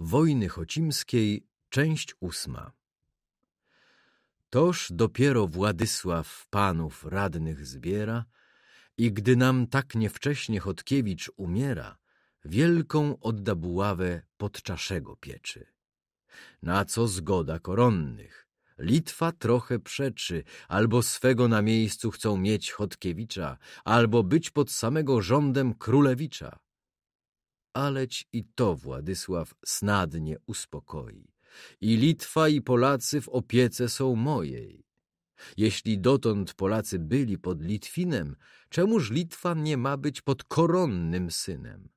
Wojny Chocimskiej, część ósma. Toż dopiero Władysław panów radnych zbiera i gdy nam tak niewcześnie Chodkiewicz umiera, wielką odda buławę podczaszego pieczy. Na co zgoda koronnych. Litwa trochę przeczy, albo swego na miejscu chcą mieć Chodkiewicza, albo być pod samego rządem królewicza aleć i to Władysław snadnie uspokoi. I Litwa i Polacy w opiece są mojej. Jeśli dotąd Polacy byli pod Litwinem, czemuż Litwa nie ma być pod koronnym synem?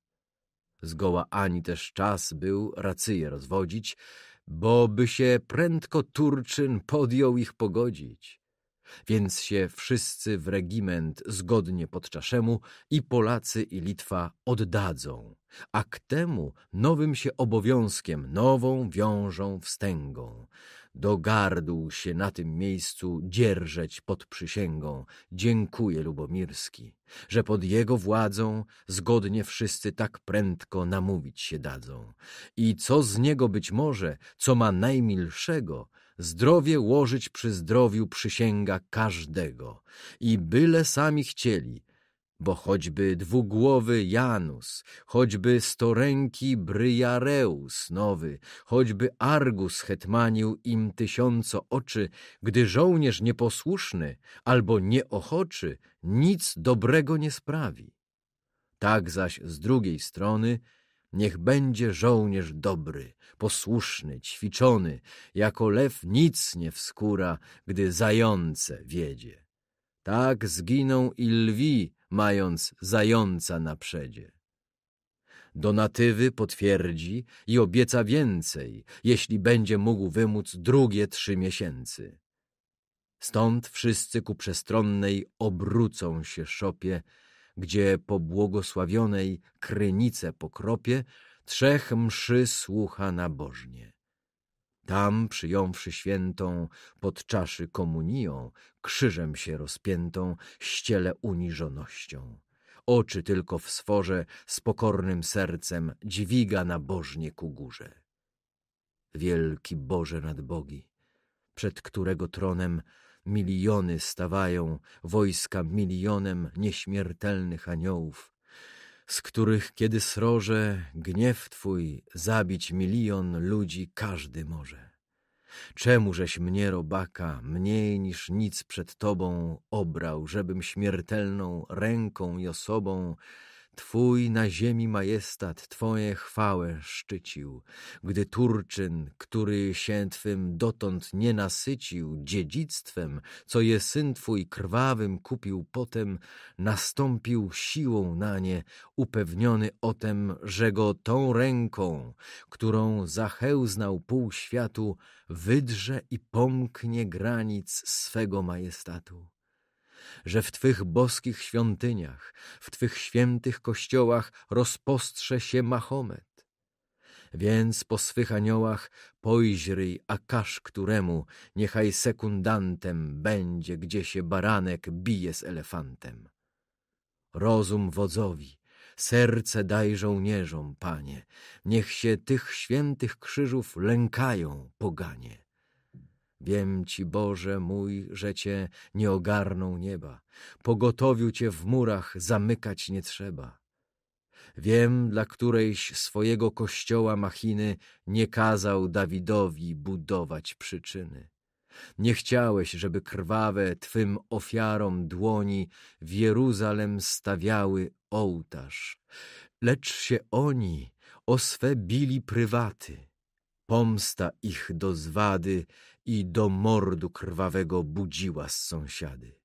Zgoła ani też czas był racyje rozwodzić, bo by się prędko Turczyn podjął ich pogodzić. Więc się wszyscy w regiment zgodnie podczaszemu i Polacy i Litwa oddadzą a k temu nowym się obowiązkiem, nową wiążą wstęgą. Do gardłu się na tym miejscu dzierżeć pod przysięgą. Dziękuję Lubomirski, że pod jego władzą zgodnie wszyscy tak prędko namówić się dadzą. I co z niego być może, co ma najmilszego, zdrowie łożyć przy zdrowiu przysięga każdego. I byle sami chcieli, bo choćby dwugłowy Janus, choćby storęki Bryjareus nowy, choćby Argus hetmanił im tysiąco oczy, gdy żołnierz nieposłuszny albo nieochoczy nic dobrego nie sprawi. Tak zaś z drugiej strony niech będzie żołnierz dobry, posłuszny, ćwiczony, jako lew nic nie wskóra, gdy zające wiedzie. Tak zginą i lwi, mając zająca na przedzie. Donatywy potwierdzi i obieca więcej, jeśli będzie mógł wymóc drugie trzy miesięcy. Stąd wszyscy ku przestronnej obrócą się szopie, gdzie po błogosławionej krynice pokropie trzech mszy słucha nabożnie. Tam, przyjąwszy świętą pod czaszy komunią, krzyżem się rozpiętą, ściele uniżonością. Oczy tylko w sforze, z pokornym sercem, dźwiga nabożnie ku górze. Wielki Boże nad Bogi, przed którego tronem miliony stawają, wojska milionem nieśmiertelnych aniołów, z których kiedy sroże gniew Twój zabić milion ludzi każdy może. Czemużeś mnie, robaka, mniej niż nic przed Tobą obrał, żebym śmiertelną ręką i osobą Twój na ziemi majestat, Twoje chwałę szczycił, gdy Turczyn, który się Twym dotąd nie nasycił dziedzictwem, co je syn Twój krwawym kupił potem, nastąpił siłą na nie, upewniony o tem, że go tą ręką, którą zachełznał pół światu, wydrze i pomknie granic swego majestatu że w Twych boskich świątyniach, w Twych świętych kościołach rozpostrze się Mahomet. Więc po swych aniołach pojrzyj, a każ któremu, niechaj sekundantem będzie, gdzie się baranek bije z elefantem. Rozum wodzowi, serce daj żołnierzom, Panie, niech się tych świętych krzyżów lękają poganie. Wiem Ci, Boże mój, że Cię nie ogarną nieba. Pogotowiu Cię w murach zamykać nie trzeba. Wiem, dla którejś swojego kościoła machiny nie kazał Dawidowi budować przyczyny. Nie chciałeś, żeby krwawe Twym ofiarom dłoni w Jeruzalem stawiały ołtarz, lecz się oni o swe bili prywaty. Pomsta ich do zwady i do mordu krwawego budziła z sąsiady.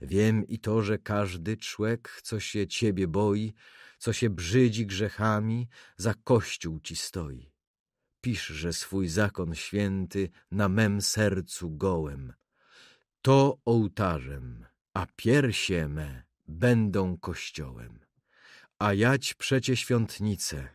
Wiem i to, że każdy człek, co się ciebie boi, co się brzydzi grzechami, za kościół ci stoi. Pisz, że swój zakon święty na mem sercu gołem. To ołtarzem, a piersie me będą kościołem. A jać przecie świątnicę,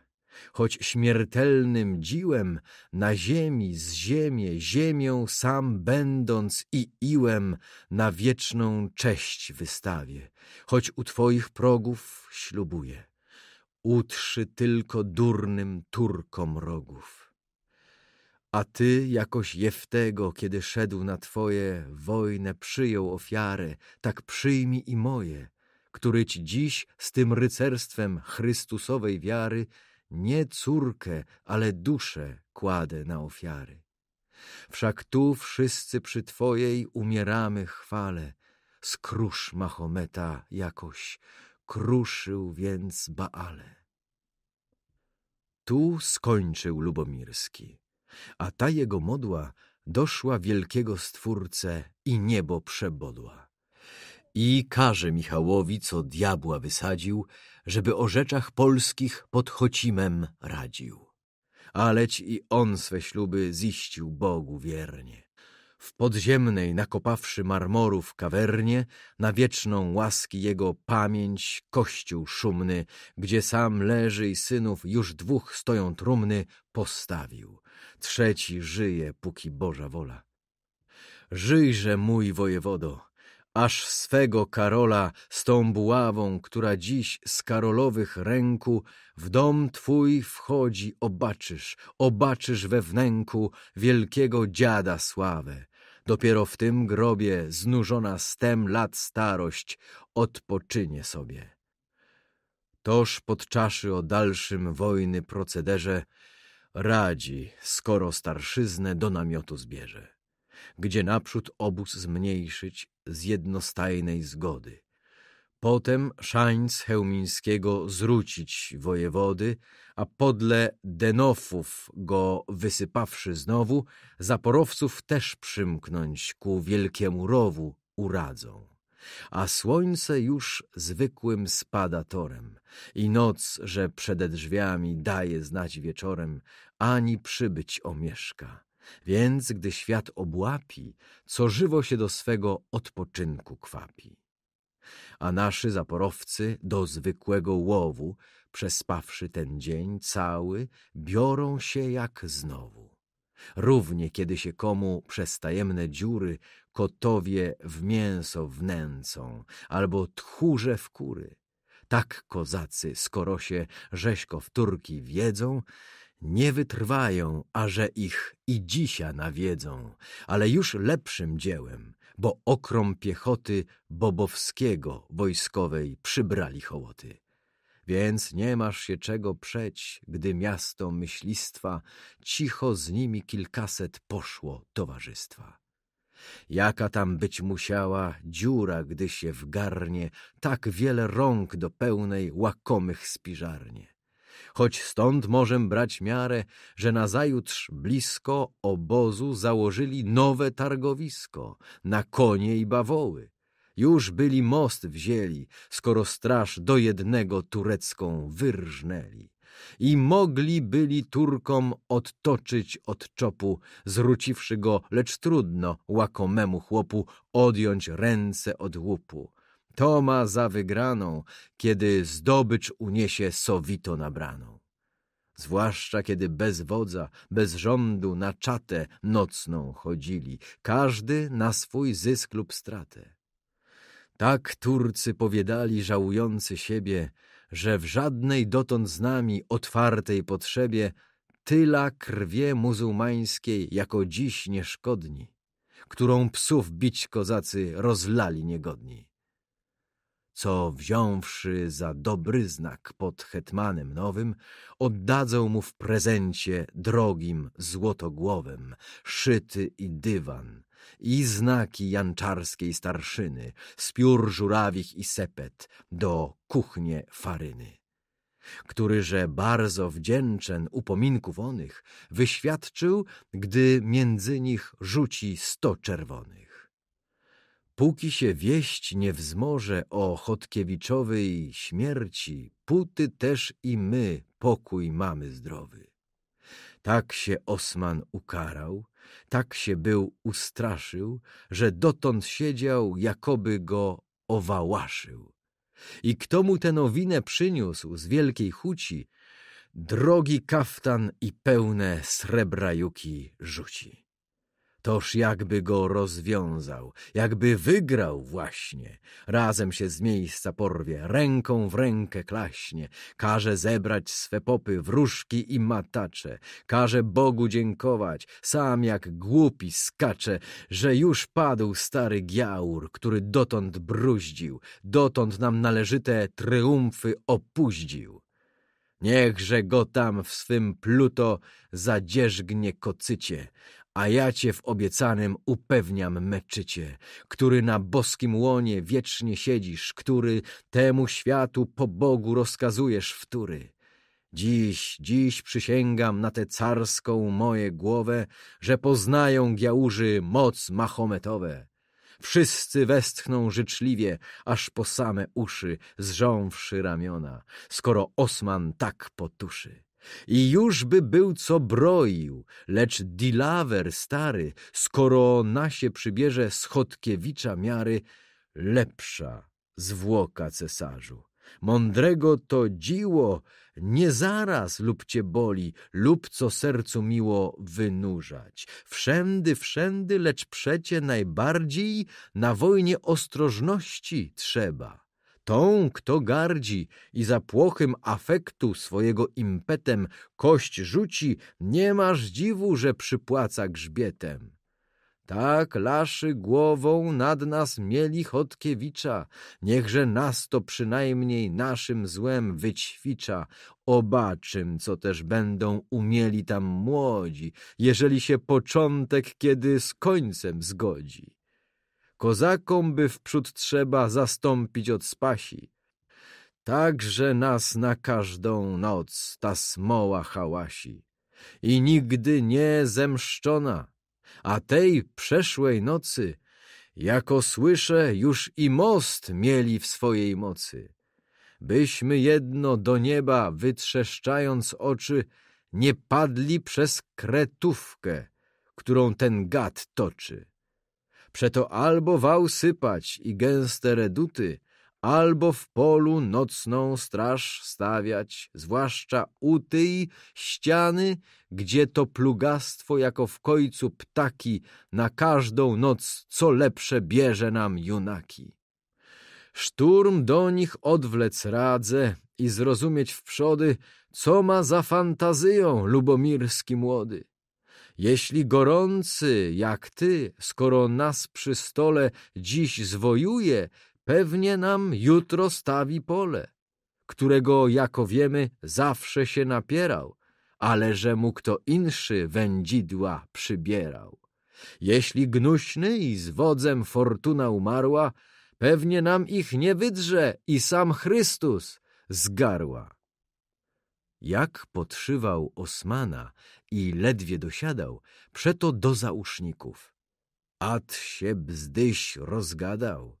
choć śmiertelnym dziłem, na ziemi z ziemię, ziemią sam będąc i iłem, na wieczną cześć wystawię, choć u Twoich progów ślubuję. Utrzy tylko durnym turkom rogów. A ty jakoś Jeftego, kiedy szedł na twoje wojnę, przyjął ofiarę, tak przyjmij i moje, który ci dziś z tym rycerstwem Chrystusowej wiary nie córkę, ale duszę kładę na ofiary. Wszak tu wszyscy przy Twojej umieramy chwale. Skrusz Mahometa jakoś, kruszył więc Baale. Tu skończył Lubomirski, a ta jego modła doszła wielkiego stwórcę i niebo przebodła i każe Michałowi, co diabła wysadził, żeby o rzeczach polskich pod Chocimem radził. Aleć i on swe śluby ziścił Bogu wiernie. W podziemnej, nakopawszy marmoru w kawernie, na wieczną łaski jego pamięć, kościół szumny, gdzie sam leży i synów już dwóch stoją trumny, postawił. Trzeci żyje, póki Boża wola. Żyjże, mój wojewodo, aż swego Karola z tą buławą, która dziś z Karolowych ręku w dom twój wchodzi, obaczysz, obaczysz we wnęku wielkiego dziada sławę. Dopiero w tym grobie znużona stem lat starość odpoczynie sobie. Toż podczaszy o dalszym wojny procederze radzi, skoro starszyznę do namiotu zbierze, gdzie naprzód obóz zmniejszyć z jednostajnej zgody. Potem szańc Chełmińskiego zrucić wojewody, a podle denofów go wysypawszy znowu, zaporowców też przymknąć ku wielkiemu rowu uradzą. A słońce już zwykłym spada torem i noc, że przede drzwiami daje znać wieczorem, ani przybyć omieszka. Więc gdy świat obłapi, co żywo się do swego odpoczynku kwapi. A naszy zaporowcy do zwykłego łowu, przespawszy ten dzień cały, biorą się jak znowu. Równie kiedy się komu przez tajemne dziury kotowie w mięso wnęcą, albo tchórze w kury. Tak kozacy skoro się rzeźko w Turki wiedzą, nie wytrwają, a że ich i dzisia nawiedzą, ale już lepszym dziełem, bo okrom piechoty Bobowskiego wojskowej przybrali hołoty. Więc nie masz się czego przeć, gdy miasto myślistwa cicho z nimi kilkaset poszło towarzystwa. Jaka tam być musiała dziura, gdy się wgarnie tak wiele rąk do pełnej łakomych spiżarnie choć stąd możem brać miarę, że nazajutrz blisko obozu założyli nowe targowisko na konie i bawoły. Już byli most wzięli, skoro straż do jednego turecką wyrżnęli. I mogli byli Turkom odtoczyć od czopu, zwróciwszy go, lecz trudno łakomemu chłopu odjąć ręce od łupu to ma za wygraną, kiedy zdobycz uniesie sowito nabraną. Zwłaszcza kiedy bez wodza, bez rządu na czatę nocną chodzili, każdy na swój zysk lub stratę. Tak Turcy powiadali żałujący siebie, że w żadnej dotąd z nami otwartej potrzebie tyla krwie muzułmańskiej jako dziś nieszkodni, którą psów bić kozacy rozlali niegodni co wziąwszy za dobry znak pod hetmanem nowym, oddadzą mu w prezencie drogim złotogłowem szyty i dywan i znaki janczarskiej starszyny, z piór żurawich i sepet do kuchnie faryny któryże bardzo wdzięczen upominków onych, wyświadczył, gdy między nich rzuci sto czerwonych. Póki się wieść nie wzmoże o Chodkiewiczowej śmierci, puty też i my pokój mamy zdrowy. Tak się Osman ukarał, tak się był ustraszył, że dotąd siedział, jakoby go owałaszył. I kto mu tę nowinę przyniósł z wielkiej huci, drogi kaftan i pełne srebra juki rzuci. Toż jakby go rozwiązał, jakby wygrał właśnie. Razem się z miejsca porwie, ręką w rękę klaśnie. Każe zebrać swe popy, wróżki i matacze. Każe Bogu dziękować, sam jak głupi skacze, że już padł stary giaur, który dotąd bruździł, dotąd nam należyte tryumfy opuździł. Niechże go tam w swym pluto zadzierzgnie kocycie, a ja cię w obiecanym upewniam meczycie, który na boskim łonie wiecznie siedzisz, który temu światu po Bogu rozkazujesz wtóry. Dziś, dziś przysięgam na tę carską moje głowę, że poznają giałuży moc mahometowe. Wszyscy westchną życzliwie, aż po same uszy, zrząwszy ramiona, skoro Osman tak potuszy i już by był co broił, lecz Dilawer stary, skoro ona się przybierze Schodkiewicza miary, lepsza zwłoka cesarzu. Mądrego to dziło, nie zaraz lub cię boli, lub co sercu miło wynurzać. Wszędy, wszędy, lecz przecie najbardziej na wojnie ostrożności trzeba tą, kto gardzi i za płochym afektu swojego impetem kość rzuci, nie masz dziwu, że przypłaca grzbietem. Tak laszy głową nad nas mieli Chodkiewicza, niechże nas to przynajmniej naszym złem wyćwicza. Obaczym, co też będą umieli tam młodzi, jeżeli się początek kiedy z końcem zgodzi. Kozakom by wprzód trzeba zastąpić od spasi. Także nas na każdą noc ta smoła hałasi i nigdy nie zemszczona, a tej przeszłej nocy, jako słyszę, już i most mieli w swojej mocy. Byśmy jedno do nieba, wytrzeszczając oczy, nie padli przez kretówkę, którą ten gad toczy. Przeto albo wał sypać i gęste reduty, albo w polu nocną straż stawiać, zwłaszcza u tej ściany, gdzie to plugastwo jako w końcu ptaki na każdą noc co lepsze bierze nam junaki. Szturm do nich odwlec radzę i zrozumieć w przody, co ma za fantazyją lubomirski młody. Jeśli gorący, jak ty, skoro nas przy stole dziś zwojuje, pewnie nam jutro stawi pole, którego, jako wiemy, zawsze się napierał, ale że mu kto inszy wędzidła przybierał. Jeśli gnuśny i z wodzem fortuna umarła, pewnie nam ich nie wydrze i sam Chrystus zgarła. Jak podszywał Osmana, i ledwie dosiadał, przeto do zauszników. Ad się bzdyś rozgadał.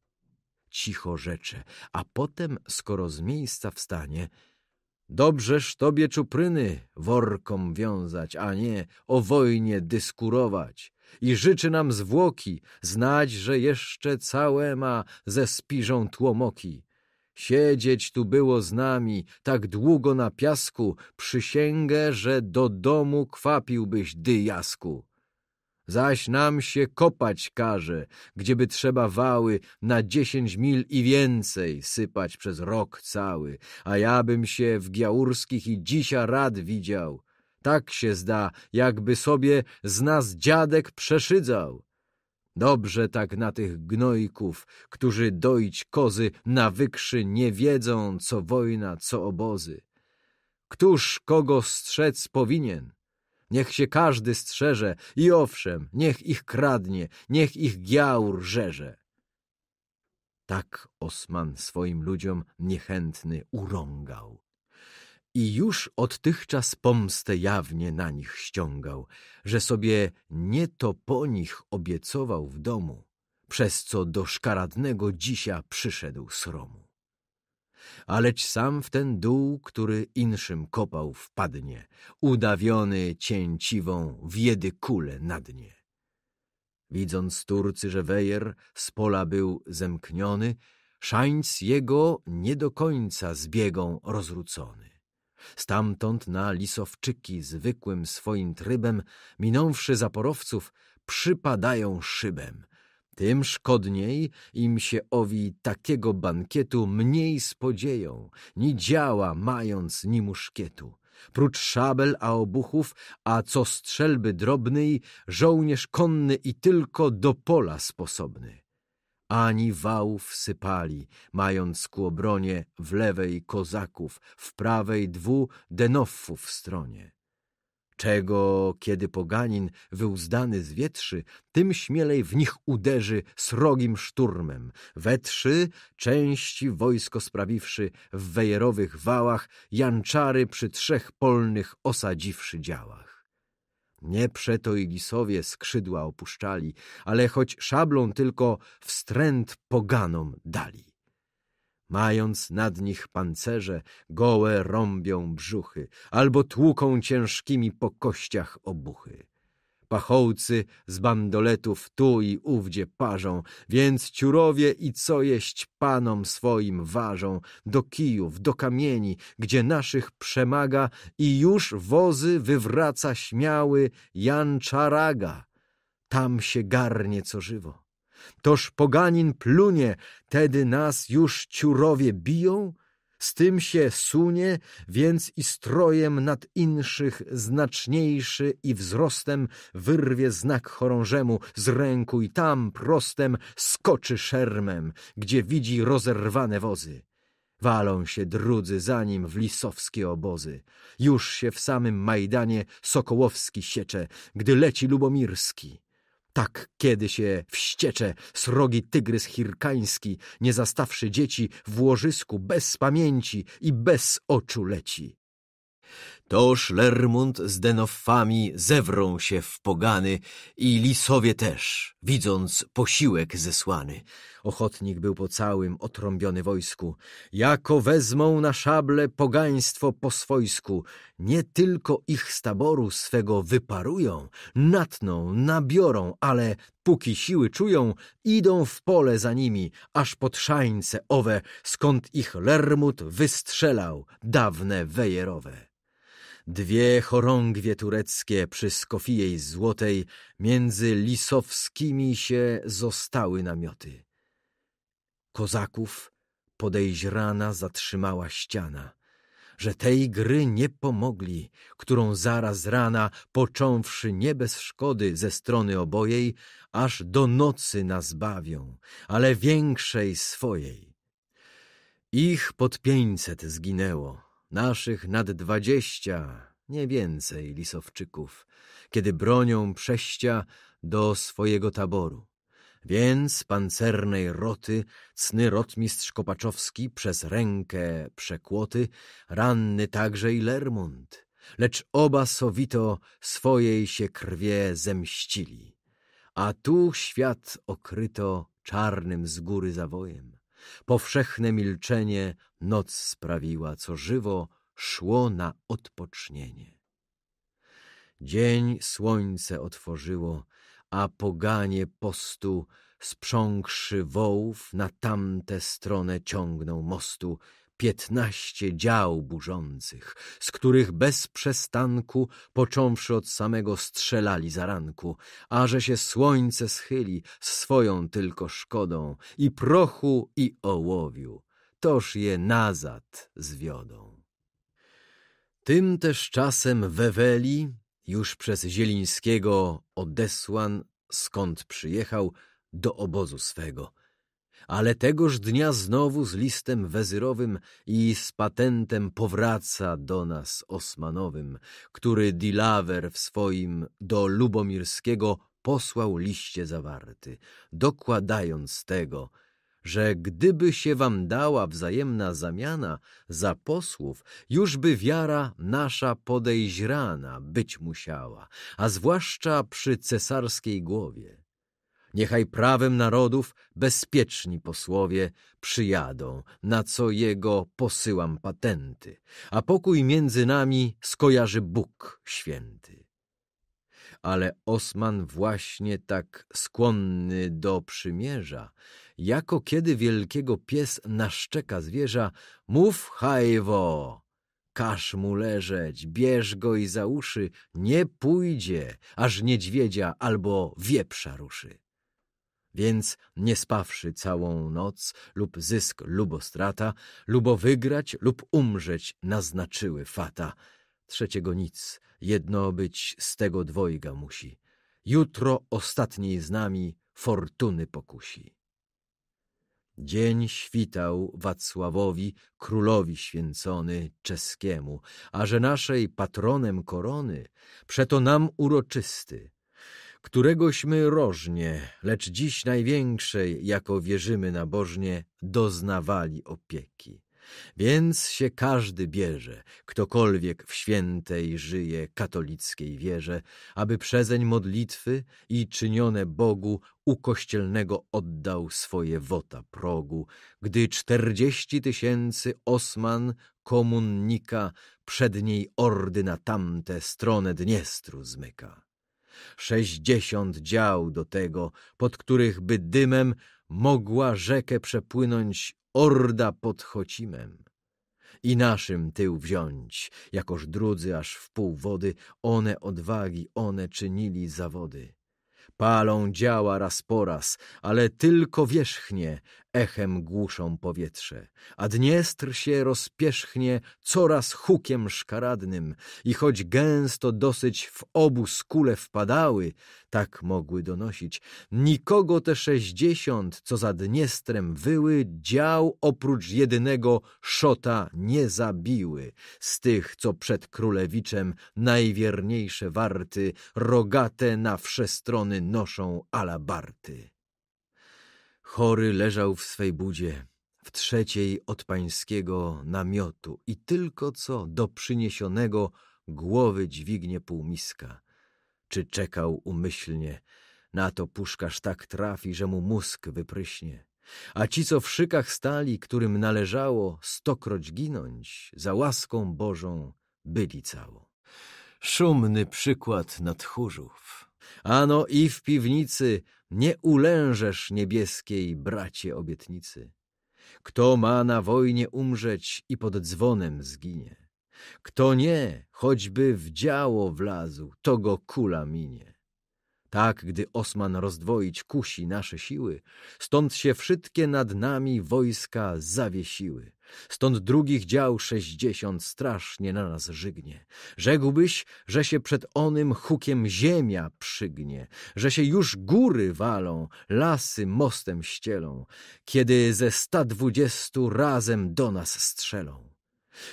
Cicho rzecze, a potem, skoro z miejsca wstanie, dobrzeż tobie czupryny workom wiązać, a nie o wojnie dyskurować. I życzy nam zwłoki, znać, że jeszcze całe ma ze spiżą tłomoki. Siedzieć tu było z nami tak długo na piasku, przysięgę, że do domu kwapiłbyś, dy jasku. Zaś nam się kopać każe, gdzieby trzeba wały na dziesięć mil i więcej sypać przez rok cały, a ja bym się w Giaurskich i dzisia rad widział. Tak się zda, jakby sobie z nas dziadek przeszydzał. Dobrze tak na tych gnojków, którzy doić kozy na wykrzy nie wiedzą, co wojna, co obozy. Któż kogo strzec powinien? Niech się każdy strzeże i owszem, niech ich kradnie, niech ich giaur rzeże. Tak Osman swoim ludziom niechętny urągał i już odtychczas pomstę jawnie na nich ściągał, że sobie nie to po nich obiecował w domu, przez co do szkaradnego dzisia przyszedł sromu. Aleć sam w ten dół, który inszym kopał, wpadnie, udawiony cięciwą w jedy kule na dnie. Widząc Turcy, że wejer z pola był zemkniony, szańc jego nie do końca zbiegą rozrzucony. Stamtąd na lisowczyki zwykłym swoim trybem, minąwszy zaporowców, przypadają szybem. Tym szkodniej im się owi takiego bankietu mniej spodzieją, ni działa mając, ni muszkietu. Prócz szabel a obuchów, a co strzelby drobnej, żołnierz konny i tylko do pola sposobny ani wałów sypali, mając ku obronie w lewej kozaków, w prawej dwu denowów stronie. Czego, kiedy poganin wyuzdany z wietrzy, tym śmielej w nich uderzy srogim szturmem. We trzy części wojsko sprawiwszy w wejerowych wałach, janczary przy trzech polnych osadziwszy działach. Nie przeto i lisowie skrzydła opuszczali, ale choć szablą tylko wstręt poganom dali. Mając nad nich pancerze, gołe rąbią brzuchy, albo tłuką ciężkimi po kościach obuchy. Pachołcy z bandoletów tu i ówdzie parzą, więc ciurowie i co jeść panom swoim ważą, do kijów, do kamieni, gdzie naszych przemaga i już wozy wywraca śmiały Jan Czaraga. Tam się garnie co żywo. Toż poganin plunie, tedy nas już ciurowie biją, z tym się sunie, więc i strojem nad inszych znaczniejszy i wzrostem wyrwie znak chorążemu z ręku i tam prostem skoczy szermem, gdzie widzi rozerwane wozy. Walą się drudzy za nim w lisowskie obozy. Już się w samym Majdanie Sokołowski siecze, gdy leci Lubomirski. Tak kiedy się wściecze srogi tygrys hirkański, nie zastawszy dzieci, w łożysku bez pamięci i bez oczu leci to Szlermund z Denofami zewrą się w pogany i lisowie też, widząc posiłek zesłany. Ochotnik był po całym otrąbiony wojsku. Jako wezmą na szable pogaństwo po swojsku, nie tylko ich z taboru swego wyparują, natną, nabiorą, ale póki siły czują, idą w pole za nimi, aż pod szańce owe, skąd ich Lermut wystrzelał, dawne wejerowe dwie chorągwie tureckie przy Skofijej Złotej między lisowskimi się zostały namioty. Kozaków podejrzana zatrzymała ściana, że tej gry nie pomogli, którą zaraz rana, począwszy nie bez szkody ze strony obojej, aż do nocy nas bawią, ale większej swojej. Ich pod pięćset zginęło, naszych nad dwadzieścia, nie więcej lisowczyków, kiedy bronią przejścia do swojego taboru. Więc pancernej roty cny rotmistrz Kopaczowski przez rękę przekłoty, ranny także i Lermont, lecz oba sowito swojej się krwie zemścili. A tu świat okryto czarnym z góry zawojem. Powszechne milczenie noc sprawiła, co żywo szło na odpocznienie. Dzień słońce otworzyło, a poganie postu, sprząkszy wołów, na tamte stronę ciągnął mostu piętnaście dział burzących, z których bez przestanku, począwszy od samego strzelali zaranku, a że się słońce schyli swoją tylko szkodą i prochu i ołowiu, toż je nazad zwiodą. Tym też czasem Weweli, już przez Zielińskiego odesłan, skąd przyjechał, do obozu swego – ale tegoż dnia znowu z listem wezyrowym i z patentem powraca do nas Osmanowym, który Dilawer w swoim do Lubomirskiego posłał liście zawarty, dokładając tego, że gdyby się wam dała wzajemna zamiana za posłów, już by wiara nasza podejrzana być musiała, a zwłaszcza przy cesarskiej głowie. Niechaj prawem narodów bezpieczni posłowie przyjadą, na co jego posyłam patenty, a pokój między nami skojarzy Bóg święty. Ale Osman właśnie tak skłonny do przymierza, jako kiedy wielkiego pies naszczeka zwierza, mów hajwo! każ mu leżeć, bierz go i za uszy, nie pójdzie, aż niedźwiedzia albo wieprza ruszy. Więc nie spawszy całą noc lub zysk lubo strata, lubo wygrać lub umrzeć naznaczyły fata. Trzeciego nic, jedno być z tego dwojga musi. Jutro ostatniej z nami fortuny pokusi. Dzień świtał Wacławowi, królowi święcony czeskiemu, a że naszej patronem korony, przeto nam uroczysty, któregośmy rożnie, lecz dziś największej, jako wierzymy nabożnie, doznawali opieki. Więc się każdy bierze, ktokolwiek w świętej żyje katolickiej wierze, aby przezeń modlitwy i czynione Bogu u kościelnego oddał swoje wota progu, gdy czterdzieści tysięcy osman komunnika przedniej ordy na tamte stronę Dniestru zmyka sześćdziesiąt dział do tego, pod których by dymem mogła rzekę przepłynąć orda pod Chocimem. I naszym tył wziąć, jakoż drudzy aż w pół wody, one odwagi, one czynili zawody. Palą działa raz po raz, ale tylko wierzchnie echem głuszą powietrze, a Dniestr się rozpierzchnie coraz hukiem szkaradnym i choć gęsto dosyć w obu skule wpadały, tak mogły donosić. Nikogo te sześćdziesiąt, co za Dniestrem wyły, dział oprócz jedynego szota nie zabiły. Z tych, co przed królewiczem najwierniejsze warty, rogate na wsze strony noszą alabarty. Chory leżał w swej budzie, w trzeciej od pańskiego namiotu i tylko co do przyniesionego głowy dźwignie półmiska. Czy czekał umyślnie? Na to puszkarz tak trafi, że mu mózg wypryśnie. A ci, co w szykach stali, którym należało stokroć ginąć, za łaską Bożą byli cało. Szumny przykład nadchórzów. Ano i w piwnicy nie ulężesz niebieskiej bracie obietnicy. Kto ma na wojnie umrzeć i pod dzwonem zginie. Kto nie, choćby w działo wlazł, to go kula minie. Tak, gdy Osman rozdwoić kusi nasze siły, stąd się wszystkie nad nami wojska zawiesiły. Stąd drugich dział sześćdziesiąt strasznie na nas żygnie. Rzekłbyś, że się przed onym hukiem ziemia przygnie, że się już góry walą, lasy mostem ścielą, kiedy ze sta dwudziestu razem do nas strzelą.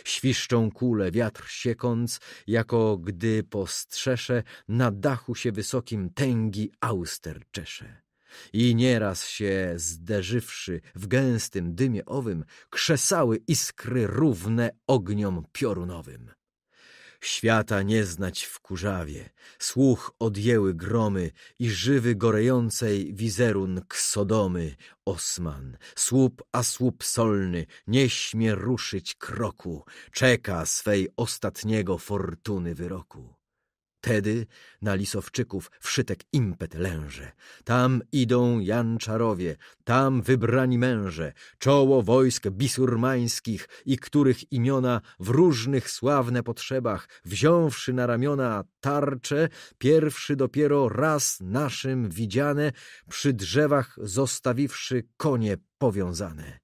Świszczą kule, wiatr siekąc, jako gdy postrzesze na dachu się wysokim tęgi auster czesze. I nieraz się zderzywszy w gęstym dymie owym, krzesały iskry równe ogniom piorunowym. Świata nie znać w kurzawie, słuch odjęły gromy i żywy gorejącej wizerun Sodomy, Osman, słup a słup solny, nie śmie ruszyć kroku, czeka swej ostatniego fortuny wyroku. Tedy na Lisowczyków wszytek impet lęże. Tam idą janczarowie, tam wybrani męże, czoło wojsk bisurmańskich i których imiona w różnych sławne potrzebach, wziąwszy na ramiona tarcze, pierwszy dopiero raz naszym widziane, przy drzewach zostawiwszy konie powiązane.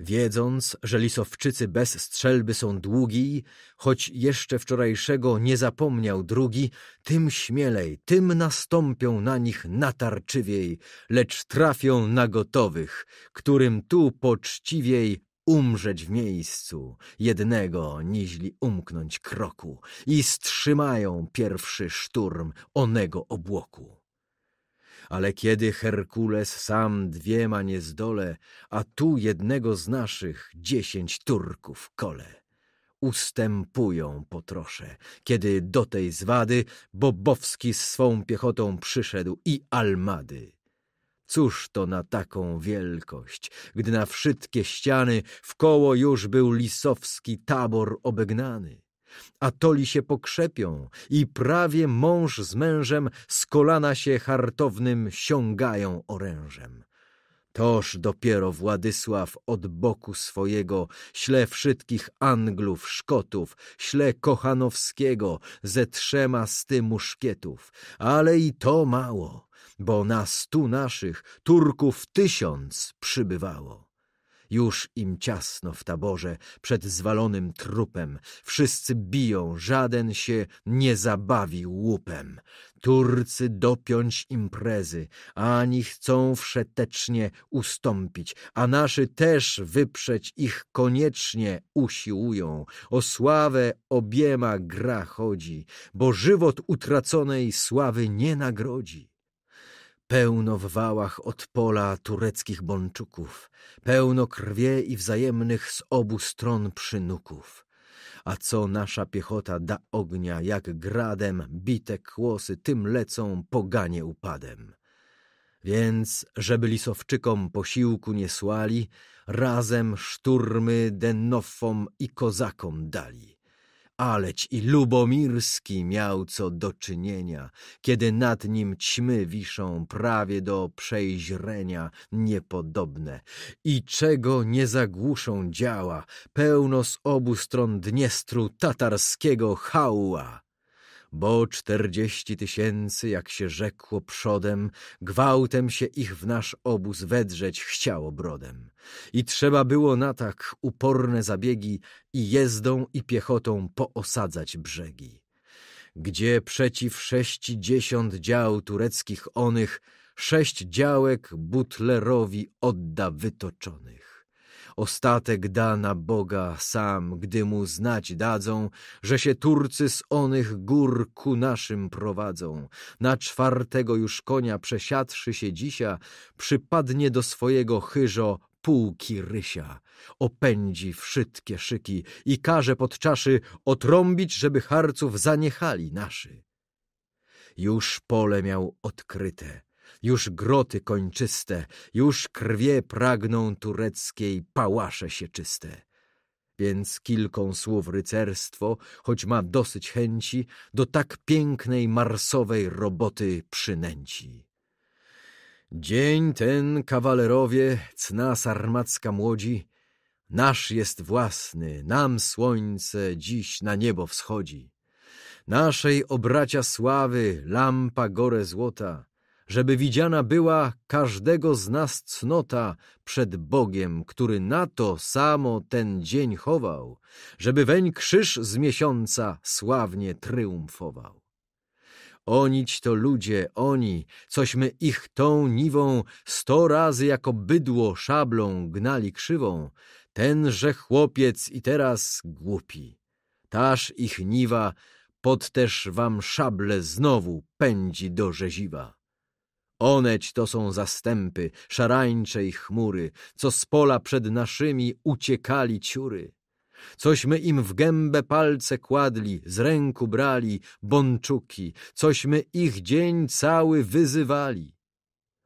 Wiedząc, że lisowczycy bez strzelby są długi, choć jeszcze wczorajszego nie zapomniał drugi, tym śmielej, tym nastąpią na nich natarczywiej, lecz trafią na gotowych, którym tu poczciwiej umrzeć w miejscu, jednego niźli umknąć kroku i strzymają pierwszy szturm onego obłoku. Ale kiedy Herkules sam dwiema nie zdole, a tu jednego z naszych dziesięć Turków kole. Ustępują po trosze, kiedy do tej zwady Bobowski z swą piechotą przyszedł i Almady. Cóż to na taką wielkość, gdy na wszystkie ściany w koło już był lisowski tabor obegnany? Atoli się pokrzepią i prawie mąż z mężem z kolana się hartownym siągają orężem. Toż dopiero Władysław od boku swojego śle wszystkich Anglów, Szkotów, śle Kochanowskiego ze trzema sty muszkietów, ale i to mało, bo na stu naszych Turków tysiąc przybywało. Już im ciasno w taborze, przed zwalonym trupem. Wszyscy biją, żaden się nie zabawi łupem. Turcy dopiąć imprezy, ani chcą wszetecznie ustąpić, a naszy też wyprzeć ich koniecznie usiłują. O sławę obiema gra chodzi, bo żywot utraconej sławy nie nagrodzi. Pełno w wałach od pola tureckich bączuków, pełno krwie i wzajemnych z obu stron przynuków. A co nasza piechota da ognia, jak gradem bite kłosy, tym lecą poganie upadem. Więc, żeby lisowczykom posiłku nie słali, razem szturmy denofom i kozakom dali aleć i Lubomirski miał co do czynienia, kiedy nad nim ćmy wiszą prawie do przejrzenia niepodobne i czego nie zagłuszą działa, pełno z obu stron Dniestru tatarskiego hałła bo czterdzieści tysięcy, jak się rzekło przodem, gwałtem się ich w nasz obóz wedrzeć chciało brodem. I trzeba było na tak uporne zabiegi i jezdą i piechotą poosadzać brzegi. Gdzie przeciw sześćdziesiąt dział tureckich onych, sześć działek butlerowi odda wytoczonych ostatek da na Boga sam, gdy mu znać dadzą, że się Turcy z onych gór ku naszym prowadzą. Na czwartego już konia przesiadszy się dzisia, przypadnie do swojego chyżo pułki rysia. Opędzi wszystkie szyki i każe pod czaszy otrąbić, żeby harców zaniechali naszy. Już pole miał odkryte już groty kończyste, już krwie pragną tureckiej pałasze się czyste. Więc kilką słów rycerstwo, choć ma dosyć chęci, do tak pięknej marsowej roboty przynęci. Dzień ten, kawalerowie, cna sarmacka młodzi, nasz jest własny, nam słońce dziś na niebo wschodzi. Naszej obracia sławy lampa gore złota, żeby widziana była każdego z nas cnota przed Bogiem, który na to samo ten dzień chował, żeby weń krzyż z miesiąca sławnie tryumfował. Onić to ludzie, oni, cośmy ich tą niwą sto razy jako bydło szablą gnali krzywą, tenże chłopiec i teraz głupi. Taż ich niwa pod też wam szable znowu pędzi do rzeziwa. Oneć to są zastępy, szarańcze i chmury, co z pola przed naszymi uciekali ciury. Cośmy im w gębę palce kładli, z ręku brali bączuki, cośmy ich dzień cały wyzywali.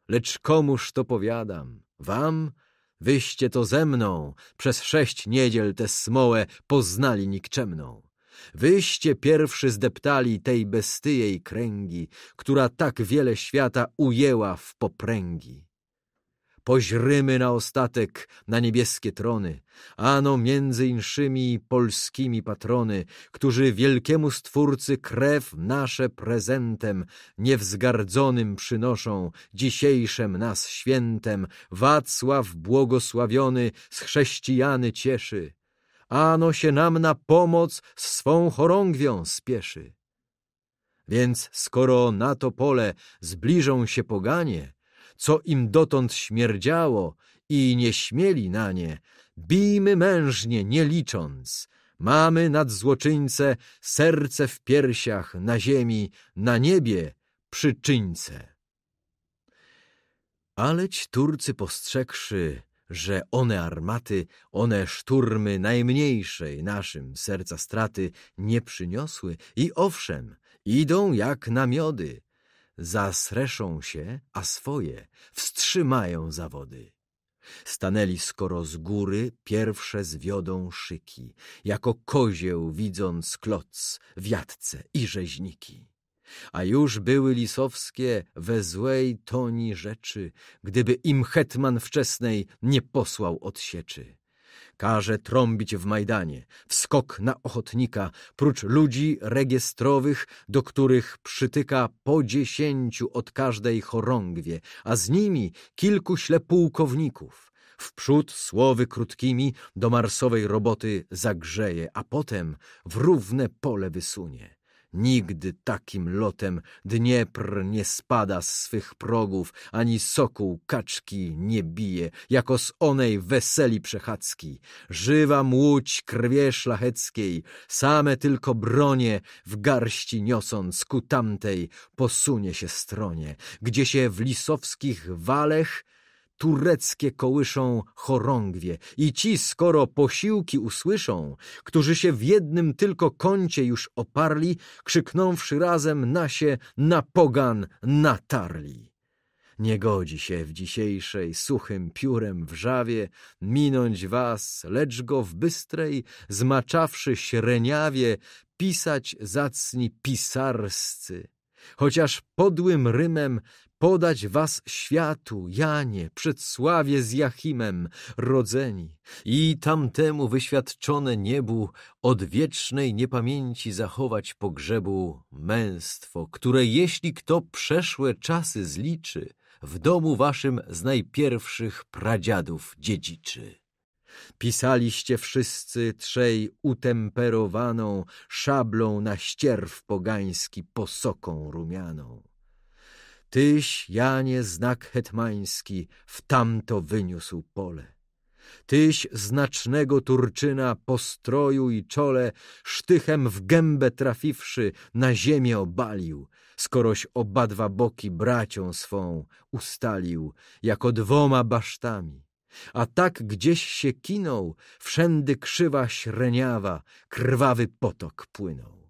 Lecz komuż to powiadam? Wam? Wyście to ze mną, przez sześć niedziel tę smołę poznali nikczemną. Wyście pierwszy zdeptali tej bestyjej kręgi, która tak wiele świata ujęła w popręgi. Poźrymy na ostatek, na niebieskie trony, ano między inszymi polskimi patrony, którzy wielkiemu Stwórcy krew nasze prezentem niewzgardzonym przynoszą, dzisiejszem nas świętem, Wacław błogosławiony z chrześcijany cieszy. Ano się nam na pomoc z swą chorągwią spieszy. Więc skoro na to pole zbliżą się poganie, co im dotąd śmierdziało i nie śmieli na nie, bijmy mężnie, nie licząc. Mamy nad złoczyńce serce w piersiach, na ziemi, na niebie, przyczyńce. Aleć Turcy postrzegszy, że one armaty, one szturmy najmniejszej naszym serca straty nie przyniosły i owszem, idą jak namiody, Zasreszą się, a swoje wstrzymają zawody. Stanęli skoro z góry, pierwsze zwiodą szyki, jako kozieł widząc kloc, wiatce i rzeźniki. A już były lisowskie we złej toni rzeczy, gdyby im hetman wczesnej nie posłał odsieczy. Każe trąbić w Majdanie, wskok na ochotnika, prócz ludzi rejestrowych, do których przytyka po dziesięciu od każdej chorągwie, a z nimi kilku ślepułkowników. Wprzód słowy krótkimi do marsowej roboty zagrzeje, a potem w równe pole wysunie. Nigdy takim lotem Dniepr nie spada z swych progów, ani sokół kaczki nie bije, jako z onej weseli przechadzki. Żywa młódź krwie szlacheckiej, same tylko bronie w garści niosąc ku tamtej posunie się stronie, gdzie się w lisowskich walech tureckie kołyszą chorągwie i ci, skoro posiłki usłyszą, którzy się w jednym tylko kącie już oparli, krzyknąwszy razem się na pogan natarli. Nie godzi się w dzisiejszej suchym piórem wrzawie minąć was, lecz go w bystrej, zmaczawszy śreniawie, pisać zacni pisarscy. Chociaż podłym rymem podać was światu, Janie, sławie z Jachimem, rodzeni i tamtemu wyświadczone niebu odwiecznej niepamięci zachować pogrzebu męstwo, które jeśli kto przeszłe czasy zliczy, w domu waszym z najpierwszych pradziadów dziedziczy. Pisaliście wszyscy trzej utemperowaną szablą na ścierw pogański posoką rumianą Tyś, Janie, znak hetmański w tamto wyniósł pole. Tyś znacznego Turczyna po stroju i czole sztychem w gębę trafiwszy na ziemię obalił, skoroś obadwa boki bracią swą ustalił, jako dwoma basztami. A tak gdzieś się kinął, wszędy krzywa śreniawa, krwawy potok płynął.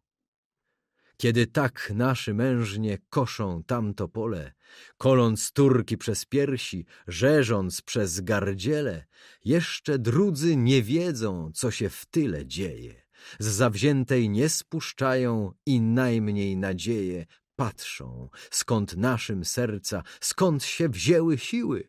Kiedy tak naszy mężnie koszą tamto pole, koląc turki przez piersi, rzeżąc przez gardziele, jeszcze drudzy nie wiedzą, co się w tyle dzieje. Z zawziętej nie spuszczają i najmniej nadzieje patrzą, skąd naszym serca, skąd się wzięły siły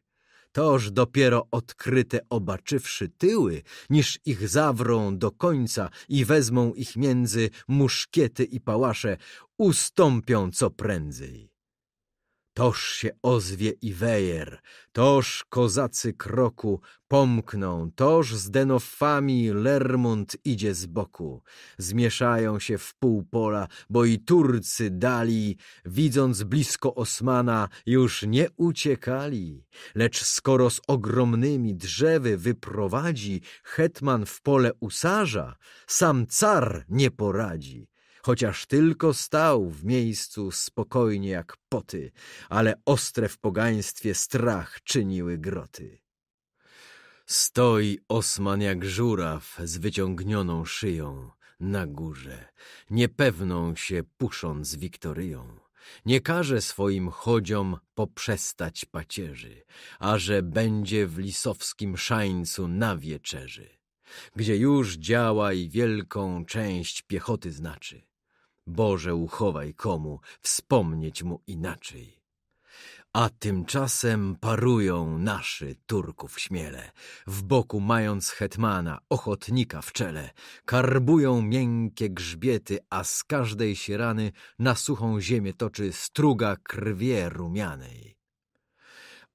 toż dopiero odkryte obaczywszy tyły, niż ich zawrą do końca i wezmą ich między muszkiety i pałasze, ustąpią co prędzej. Toż się ozwie i wejer, toż kozacy kroku pomkną, toż z denofami Lermont idzie z boku. Zmieszają się w pół pola, bo i Turcy dali, widząc blisko Osmana, już nie uciekali. Lecz skoro z ogromnymi drzewy wyprowadzi hetman w pole usarza, sam car nie poradzi chociaż tylko stał w miejscu spokojnie jak poty, ale ostre w pogaństwie strach czyniły groty. Stoi Osman jak żuraw z wyciągnioną szyją na górze, niepewną się pusząc wiktoryją. Nie każe swoim chodziom poprzestać pacierzy, a że będzie w lisowskim szańcu na wieczerzy, gdzie już działa i wielką część piechoty znaczy. Boże, uchowaj komu wspomnieć mu inaczej. A tymczasem parują naszy Turków śmiele, w boku mając hetmana, ochotnika w czele, karbują miękkie grzbiety, a z każdej się rany na suchą ziemię toczy struga krwie rumianej.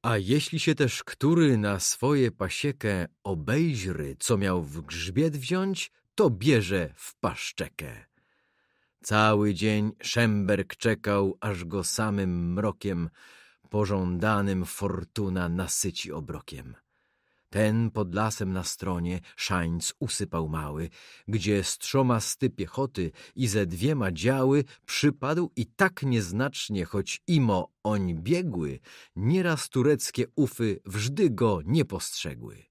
A jeśli się też który na swoje pasiekę obejrzy, co miał w grzbiet wziąć, to bierze w paszczekę. Cały dzień Szemberg czekał, aż go samym mrokiem pożądanym fortuna nasyci obrokiem. Ten pod lasem na stronie szańc usypał mały, gdzie z trzoma sty piechoty i ze dwiema działy przypadł i tak nieznacznie, choć imo oń biegły, nieraz tureckie ufy wżdy go nie postrzegły.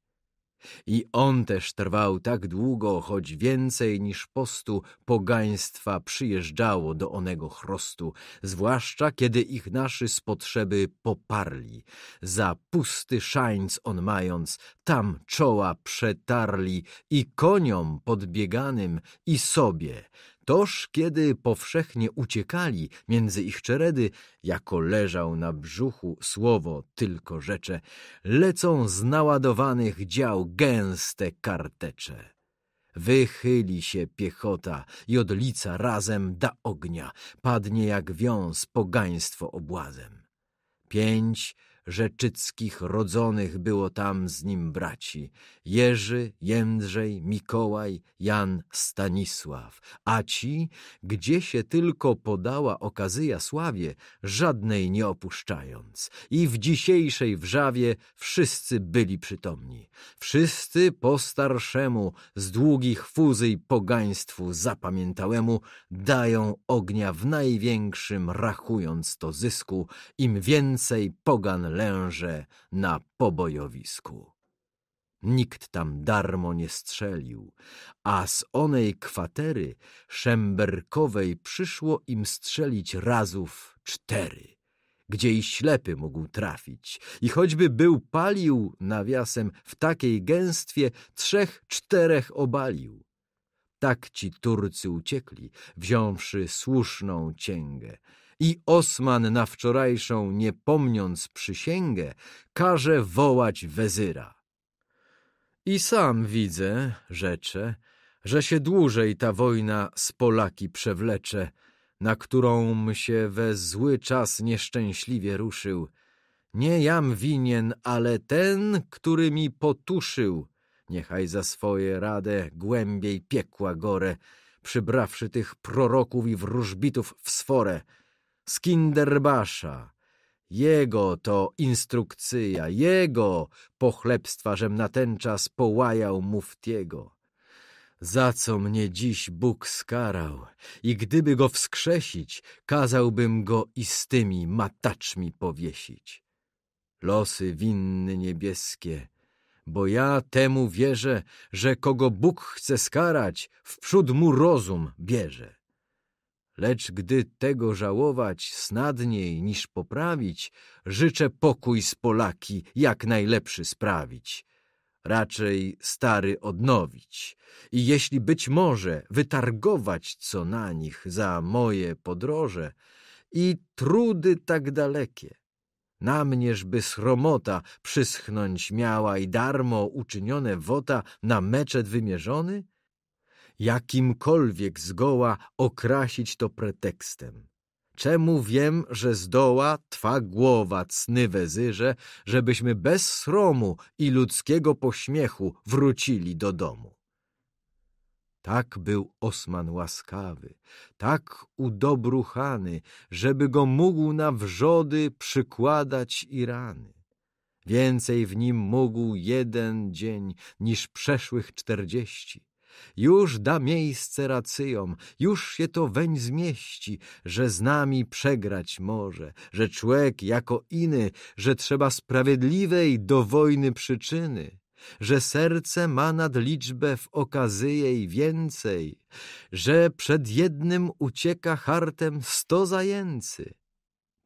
I on też trwał tak długo, choć więcej niż postu pogaństwa przyjeżdżało do onego chrostu, zwłaszcza kiedy ich naszy z potrzeby poparli. Za pusty szańc on mając, tam czoła przetarli i koniom podbieganym i sobie, Toż kiedy powszechnie uciekali między ich czeredy, jako leżał na brzuchu słowo tylko rzecze, lecą z naładowanych dział gęste kartecze. Wychyli się piechota i od lica razem da ognia, padnie jak wiąz pogaństwo obłazem. Pięć Rzeczyckich rodzonych było tam z nim braci. Jerzy, Jędrzej, Mikołaj, Jan, Stanisław. A ci, gdzie się tylko podała okazyja sławie, żadnej nie opuszczając. I w dzisiejszej wrzawie wszyscy byli przytomni. Wszyscy po starszemu, z długich fuzy pogaństwu zapamiętałemu, dają ognia w największym, rachując to zysku. Im więcej pogan oręże na pobojowisku. Nikt tam darmo nie strzelił, a z onej kwatery szemberkowej przyszło im strzelić razów cztery, gdzie i ślepy mógł trafić. I choćby był palił nawiasem w takiej gęstwie, trzech czterech obalił. Tak ci Turcy uciekli, wziąwszy słuszną cięgę – i Osman na wczorajszą, nie pomniąc przysięgę, każe wołać wezyra. I sam widzę, rzecze, że się dłużej ta wojna z Polaki przewlecze, na którą się we zły czas nieszczęśliwie ruszył. Nie jam winien, ale ten, który mi potuszył, niechaj za swoje radę głębiej piekła gore, przybrawszy tych proroków i wróżbitów w sforę, Skinderbasza. Jego to instrukcja, jego pochlebstwa, żem na ten czas połajał muftiego. Za co mnie dziś Bóg skarał i gdyby go wskrzesić, kazałbym go i z tymi mataczmi powiesić. Losy winny niebieskie, bo ja temu wierzę, że kogo Bóg chce skarać, wprzód mu rozum bierze. Lecz gdy tego żałować snadniej niż poprawić, życzę pokój z Polaki jak najlepszy sprawić. Raczej stary odnowić i jeśli być może wytargować co na nich za moje podroże i trudy tak dalekie. Na mnieżby sromota przyschnąć miała i darmo uczynione wota na meczet wymierzony? jakimkolwiek zgoła okrasić to pretekstem. Czemu wiem, że zdoła twa głowa cny wezyrze, żebyśmy bez sromu i ludzkiego pośmiechu wrócili do domu? Tak był Osman łaskawy, tak udobruchany, żeby go mógł na wrzody przykładać i rany. Więcej w nim mógł jeden dzień niż przeszłych czterdzieści. Już da miejsce racyjom, już się to weń zmieści, że z nami przegrać może, że człek jako iny, że trzeba sprawiedliwej do wojny przyczyny że serce ma nad liczbę w okazyjej więcej, że przed jednym ucieka hartem sto zajęcy,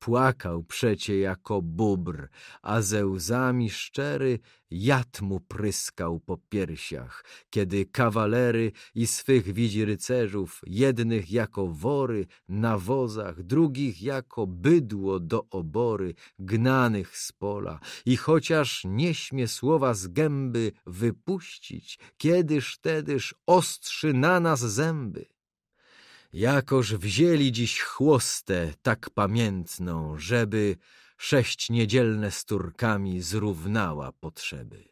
płakał przecie jako bóbr, a ze łzami szczery jad mu pryskał po piersiach, kiedy kawalery i swych widzi rycerzów, jednych jako wory na wozach, drugich jako bydło do obory, gnanych z pola. I chociaż nie śmie słowa z gęby wypuścić, kiedyż tedyż ostrzy na nas zęby. Jakoż wzięli dziś chłostę tak pamiętną, żeby sześć niedzielne z Turkami zrównała potrzeby.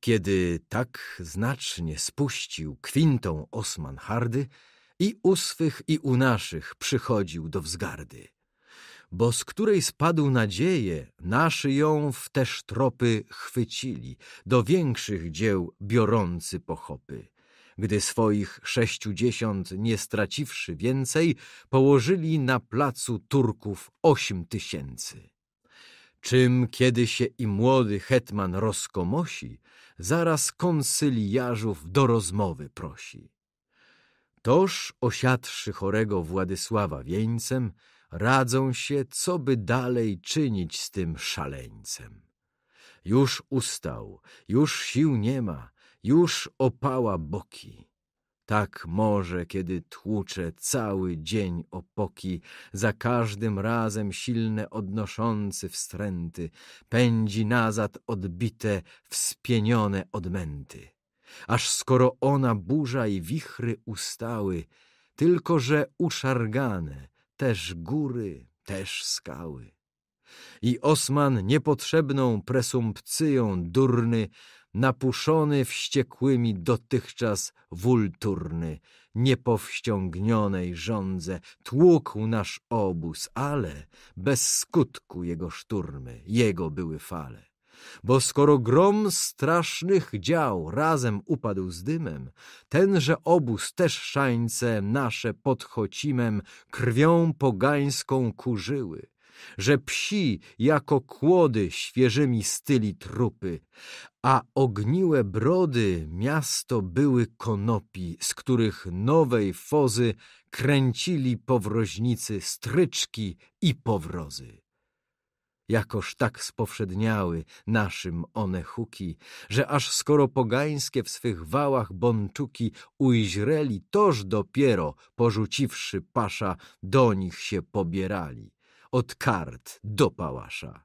Kiedy tak znacznie spuścił kwintą Osman hardy, i u swych i u naszych przychodził do wzgardy. Bo z której spadł nadzieje, naszy ją w też tropy chwycili, do większych dzieł biorący pochopy gdy swoich sześciudziesiąt nie straciwszy więcej, położyli na placu Turków osiem tysięcy. Czym kiedy się i młody hetman rozkomosi, zaraz konsyliarzów do rozmowy prosi. Toż osiadszy chorego Władysława wieńcem, radzą się, co by dalej czynić z tym szaleńcem. Już ustał, już sił nie ma, już opała boki. Tak może, kiedy tłucze cały dzień opoki, za każdym razem silne odnoszący wstręty, pędzi nazad odbite, wspienione odmęty. Aż skoro ona burza i wichry ustały, tylko że uszargane, też góry, też skały. I Osman niepotrzebną presumpcyją durny napuszony wściekłymi dotychczas wulturny, niepowściągnionej żądze, tłukł nasz obóz, ale bez skutku jego szturmy, jego były fale. Bo skoro grom strasznych dział razem upadł z dymem, tenże obóz też szańce nasze pod Chocimem krwią pogańską kurzyły, że psi jako kłody świeżymi styli trupy, a ogniłe brody miasto były konopi, z których nowej fozy kręcili powroźnicy stryczki i powrozy. Jakoż tak spowszedniały naszym one huki, że aż skoro pogańskie w swych wałach bączuki ujźreli, toż dopiero, porzuciwszy pasza, do nich się pobierali od kart do pałasza.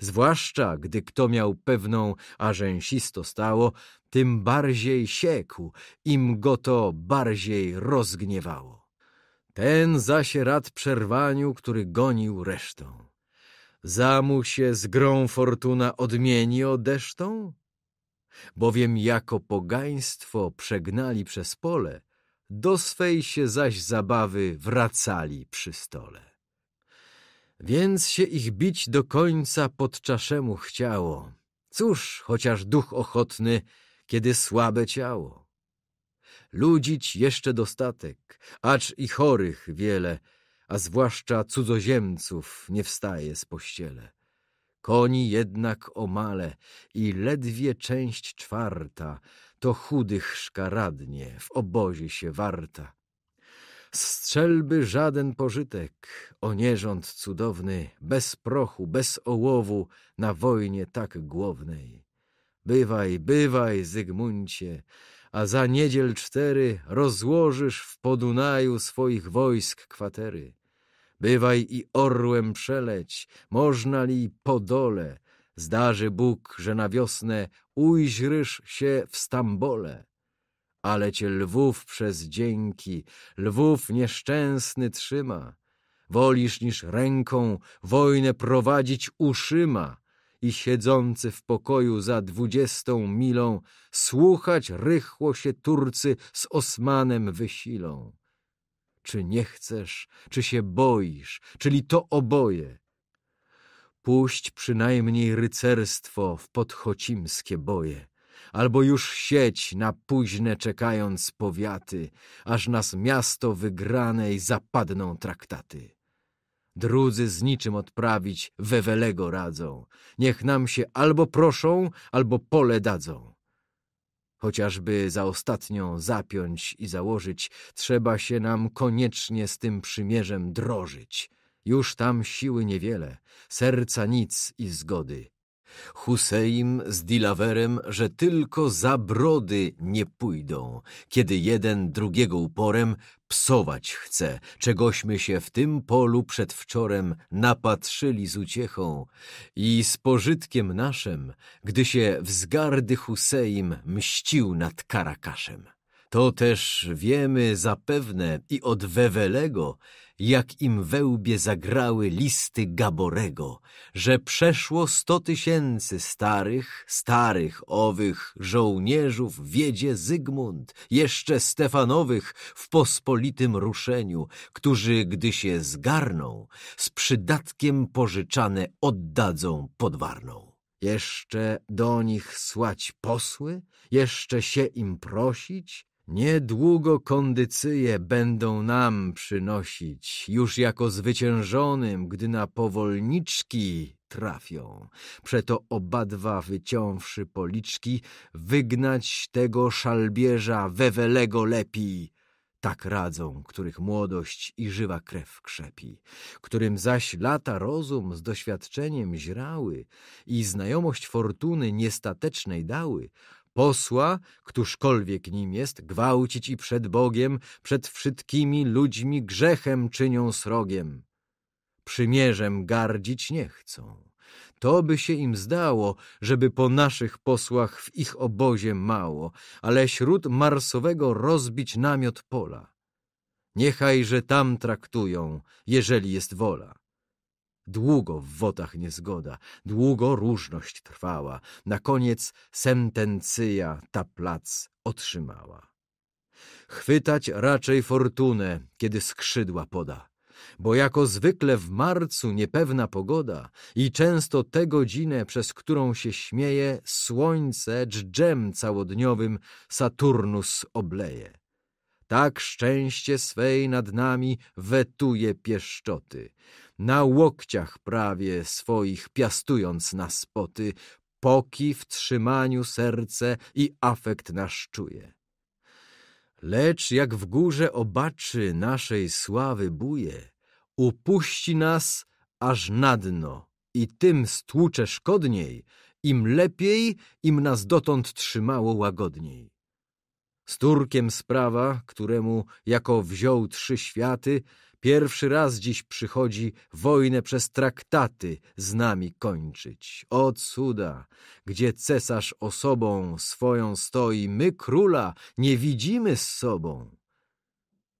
Zwłaszcza gdy kto miał pewną, a rzęsisto stało, tym bardziej siekł, im go to bardziej rozgniewało. Ten zaś rad przerwaniu, który gonił resztą. Zamu się z grą fortuna odmieni odesztą? Bowiem jako pogaństwo przegnali przez pole, do swej się zaś zabawy wracali przy stole. Więc się ich bić do końca podczaszemu chciało. Cóż, chociaż duch ochotny, kiedy słabe ciało. Ludzić jeszcze dostatek, acz i chorych wiele, a zwłaszcza cudzoziemców nie wstaje z pościele. Koni jednak omale i ledwie część czwarta, to chudych szkaradnie w obozie się warta strzelby żaden pożytek, o nierząd cudowny, bez prochu, bez ołowu, na wojnie tak głownej. Bywaj, bywaj, Zygmuncie, a za niedziel cztery rozłożysz w Podunaju swoich wojsk kwatery. Bywaj i orłem przeleć, można li podole, zdarzy Bóg, że na wiosnę ujrzysz się w Stambole ale cię Lwów przez dzięki, Lwów nieszczęsny trzyma. Wolisz niż ręką wojnę prowadzić uszyma i siedzący w pokoju za dwudziestą milą słuchać rychło się Turcy z Osmanem wysilą. Czy nie chcesz, czy się boisz, czyli to oboje? Puść przynajmniej rycerstwo w podchocimskie boje albo już sieć na późne czekając powiaty, aż nas miasto wygranej zapadną traktaty. Drudzy z niczym odprawić wewelego radzą, niech nam się albo proszą, albo pole dadzą. Chociażby za ostatnią zapiąć i założyć, trzeba się nam koniecznie z tym przymierzem drożyć. Już tam siły niewiele, serca nic i zgody Huseim z Dilawerem, że tylko za brody nie pójdą, kiedy jeden drugiego uporem psować chce, czegośmy się w tym polu przedwczorem napatrzyli z uciechą i z pożytkiem naszym, gdy się wzgardy Huseim mścił nad Karakaszem. To też wiemy zapewne i od Wewelego, jak im wełbie zagrały listy Gaborego, że przeszło sto tysięcy starych, starych owych żołnierzów wiedzie Zygmunt, jeszcze Stefanowych w pospolitym ruszeniu, którzy, gdy się zgarną, z przydatkiem pożyczane oddadzą podwarną. Jeszcze do nich słać posły? Jeszcze się im prosić? Niedługo kondycyje będą nam przynosić, już jako zwyciężonym, gdy na powolniczki trafią. Przeto obadwa wyciąwszy policzki, wygnać tego szalbierza wewelego lepi. Tak radzą, których młodość i żywa krew krzepi, którym zaś lata rozum z doświadczeniem źrały i znajomość fortuny niestatecznej dały, posła, któżkolwiek nim jest, gwałcić i przed Bogiem, przed wszystkimi ludźmi grzechem czynią srogiem. Przymierzem gardzić nie chcą. To by się im zdało, żeby po naszych posłach w ich obozie mało, ale śród marsowego rozbić namiot pola. Niechajże tam traktują, jeżeli jest wola. Długo w wodach niezgoda, długo różność trwała, na koniec sentencja ta plac otrzymała. Chwytać raczej fortunę, kiedy skrzydła poda, bo jako zwykle w marcu niepewna pogoda i często tę godzinę, przez którą się śmieje, słońce dżdżem całodniowym Saturnus obleje. Tak szczęście swej nad nami wetuje pieszczoty na łokciach prawie swoich piastując na spoty, poki w trzymaniu serce i afekt nasz czuje. Lecz jak w górze obaczy naszej sławy buje, upuści nas aż na dno i tym stłucze szkodniej, im lepiej, im nas dotąd trzymało łagodniej. Z Turkiem sprawa, któremu jako wziął trzy światy, Pierwszy raz dziś przychodzi wojnę przez traktaty z nami kończyć. O cuda, gdzie cesarz osobą swoją stoi, my króla nie widzimy z sobą.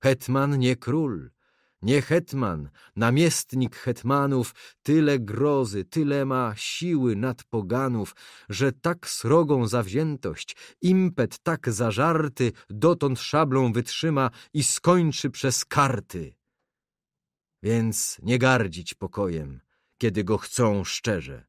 Hetman nie król, nie hetman, namiestnik hetmanów, tyle grozy, tyle ma siły nad poganów, że tak srogą zawziętość, impet tak zażarty, dotąd szablą wytrzyma i skończy przez karty. Więc nie gardzić pokojem, kiedy go chcą szczerze.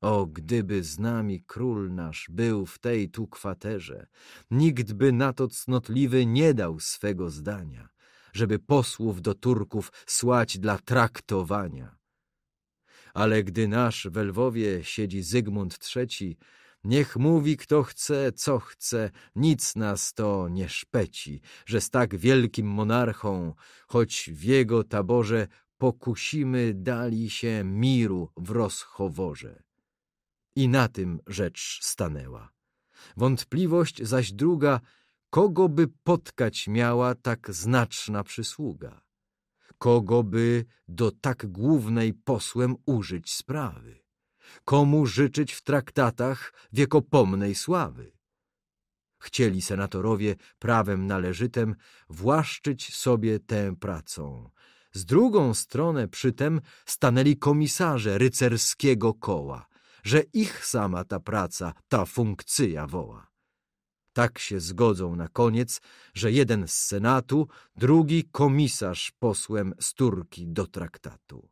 O, gdyby z nami król nasz był w tej tu kwaterze, nikt by na to cnotliwy nie dał swego zdania, żeby posłów do Turków słać dla traktowania. Ale gdy nasz we Lwowie siedzi Zygmunt III, Niech mówi kto chce, co chce, nic nas to nie szpeci, że z tak wielkim monarchą, choć w jego taborze pokusimy dali się miru w rozchoworze. I na tym rzecz stanęła. Wątpliwość zaś druga, kogo by potkać miała tak znaczna przysługa? Kogo by do tak głównej posłem użyć sprawy? komu życzyć w traktatach wiekopomnej sławy. Chcieli senatorowie prawem należytem właszczyć sobie tę pracą. Z drugą stronę przytem stanęli komisarze rycerskiego koła, że ich sama ta praca, ta funkcja woła. Tak się zgodzą na koniec, że jeden z senatu, drugi komisarz posłem z Turki do traktatu.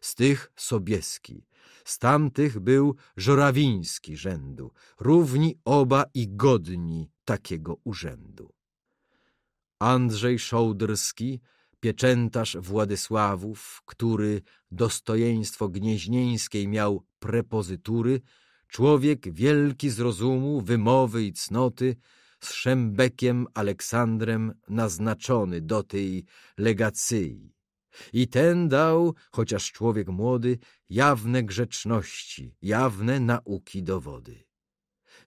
Z tych Sobieski, z tamtych był Żorawiński rzędu, równi oba i godni takiego urzędu. Andrzej Szołdrski, pieczętarz Władysławów, który dostojeństwo gnieźnieńskiej miał prepozytury, człowiek wielki z rozumu, wymowy i cnoty, z Szembekiem Aleksandrem naznaczony do tej legacyi. I ten dał, chociaż człowiek młody, jawne grzeczności, jawne nauki dowody.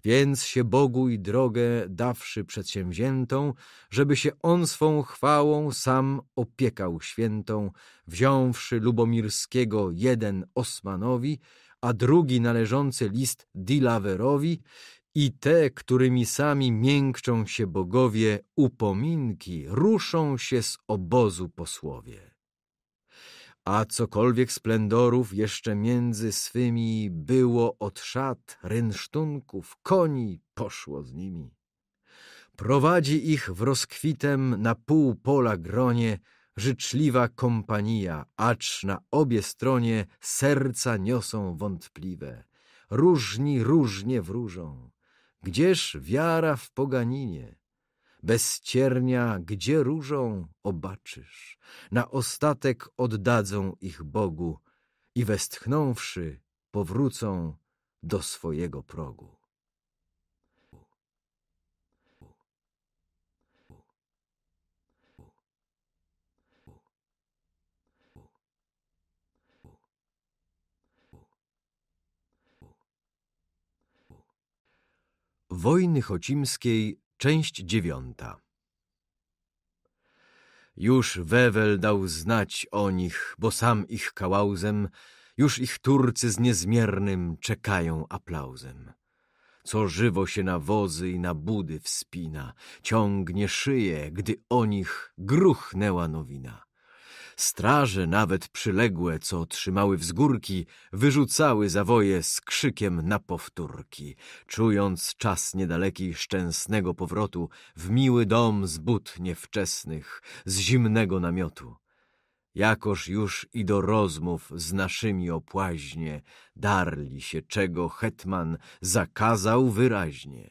Więc się Bogu i drogę dawszy przedsięwziętą, żeby się On swą chwałą sam opiekał świętą, wziąwszy Lubomirskiego jeden Osmanowi, a drugi należący list Dilawerowi i te, którymi sami miękczą się bogowie upominki, ruszą się z obozu posłowie a cokolwiek splendorów jeszcze między swymi było od szat, rynsztunków, koni poszło z nimi. Prowadzi ich w rozkwitem na pół pola gronie życzliwa kompania, acz na obie stronie serca niosą wątpliwe. Różni różnie wróżą. Gdzież wiara w poganinie? bez ciernia, gdzie różą obaczysz. Na ostatek oddadzą ich Bogu i westchnąwszy powrócą do swojego progu. Wojny chocimskiej Część dziewiąta Już Wewel dał znać o nich, bo sam ich kałauzem, już ich Turcy z niezmiernym czekają aplauzem. Co żywo się na wozy i na budy wspina, ciągnie szyję, gdy o nich gruchnęła nowina. Straże, nawet przyległe, co trzymały wzgórki, wyrzucały zawoje z krzykiem na powtórki, czując czas niedaleki szczęsnego powrotu w miły dom z but niewczesnych, z zimnego namiotu. Jakoż już i do rozmów z naszymi opłaźnie darli się, czego hetman zakazał wyraźnie.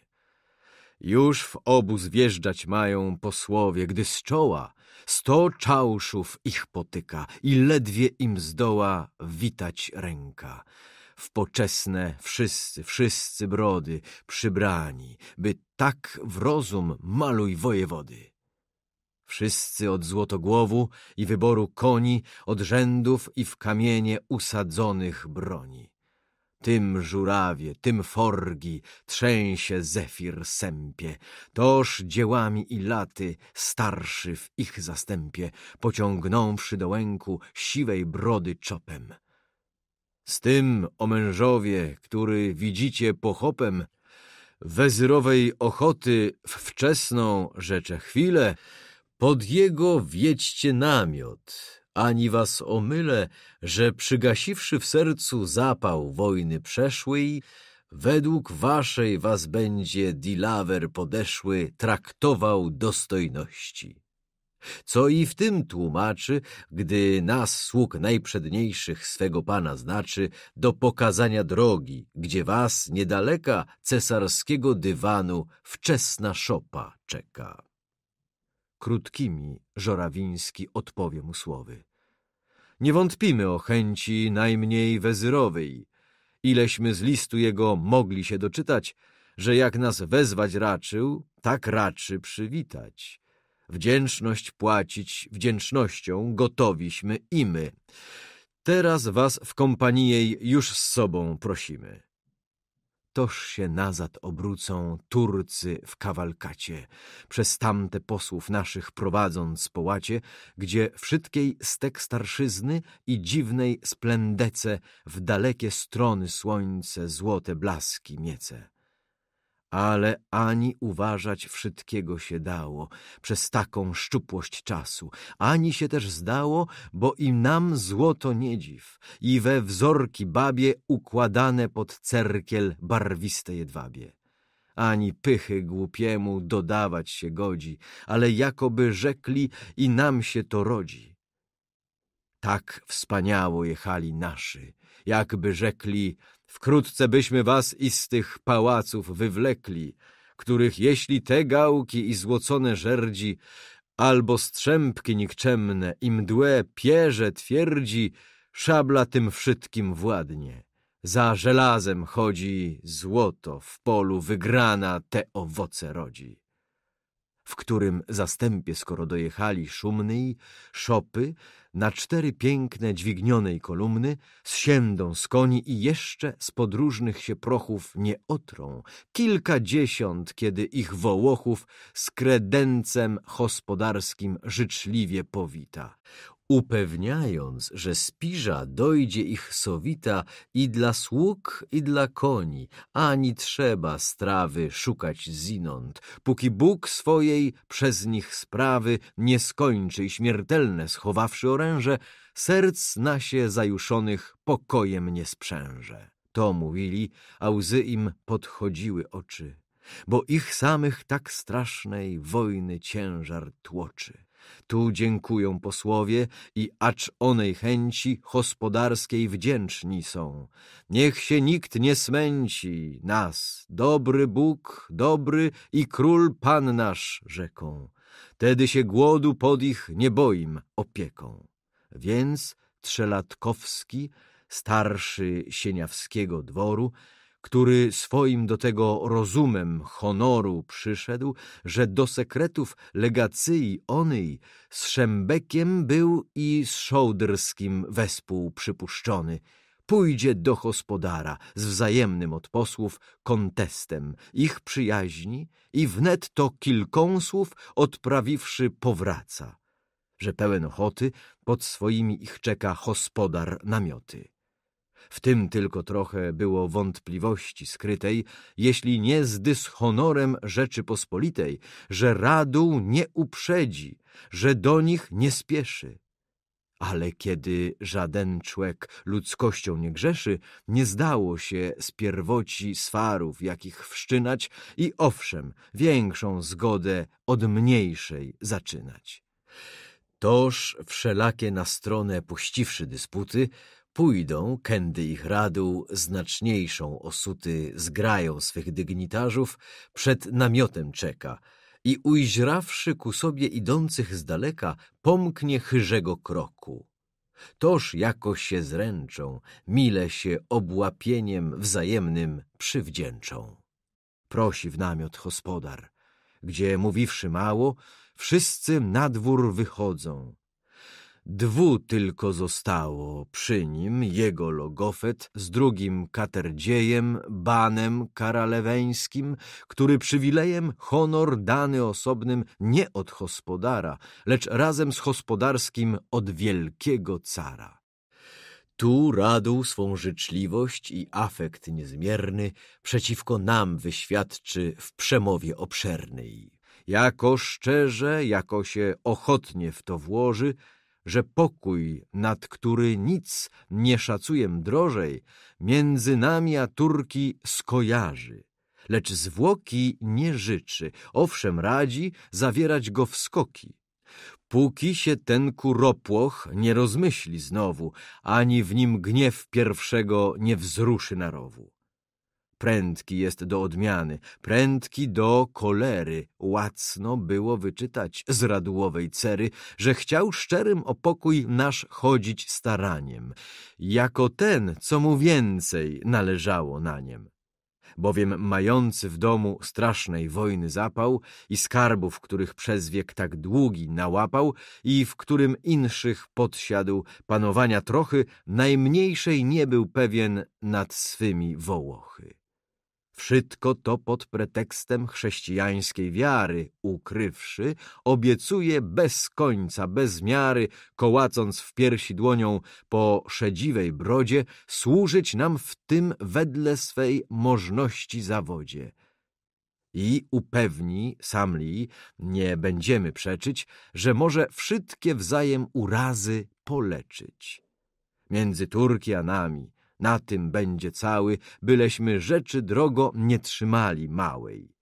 Już w obóz wjeżdżać mają posłowie, gdy z czoła Sto czałszów ich potyka i ledwie im zdoła witać ręka. W poczesne wszyscy, wszyscy brody przybrani, by tak w rozum maluj wojewody. Wszyscy od złotogłowu i wyboru koni, od rzędów i w kamienie usadzonych broni. Tym żurawie, tym forgi trzęsie zefir sępie, toż dziełami i laty starszy w ich zastępie, pociągnąwszy do łęku siwej brody czopem. Z tym, o mężowie, który widzicie pochopem, wezyrowej ochoty w wczesną rzeczę chwilę, pod jego wiedźcie namiot, ani was omylę, że przygasiwszy w sercu zapał wojny przeszłej, według waszej was będzie Dilawer podeszły traktował dostojności. Co i w tym tłumaczy, gdy nas, sług najprzedniejszych swego Pana znaczy, do pokazania drogi, gdzie was, niedaleka cesarskiego dywanu, wczesna szopa czeka. Krótkimi Żorawiński odpowie mu słowy nie wątpimy o chęci najmniej wezyrowej. Ileśmy z listu jego mogli się doczytać, że jak nas wezwać raczył, tak raczy przywitać. Wdzięczność płacić wdzięcznością gotowiśmy i my. Teraz was w kompanii jej już z sobą prosimy toż się nazad obrócą Turcy w kawalkacie, przez tamte posłów naszych prowadząc po łacie, gdzie wszystkiej stek starszyzny i dziwnej splendece w dalekie strony słońce złote blaski miece ale ani uważać wszystkiego się dało przez taką szczupłość czasu, ani się też zdało, bo i nam złoto nie dziw i we wzorki babie układane pod cerkiel barwiste jedwabie. Ani pychy głupiemu dodawać się godzi, ale jakoby rzekli i nam się to rodzi. Tak wspaniało jechali naszy, jakby rzekli Wkrótce byśmy was i z tych pałaców wywlekli, których jeśli te gałki i złocone żerdzi, albo strzępki nikczemne i mdłe pierze twierdzi, szabla tym wszystkim władnie. Za żelazem chodzi złoto, w polu wygrana te owoce rodzi w którym zastępie, skoro dojechali szumnej, szopy, na cztery piękne dźwignionej kolumny, zsiędą z koni i jeszcze z podróżnych się prochów nie otrą, kilkadziesiąt, kiedy ich wołochów z kredencem hospodarskim życzliwie powita upewniając, że spiża dojdzie ich sowita i dla sług, i dla koni, ani trzeba strawy szukać zinąd, póki Bóg swojej przez nich sprawy nie skończy i śmiertelne schowawszy oręże, serc nasie zajuszonych pokojem nie sprzęże. To mówili, a łzy im podchodziły oczy, bo ich samych tak strasznej wojny ciężar tłoczy. Tu dziękują posłowie i acz onej chęci hospodarskiej wdzięczni są. Niech się nikt nie smęci nas, dobry Bóg, dobry i król Pan nasz, rzeką. Tedy się głodu pod ich nie boim opieką. Więc Trzelatkowski, starszy sieniawskiego dworu, który swoim do tego rozumem honoru przyszedł, że do sekretów legacyi onej z Szembekiem był i z Szołdrskim wespół przypuszczony. Pójdzie do hospodara z wzajemnym od posłów kontestem ich przyjaźni i wnet to kilką słów odprawiwszy powraca, że pełen ochoty pod swoimi ich czeka hospodar namioty w tym tylko trochę było wątpliwości skrytej, jeśli nie z dyshonorem Rzeczypospolitej, że radu nie uprzedzi, że do nich nie spieszy. Ale kiedy żaden człek ludzkością nie grzeszy, nie zdało się z pierwoci swarów, jakich wszczynać i owszem, większą zgodę od mniejszej zaczynać. Toż wszelakie na stronę puściwszy dysputy, pójdą kędy ich radu, znaczniejszą osuty zgrają swych dygnitarzów, przed namiotem czeka i ujrzawszy ku sobie idących z daleka, pomknie chyżego kroku. Toż jako się zręczą, mile się obłapieniem wzajemnym przywdzięczą. Prosi w namiot hospodar, gdzie mówiwszy mało, wszyscy na dwór wychodzą, Dwu tylko zostało przy nim jego logofet z drugim katerdziejem, banem karaleweńskim, który przywilejem honor dany osobnym nie od hospodara, lecz razem z hospodarskim od wielkiego cara. Tu radu swą życzliwość i afekt niezmierny przeciwko nam wyświadczy w przemowie obszernej. Jako szczerze, jako się ochotnie w to włoży, że pokój, nad który nic nie szacuję drożej, między nami a Turki skojarzy, lecz zwłoki nie życzy, owszem radzi zawierać go w skoki. Póki się ten kuropłoch nie rozmyśli znowu, ani w nim gniew pierwszego nie wzruszy na rowu. Prędki jest do odmiany, prędki do kolery. Łacno było wyczytać z radułowej cery, że chciał szczerym o pokój nasz chodzić staraniem, jako ten, co mu więcej należało na niem bowiem mający w domu strasznej wojny zapał i skarbów, których przez wiek tak długi nałapał i w którym inszych podsiadł panowania trochy, najmniejszej nie był pewien nad swymi wołochy. Wszystko to pod pretekstem chrześcijańskiej wiary, ukrywszy, obiecuje bez końca, bez miary, kołacąc w piersi dłonią po szedziwej brodzie, służyć nam w tym wedle swej możności zawodzie. I upewni, samli, nie będziemy przeczyć, że może wszystkie wzajem urazy poleczyć. Między Turki a nami – na tym będzie cały, byleśmy rzeczy drogo nie trzymali małej.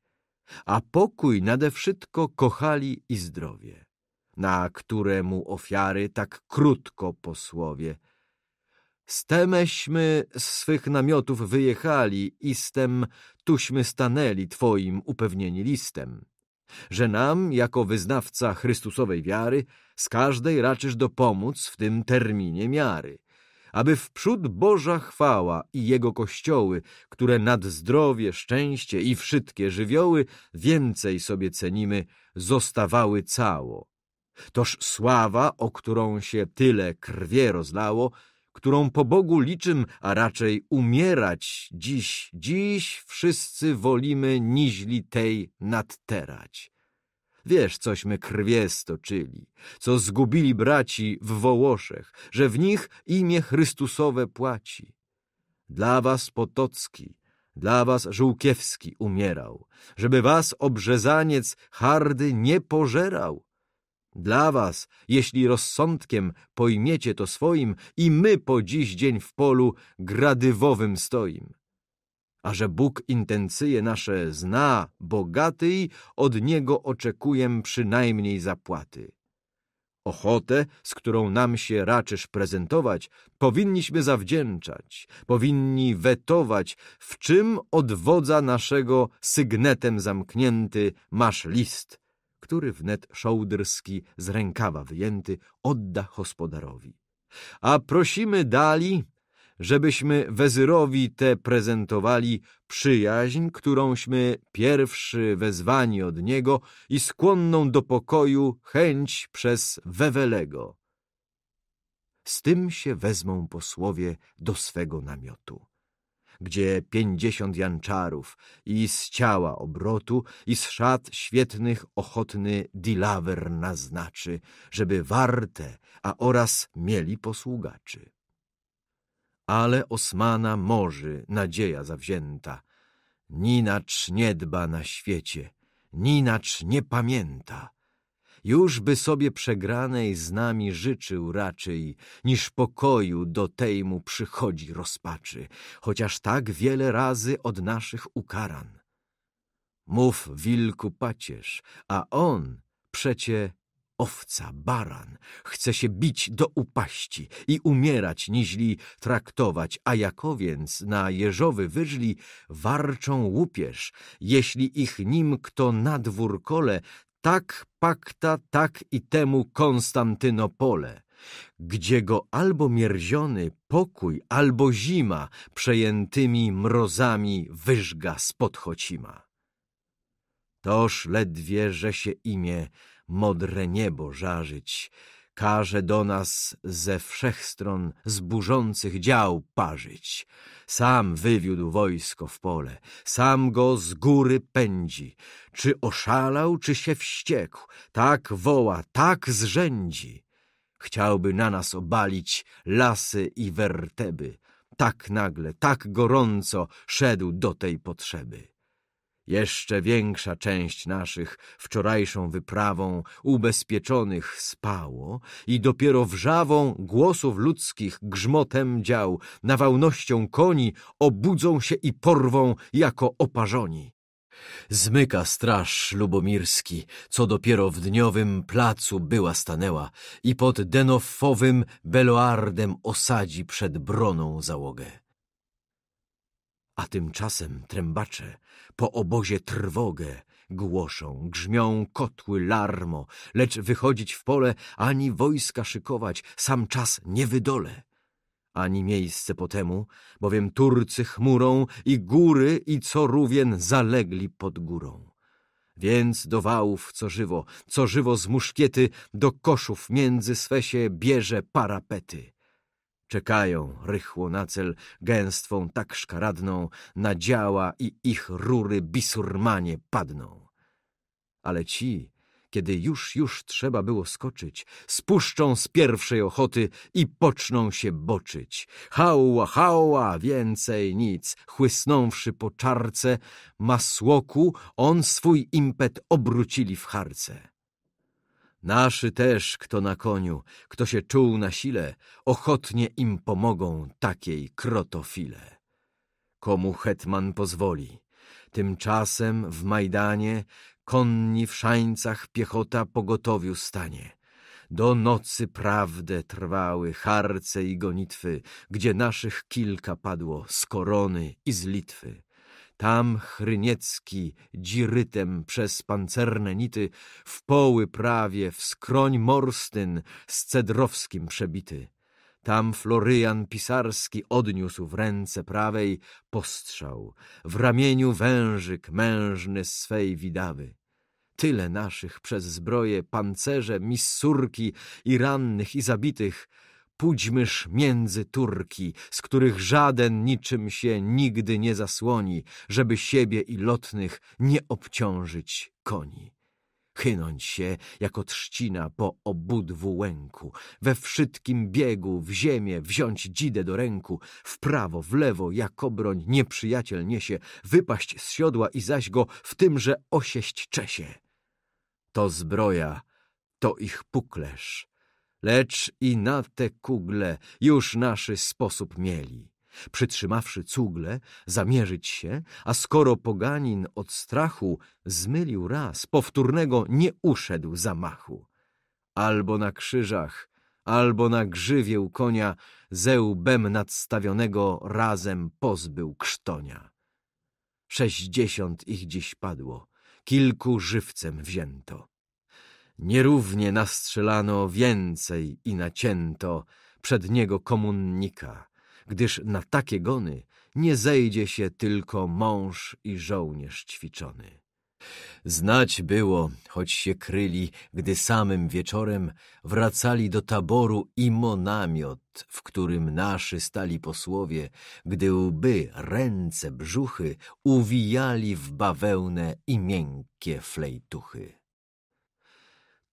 A pokój nade wszystko kochali i zdrowie, na któremu ofiary tak krótko posłowie. Stemeśmy z swych namiotów wyjechali i stem tuśmy stanęli Twoim upewnieni listem, że nam, jako wyznawca Chrystusowej wiary, z każdej raczysz dopomóc w tym terminie miary aby wprzód Boża chwała i Jego kościoły, które nad zdrowie, szczęście i wszystkie żywioły więcej sobie cenimy, zostawały cało. Toż sława, o którą się tyle krwie rozlało, którą po Bogu liczym, a raczej umierać dziś, dziś wszyscy wolimy niźli tej nadterać. Wiesz, cośmy krwie stoczyli, co zgubili braci w Wołoszech, że w nich imię Chrystusowe płaci. Dla was Potocki, dla was Żółkiewski umierał, żeby was obrzezaniec hardy nie pożerał. Dla was, jeśli rozsądkiem pojmiecie to swoim, i my po dziś dzień w polu gradywowym stoim a że Bóg intencyje nasze zna, bogaty i od Niego oczekuję przynajmniej zapłaty. Ochotę, z którą nam się raczysz prezentować, powinniśmy zawdzięczać, powinni wetować, w czym odwodza naszego sygnetem zamknięty masz list, który wnet szołdrski z rękawa wyjęty odda hospodarowi. A prosimy dali, żebyśmy wezyrowi te prezentowali przyjaźń, którąśmy pierwszy wezwani od niego i skłonną do pokoju chęć przez Wewelego. Z tym się wezmą posłowie do swego namiotu, gdzie pięćdziesiąt janczarów i z ciała obrotu i z szat świetnych ochotny dilawer naznaczy, żeby warte, a oraz mieli posługaczy ale Osmana morzy nadzieja zawzięta. Ninacz nie dba na świecie, ninacz nie pamięta. Już by sobie przegranej z nami życzył raczej, niż pokoju do tej mu przychodzi rozpaczy, chociaż tak wiele razy od naszych ukaran. Mów wilku pacierz, a on przecie Owca, baran, chce się bić do upaści i umierać, niźli traktować, a jako więc na jeżowy wyżli warczą łupież, jeśli ich nim kto na dwór kole, tak pakta, tak i temu Konstantynopole gdzie go albo mierziony pokój, albo zima przejętymi mrozami wyżga spod Chocima. Toż ledwie, że się imię modre niebo żarzyć, każe do nas ze wszech stron zburzących dział parzyć. Sam wywiódł wojsko w pole, sam go z góry pędzi. Czy oszalał, czy się wściekł, tak woła, tak zrzędzi. Chciałby na nas obalić lasy i werteby. Tak nagle, tak gorąco szedł do tej potrzeby. Jeszcze większa część naszych wczorajszą wyprawą ubezpieczonych spało i dopiero wrzawą głosów ludzkich grzmotem dział, nawałnością koni obudzą się i porwą jako oparzoni. Zmyka straż lubomirski, co dopiero w dniowym placu była stanęła i pod denofowym beloardem osadzi przed broną załogę. A tymczasem trębacze po obozie trwogę głoszą, grzmią kotły larmo, lecz wychodzić w pole ani wojska szykować sam czas nie wydole. Ani miejsce po temu, bowiem Turcy chmurą i góry i co rówien zalegli pod górą. Więc do wałów co żywo, co żywo z muszkiety, do koszów między swe się bierze parapety. Czekają rychło na cel gęstwą tak szkaradną, na działa i ich rury bisurmanie padną. Ale ci, kiedy już, już trzeba było skoczyć, spuszczą z pierwszej ochoty i poczną się boczyć. Hała, hała, więcej nic, chłysnąwszy po czarce, masłoku on swój impet obrócili w harce. Naszy też, kto na koniu, kto się czuł na sile, ochotnie im pomogą takiej krotofile. Komu hetman pozwoli. Tymczasem w Majdanie konni w szańcach piechota pogotowiu stanie. Do nocy prawdę trwały harce i gonitwy, gdzie naszych kilka padło z korony i z Litwy. Tam Chryniecki dzirytem przez pancerne nity w poły prawie, w skroń morstyn z cedrowskim przebity. Tam Floryjan Pisarski odniósł w ręce prawej postrzał, w ramieniu wężyk mężny swej widawy. Tyle naszych przez zbroje, pancerze, missurki i rannych i zabitych – Pójdźmyż między Turki, z których żaden niczym się nigdy nie zasłoni, żeby siebie i lotnych nie obciążyć koni. Chynąć się jako trzcina po obudwu łęku, we wszystkim biegu w ziemię wziąć dzidę do ręku, w prawo, w lewo, jako broń nieprzyjaciel niesie, wypaść z siodła i zaś go w tymże osieść czesie. To zbroja, to ich puklerz Lecz i na te kugle już naszy sposób mieli. Przytrzymawszy cugle, zamierzyć się, a skoro poganin od strachu zmylił raz, powtórnego nie uszedł zamachu. Albo na krzyżach, albo na u konia zełbem nadstawionego razem pozbył krztonia. Sześćdziesiąt ich dziś padło, kilku żywcem wzięto. Nierównie nastrzelano więcej i nacięto przed niego komunnika, gdyż na takie gony nie zejdzie się tylko mąż i żołnierz ćwiczony. Znać było, choć się kryli, gdy samym wieczorem wracali do taboru imo namiot, w którym naszy stali posłowie, gdy łby, ręce, brzuchy uwijali w bawełnę i miękkie flejtuchy.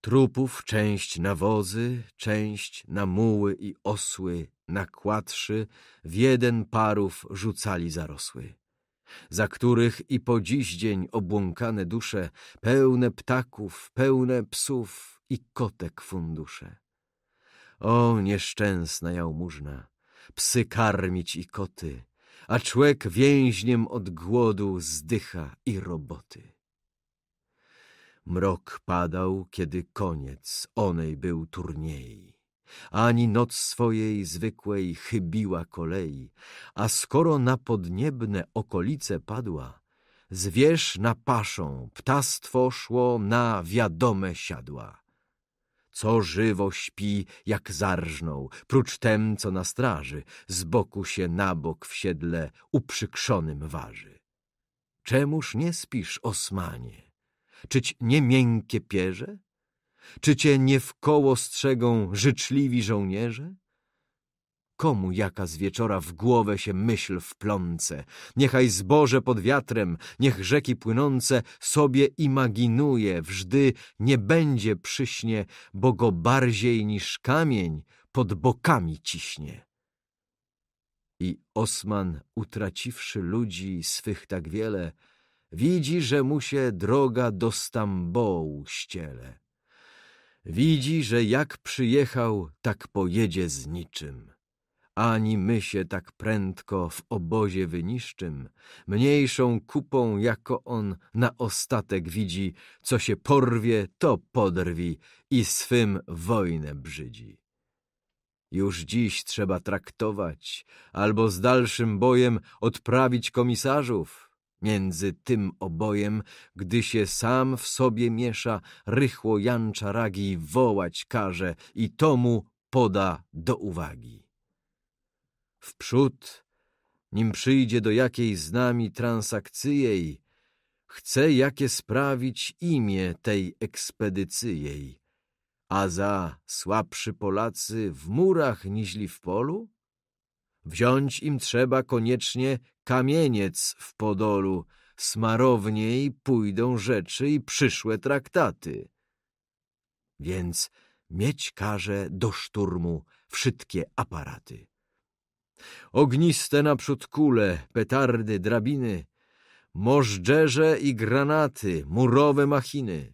Trupów część na wozy, część na muły i osły, nakładszy, w jeden parów rzucali zarosły, za których i po dziś dzień obłąkane dusze, pełne ptaków, pełne psów i kotek fundusze. O, nieszczęsna jałmużna, psy karmić i koty, a człek więźniem od głodu zdycha i roboty. Mrok padał, kiedy koniec onej był turniej. Ani noc swojej zwykłej chybiła kolei, a skoro na podniebne okolice padła, zwierz na paszą ptastwo szło na wiadome siadła co żywo śpi, jak zarżnął, prócz tem, co na straży, z boku się na bok w siedle uprzykrzonym waży. Czemuż nie spisz, Osmanie? czyć nie miękkie pierze? Czy cię nie w koło strzegą życzliwi żołnierze? Komu jaka z wieczora w głowę się myśl wplące? Niechaj zboże pod wiatrem, niech rzeki płynące sobie imaginuje, wżdy nie będzie przyśnie, bo go bardziej niż kamień pod bokami ciśnie. I Osman, utraciwszy ludzi swych tak wiele, Widzi, że mu się droga do Stambołu ściele. Widzi, że jak przyjechał, tak pojedzie z niczym. Ani my się tak prędko w obozie wyniszczym, mniejszą kupą jako on na ostatek widzi, co się porwie, to podrwi i swym wojnę brzydzi. Już dziś trzeba traktować, albo z dalszym bojem odprawić komisarzów, Między tym obojem, gdy się sam w sobie miesza, rychło jancza ragi wołać każe i to mu poda do uwagi. Wprzód, nim przyjdzie do jakiej z nami transakcyjej, chce jakie sprawić imię tej ekspedycyjej, a za słabszy Polacy w murach niźli w polu? Wziąć im trzeba koniecznie Kamieniec w Podolu, smarowniej pójdą rzeczy i przyszłe traktaty. Więc mieć każe do szturmu wszystkie aparaty. Ogniste naprzód kule, petardy, drabiny, możdżerze i granaty, murowe machiny.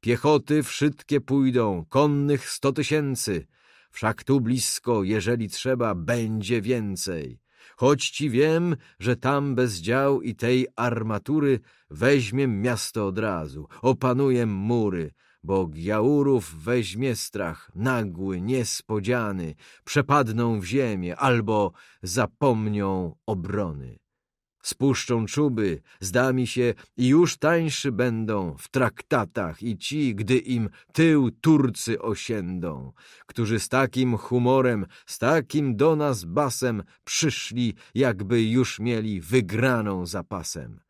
Piechoty wszystkie pójdą, konnych sto tysięcy, wszak tu blisko, jeżeli trzeba, będzie więcej choć ci wiem, że tam bez dział i tej armatury weźmiem miasto od razu, opanuję mury, bo giaurów weźmie strach, nagły, niespodziany, przepadną w ziemię albo zapomnią obrony. Spuszczą czuby, zda mi się, i już tańszy będą w traktatach i ci, gdy im tył Turcy osiędą, którzy z takim humorem, z takim do nas basem przyszli, jakby już mieli wygraną zapasem.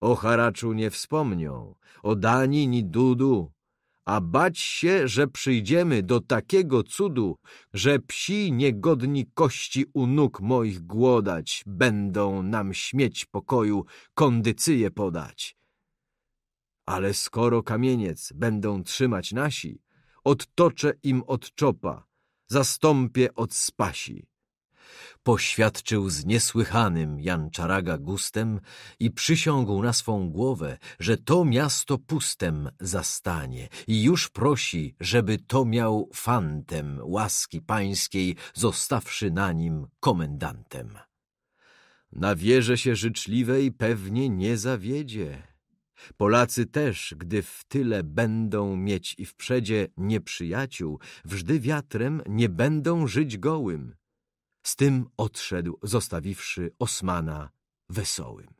O haraczu nie wspomnią, o Dani ni dudu, a bać się, że przyjdziemy do takiego cudu, że psi niegodni kości u nóg moich głodać, będą nam śmieć pokoju, kondycyję podać. Ale skoro kamieniec będą trzymać nasi, odtoczę im od czopa, zastąpię od spasi poświadczył z niesłychanym Janczaraga gustem i przysiągł na swą głowę, że to miasto pustem zastanie i już prosi, żeby to miał fantem łaski pańskiej, zostawszy na nim komendantem. Na wierze się życzliwej pewnie nie zawiedzie. Polacy też, gdy w tyle będą mieć i wprzedzie nieprzyjaciół, wżdy wiatrem nie będą żyć gołym z tym odszedł, zostawiwszy Osmana wesołym.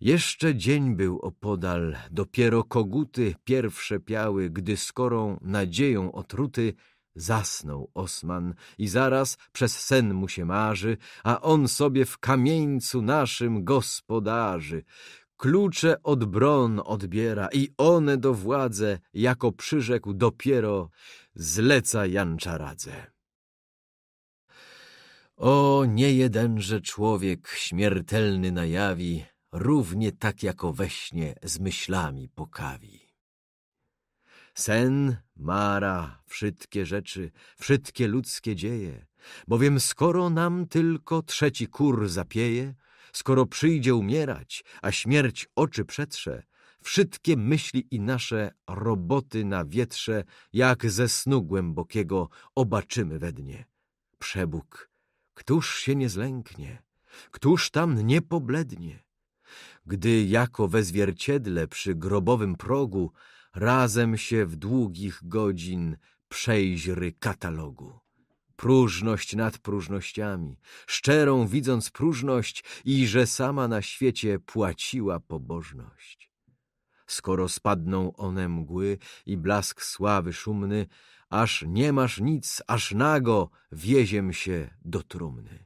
Jeszcze dzień był opodal, dopiero koguty pierwsze piały, gdy skorą nadzieją otruty zasnął Osman i zaraz przez sen mu się marzy, a on sobie w kamieńcu naszym gospodarzy. Klucze od bron odbiera i one do władze, jako przyrzekł dopiero, zleca Janczaradze. O, nie jedenże człowiek śmiertelny najawi, równie tak jako we śnie z myślami pokawi. Sen, mara, wszystkie rzeczy, wszystkie ludzkie dzieje, bowiem skoro nam tylko trzeci kur zapieje, skoro przyjdzie umierać, a śmierć oczy przetrze, wszystkie myśli i nasze roboty na wietrze, jak ze snu głębokiego, obaczymy we dnie. Przebóg Któż się nie zlęknie? Któż tam nie poblednie? Gdy jako we zwierciedle przy grobowym progu Razem się w długich godzin przejrzy katalogu. Próżność nad próżnościami, szczerą widząc próżność i że sama na świecie płaciła pobożność skoro spadną one mgły i blask sławy szumny, aż nie masz nic, aż nago wieziem się do trumny.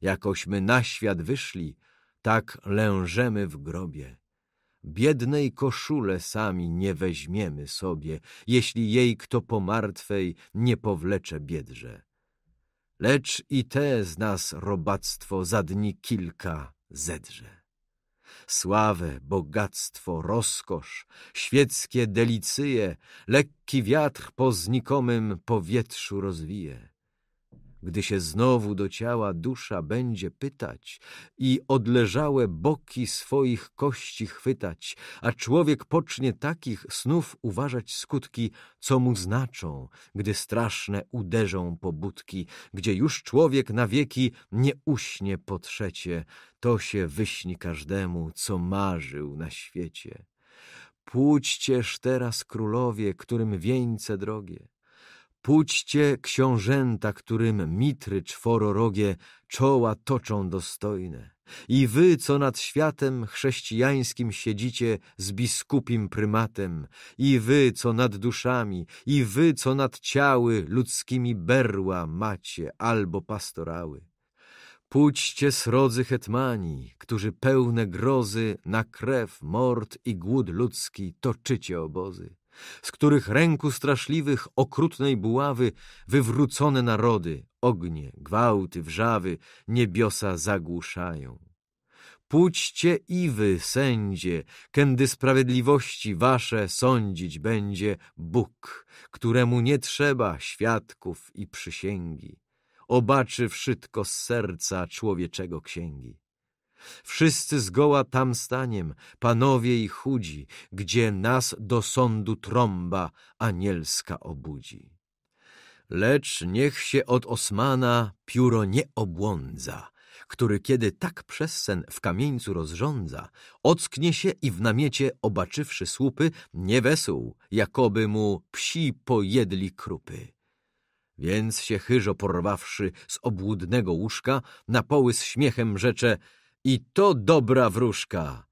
Jakośmy na świat wyszli, tak lężemy w grobie. Biednej koszule sami nie weźmiemy sobie, jeśli jej kto po martwej nie powlecze biedrze. Lecz i te z nas robactwo za dni kilka zedrze sławę, bogactwo, rozkosz, świeckie delicyje, lekki wiatr po znikomym powietrzu rozwije gdy się znowu do ciała dusza będzie pytać i odleżałe boki swoich kości chwytać, a człowiek pocznie takich snów uważać skutki, co mu znaczą, gdy straszne uderzą pobudki, gdzie już człowiek na wieki nie uśnie po trzecie, to się wyśni każdemu, co marzył na świecie. Płóćcież teraz królowie, którym wieńce drogie, Pójdźcie, książęta, którym mitry czwororogie czoła toczą dostojne. I wy, co nad światem chrześcijańskim siedzicie z biskupim prymatem, i wy, co nad duszami, i wy, co nad ciały ludzkimi berła macie albo pastorały. Pójdźcie srodzy hetmani, którzy pełne grozy na krew, mord i głód ludzki toczycie obozy z których ręku straszliwych okrutnej buławy wywrócone narody, ognie, gwałty, wrzawy niebiosa zagłuszają. Pójdźcie i wy, sędzie, kędy sprawiedliwości wasze sądzić będzie Bóg, któremu nie trzeba świadków i przysięgi. Obaczy wszystko z serca człowieczego księgi. Wszyscy zgoła tam staniem, panowie i chudzi, Gdzie nas do sądu trąba anielska obudzi. Lecz niech się od Osmana pióro nie obłądza, który kiedy tak przez sen w kamieńcu rozrządza, ocknie się i w namiecie, obaczywszy słupy, nie wesół, jakoby mu psi pojedli krupy. Więc się chyżo porwawszy z obłudnego łóżka, na poły z śmiechem rzecze – i to dobra wróżka!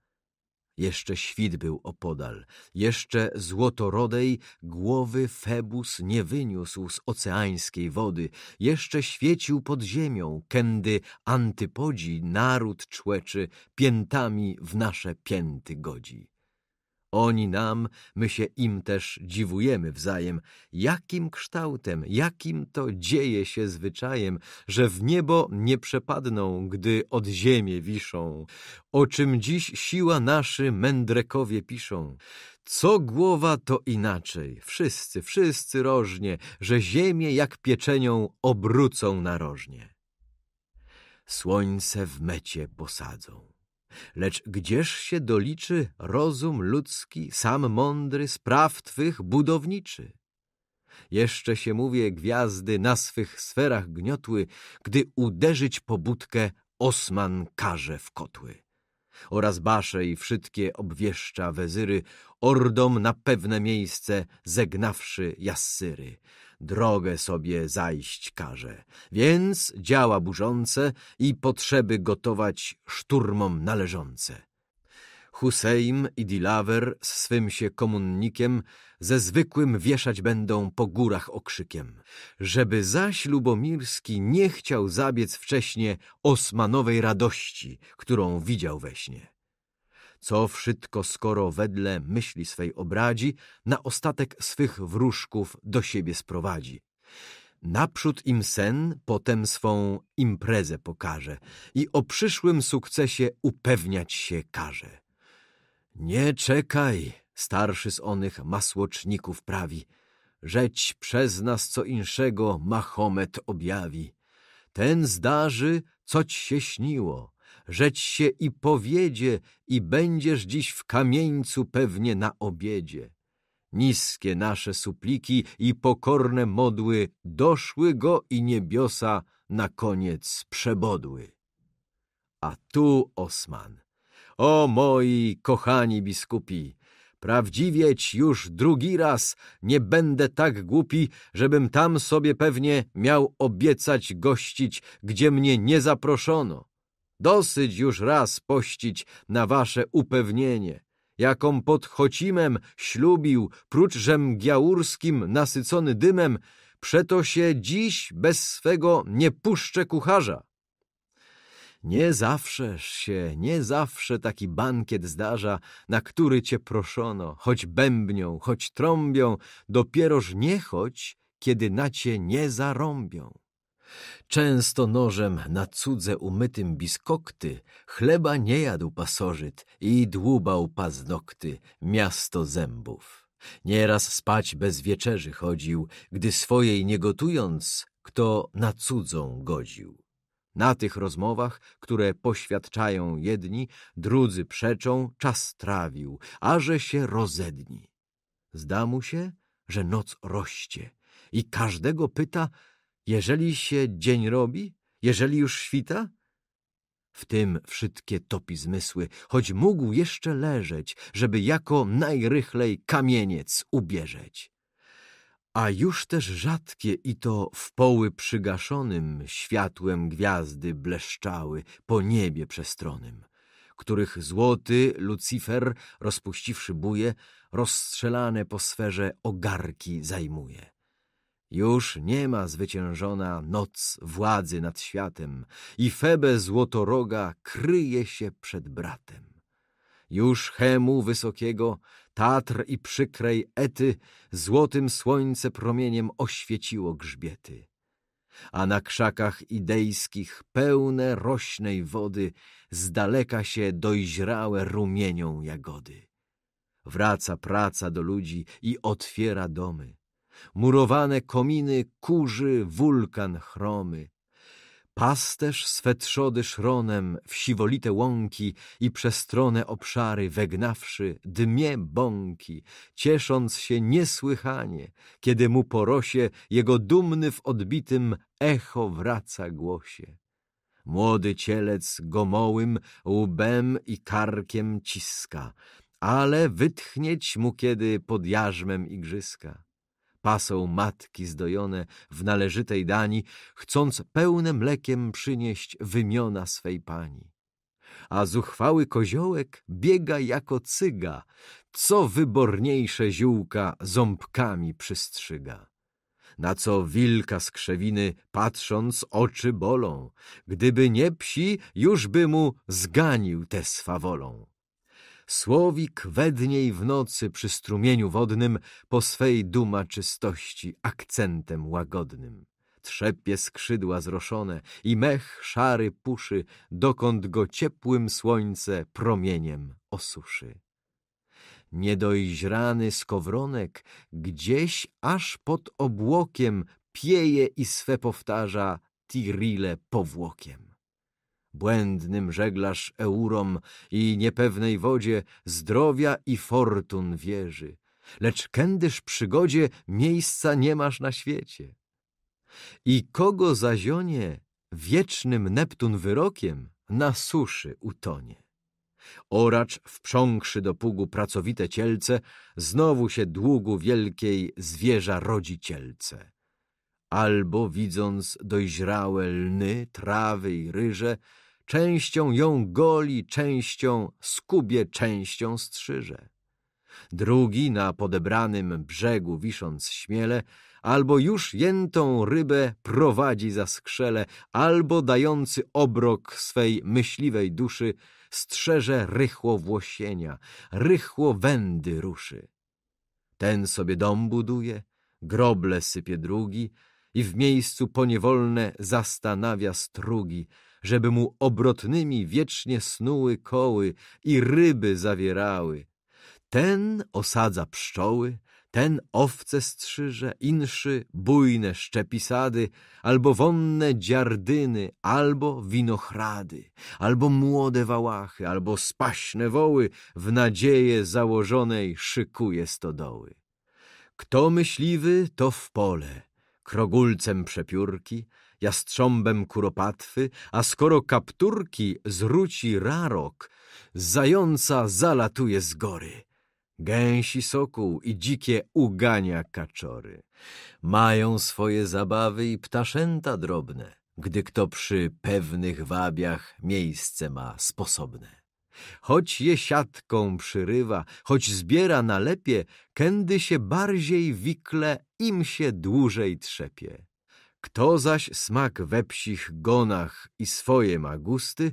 Jeszcze świt był opodal, jeszcze złotorodej głowy Febus nie wyniósł z oceańskiej wody, jeszcze świecił pod ziemią, kędy antypodzi naród człeczy, piętami w nasze pięty godzi. Oni nam, my się im też dziwujemy wzajem, jakim kształtem, jakim to dzieje się zwyczajem, że w niebo nie przepadną, gdy od ziemię wiszą, o czym dziś siła naszy mędrekowie piszą. Co głowa, to inaczej, wszyscy, wszyscy rożnie, że ziemię jak pieczenią obrócą narożnie. Słońce w mecie posadzą. Lecz gdzież się doliczy rozum ludzki, sam mądry, spraw twych budowniczy? Jeszcze się mówię, gwiazdy na swych sferach gniotły, gdy uderzyć pobudkę Osman karze w kotły. Oraz basze i wszystkie obwieszcza wezyry, ordom na pewne miejsce zegnawszy jassyry drogę sobie zajść każe. Więc działa burzące i potrzeby gotować szturmom należące. Husejm i Dilawer z swym się komunnikiem ze zwykłym wieszać będą po górach okrzykiem. Żeby zaś Lubomirski nie chciał zabiec wcześnie osmanowej radości, którą widział we śnie co wszystko skoro wedle myśli swej obradzi, na ostatek swych wróżków do siebie sprowadzi. Naprzód im sen, potem swą imprezę pokaże i o przyszłym sukcesie upewniać się każe. Nie czekaj, starszy z onych masłoczników prawi, żeć przez nas co inszego Mahomet objawi. Ten zdarzy, coć się śniło, żeć się i powiedzie i będziesz dziś w kamieńcu pewnie na obiedzie. Niskie nasze supliki i pokorne modły doszły go i niebiosa na koniec przebodły. A tu Osman. O moi kochani biskupi! Prawdziwieć już drugi raz nie będę tak głupi, żebym tam sobie pewnie miał obiecać gościć, gdzie mnie nie zaproszono. Dosyć już raz pościć na wasze upewnienie, jaką pod Chocimem ślubił, prócz żem mgiaurskim nasycony dymem, przeto się dziś bez swego nie puszczę kucharza. Nie zawszeż się, nie zawsze taki bankiet zdarza, na który cię proszono, choć bębnią, choć trąbią, dopieroż nie choć, kiedy na cię nie zarąbią. Często nożem na cudze umytym biskokty chleba nie jadł pasożyt i dłubał paznokty miasto zębów. Nieraz spać bez wieczerzy chodził, gdy swojej nie gotując, kto na cudzą godził. Na tych rozmowach, które poświadczają jedni, drudzy przeczą, czas trawił, a że się rozedni. Zda mu się, że noc rośnie i każdego pyta, jeżeli się dzień robi, jeżeli już świta? W tym wszystkie topi zmysły, choć mógł jeszcze leżeć, żeby jako najrychlej kamieniec ubierzeć. A już też rzadkie i to w poły przygaszonym światłem gwiazdy bleszczały po niebie przestronym, których złoty Lucifer, rozpuściwszy buje, rozstrzelane po sferze ogarki zajmuje już nie ma zwyciężona noc władzy nad światem i Febe złotoroga kryje się przed bratem. Już Chemu wysokiego, Tatr i przykrej Ety złotym słońce promieniem oświeciło grzbiety. A na krzakach idejskich pełne rośnej wody z daleka się dojrzałe rumienią jagody. Wraca praca do ludzi i otwiera domy murowane kominy kurzy wulkan chromy. Pasterz trzody szronem w siwolite łąki i przestrone obszary wegnawszy dmie bąki, ciesząc się niesłychanie, kiedy mu porosie jego dumny w odbitym echo wraca głosie. Młody cielec gomołym łbem i karkiem ciska, ale wytchnieć mu kiedy pod jarzmem igrzyska pasą matki zdojone w należytej dani, chcąc pełne mlekiem przynieść wymiona swej pani. A zuchwały koziołek biega jako cyga, co wyborniejsze ziółka ząbkami przystrzyga. Na co wilka z krzewiny, patrząc, oczy bolą, gdyby nie psi, już by mu zganił tę swawolą. Słowik wedniej w nocy przy strumieniu wodnym po swej duma czystości akcentem łagodnym. Trzepie skrzydła zroszone i mech szary puszy, dokąd go ciepłym słońce promieniem osuszy. Niedojrzany skowronek gdzieś aż pod obłokiem pieje i swe powtarza tirile powłokiem błędnym żeglarz eurom i niepewnej wodzie zdrowia i fortun wierzy, lecz kędyż przygodzie miejsca nie masz na świecie. I kogo zazionie wiecznym Neptun wyrokiem na suszy utonie. Oracz, wprząkszy do pługu pracowite cielce, znowu się długu wielkiej zwierza rodzi cielce albo widząc dojrzałe lny, trawy i ryże, częścią ją goli, częścią skubie, częścią strzyże. Drugi na podebranym brzegu wisząc śmiele, albo już jętą rybę prowadzi za skrzele, albo dający obrok swej myśliwej duszy, strzeże rychło włosienia, rychło wędy ruszy. Ten sobie dom buduje, groble sypie drugi, i w miejscu poniewolne zastanawia strugi, żeby mu obrotnymi wiecznie snuły koły i ryby zawierały. Ten osadza pszczoły, ten owce strzyże, inszy bujne szczepisady, albo wonne dziardyny, albo winochrady, albo młode wałachy, albo spaśne woły, w nadzieję założonej szykuje stodoły. Kto myśliwy, to w pole, krogulcem przepiórki, jastrząbem kuropatwy, a skoro kapturki zruci rarok, zająca zalatuje z gory. Gęsi sokół i dzikie ugania kaczory. Mają swoje zabawy i ptaszęta drobne, gdy kto przy pewnych wabiach miejsce ma sposobne choć je siatką przyrywa, choć zbiera na lepie, kędy się bardziej wikle, im się dłużej trzepie. Kto zaś smak we psich gonach i swoje ma gusty,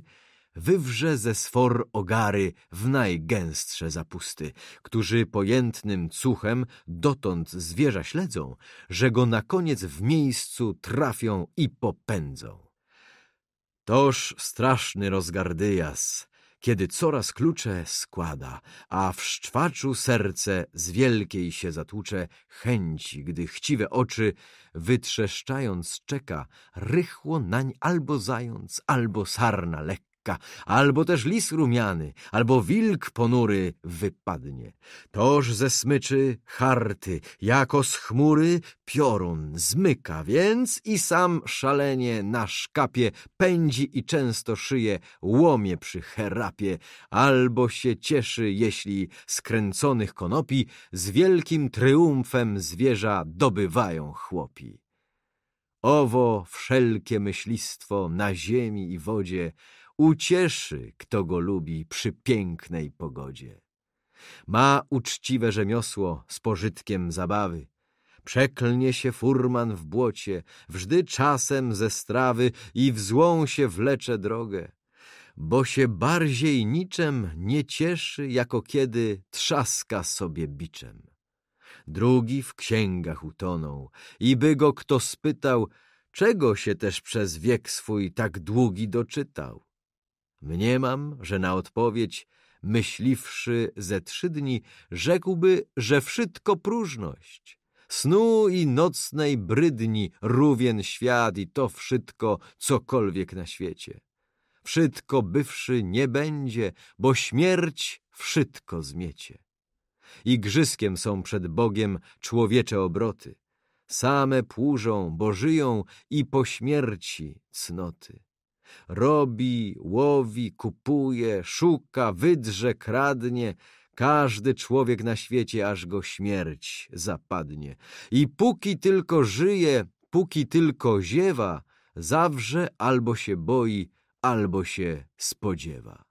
wywrze ze sfor ogary w najgęstsze zapusty, którzy pojętnym cuchem dotąd zwierza śledzą, że go na koniec w miejscu trafią i popędzą. Toż straszny rozgardyjas, kiedy coraz klucze składa, a w szczwaczu serce z wielkiej się zatłucze chęci, gdy chciwe oczy, wytrzeszczając czeka, rychło nań albo zając, albo sarna lek albo też lis rumiany, albo wilk ponury wypadnie. Toż ze smyczy harty, jako z chmury piorun zmyka, więc i sam szalenie na szkapie pędzi i często szyje, łomie przy herapie, albo się cieszy, jeśli skręconych konopi z wielkim tryumfem zwierza dobywają chłopi. Owo wszelkie myślistwo na ziemi i wodzie Ucieszy, kto go lubi przy pięknej pogodzie. Ma uczciwe rzemiosło z pożytkiem zabawy. Przeklnie się furman w błocie, wżdy czasem ze strawy i w złą się wlecze drogę. Bo się bardziej niczem nie cieszy, jako kiedy trzaska sobie biczem. Drugi w księgach utonął i by go kto spytał, czego się też przez wiek swój tak długi doczytał. Mniemam, że na odpowiedź, myśliwszy ze trzy dni, rzekłby, że wszystko próżność. Snu i nocnej brydni rówien świat i to wszystko, cokolwiek na świecie. Wszystko bywszy nie będzie, bo śmierć wszystko zmiecie. Igrzyskiem są przed Bogiem człowiecze obroty. Same płużą, bo żyją i po śmierci cnoty. Robi, łowi, kupuje, szuka, wydrze, kradnie. Każdy człowiek na świecie, aż go śmierć zapadnie. I póki tylko żyje, póki tylko ziewa, zawsze albo się boi, albo się spodziewa.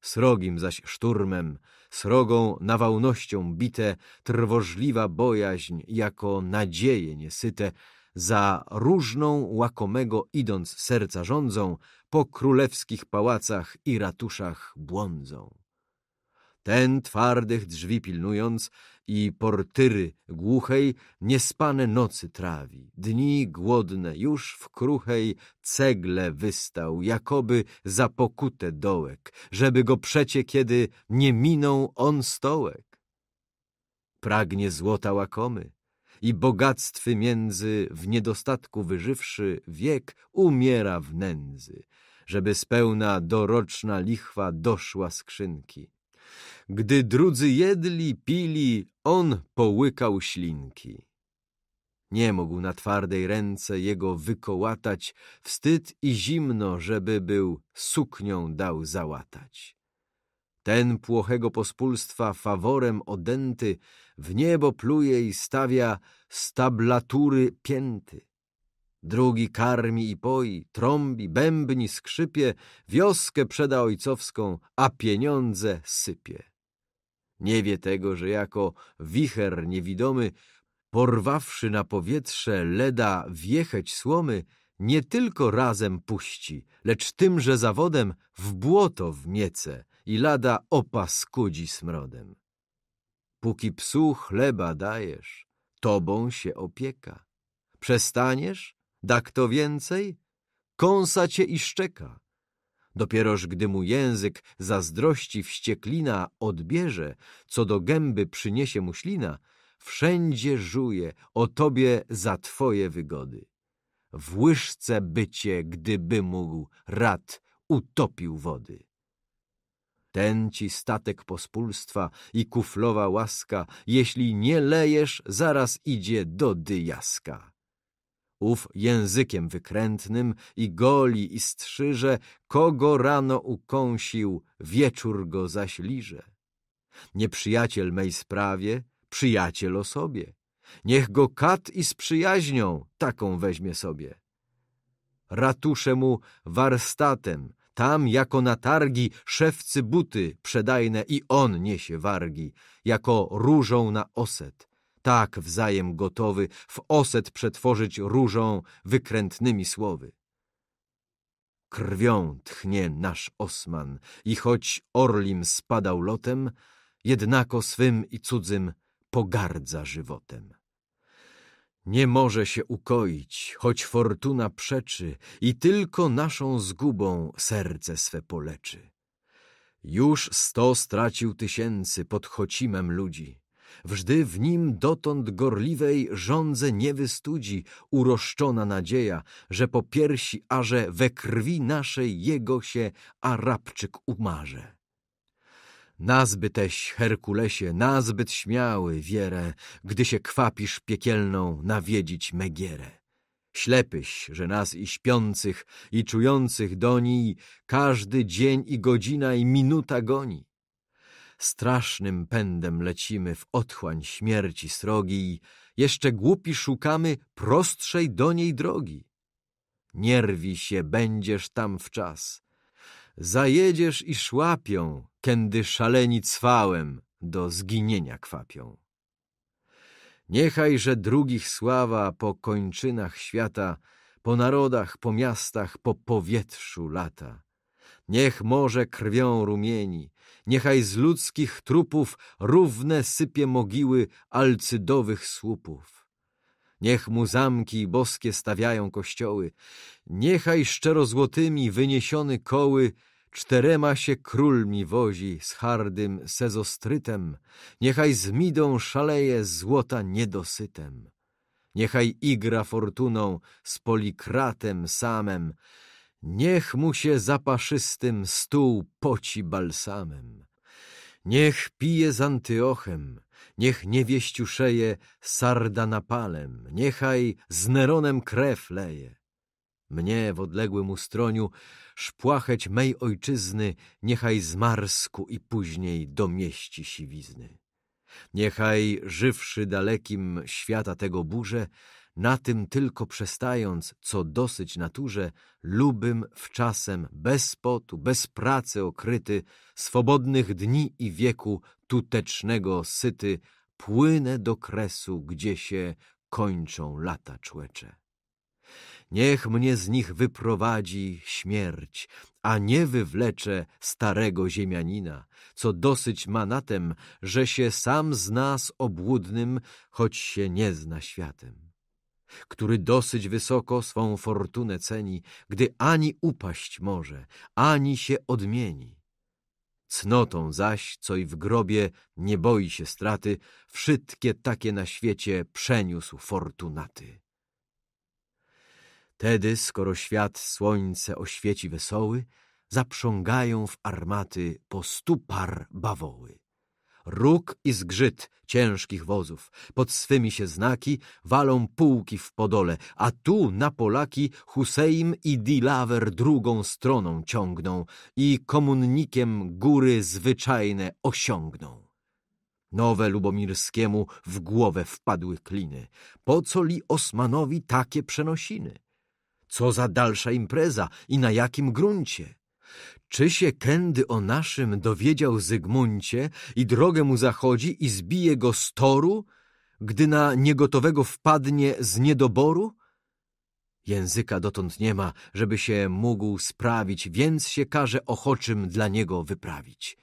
Srogim zaś szturmem, srogą nawałnością bite, trwożliwa bojaźń, jako nadzieje niesyte, za różną łakomego idąc serca rządzą, po królewskich pałacach i ratuszach błądzą. Ten twardych drzwi pilnując i portyry głuchej niespane nocy trawi. Dni głodne już w kruchej cegle wystał, jakoby za pokutę dołek, żeby go przecie kiedy nie minął on stołek. Pragnie złota łakomy, i bogactwy między, w niedostatku wyżywszy, wiek umiera w nędzy, żeby spełna doroczna lichwa doszła skrzynki. Gdy drudzy jedli, pili, on połykał ślinki. Nie mógł na twardej ręce jego wykołatać wstyd i zimno, żeby był suknią dał załatać. Ten płochego pospólstwa faworem odęty w niebo pluje i stawia stablatury pięty. Drugi karmi i poi, trąbi, bębni, skrzypie, wioskę przeda ojcowską, a pieniądze sypie. Nie wie tego, że jako wicher niewidomy, porwawszy na powietrze leda wiecheć słomy, nie tylko razem puści, lecz tymże zawodem w błoto miece – i lada opaskudzi smrodem. Póki psu chleba dajesz, tobą się opieka. Przestaniesz, da kto więcej, kąsa cię i szczeka. Dopieroż gdy mu język zazdrości wścieklina odbierze, co do gęby przyniesie mu ślina, wszędzie żuje o tobie za twoje wygody. W łyżce bycie, gdyby mógł, rad utopił wody. Ten ci statek pospólstwa i kuflowa łaska, jeśli nie lejesz, zaraz idzie do dyjaska. Ów językiem wykrętnym i goli i strzyże, kogo rano ukąsił, wieczór go zaś liże. Nieprzyjaciel mej sprawie, przyjaciel o sobie. Niech go kat i z przyjaźnią taką weźmie sobie. Ratusze mu warstatem, tam jako na targi szewcy buty przedajne i on niesie wargi, jako różą na oset. Tak wzajem gotowy w oset przetworzyć różą wykrętnymi słowy. Krwią tchnie nasz Osman i choć orlim spadał lotem, jednako swym i cudzym pogardza żywotem nie może się ukoić, choć fortuna przeczy i tylko naszą zgubą serce swe poleczy. Już sto stracił tysięcy pod chocimem ludzi. Wżdy w nim dotąd gorliwej żądze nie wystudzi uroszczona nadzieja, że po piersi arze we krwi naszej jego się Arabczyk umarze. Nazbyteś, Herkulesie, nazbyt śmiały wierę, gdy się kwapisz piekielną nawiedzić Megierę. Ślepyś, że nas i śpiących, i czujących do niej każdy dzień i godzina i minuta goni. Strasznym pędem lecimy w otchłań śmierci srogiej, jeszcze głupi szukamy prostszej do niej drogi. Nierwi się będziesz tam w czas. Zajedziesz i szłapią, kędy szaleni cwałem do zginienia kwapią. Niechaj, że drugich sława po kończynach świata, po narodach, po miastach, po powietrzu lata. Niech morze krwią rumieni, niechaj z ludzkich trupów równe sypie mogiły alcydowych słupów. Niech mu zamki boskie stawiają kościoły, niechaj szczerozłotymi wyniesiony koły Czterema się król mi wozi z hardym sezostrytem, niechaj z midą szaleje złota niedosytem. Niechaj igra fortuną z polikratem samem, niech mu się zapaszystym stół poci balsamem. Niech pije z Antyochem, niech niewieściuszeje sardanapalem, niechaj z Neronem krew leje. Mnie w odległym ustroniu szpłacheć mej ojczyzny niechaj z marsku i później do mieści siwizny. Niechaj, żywszy dalekim świata tego burze, na tym tylko przestając, co dosyć naturze, lubym wczasem, bez potu, bez pracy okryty, swobodnych dni i wieku tutecznego syty, płynę do kresu, gdzie się kończą lata człecze. Niech mnie z nich wyprowadzi śmierć, a nie wywlecze starego ziemianina, co dosyć ma na tem, że się sam zna z obłudnym, choć się nie zna światem. Który dosyć wysoko swą fortunę ceni, gdy ani upaść może, ani się odmieni. Cnotą zaś, co i w grobie nie boi się straty, wszystkie takie na świecie przeniósł fortunaty. Tedy, skoro świat słońce oświeci wesoły, zaprzągają w armaty po stu par bawoły. Róg i zgrzyt ciężkich wozów, pod swymi się znaki walą pułki w Podole, a tu na Polaki Huseim i Dilawer drugą stroną ciągną i komunnikiem góry zwyczajne osiągną. Nowe Lubomirskiemu w głowę wpadły kliny. Po co li Osmanowi takie przenosiny? Co za dalsza impreza i na jakim gruncie? Czy się kędy o naszym dowiedział Zygmuncie i drogę mu zachodzi i zbije go z toru, gdy na niegotowego wpadnie z niedoboru? Języka dotąd nie ma, żeby się mógł sprawić, więc się każe ochoczym dla niego wyprawić.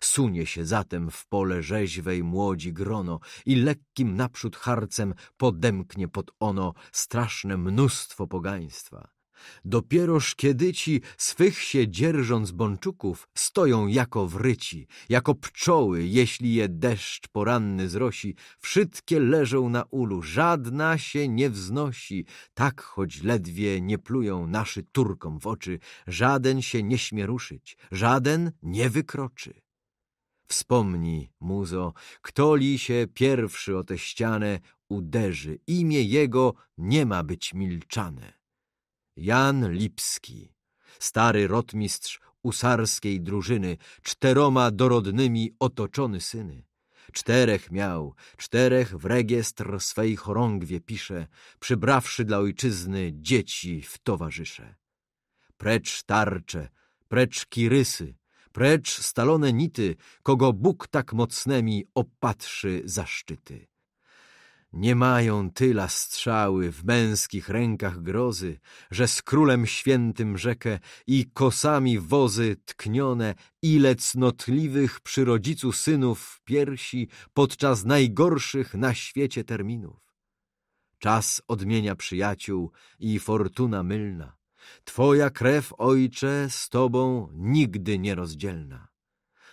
Sunie się zatem w pole rzeźwej młodzi grono i lekkim naprzód harcem podemknie pod ono straszne mnóstwo pogaństwa. Dopieroż kiedy ci, swych się dzierżąc bączuków, stoją jako wryci, jako pczoły, jeśli je deszcz poranny zrosi, wszystkie leżą na ulu, żadna się nie wznosi, tak choć ledwie nie plują naszy Turkom w oczy, żaden się nie śmie ruszyć, żaden nie wykroczy. Wspomnij, muzo, kto li się pierwszy o tę ścianę uderzy, imię jego nie ma być milczane. Jan Lipski, stary rotmistrz usarskiej drużyny, czteroma dorodnymi otoczony syny. Czterech miał, czterech w rejestr swej chorągwie pisze, przybrawszy dla ojczyzny dzieci w towarzysze. Precz tarcze, precz kirysy, precz stalone nity, kogo Bóg tak mocnemi opatrzy zaszczyty. Nie mają tyla strzały w męskich rękach grozy, że z królem świętym rzekę i kosami wozy tknione, ile cnotliwych przy rodzicu synów piersi podczas najgorszych na świecie terminów. Czas odmienia przyjaciół i fortuna mylna. Twoja krew, Ojcze, z Tobą nigdy nierozdzielna.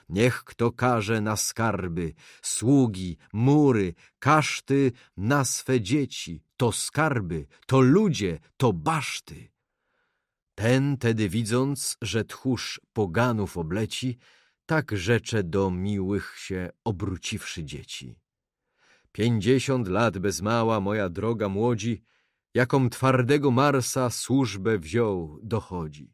Niech kto każe na skarby, sługi, mury, kaszty, na swe dzieci, to skarby, to ludzie, to baszty. Ten tedy widząc, że tchórz poganów obleci, tak rzecze do miłych się obróciwszy dzieci. Pięćdziesiąt lat bez mała moja droga młodzi, jaką twardego Marsa służbę wziął, dochodzi.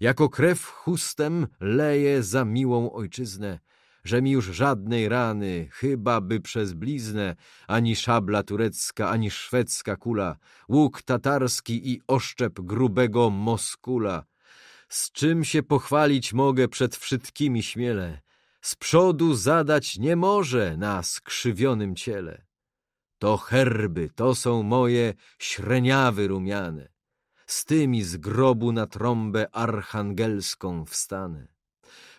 Jako krew chustem leje za miłą ojczyznę, że mi już żadnej rany, chyba by przez bliznę, ani szabla turecka, ani szwedzka kula, łuk tatarski i oszczep grubego moskula. Z czym się pochwalić mogę przed wszystkimi śmiele, z przodu zadać nie może na skrzywionym ciele. To herby, to są moje śreniawy rumiane. Z tymi z grobu na trąbę archangelską wstanę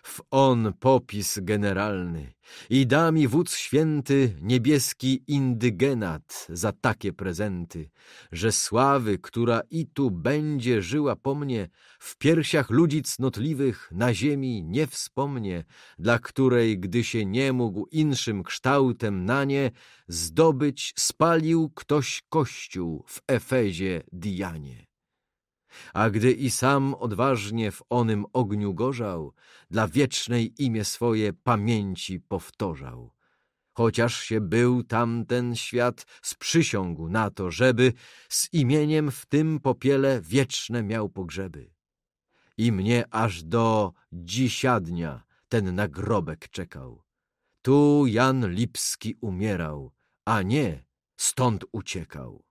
w on popis generalny i da mi wódz święty niebieski indygenat za takie prezenty, że sławy, która i tu będzie żyła po mnie, w piersiach ludzi cnotliwych na ziemi nie wspomnie, dla której, gdy się nie mógł inszym kształtem na nie zdobyć, spalił ktoś kościół w Efezie Dianie. A gdy i sam odważnie w onym ogniu gorzał, dla wiecznej imię swoje pamięci powtórzał, Chociaż się był tamten świat, sprzysiągł na to, żeby z imieniem w tym popiele wieczne miał pogrzeby. I mnie aż do dzisiadnia ten nagrobek czekał. Tu Jan Lipski umierał, a nie stąd uciekał.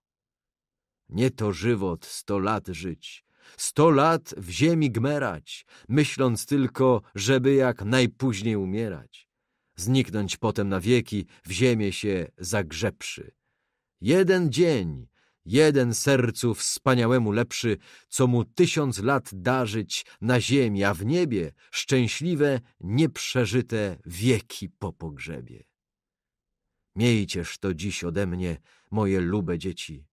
Nie to żywot sto lat żyć, sto lat w ziemi gmerać, myśląc tylko, żeby jak najpóźniej umierać. Zniknąć potem na wieki w ziemię się zagrzebszy. Jeden dzień, jeden sercu wspaniałemu lepszy, co mu tysiąc lat darzyć na ziemi, a w niebie szczęśliwe, nieprzeżyte wieki po pogrzebie. Miejcież to dziś ode mnie, moje lube dzieci,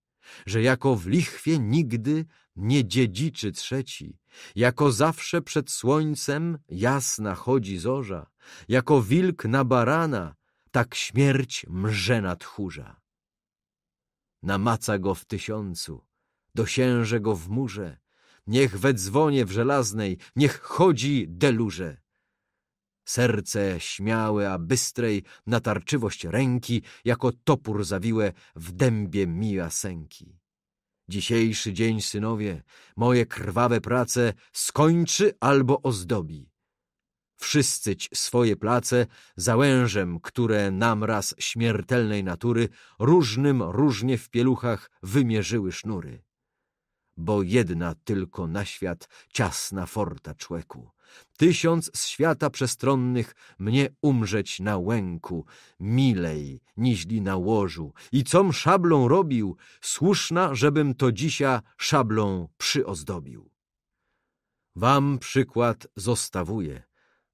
że jako w lichwie nigdy nie dziedziczy trzeci, jako zawsze przed słońcem jasna chodzi zorza, jako wilk na barana, tak śmierć mrze na tchórza. Namaca go w tysiącu, dosięże go w murze, niech we dzwonie w żelaznej, niech chodzi delurze. Serce śmiałe, a bystrej natarczywość ręki, jako topór zawiłe w dębie miła sęki. Dzisiejszy dzień, synowie, moje krwawe prace skończy albo ozdobi. Wszyscyć swoje place załężem, które nam raz śmiertelnej natury różnym różnie w pieluchach wymierzyły sznury. Bo jedna tylko na świat ciasna forta człeku Tysiąc z świata przestronnych mnie umrzeć na łęku, milej niźli na łożu. I com szablą robił, słuszna, żebym to dzisia szablą przyozdobił. Wam przykład zostawuję,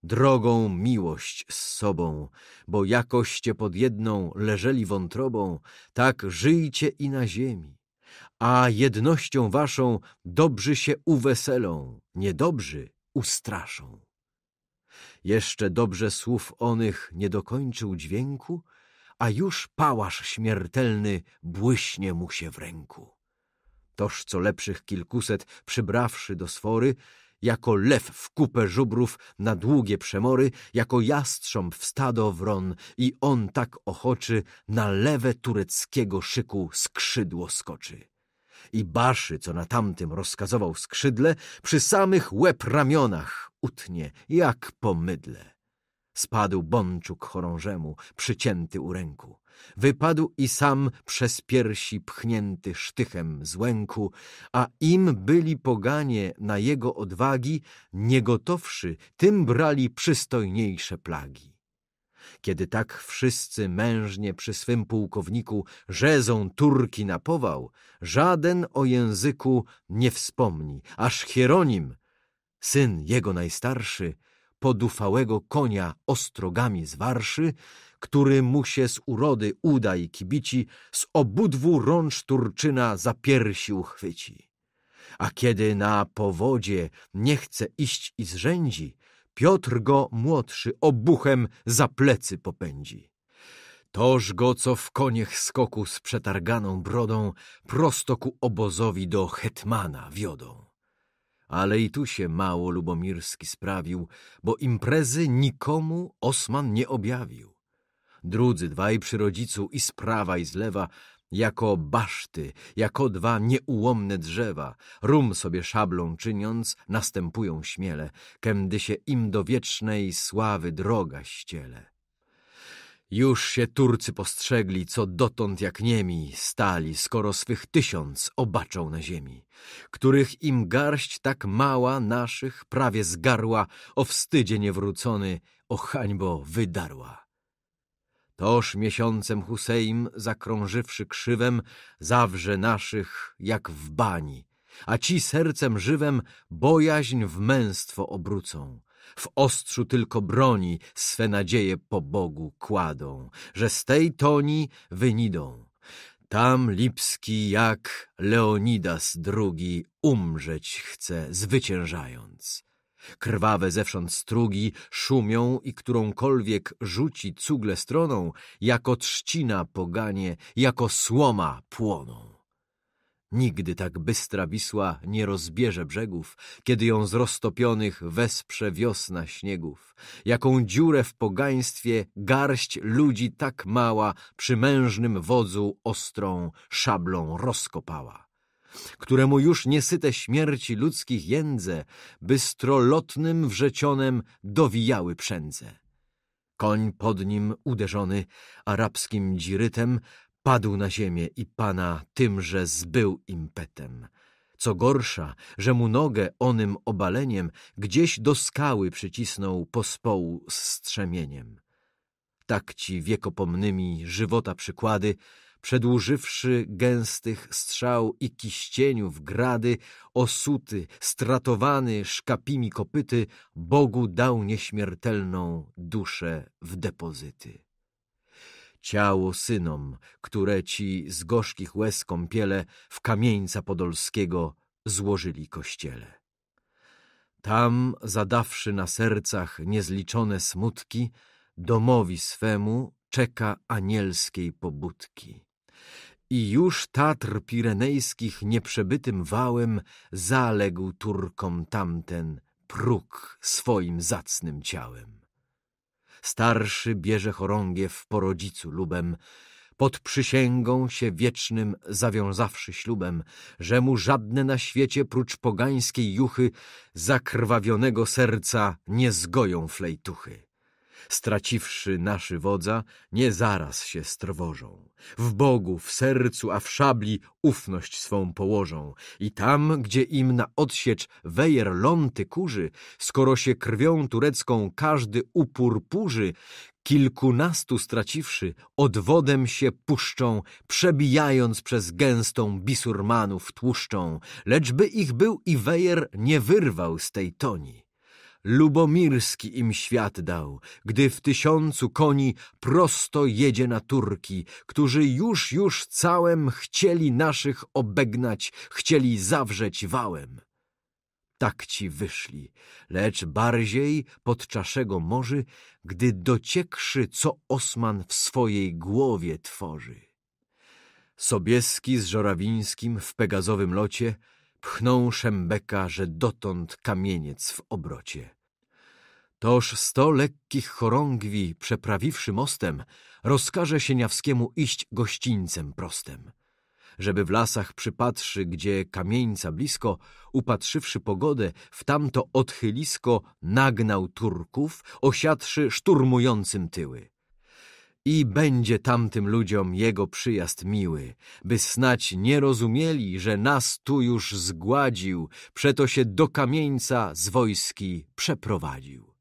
drogą miłość z sobą, bo jakoście pod jedną leżeli wątrobą, tak żyjcie i na ziemi a jednością waszą dobrzy się uweselą, niedobrzy ustraszą. Jeszcze dobrze słów onych nie dokończył dźwięku, a już pałasz śmiertelny błyśnie mu się w ręku. Toż co lepszych kilkuset przybrawszy do swory, jako lew w kupę żubrów na długie przemory, jako jastrząb w stado wron i on tak ochoczy na lewe tureckiego szyku skrzydło skoczy i baszy, co na tamtym rozkazował skrzydle, przy samych łeb ramionach utnie, jak po mydle. Spadł bączuk chorążemu, przycięty u ręku. Wypadł i sam przez piersi pchnięty sztychem z łęku, a im byli poganie na jego odwagi, niegotowszy, tym brali przystojniejsze plagi. Kiedy tak wszyscy mężnie przy swym pułkowniku rzezą Turki na pował, żaden o języku nie wspomni, aż Hieronim, syn jego najstarszy, podufałego konia ostrogami zwarszy, który mu się z urody uda i kibici, z obudwu rącz Turczyna za piersi uchwyci. A kiedy na powodzie nie chce iść i zrzędzi, Piotr go młodszy obuchem za plecy popędzi. Toż go, co w koniech skoku z przetarganą brodą prosto ku obozowi do hetmana wiodą. Ale i tu się mało Lubomirski sprawił, bo imprezy nikomu Osman nie objawił. Drudzy dwaj przy rodzicu i z prawa i z lewa jako baszty, jako dwa nieułomne drzewa, rum sobie szablą czyniąc, następują śmiele, kędy się im do wiecznej sławy droga ściele. Już się Turcy postrzegli, co dotąd jak niemi stali, skoro swych tysiąc obaczą na ziemi, których im garść tak mała naszych prawie zgarła, o wstydzie niewrócony, o hańbo wydarła. Toż miesiącem Huseim, zakrążywszy krzywem, zawrze naszych jak w bani, a ci sercem żywem bojaźń w męstwo obrócą. W ostrzu tylko broni swe nadzieje po Bogu kładą, że z tej toni wynidą. Tam Lipski jak Leonidas II umrzeć chce, zwyciężając. Krwawe zewsząd strugi szumią i którąkolwiek rzuci cugle stroną, jako trzcina poganie, jako słoma płoną. Nigdy tak bystra Wisła nie rozbierze brzegów, kiedy ją z roztopionych wesprze wiosna śniegów. Jaką dziurę w pogaństwie garść ludzi tak mała przy mężnym wodzu ostrą szablą rozkopała któremu już niesyte śmierci ludzkich jędze, bystrolotnym wrzecionem dowijały przędze. Koń pod nim uderzony arabskim dzirytem padł na ziemię i pana tymże zbył impetem. Co gorsza, że mu nogę onym obaleniem gdzieś do skały przycisnął pospołu z strzemieniem. Tak ci wiekopomnymi żywota przykłady przedłużywszy gęstych strzał i kiścieniów grady, osuty, stratowany szkapimi kopyty, Bogu dał nieśmiertelną duszę w depozyty. Ciało synom, które ci z gorzkich łez kąpiele w kamieńca podolskiego złożyli kościele. Tam, zadawszy na sercach niezliczone smutki, domowi swemu czeka anielskiej pobudki i już Tatr Pirenejskich nieprzebytym wałem zaległ Turkom tamten próg swoim zacnym ciałem. Starszy bierze chorągiew po rodzicu lubem, pod przysięgą się wiecznym zawiązawszy ślubem, że mu żadne na świecie prócz pogańskiej juchy zakrwawionego serca nie zgoją flejtuchy straciwszy naszy wodza, nie zaraz się strwożą. W Bogu, w sercu, a w szabli ufność swą położą. I tam, gdzie im na odsiecz wejer ląty kurzy, skoro się krwią turecką każdy upór purzy, kilkunastu straciwszy, odwodem się puszczą, przebijając przez gęstą bisurmanów tłuszczą, lecz by ich był i wejer nie wyrwał z tej toni. Lubomirski im świat dał, gdy w tysiącu koni prosto jedzie na Turki, którzy już, już całem chcieli naszych obegnać, chcieli zawrzeć wałem. Tak ci wyszli, lecz bardziej podczaszego morzy, gdy dociekszy, co Osman w swojej głowie tworzy. Sobieski z Żorawińskim w pegazowym locie – pchnął Szembeka, że dotąd kamieniec w obrocie. Toż sto lekkich chorągwi, przeprawiwszy mostem, rozkaże Sieniawskiemu iść gościńcem prostem, Żeby w lasach przypatrzy, gdzie kamieńca blisko, upatrzywszy pogodę, w tamto odchylisko nagnał Turków, osiadszy szturmującym tyły. I będzie tamtym ludziom jego przyjazd miły, by snać nie rozumieli, że nas tu już zgładził, przeto się do kamieńca z wojski przeprowadził.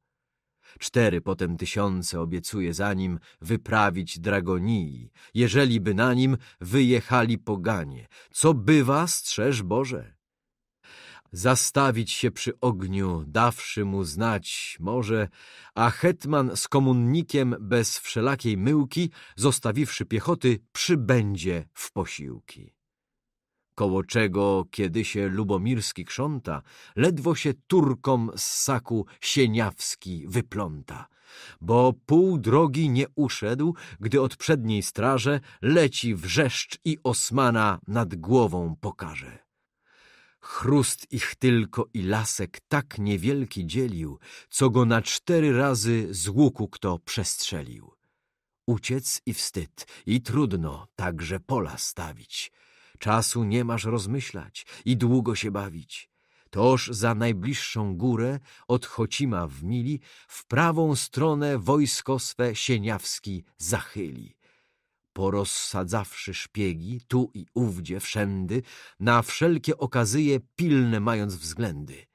Cztery potem tysiące obiecuje za nim wyprawić dragonii, jeżeli by na nim wyjechali poganie. Co bywa, strzeż Boże! zastawić się przy ogniu, dawszy mu znać może, a hetman z komunnikiem bez wszelakiej myłki, zostawiwszy piechoty, przybędzie w posiłki. Koło czego, kiedy się Lubomirski krząta, ledwo się Turkom z saku Sieniawski wypląta, bo pół drogi nie uszedł, gdy od przedniej straże leci wrzeszcz i Osmana nad głową pokaże. Chrust ich tylko i lasek tak niewielki dzielił, co go na cztery razy z łuku kto przestrzelił. Uciec i wstyd, i trudno także pola stawić. Czasu nie masz rozmyślać i długo się bawić. Toż za najbliższą górę od Chocima w mili w prawą stronę wojsko swe sieniawski zachyli porozsadzawszy szpiegi tu i ówdzie, wszędy, na wszelkie okazyje pilne mając względy.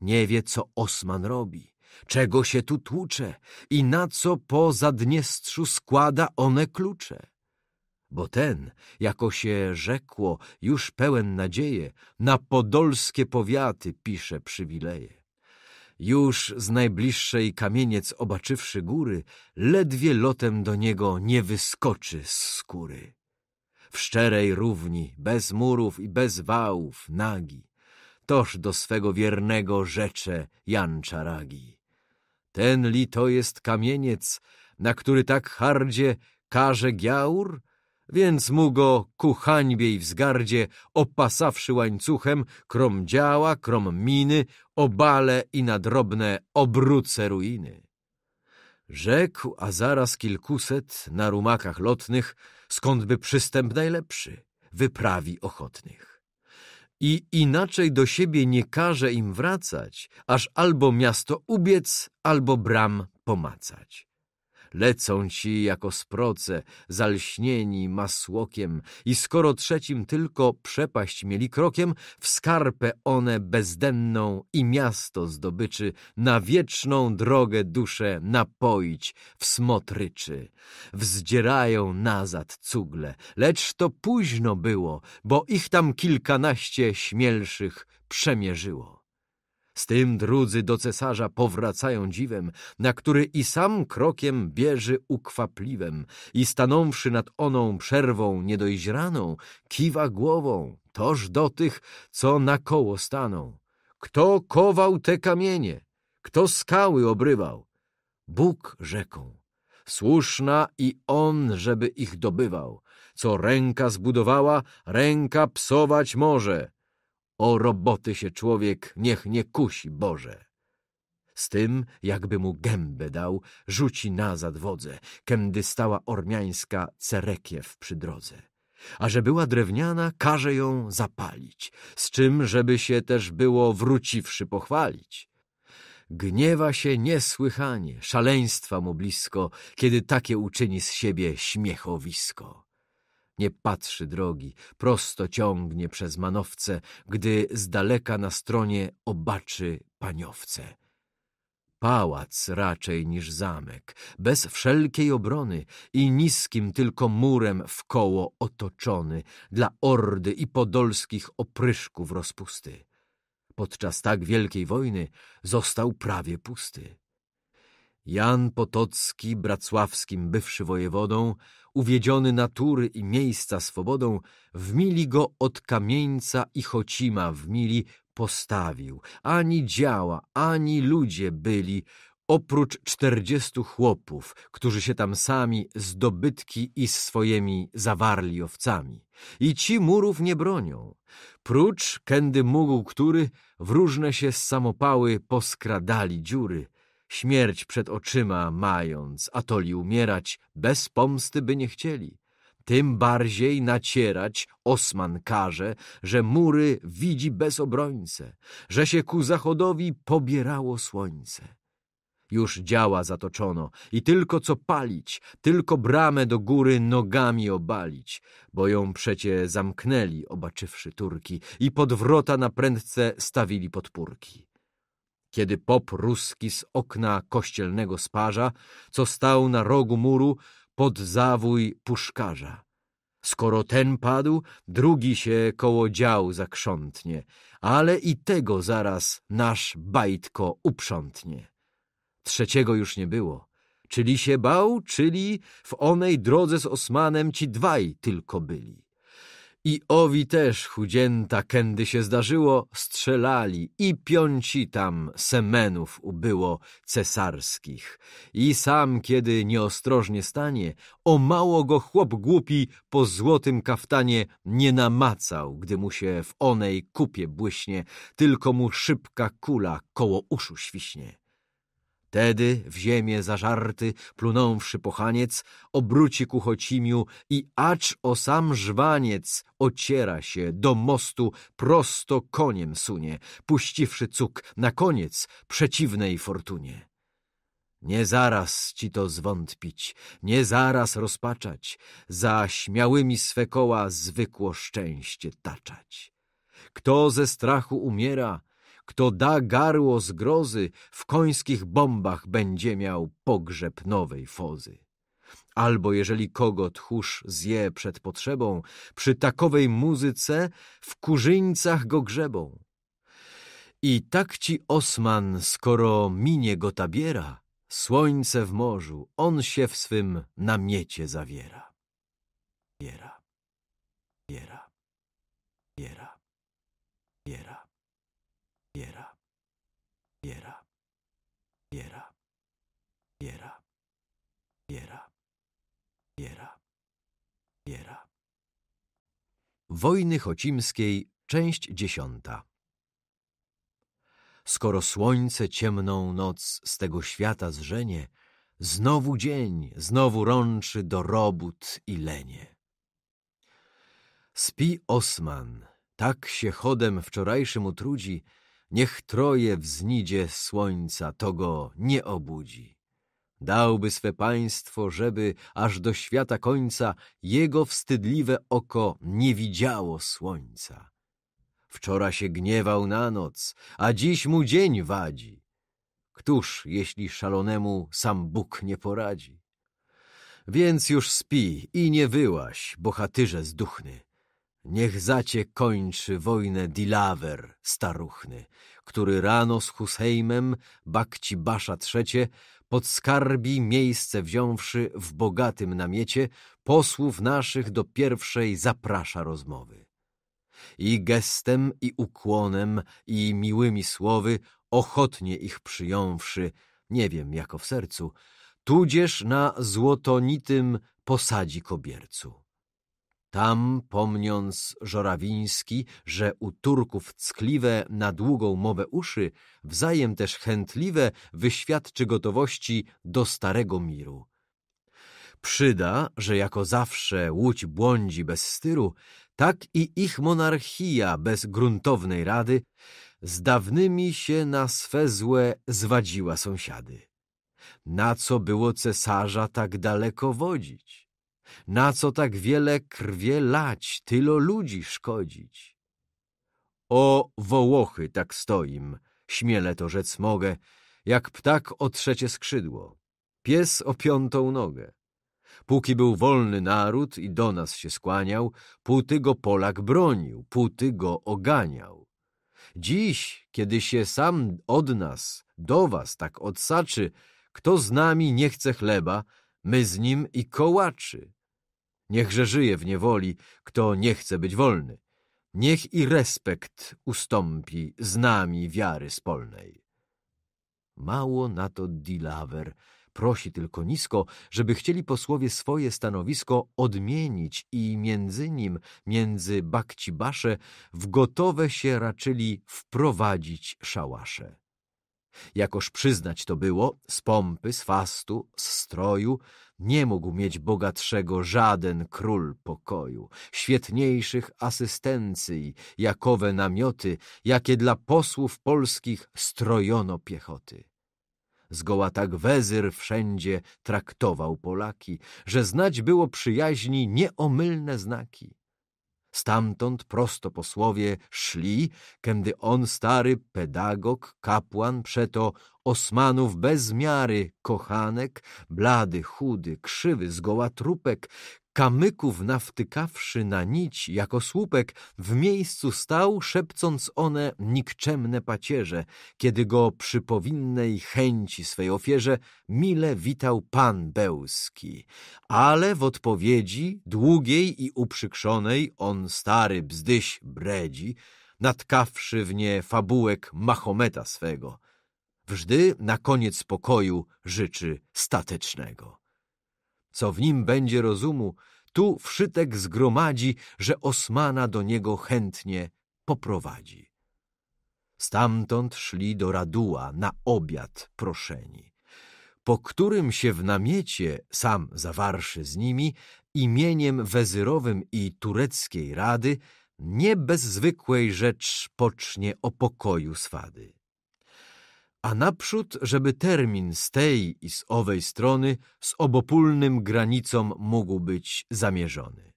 Nie wie, co Osman robi, czego się tu tłucze i na co po Zadniestrzu składa one klucze. Bo ten, jako się rzekło, już pełen nadzieje, na podolskie powiaty pisze przywileje. Już z najbliższej kamieniec obaczywszy góry, ledwie lotem do niego nie wyskoczy z skóry. W szczerej równi, bez murów i bez wałów, nagi, toż do swego wiernego rzecze Jan Czaragi. Ten li to jest kamieniec, na który tak hardzie karze giaur, więc mu go ku hańbie i wzgardzie, opasawszy łańcuchem, krom działa, krom miny, obale i na drobne obrócę ruiny. Rzekł, a zaraz kilkuset na rumakach lotnych, skądby przystęp najlepszy, wyprawi ochotnych. I inaczej do siebie nie każe im wracać, aż albo miasto ubiec, albo bram pomacać. Lecą ci jako sproce, zalśnieni masłokiem i skoro trzecim tylko przepaść mieli krokiem, w skarpę one bezdenną i miasto zdobyczy na wieczną drogę duszę napoić w smotriczy. Wzdzierają nazad cugle, lecz to późno było, bo ich tam kilkanaście śmielszych przemierzyło. Z tym drudzy do cesarza powracają dziwem, na który i sam krokiem bieży ukwapliwem i stanąwszy nad oną przerwą niedojrzraną, kiwa głową, toż do tych, co na koło staną. Kto kował te kamienie? Kto skały obrywał? Bóg rzeką. Słuszna i on, żeby ich dobywał. Co ręka zbudowała, ręka psować może. O roboty się człowiek niech nie kusi, Boże! Z tym, jakby mu gębę dał, rzuci nazad wodze, kędy stała ormiańska cerekiew przy drodze. A że była drewniana, każe ją zapalić, z czym, żeby się też było wróciwszy pochwalić. Gniewa się niesłychanie, szaleństwa mu blisko, kiedy takie uczyni z siebie śmiechowisko. Nie patrzy drogi, prosto ciągnie przez manowce, gdy z daleka na stronie obaczy paniowce. Pałac raczej niż zamek, bez wszelkiej obrony i niskim tylko murem w koło otoczony dla ordy i podolskich opryszków rozpusty. Podczas tak wielkiej wojny został prawie pusty. Jan Potocki, bracławskim bywszy wojewodą, uwiedziony natury i miejsca swobodą, w mili go od Kamieńca i Chocima w mili postawił. Ani działa, ani ludzie byli, oprócz czterdziestu chłopów, którzy się tam sami zdobytki i swojemi zawarli owcami. I ci murów nie bronią, prócz kędy mógł który w różne się z samopały poskradali dziury, Śmierć przed oczyma mając, atoli umierać, bez pomsty by nie chcieli. Tym bardziej nacierać Osman każe, że mury widzi bez obrońce, że się ku zachodowi pobierało słońce. Już działa zatoczono i tylko co palić, tylko bramę do góry nogami obalić, bo ją przecie zamknęli, obaczywszy Turki, i pod wrota na prędce stawili podpórki kiedy pop ruski z okna kościelnego sparza, co stał na rogu muru pod zawój puszkarza. Skoro ten padł, drugi się koło dział zakrzątnie, ale i tego zaraz nasz bajtko uprzątnie. Trzeciego już nie było. Czyli się bał, czyli w onej drodze z Osmanem ci dwaj tylko byli. I owi też chudzięta, kędy się zdarzyło, strzelali i piąci tam semenów ubyło cesarskich. I sam, kiedy nieostrożnie stanie, o mało go chłop głupi po złotym kaftanie nie namacał, gdy mu się w onej kupie błyśnie, tylko mu szybka kula koło uszu świśnie. Tedy w ziemię zażarty, plunąwszy pochaniec, obróci ku Chocimiu i acz o sam żwaniec ociera się, do mostu prosto koniem sunie, puściwszy cuk na koniec przeciwnej fortunie. Nie zaraz ci to zwątpić, nie zaraz rozpaczać, za śmiałymi swe koła zwykło szczęście taczać. Kto ze strachu umiera, kto da garło zgrozy, w końskich bombach będzie miał pogrzeb nowej fozy. Albo jeżeli kogo tchórz zje przed potrzebą, przy takowej muzyce w kurzyńcach go grzebą. I tak ci Osman, skoro minie go tabiera, słońce w morzu, on się w swym namiecie zawiera. Biera. Biera. Wojny Chocimskiej, część dziesiąta. Skoro słońce ciemną noc z tego świata zżenie, znowu dzień, znowu rączy do robót i lenie. Spi Osman, tak się chodem wczorajszym utrudzi, niech troje wznidzie słońca to go nie obudzi. Dałby swe państwo, żeby aż do świata końca jego wstydliwe oko nie widziało słońca. Wczora się gniewał na noc, a dziś mu dzień wadzi. Któż, jeśli szalonemu sam Bóg nie poradzi? Więc już spi i nie wyłaś, bohatyrze zduchny. Niech zacie kończy wojnę Dilawer, staruchny, który rano z Husejmem, Bakci Basza trzecie podskarbi miejsce wziąwszy w bogatym namiecie, posłów naszych do pierwszej zaprasza rozmowy. I gestem, i ukłonem, i miłymi słowy, ochotnie ich przyjąwszy, nie wiem jako w sercu, tudzież na złotonitym posadzi kobiercu. Tam, pomniąc Żorawiński, że u Turków ckliwe na długą mowę uszy, wzajem też chętliwe wyświadczy gotowości do starego miru. Przyda, że jako zawsze łódź błądzi bez styru, tak i ich monarchia bez gruntownej rady z dawnymi się na swe złe zwadziła sąsiady. Na co było cesarza tak daleko wodzić? Na co tak wiele krwie lać, tylo ludzi szkodzić? O Wołochy tak stoim, śmiele to rzec mogę, jak ptak o trzecie skrzydło, pies o piątą nogę. Póki był wolny naród i do nas się skłaniał, póty go Polak bronił, póty go oganiał. Dziś, kiedy się sam od nas, do was tak odsaczy, kto z nami nie chce chleba, my z nim i kołaczy. Niechże żyje w niewoli, kto nie chce być wolny. Niech i respekt ustąpi z nami wiary spolnej. Mało na to Dilaver prosi tylko nisko, żeby chcieli posłowie swoje stanowisko odmienić i między nim, między basze, w gotowe się raczyli wprowadzić szałasze. Jakoż przyznać to było, z pompy, z fastu, z stroju, nie mógł mieć bogatszego żaden król pokoju, świetniejszych asystencji, jakowe namioty, jakie dla posłów polskich strojono piechoty. Zgoła tak wezyr wszędzie traktował Polaki, że znać było przyjaźni nieomylne znaki. Stamtąd prosto posłowie szli, kędy on, stary pedagog, kapłan, przeto Osmanów bez miary, kochanek, blady, chudy, krzywy, zgoła trupek, kamyków nawtykawszy na nić jako słupek, w miejscu stał, szepcąc one nikczemne pacierze, kiedy go przy powinnej chęci swej ofierze mile witał pan Bełski. Ale w odpowiedzi, długiej i uprzykrzonej, on stary bzdyś bredzi, natkawszy w nie fabułek Mahometa swego. Wżdy na koniec pokoju życzy statecznego. Co w nim będzie rozumu, tu wszytek zgromadzi, że Osmana do niego chętnie poprowadzi. Stamtąd szli do Raduła na obiad proszeni, po którym się w namiecie, sam zawarszy z nimi, imieniem wezyrowym i tureckiej rady, nie bez zwykłej rzecz pocznie o pokoju swady a naprzód, żeby termin z tej i z owej strony z obopólnym granicą mógł być zamierzony.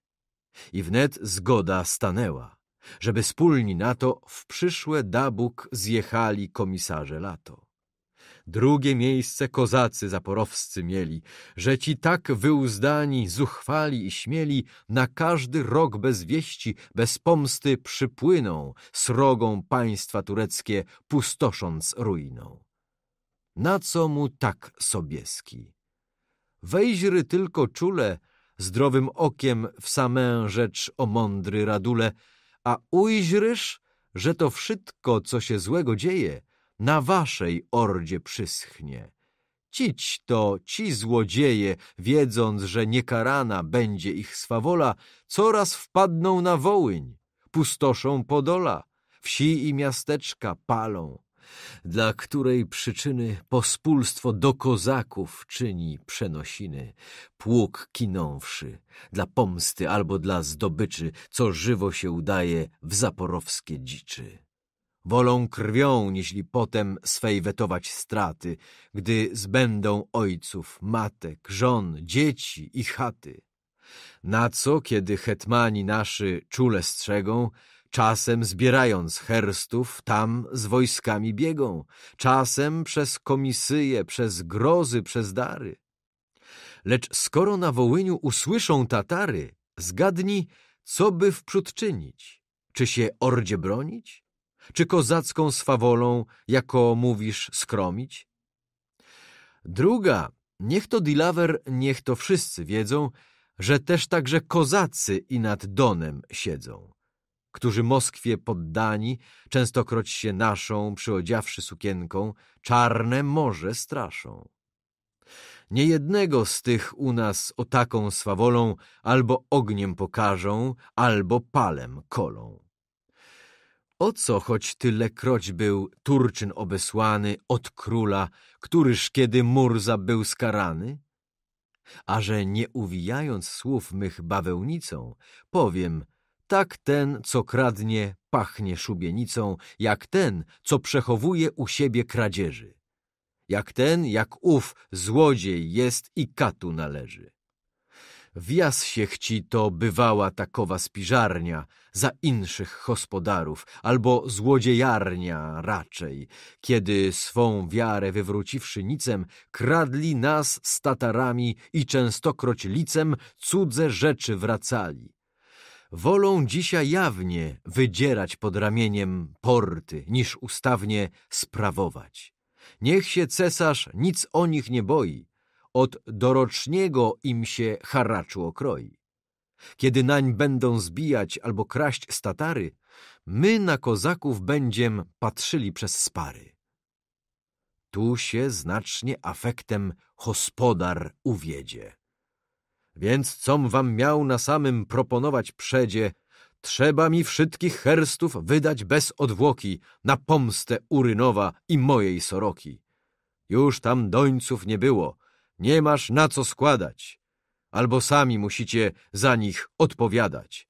I wnet zgoda stanęła, żeby wspólni na to w przyszłe Dabuk zjechali komisarze lato. Drugie miejsce kozacy zaporowscy mieli, że ci tak wyuzdani, zuchwali i śmieli, na każdy rok bez wieści, bez pomsty przypłyną, srogą państwa tureckie pustosząc ruiną. Na co mu tak sobieski? Wejźry tylko czule, zdrowym okiem w samę rzecz o mądry radule, a ujźrysz, że to wszystko, co się złego dzieje, na waszej ordzie przyschnie. Cić to ci złodzieje, wiedząc, że niekarana będzie ich swawola, coraz wpadną na Wołyń, pustoszą Podola, wsi i miasteczka palą, dla której przyczyny pospólstwo do kozaków czyni przenosiny, pług kinąwszy, dla pomsty albo dla zdobyczy, co żywo się udaje w zaporowskie dziczy. Wolą krwią, jeśli potem swej wetować straty, gdy zbędą ojców, matek, żon, dzieci i chaty. Na co, kiedy hetmani naszy czule strzegą, czasem zbierając herstów, tam z wojskami biegą, czasem przez komisyje, przez grozy, przez dary. Lecz skoro na Wołyniu usłyszą Tatary, zgadnij, co by wprzód czynić? Czy się ordzie bronić? czy kozacką swawolą, jako mówisz, skromić? Druga, niech to Dilawer, niech to wszyscy wiedzą, że też także kozacy i nad Donem siedzą, którzy Moskwie poddani, częstokroć się naszą, przyodziawszy sukienką, czarne morze straszą. Niejednego z tych u nas o taką swawolą albo ogniem pokażą, albo palem kolą. O co choć tylekroć był Turczyn obesłany od króla, któryż kiedy Murza był skarany? A że nie uwijając słów mych bawełnicą, powiem, tak ten, co kradnie, pachnie szubienicą, jak ten, co przechowuje u siebie kradzieży. Jak ten, jak ów, złodziej jest i katu należy. W jas chci to bywała takowa spiżarnia za inszych hospodarów, albo złodziejarnia raczej, kiedy swą wiarę wywróciwszy nicem, kradli nas z Tatarami i częstokroć licem cudze rzeczy wracali. Wolą dzisiaj jawnie wydzierać pod ramieniem porty, niż ustawnie sprawować. Niech się cesarz nic o nich nie boi, od doroczniego im się haraczu okroi. Kiedy nań będą zbijać albo kraść statary, my na kozaków będziem patrzyli przez spary. Tu się znacznie afektem hospodar uwiedzie. Więc com wam miał na samym proponować przedzie, trzeba mi wszystkich herstów wydać bez odwłoki na pomstę Urynowa i mojej Soroki. Już tam dońców nie było, nie masz na co składać, albo sami musicie za nich odpowiadać.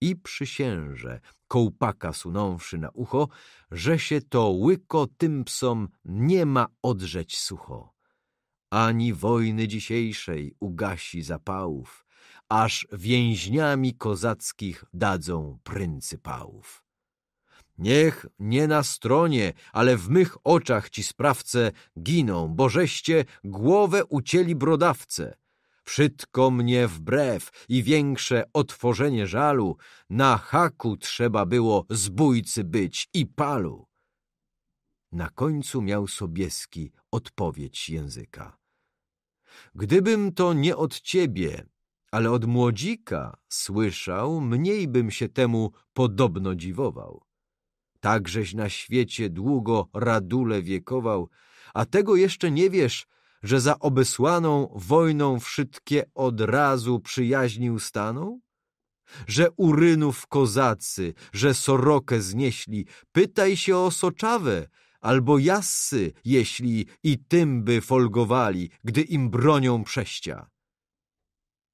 I przysiężę, kołpaka sunąwszy na ucho, że się to łyko tym psom nie ma odrzeć sucho. Ani wojny dzisiejszej ugasi zapałów, aż więźniami kozackich dadzą pryncypałów. Niech nie na stronie, ale w mych oczach ci sprawce giną, bożeście głowę ucięli brodawce. Wszystko mnie wbrew i większe otworzenie żalu, na haku trzeba było zbójcy być i palu. Na końcu miał Sobieski odpowiedź języka. Gdybym to nie od ciebie, ale od młodzika słyszał, mniej bym się temu podobno dziwował. Takżeś na świecie długo radule wiekował, a tego jeszcze nie wiesz, że za obesłaną wojną wszystkie od razu przyjaźni ustaną, Że urynów kozacy, że sorokę znieśli, pytaj się o soczawę, albo jassy, jeśli i tym by folgowali, gdy im bronią prześcia.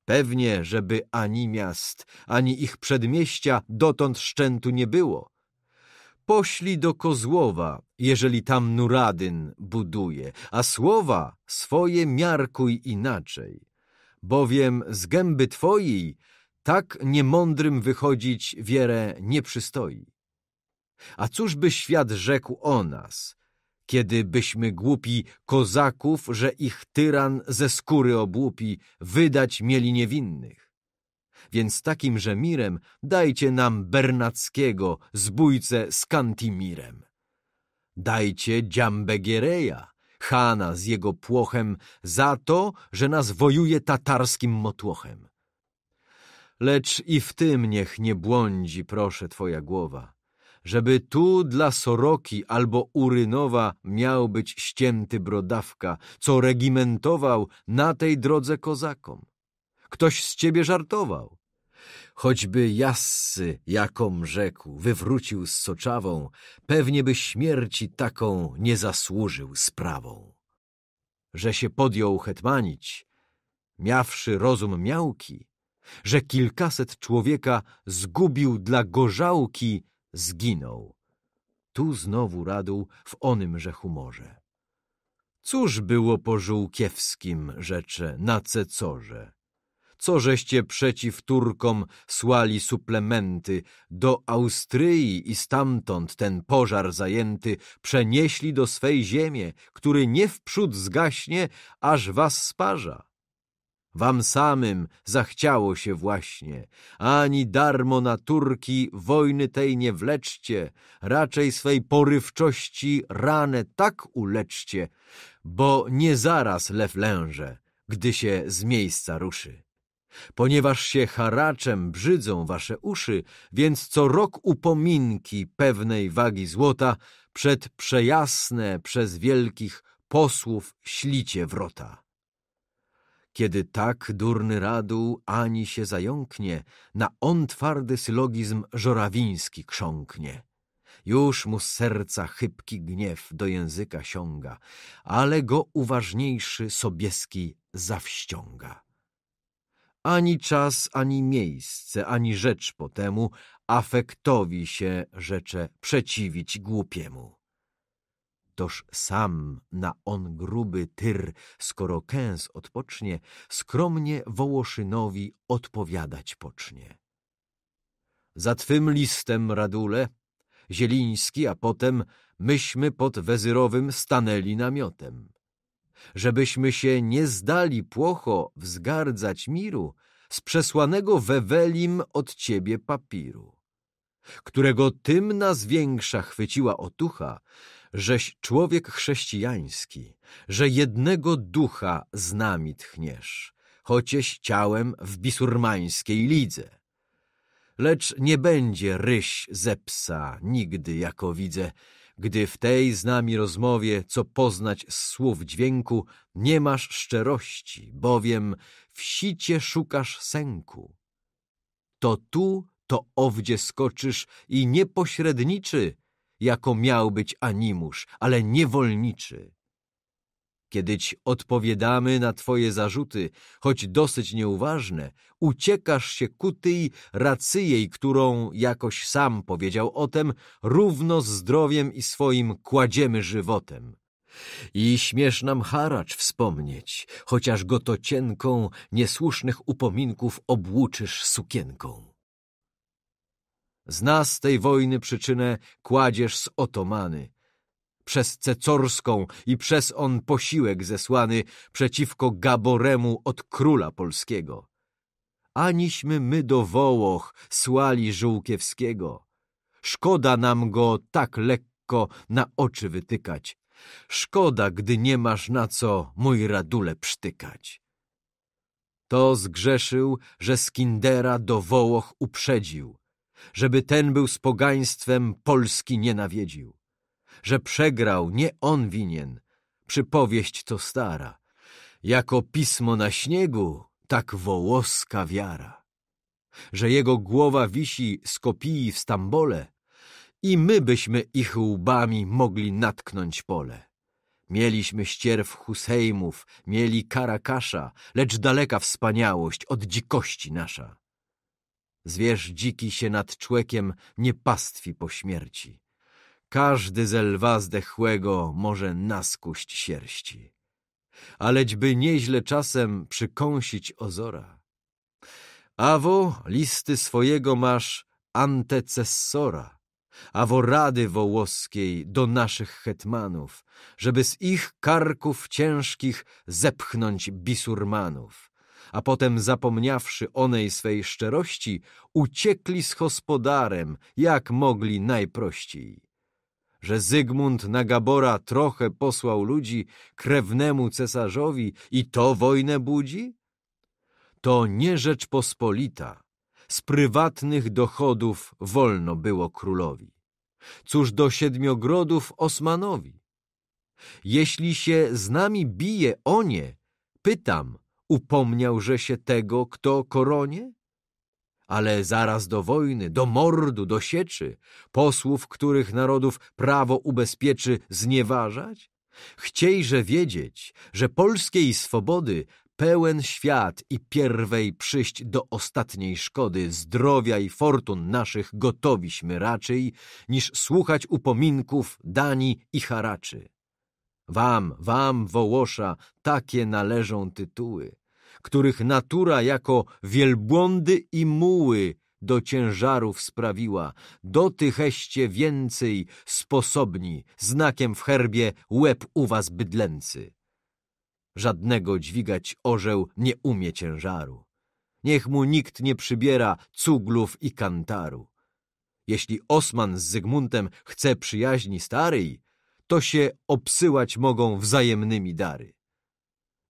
Pewnie, żeby ani miast, ani ich przedmieścia dotąd szczętu nie było pośli do Kozłowa, jeżeli tam Nuradyn buduje, a słowa swoje miarkuj inaczej. Bowiem z gęby twojej tak niemądrym wychodzić wierę nie przystoi. A by świat rzekł o nas, kiedy byśmy głupi kozaków, że ich tyran ze skóry obłupi, wydać mieli niewinnych? więc takimże mirem dajcie nam Bernackiego, zbójcę z Kantimirem. Dajcie Dziambegiereja, Hana z jego płochem, za to, że nas wojuje tatarskim motłochem. Lecz i w tym niech nie błądzi, proszę, twoja głowa, żeby tu dla Soroki albo Urynowa miał być ścięty brodawka, co regimentował na tej drodze kozakom. Ktoś z ciebie żartował. Choćby jassy, jakom rzekł, wywrócił z soczawą, pewnie by śmierci taką nie zasłużył sprawą. Że się podjął hetmanić, miawszy rozum miałki, że kilkaset człowieka zgubił dla gorzałki, zginął. Tu znowu radł w onymże humorze. Cóż było po Żółkiewskim, rzecze, na cecorze? co żeście przeciw Turkom słali suplementy, do Austryi i stamtąd ten pożar zajęty przenieśli do swej ziemię, który nie wprzód zgaśnie, aż was sparza. Wam samym zachciało się właśnie, ani darmo na Turki wojny tej nie wleczcie, raczej swej porywczości ranę tak uleczcie, bo nie zaraz lew lęże, gdy się z miejsca ruszy. Ponieważ się haraczem brzydzą wasze uszy, więc co rok upominki pewnej wagi złota przed przejasne przez wielkich posłów ślicie wrota. Kiedy tak durny radu ani się zająknie, na on twardy sylogizm żorawiński krząknie. Już mu z serca chybki gniew do języka siąga, ale go uważniejszy Sobieski zawściąga ani czas, ani miejsce, ani rzecz po temu afektowi się rzecze przeciwić głupiemu. Toż sam na on gruby tyr, skoro kęs odpocznie, skromnie Wołoszynowi odpowiadać pocznie. Za twym listem, Radule, Zieliński, a potem myśmy pod Wezyrowym stanęli namiotem żebyśmy się nie zdali płocho wzgardzać miru z przesłanego wewelim od ciebie papiru, którego tym nas większa chwyciła otucha, żeś człowiek chrześcijański, że jednego ducha z nami tchniesz, chociaż ciałem w bisurmańskiej lidze. Lecz nie będzie ryś ze psa nigdy, jako widzę, gdy w tej z nami rozmowie, co poznać z słów dźwięku, nie masz szczerości, bowiem w sicie szukasz sęku. To tu, to owdzie skoczysz i niepośredniczy, jako miał być animusz, ale niewolniczy. Kiedyć odpowiadamy na Twoje zarzuty, choć dosyć nieuważne, uciekasz się ku tej racyjej, którą jakoś sam powiedział o tem, równo z zdrowiem i swoim kładziemy żywotem. I śmiesz nam haracz wspomnieć, chociaż go to cienką niesłusznych upominków obłuczysz sukienką. Z nas tej wojny przyczynę kładziesz z otomany, przez Cecorską i przez on posiłek zesłany przeciwko Gaboremu od króla polskiego. Aniśmy my do Wołoch słali Żółkiewskiego. Szkoda nam go tak lekko na oczy wytykać. Szkoda, gdy nie masz na co mój radule psztykać. To zgrzeszył, że Skindera do Wołoch uprzedził, żeby ten był z pogaństwem Polski nie nawiedził że przegrał, nie on winien. Przypowieść to stara. Jako pismo na śniegu, tak wołoska wiara. Że jego głowa wisi z kopii w Stambole i my byśmy ich łbami mogli natknąć pole. Mieliśmy ścierw Husejmów, mieli Karakasza, lecz daleka wspaniałość od dzikości nasza. Zwierz dziki się nad człekiem nie pastwi po śmierci. Każdy ze lwa zdechłego może naskuść sierści, alećby nieźle czasem przykąsić ozora. Awo listy swojego masz antecesora, awo rady wołoskiej do naszych hetmanów, żeby z ich karków ciężkich zepchnąć bisurmanów a potem zapomniawszy onej swej szczerości, uciekli z gospodarem, jak mogli najprościej że Zygmunt na Gabora trochę posłał ludzi krewnemu cesarzowi i to wojnę budzi? To nie Rzeczpospolita. Z prywatnych dochodów wolno było królowi. Cóż do siedmiogrodów Osmanowi? Jeśli się z nami bije o nie, pytam, upomniałże się tego, kto koronie? ale zaraz do wojny, do mordu, do sieczy, posłów, których narodów prawo ubezpieczy, znieważać? Chciejże wiedzieć, że polskiej swobody pełen świat i pierwej przyjść do ostatniej szkody zdrowia i fortun naszych gotowiśmy raczej, niż słuchać upominków, dani i haraczy. Wam, wam, Wołosza, takie należą tytuły, których natura jako wielbłądy i muły do ciężarów sprawiła, do tycheście więcej sposobni, znakiem w herbie łeb u was bydlęcy. Żadnego dźwigać orzeł nie umie ciężaru. Niech mu nikt nie przybiera cuglów i kantaru. Jeśli Osman z Zygmuntem chce przyjaźni starej, to się obsyłać mogą wzajemnymi dary.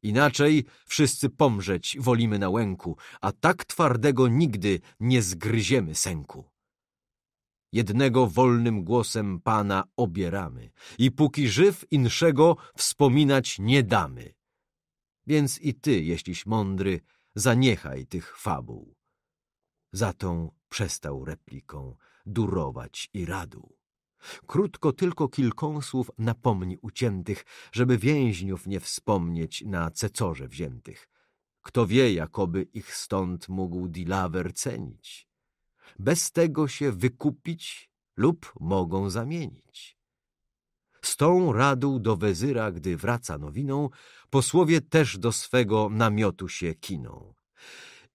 Inaczej wszyscy pomrzeć wolimy na łęku, a tak twardego nigdy nie zgryziemy sęku. Jednego wolnym głosem Pana obieramy i póki żyw inszego wspominać nie damy. Więc i Ty, jeśliś mądry, zaniechaj tych fabuł. Za tą przestał repliką durować i radł. Krótko tylko kilką słów napomni uciętych, żeby więźniów nie wspomnieć na cecorze wziętych. Kto wie, jakoby ich stąd mógł Dilawer cenić. Bez tego się wykupić lub mogą zamienić. Z tą radą do wezyra, gdy wraca nowiną, posłowie też do swego namiotu się kiną.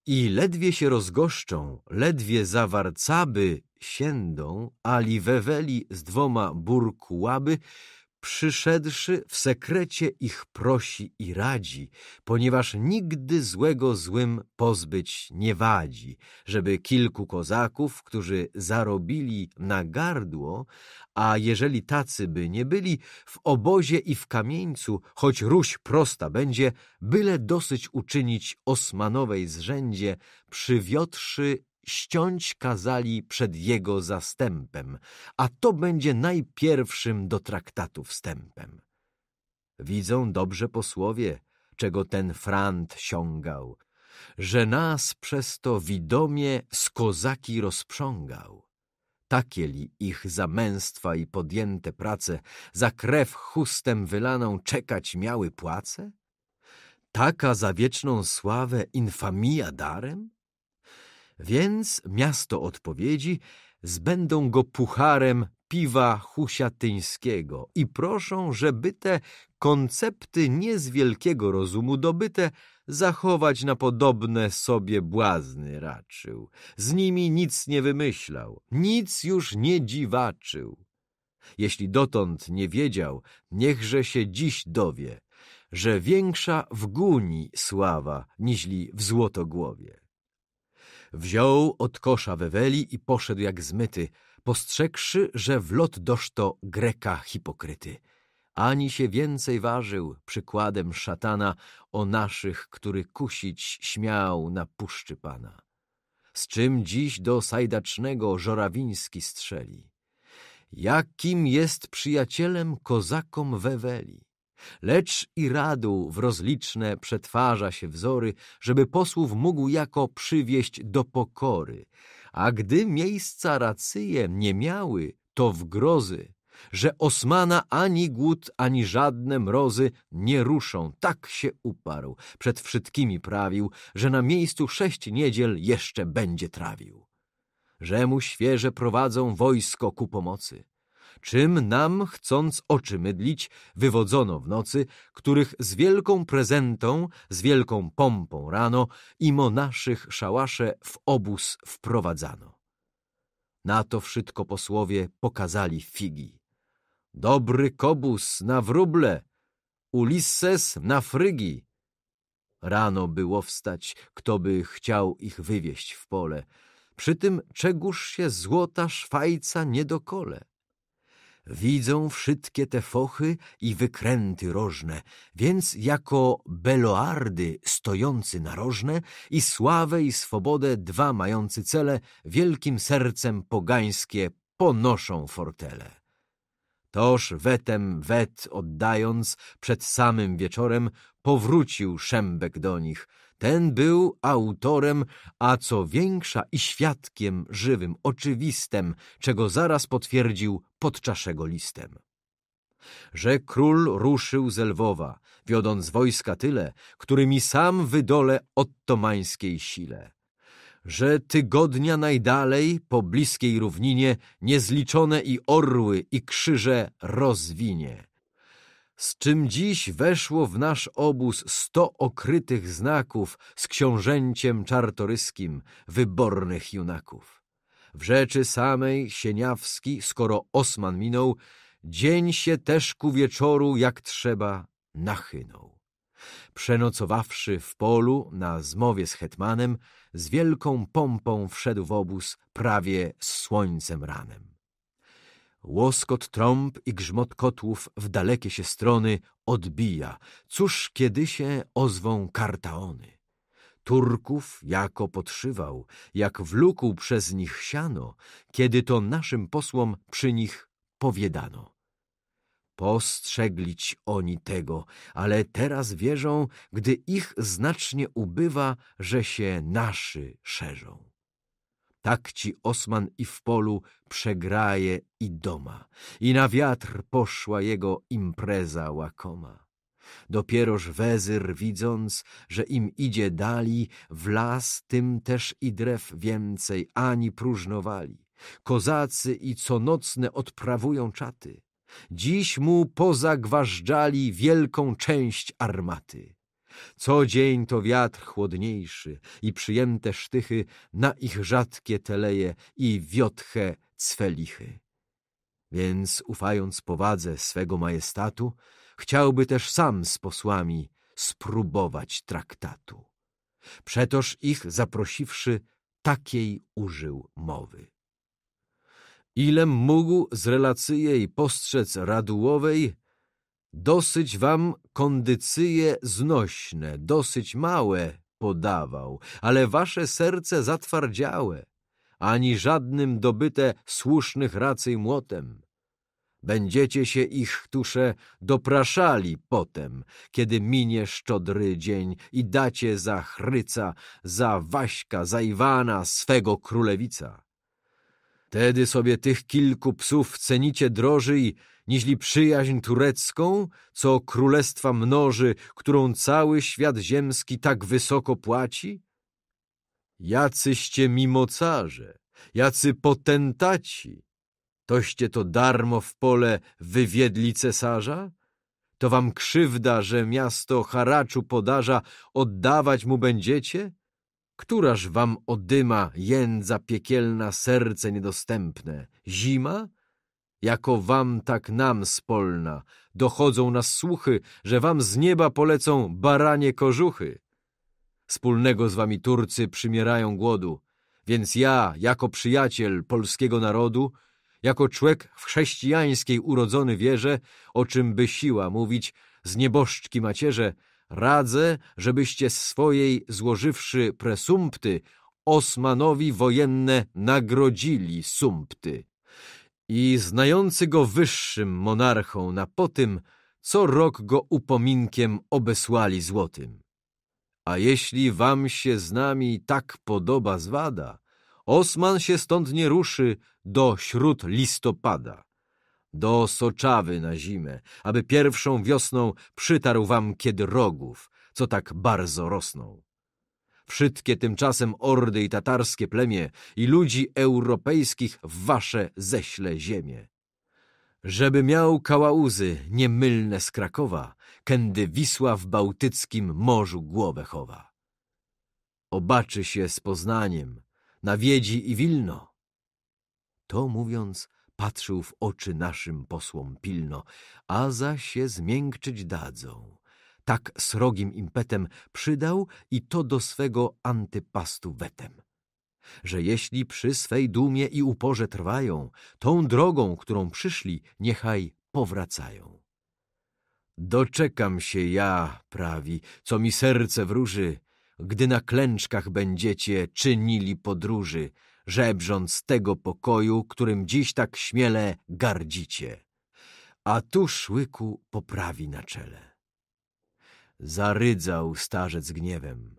I ledwie się rozgoszczą, ledwie zawarcaby siędą, ali weweli z dwoma burkułaby, przyszedłszy w sekrecie ich prosi i radzi, ponieważ nigdy złego złym pozbyć nie wadzi, żeby kilku kozaków, którzy zarobili na gardło, a jeżeli tacy by nie byli, w obozie i w kamieńcu, choć Ruś prosta będzie, byle dosyć uczynić osmanowej zrzędzie, przywiotrzy ściąć kazali przed jego zastępem, a to będzie najpierwszym do traktatu wstępem. Widzą dobrze posłowie, czego ten frant siągał, że nas przez to widomie z kozaki rozprzągał. Takieli ich za męstwa i podjęte prace, za krew chustem wylaną czekać miały płace? Taka za wieczną sławę infamia darem? Więc miasto odpowiedzi zbędą go pucharem piwa husiatyńskiego i proszą, żeby te koncepty nie z wielkiego rozumu dobyte zachować na podobne sobie błazny raczył. Z nimi nic nie wymyślał, nic już nie dziwaczył. Jeśli dotąd nie wiedział, niechże się dziś dowie, że większa w guni sława niźli w złotogłowie. Wziął od kosza weweli i poszedł jak zmyty, postrzegszy, że w lot doszto Greka hipokryty. Ani się więcej ważył przykładem szatana o naszych, który kusić śmiał na puszczy Pana. Z czym dziś do sajdacznego Żorawiński strzeli? Jakim jest przyjacielem kozakom Weweli? lecz i radu w rozliczne przetwarza się wzory, żeby posłów mógł jako przywieść do pokory. A gdy miejsca racyje nie miały, to w grozy, że Osmana ani głód, ani żadne mrozy nie ruszą. Tak się uparł, przed wszystkimi prawił, że na miejscu sześć niedziel jeszcze będzie trawił. Że mu świeże prowadzą wojsko ku pomocy czym nam, chcąc oczy mydlić, wywodzono w nocy, których z wielką prezentą, z wielką pompą rano imo naszych szałasze w obóz wprowadzano. Na to wszystko posłowie pokazali figi. Dobry kobus na wróble, Ulisses na frygi. Rano było wstać, kto by chciał ich wywieźć w pole. Przy tym czegóż się złota Szwajca nie dokole widzą wszystkie te fochy i wykręty rożne, więc jako beloardy stojący na rożne i sławę i swobodę dwa mający cele, wielkim sercem pogańskie ponoszą fortele. Toż wetem wet oddając przed samym wieczorem powrócił Szembek do nich. Ten był autorem, a co większa i świadkiem żywym, oczywistym, czego zaraz potwierdził podczaszego listem. Że król ruszył ze Lwowa, wiodąc wojska tyle, którymi sam wydole ottomańskiej sile. Że tygodnia najdalej po bliskiej równinie niezliczone i orły i krzyże rozwinie z czym dziś weszło w nasz obóz sto okrytych znaków z książęciem czartoryskim wybornych junaków. W rzeczy samej Sieniawski, skoro Osman minął, dzień się też ku wieczoru jak trzeba nachynął. Przenocowawszy w polu na zmowie z hetmanem, z wielką pompą wszedł w obóz prawie z słońcem ranem. Łoskot trąb i grzmot kotłów w dalekie się strony odbija. Cóż kiedy się ozwą kartaony? Turków jako podszywał, jak wlókł przez nich siano, kiedy to naszym posłom przy nich powiedano. Postrzeglić oni tego, ale teraz wierzą, gdy ich znacznie ubywa, że się naszy szerzą. Tak ci Osman i w polu przegraje i doma, i na wiatr poszła jego impreza łakoma. Dopieroż wezyr, widząc, że im idzie dali, w las tym też i drew więcej ani próżnowali. Kozacy i co nocne odprawują czaty. Dziś mu pozagważdżali wielką część armaty. Co dzień to wiatr chłodniejszy i przyjęte sztychy na ich rzadkie teleje i wiotche cwelichy. Więc ufając powadze swego majestatu, chciałby też sam z posłami spróbować traktatu. Przetoż ich zaprosiwszy, takiej użył mowy. Ilem mógł z relacyjej postrzec radułowej, dosyć wam kondycyje znośne, dosyć małe podawał, ale wasze serce zatwardziałe, ani żadnym dobyte słusznych racji młotem. Będziecie się ich tusze dopraszali potem, kiedy minie szczodry dzień i dacie za Chryca, za Waśka, za Iwana swego królewica. Tedy sobie tych kilku psów cenicie drożej niźli przyjaźń turecką, co królestwa mnoży, którą cały świat ziemski tak wysoko płaci? Jacyście mocarze, jacy potentaci, Toście to darmo w pole wywiedli cesarza? To wam krzywda, że miasto haraczu podarza, oddawać mu będziecie? Któraż wam odyma, jędza piekielna, serce niedostępne? Zima? Jako wam, tak nam spolna. Dochodzą nas słuchy, że wam z nieba polecą baranie kożuchy. Wspólnego z wami Turcy przymierają głodu, więc ja, jako przyjaciel polskiego narodu, jako człowiek w chrześcijańskiej urodzony wierze, o czym by siła mówić z nieboszczki macierze, radzę, żebyście swojej złożywszy presumpty, Osmanowi wojenne nagrodzili sumpty. I znający go wyższym monarchą na tym, co rok go upominkiem obesłali złotym. A jeśli wam się z nami tak podoba zwada, Osman się stąd nie ruszy do śród listopada, do Soczawy na zimę, aby pierwszą wiosną przytarł wam kiedy rogów, co tak bardzo rosną. Wszystkie tymczasem ordy i tatarskie plemie i ludzi europejskich w wasze ześle ziemię. Żeby miał kałauzy niemylne z Krakowa, kędy Wisła w bałtyckim morzu głowę chowa. Obaczy się z Poznaniem, na Wiedzi i Wilno. To mówiąc, patrzył w oczy naszym posłom pilno, a za się zmiękczyć dadzą. Tak srogim impetem przydał i to do swego antypastu wetem. Że jeśli przy swej dumie i uporze trwają, tą drogą, którą przyszli, niechaj powracają. Doczekam się ja, prawi, co mi serce wróży, gdy na klęczkach będziecie czynili podróży, żebrząc tego pokoju, którym dziś tak śmiele gardzicie. A tu szłyku poprawi na czele. Zarydzał starzec gniewem,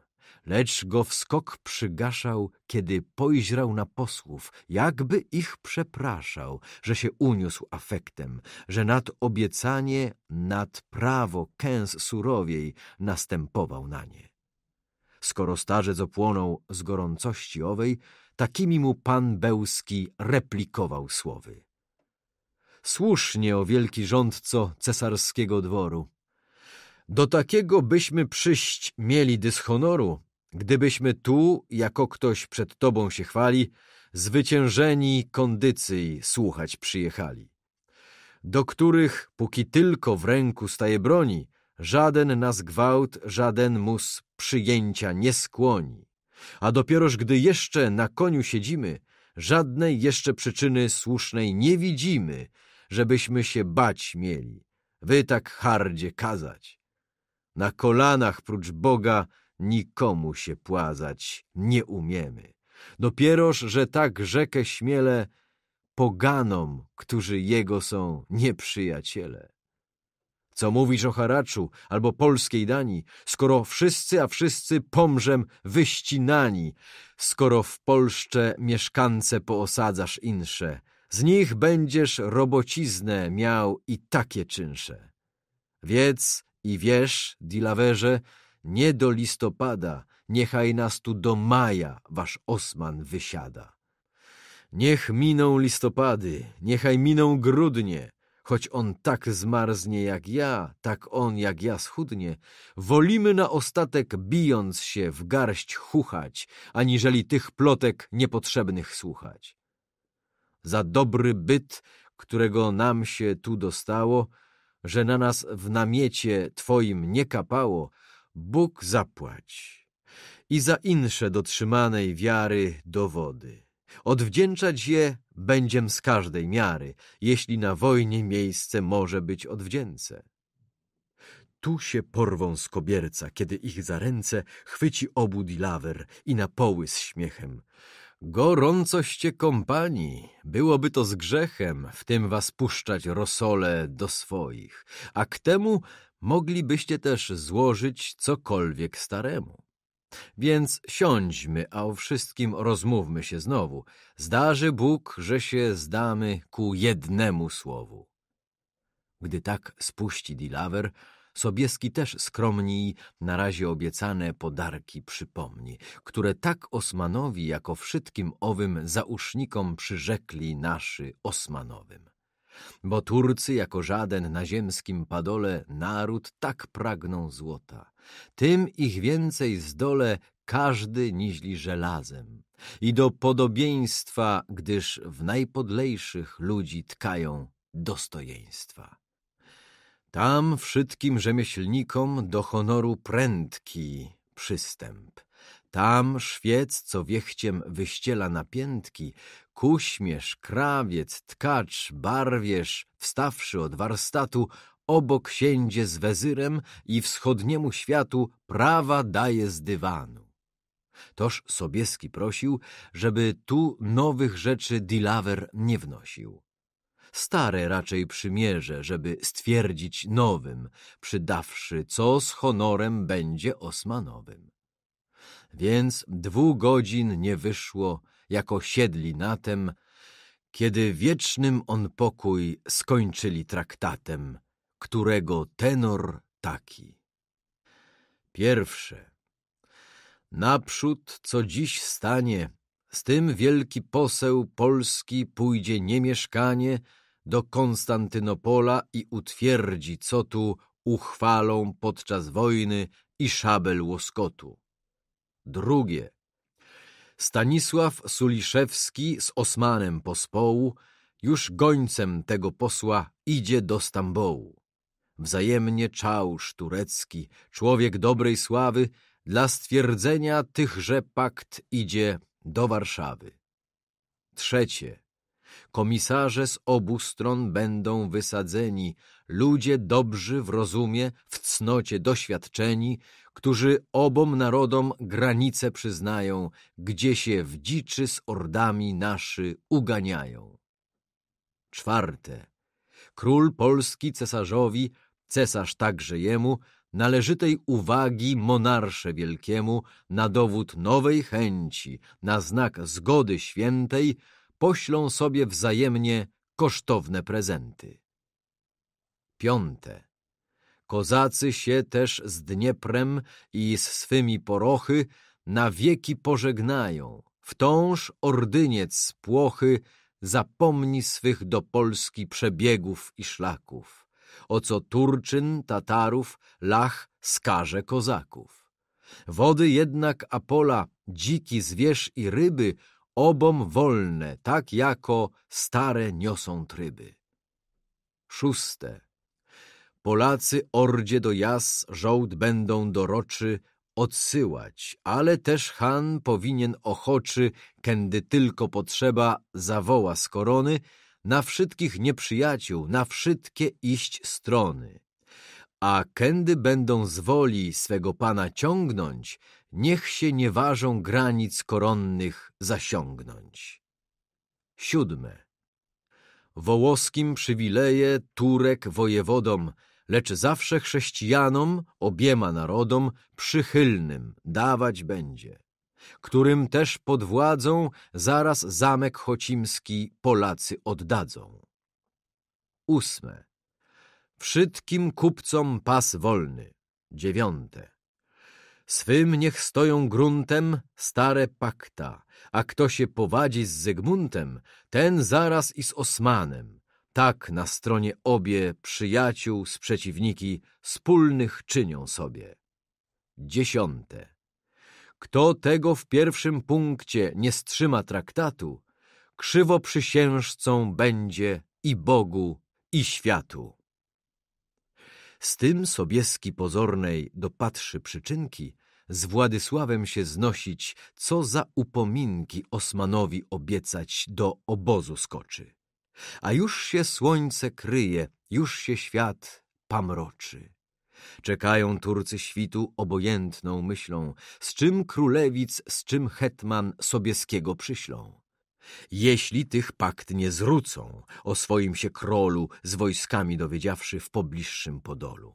lecz go wskok przygaszał, kiedy pojrzał na posłów, jakby ich przepraszał, że się uniósł afektem, że nad obiecanie, nad prawo kęs surowiej następował na nie skoro starzec opłonął z gorącości owej, takimi mu pan Bełski replikował słowy. Słusznie, o wielki rządco cesarskiego dworu. Do takiego byśmy przyjść mieli dyshonoru, gdybyśmy tu, jako ktoś przed tobą się chwali, zwyciężeni kondycji słuchać przyjechali. Do których, póki tylko w ręku staje broni, Żaden nas gwałt, żaden mus przyjęcia nie skłoni. A dopieroż gdy jeszcze na koniu siedzimy, żadnej jeszcze przyczyny słusznej nie widzimy, żebyśmy się bać mieli, wy tak hardzie kazać. Na kolanach prócz Boga nikomu się płazać nie umiemy. Dopieroż, że tak rzekę śmiele poganom, którzy Jego są nieprzyjaciele. Co mówisz o haraczu albo polskiej Danii, skoro wszyscy, a wszyscy pomrzem wyścinani, skoro w Polsce mieszkance poosadzasz insze, z nich będziesz robociznę miał i takie czynsze. Wiedz i wiesz, dilawerze, nie do listopada, niechaj nas tu do maja wasz Osman wysiada. Niech miną listopady, niechaj miną grudnie, Choć on tak zmarznie jak ja, tak on jak ja schudnie, wolimy na ostatek bijąc się w garść chuchać, aniżeli tych plotek niepotrzebnych słuchać. Za dobry byt, którego nam się tu dostało, że na nas w namiecie twoim nie kapało, Bóg zapłać i za insze dotrzymanej wiary dowody. Odwdzięczać je będziem z każdej miary, jeśli na wojnie miejsce może być odwdzięce. Tu się porwą z kobierca, kiedy ich za ręce chwyci obód i lawer i z śmiechem. Gorącoście kompanii, byłoby to z grzechem, w tym was puszczać rosole do swoich, a k temu moglibyście też złożyć cokolwiek staremu. Więc siądźmy, a o wszystkim rozmówmy się znowu. Zdarzy Bóg, że się zdamy ku jednemu słowu. Gdy tak spuści Dilawer, Sobieski też skromniej na razie obiecane podarki przypomni, które tak Osmanowi jako wszystkim owym zausznikom przyrzekli naszy Osmanowym bo Turcy jako żaden na ziemskim padole naród tak pragną złota. Tym ich więcej zdole każdy niźli żelazem. I do podobieństwa, gdyż w najpodlejszych ludzi tkają dostojeństwa. Tam wszystkim rzemieślnikom do honoru prędki przystęp. Tam świec, co wiechciem wyściela napiętki, Kuśmierz, krawiec, tkacz, barwierz, wstawszy od warstatu, obok siędzie z wezyrem i wschodniemu światu prawa daje z dywanu. Toż Sobieski prosił, żeby tu nowych rzeczy Dilawer nie wnosił. Stare raczej przymierze, żeby stwierdzić nowym, przydawszy, co z honorem będzie Osmanowym. Więc dwóch godzin nie wyszło, jako siedli na tem, kiedy wiecznym on pokój skończyli traktatem, którego tenor taki. Pierwsze. Naprzód, co dziś stanie, z tym wielki poseł Polski pójdzie niemieszkanie do Konstantynopola i utwierdzi, co tu uchwalą podczas wojny i szabel łoskotu. Drugie. Stanisław Suliszewski z Osmanem Pospołu już gońcem tego posła idzie do Stambołu. Wzajemnie czałsz turecki, człowiek dobrej sławy, dla stwierdzenia tychże pakt idzie do Warszawy. Trzecie. Komisarze z obu stron będą wysadzeni, ludzie dobrzy w rozumie, w cnocie doświadczeni, którzy obom narodom granice przyznają, gdzie się w dziczy z ordami naszy uganiają. Czwarte. Król Polski cesarzowi, cesarz także jemu, należytej uwagi monarsze wielkiemu na dowód nowej chęci, na znak zgody świętej, poślą sobie wzajemnie kosztowne prezenty. Piąte. Kozacy się też z Dnieprem i z swymi porochy na wieki pożegnają. Wtąż ordyniec płochy zapomni swych do Polski przebiegów i szlaków. O co Turczyn, Tatarów, Lach skaże kozaków. Wody jednak Apola, dziki zwierz i ryby obom wolne, tak jako stare niosą tryby. Szóste. Polacy ordzie do jas żołd będą doroczy odsyłać, ale też han powinien ochoczy, kędy tylko potrzeba, zawoła z korony, na wszystkich nieprzyjaciół, na wszystkie iść strony. A kędy będą z woli swego pana ciągnąć, niech się nie ważą granic koronnych zasiągnąć. Siódme. Wołoskim przywileje Turek wojewodom, lecz zawsze chrześcijanom, obiema narodom, przychylnym dawać będzie, którym też pod władzą zaraz zamek chocimski Polacy oddadzą. Ósme. Wszystkim kupcom pas wolny. Dziewiąte. Swym niech stoją gruntem stare pakta, a kto się powadzi z Zygmuntem, ten zaraz i z Osmanem, tak na stronie obie przyjaciół z przeciwniki wspólnych czynią sobie. Dziesiąte. Kto tego w pierwszym punkcie nie strzyma traktatu, krzywo przysiężcą będzie i Bogu, i światu. Z tym Sobieski pozornej dopatrzy przyczynki, z Władysławem się znosić, co za upominki Osmanowi obiecać do obozu skoczy. A już się słońce kryje, już się świat pamroczy. Czekają Turcy świtu obojętną myślą, z czym królewic, z czym hetman Sobieskiego przyślą. Jeśli tych pakt nie zrócą, o swoim się krolu z wojskami dowiedziawszy w pobliższym Podolu.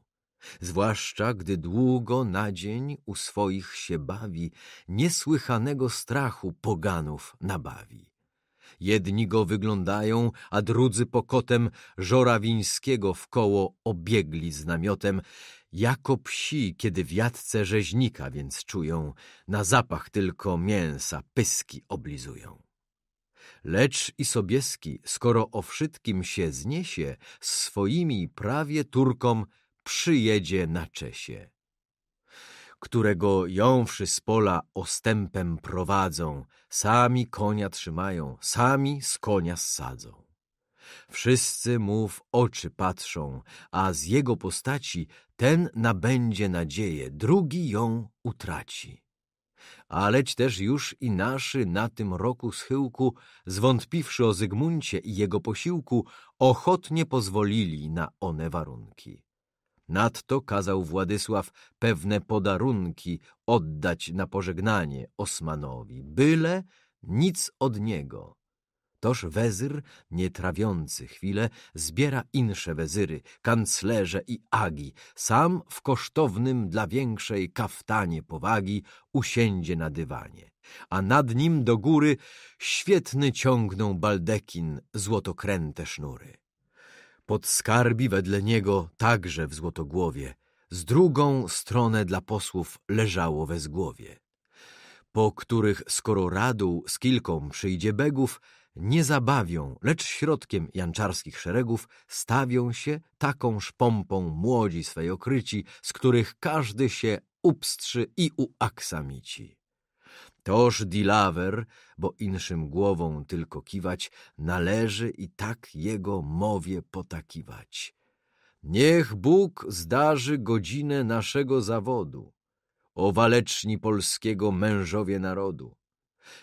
Zwłaszcza gdy długo na dzień u swoich się bawi, niesłychanego strachu poganów nabawi. Jedni go wyglądają, a drudzy pokotem żorawińskiego w koło obiegli z namiotem, jako psi, kiedy wiatce rzeźnika więc czują, na zapach tylko mięsa pyski oblizują. Lecz i Sobieski, skoro o wszystkim się zniesie, swoimi prawie Turkom przyjedzie na Czesie którego jąwszy z pola ostępem prowadzą, sami konia trzymają, sami z konia sadzą. Wszyscy mu w oczy patrzą, a z jego postaci ten nabędzie nadzieję, drugi ją utraci. Aleć też już i naszy na tym roku schyłku, zwątpiwszy o Zygmuncie i jego posiłku, ochotnie pozwolili na one warunki. Nadto kazał Władysław pewne podarunki oddać na pożegnanie Osmanowi, byle nic od niego. Toż wezyr, nie trawiący chwilę, zbiera insze wezyry, kanclerze i agi. Sam w kosztownym dla większej kaftanie powagi usiędzie na dywanie. A nad nim do góry świetny ciągną baldekin złotokręte sznury. Podskarbi wedle niego także w Złotogłowie, z drugą stronę dla posłów leżało we zgłowie, po których skoro radu z kilką przyjdzie begów, nie zabawią, lecz środkiem janczarskich szeregów stawią się taką szpompą młodzi swej okryci, z których każdy się upstrzy i uaksamici. Toż Dilaver, bo inszym głową tylko kiwać, należy i tak jego mowie potakiwać. Niech Bóg zdarzy godzinę naszego zawodu, o waleczni polskiego mężowie narodu.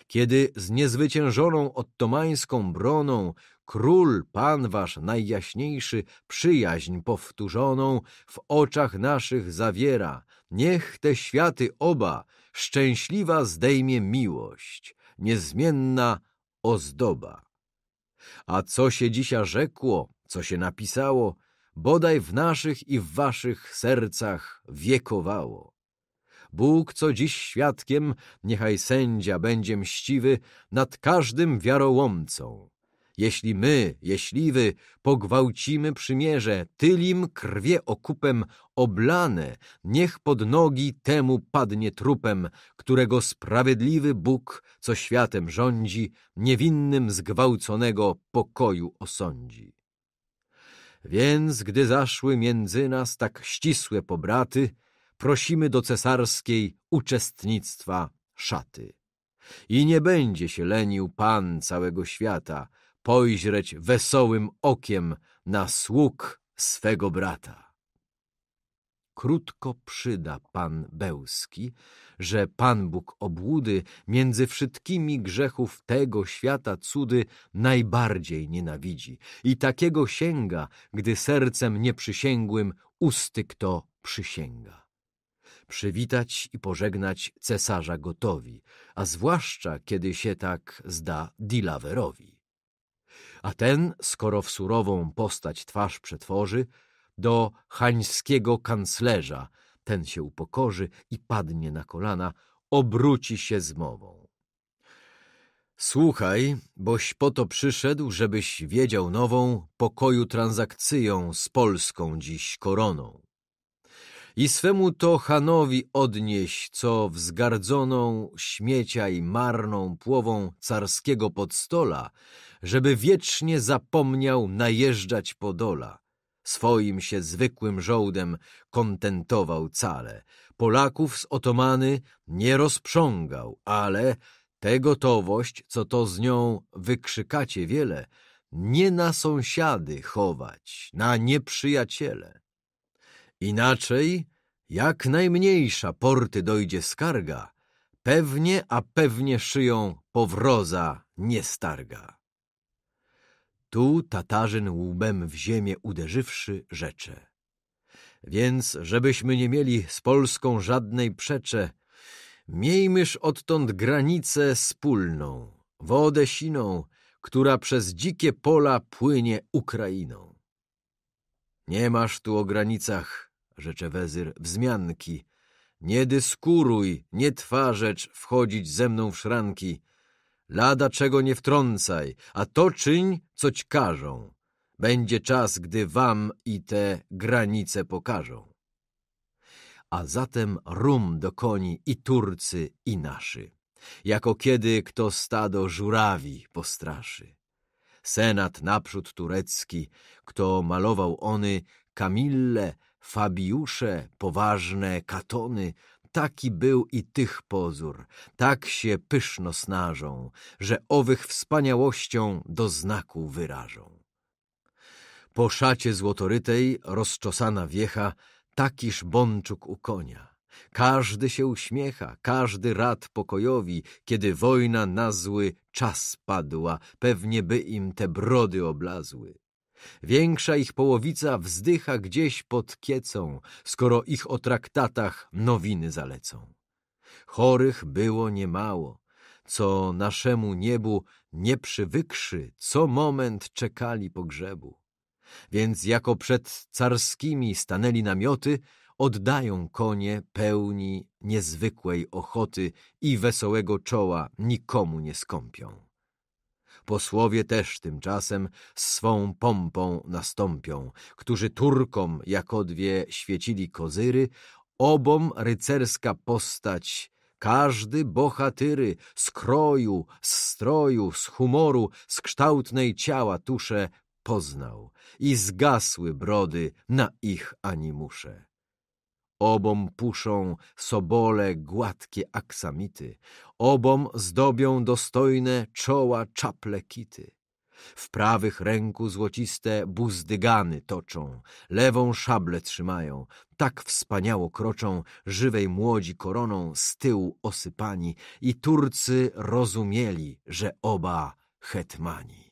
Kiedy z niezwyciężoną ottomańską broną król, pan wasz najjaśniejszy, przyjaźń powtórzoną w oczach naszych zawiera, niech te światy oba szczęśliwa zdejmie miłość, niezmienna ozdoba. A co się dzisiaj rzekło, co się napisało, bodaj w naszych i w waszych sercach wiekowało. Bóg, co dziś świadkiem, niechaj sędzia będzie mściwy nad każdym wiarołomcą, jeśli my, jeśli wy, pogwałcimy przymierze, tylim krwie okupem oblane, niech pod nogi temu padnie trupem, którego sprawiedliwy Bóg, co światem rządzi, niewinnym zgwałconego pokoju osądzi. Więc gdy zaszły między nas tak ścisłe pobraty, prosimy do cesarskiej uczestnictwa szaty. I nie będzie się lenił Pan całego świata, spojrzeć wesołym okiem na sług swego brata. Krótko przyda pan Bełski, że Pan Bóg obłudy między wszystkimi grzechów tego świata cudy najbardziej nienawidzi i takiego sięga, gdy sercem nieprzysięgłym usty kto przysięga przywitać i pożegnać cesarza gotowi, a zwłaszcza kiedy się tak zda Dilawerowi a ten, skoro w surową postać twarz przetworzy, do hańskiego kanclerza, ten się upokorzy i padnie na kolana, obróci się z mową. Słuchaj, boś po to przyszedł, żebyś wiedział nową pokoju transakcyją z Polską dziś koroną. I swemu to Hanowi odnieś, co wzgardzoną śmiecia i marną płową carskiego podstola żeby wiecznie zapomniał najeżdżać po dola, Swoim się zwykłym żołdem kontentował cale. Polaków z otomany nie rozprzągał, ale tę gotowość, co to z nią wykrzykacie wiele, nie na sąsiady chować, na nieprzyjaciele. Inaczej, jak najmniejsza porty dojdzie skarga, pewnie, a pewnie szyją powroza nie starga. Tu Tatarzyn łbem w ziemię uderzywszy rzecze. Więc, żebyśmy nie mieli z Polską żadnej przecze, miejmyż odtąd granicę wspólną, wodę siną, która przez dzikie pola płynie Ukrainą. Nie masz tu o granicach, rzecze wezyr, wzmianki. Nie dyskuruj, nie twarzecz wchodzić ze mną w szranki, Lada czego nie wtrącaj, a to czyń, coć każą. Będzie czas, gdy wam i te granice pokażą. A zatem rum do koni i Turcy i naszy, jako kiedy kto stado żurawi postraszy. Senat naprzód turecki, kto malował ony, Kamille, Fabiusze, poważne katony, Taki był i tych pozór, tak się pyszno snażą, że owych wspaniałością do znaku wyrażą. Po szacie złotorytej rozczosana wiecha, takiż bączuk u konia. Każdy się uśmiecha, każdy rad pokojowi, kiedy wojna na zły czas padła, pewnie by im te brody oblazły. Większa ich połowica wzdycha gdzieś pod kiecą, skoro ich o traktatach nowiny zalecą. Chorych było niemało, co naszemu niebu nie przywykszy, co moment czekali pogrzebu. Więc jako przed carskimi stanęli namioty, oddają konie pełni niezwykłej ochoty i wesołego czoła nikomu nie skąpią. Posłowie też tymczasem z swą pompą nastąpią, którzy Turkom jako dwie świecili kozyry, obom rycerska postać, każdy bohatyry z kroju, z stroju, z humoru, z kształtnej ciała tusze poznał i zgasły brody na ich animusze. Obom puszą sobole gładkie aksamity, obom zdobią dostojne czoła czaple kity. W prawych ręku złociste buzdygany toczą, lewą szablę trzymają, tak wspaniało kroczą, żywej młodzi koroną z tyłu osypani i Turcy rozumieli, że oba hetmani.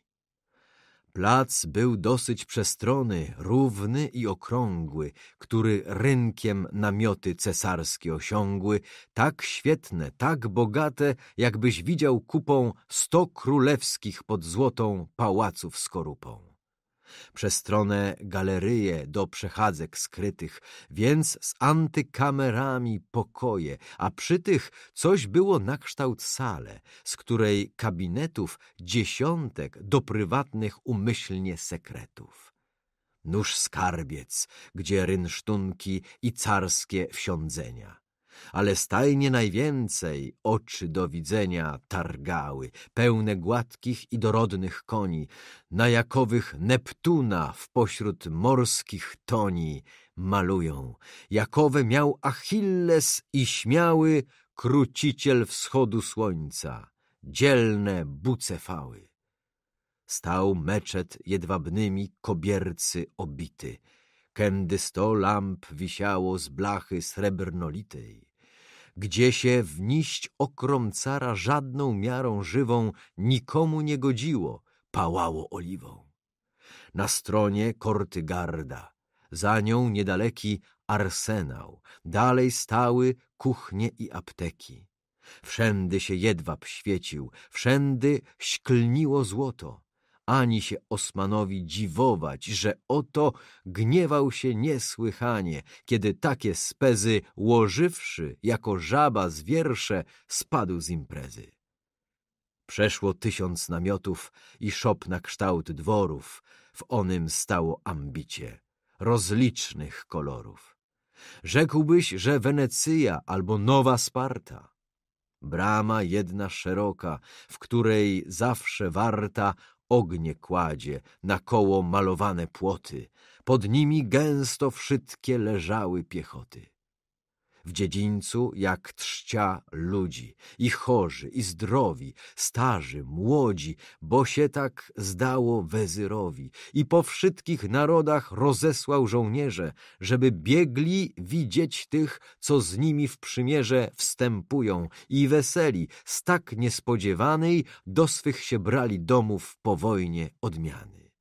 Plac był dosyć przestrony, równy i okrągły, który rynkiem namioty cesarskie osiągły, tak świetne, tak bogate, jakbyś widział kupą sto królewskich pod złotą pałaców skorupą przez stronę galeryje do przechadzek skrytych, więc z antykamerami pokoje, a przy tych coś było na kształt sale, z której kabinetów dziesiątek do prywatnych umyślnie sekretów. Nóż skarbiec, gdzie rynsztunki i carskie wsiądzenia ale stajnie najwięcej oczy do widzenia targały, pełne gładkich i dorodnych koni, na jakowych Neptuna w pośród morskich toni malują. Jakowe miał Achilles i śmiały kruciciel wschodu słońca, dzielne bucefały. Stał meczet jedwabnymi kobiercy obity – Kędy sto lamp wisiało z blachy srebrnolitej, gdzie się wniść okromcara żadną miarą żywą nikomu nie godziło, pałało oliwą. Na stronie korty garda, za nią niedaleki arsenał, dalej stały kuchnie i apteki. Wszędy się jedwab świecił, wszędy śklniło złoto ani się Osmanowi dziwować, że oto gniewał się niesłychanie, kiedy takie spezy łożywszy, jako żaba z wiersze, spadł z imprezy. Przeszło tysiąc namiotów i szop na kształt dworów, w onym stało ambicie, rozlicznych kolorów. Rzekłbyś, że Wenecyja albo Nowa Sparta. Brama jedna szeroka, w której zawsze warta ognie kładzie, na koło malowane płoty, pod nimi gęsto wszystkie leżały piechoty w dziedzińcu jak trzcia ludzi, i chorzy, i zdrowi, starzy, młodzi, bo się tak zdało wezyrowi, i po wszystkich narodach rozesłał żołnierze, żeby biegli widzieć tych, co z nimi w przymierze wstępują, i weseli, z tak niespodziewanej do swych się brali domów po wojnie odmiany.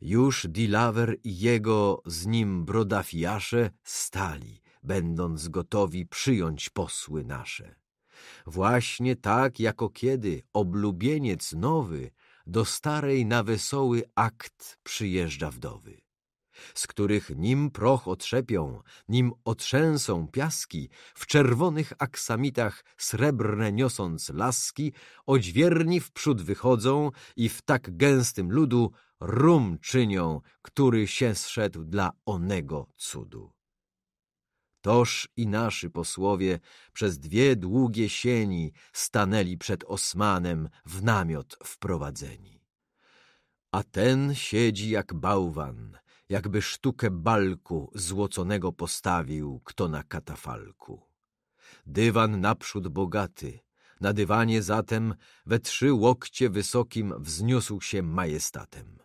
Już Dilaver i jego z nim brodafiasze stali, będąc gotowi przyjąć posły nasze. Właśnie tak, jako kiedy oblubieniec nowy do starej na wesoły akt przyjeżdża wdowy, z których nim proch otrzepią, nim otrzęsą piaski, w czerwonych aksamitach srebrne niosąc laski, odźwierni wprzód wychodzą i w tak gęstym ludu rum czynią, który się zszedł dla onego cudu. Toż i nasi posłowie przez dwie długie sieni stanęli przed Osmanem w namiot wprowadzeni. A ten siedzi jak bałwan, jakby sztukę balku złoconego postawił kto na katafalku. Dywan naprzód bogaty, na dywanie zatem we trzy łokcie wysokim wzniósł się majestatem.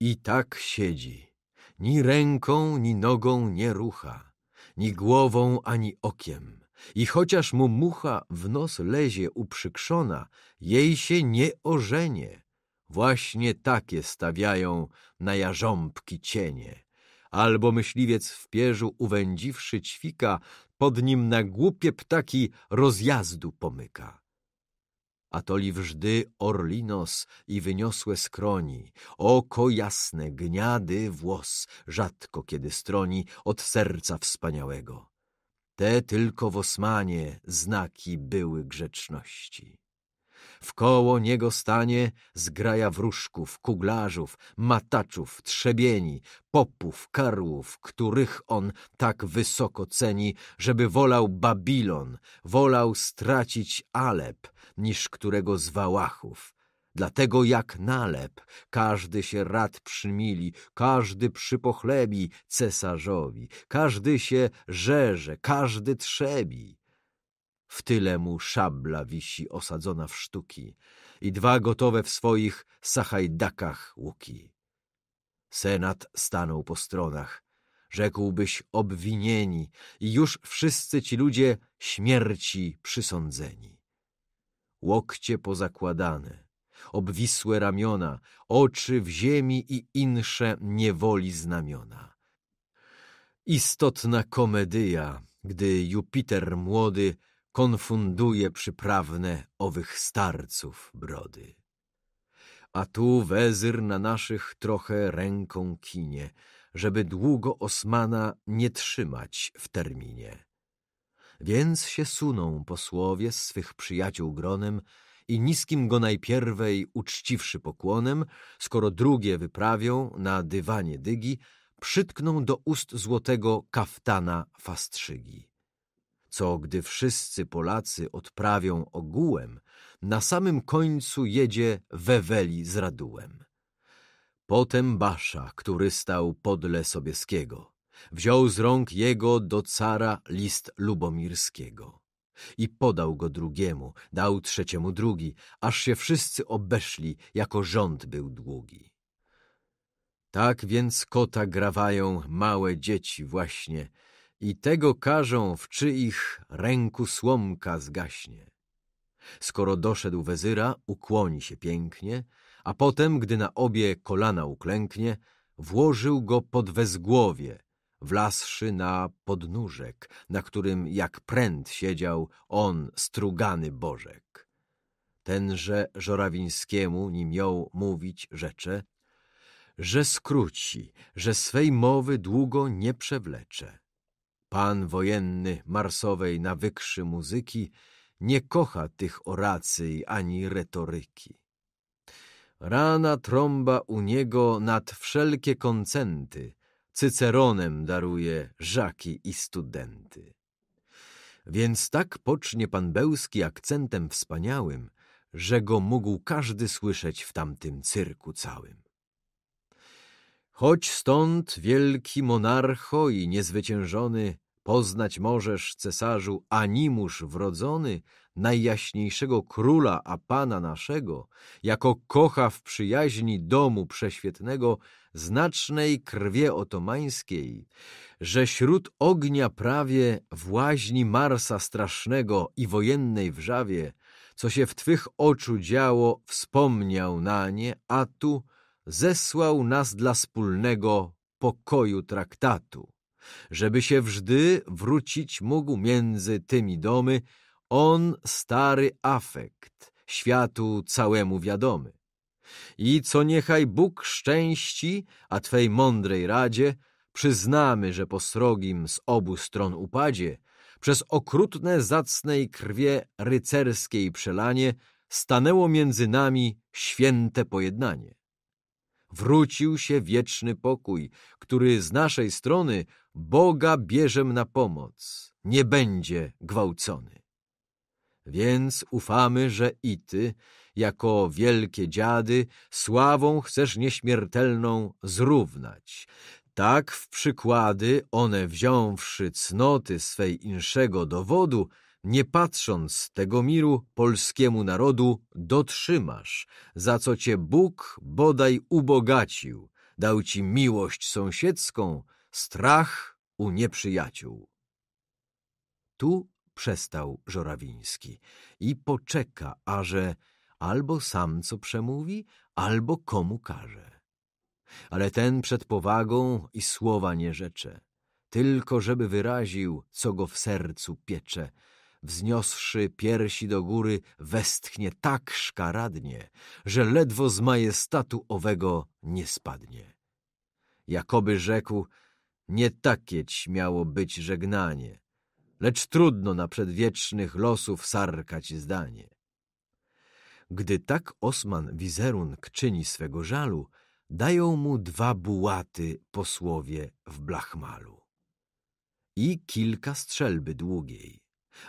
I tak siedzi, ni ręką, ni nogą nie rucha ni głową, ani okiem. I chociaż mu mucha w nos lezie uprzykrzona, jej się nie ożenie. Właśnie takie stawiają na jarząbki cienie. Albo myśliwiec w pierzu uwędziwszy ćwika, pod nim na głupie ptaki rozjazdu pomyka atoli wżdy orlinos i wyniosłe skroni, oko jasne, gniady włos, rzadko kiedy stroni od serca wspaniałego. Te tylko w Osmanie znaki były grzeczności. Wkoło niego stanie zgraja wróżków, kuglarzów, mataczów, trzebieni, popów, karłów, których on tak wysoko ceni, żeby wolał Babilon, wolał stracić Alep, niż którego z Wałachów. Dlatego jak nalep każdy się rad przymili, każdy przypochlebi cesarzowi, każdy się rzeże, każdy trzebi. W tyle mu szabla wisi osadzona w sztuki i dwa gotowe w swoich sachajdakach łuki. Senat stanął po stronach, rzekłbyś obwinieni i już wszyscy ci ludzie śmierci przysądzeni. Łokcie pozakładane, obwisłe ramiona, oczy w ziemi i insze niewoli znamiona. Istotna komedyja, gdy Jupiter młody konfunduje przyprawne owych starców brody. A tu wezyr na naszych trochę ręką kinie, żeby długo Osmana nie trzymać w terminie. Więc się suną posłowie z swych przyjaciół gronem i niskim go najpierwej uczciwszy pokłonem, skoro drugie wyprawią na dywanie dygi, przytkną do ust złotego kaftana fastrzygi co gdy wszyscy Polacy odprawią ogółem, na samym końcu jedzie Weweli z Radułem. Potem Basza, który stał podle Sobieskiego, wziął z rąk jego do cara list lubomirskiego i podał go drugiemu, dał trzeciemu drugi, aż się wszyscy obeszli, jako rząd był długi. Tak więc kota grawają małe dzieci właśnie, i tego każą, w czyich ręku słomka zgaśnie. Skoro doszedł wezyra, ukłoni się pięknie, a potem, gdy na obie kolana uklęknie, włożył go pod wezgłowie, wlasszy na podnóżek, na którym jak pręd siedział on strugany bożek. Tenże Żorawińskiemu, nim ją mówić rzecze, że skróci, że swej mowy długo nie przewlecze. Pan wojenny Marsowej na wykrzy muzyki nie kocha tych oracji ani retoryki. Rana trąba u niego nad wszelkie koncenty, Cyceronem daruje żaki i studenty. Więc tak pocznie pan Bełski akcentem wspaniałym, że go mógł każdy słyszeć w tamtym cyrku całym. Choć stąd wielki monarcho i niezwyciężony, Poznać możesz, cesarzu, animusz wrodzony, najjaśniejszego króla, a pana naszego, jako kocha w przyjaźni domu prześwietnego, znacznej krwie otomańskiej, że śród ognia prawie właźni Marsa strasznego i wojennej wrzawie, co się w twych oczu działo, wspomniał na nie, a tu zesłał nas dla wspólnego pokoju traktatu żeby się wżdy wrócić mógł między tymi domy on stary afekt, światu całemu wiadomy. I co niechaj Bóg szczęści, a Twej mądrej radzie, przyznamy, że po srogim z obu stron upadzie, przez okrutne zacnej krwie rycerskiej przelanie stanęło między nami święte pojednanie. Wrócił się wieczny pokój, który z naszej strony Boga bierzem na pomoc, nie będzie gwałcony. Więc ufamy, że i ty, jako wielkie dziady, sławą chcesz nieśmiertelną zrównać. Tak w przykłady one wziąwszy cnoty swej inszego dowodu, nie patrząc tego miru polskiemu narodu dotrzymasz, za co cię Bóg bodaj ubogacił, dał ci miłość sąsiedzką, Strach u nieprzyjaciół. Tu przestał Żorawiński i poczeka, aże albo sam co przemówi, albo komu każe. Ale ten przed powagą i słowa nie rzecze, tylko żeby wyraził, co go w sercu piecze. Wzniosłszy piersi do góry, westchnie tak szkaradnie, że ledwo z majestatu owego nie spadnie. Jakoby rzekł – nie takieć miało być żegnanie, lecz trudno na przedwiecznych losów sarkać zdanie. Gdy tak Osman wizerunek czyni swego żalu, dają mu dwa bułaty posłowie w blachmalu i kilka strzelby długiej,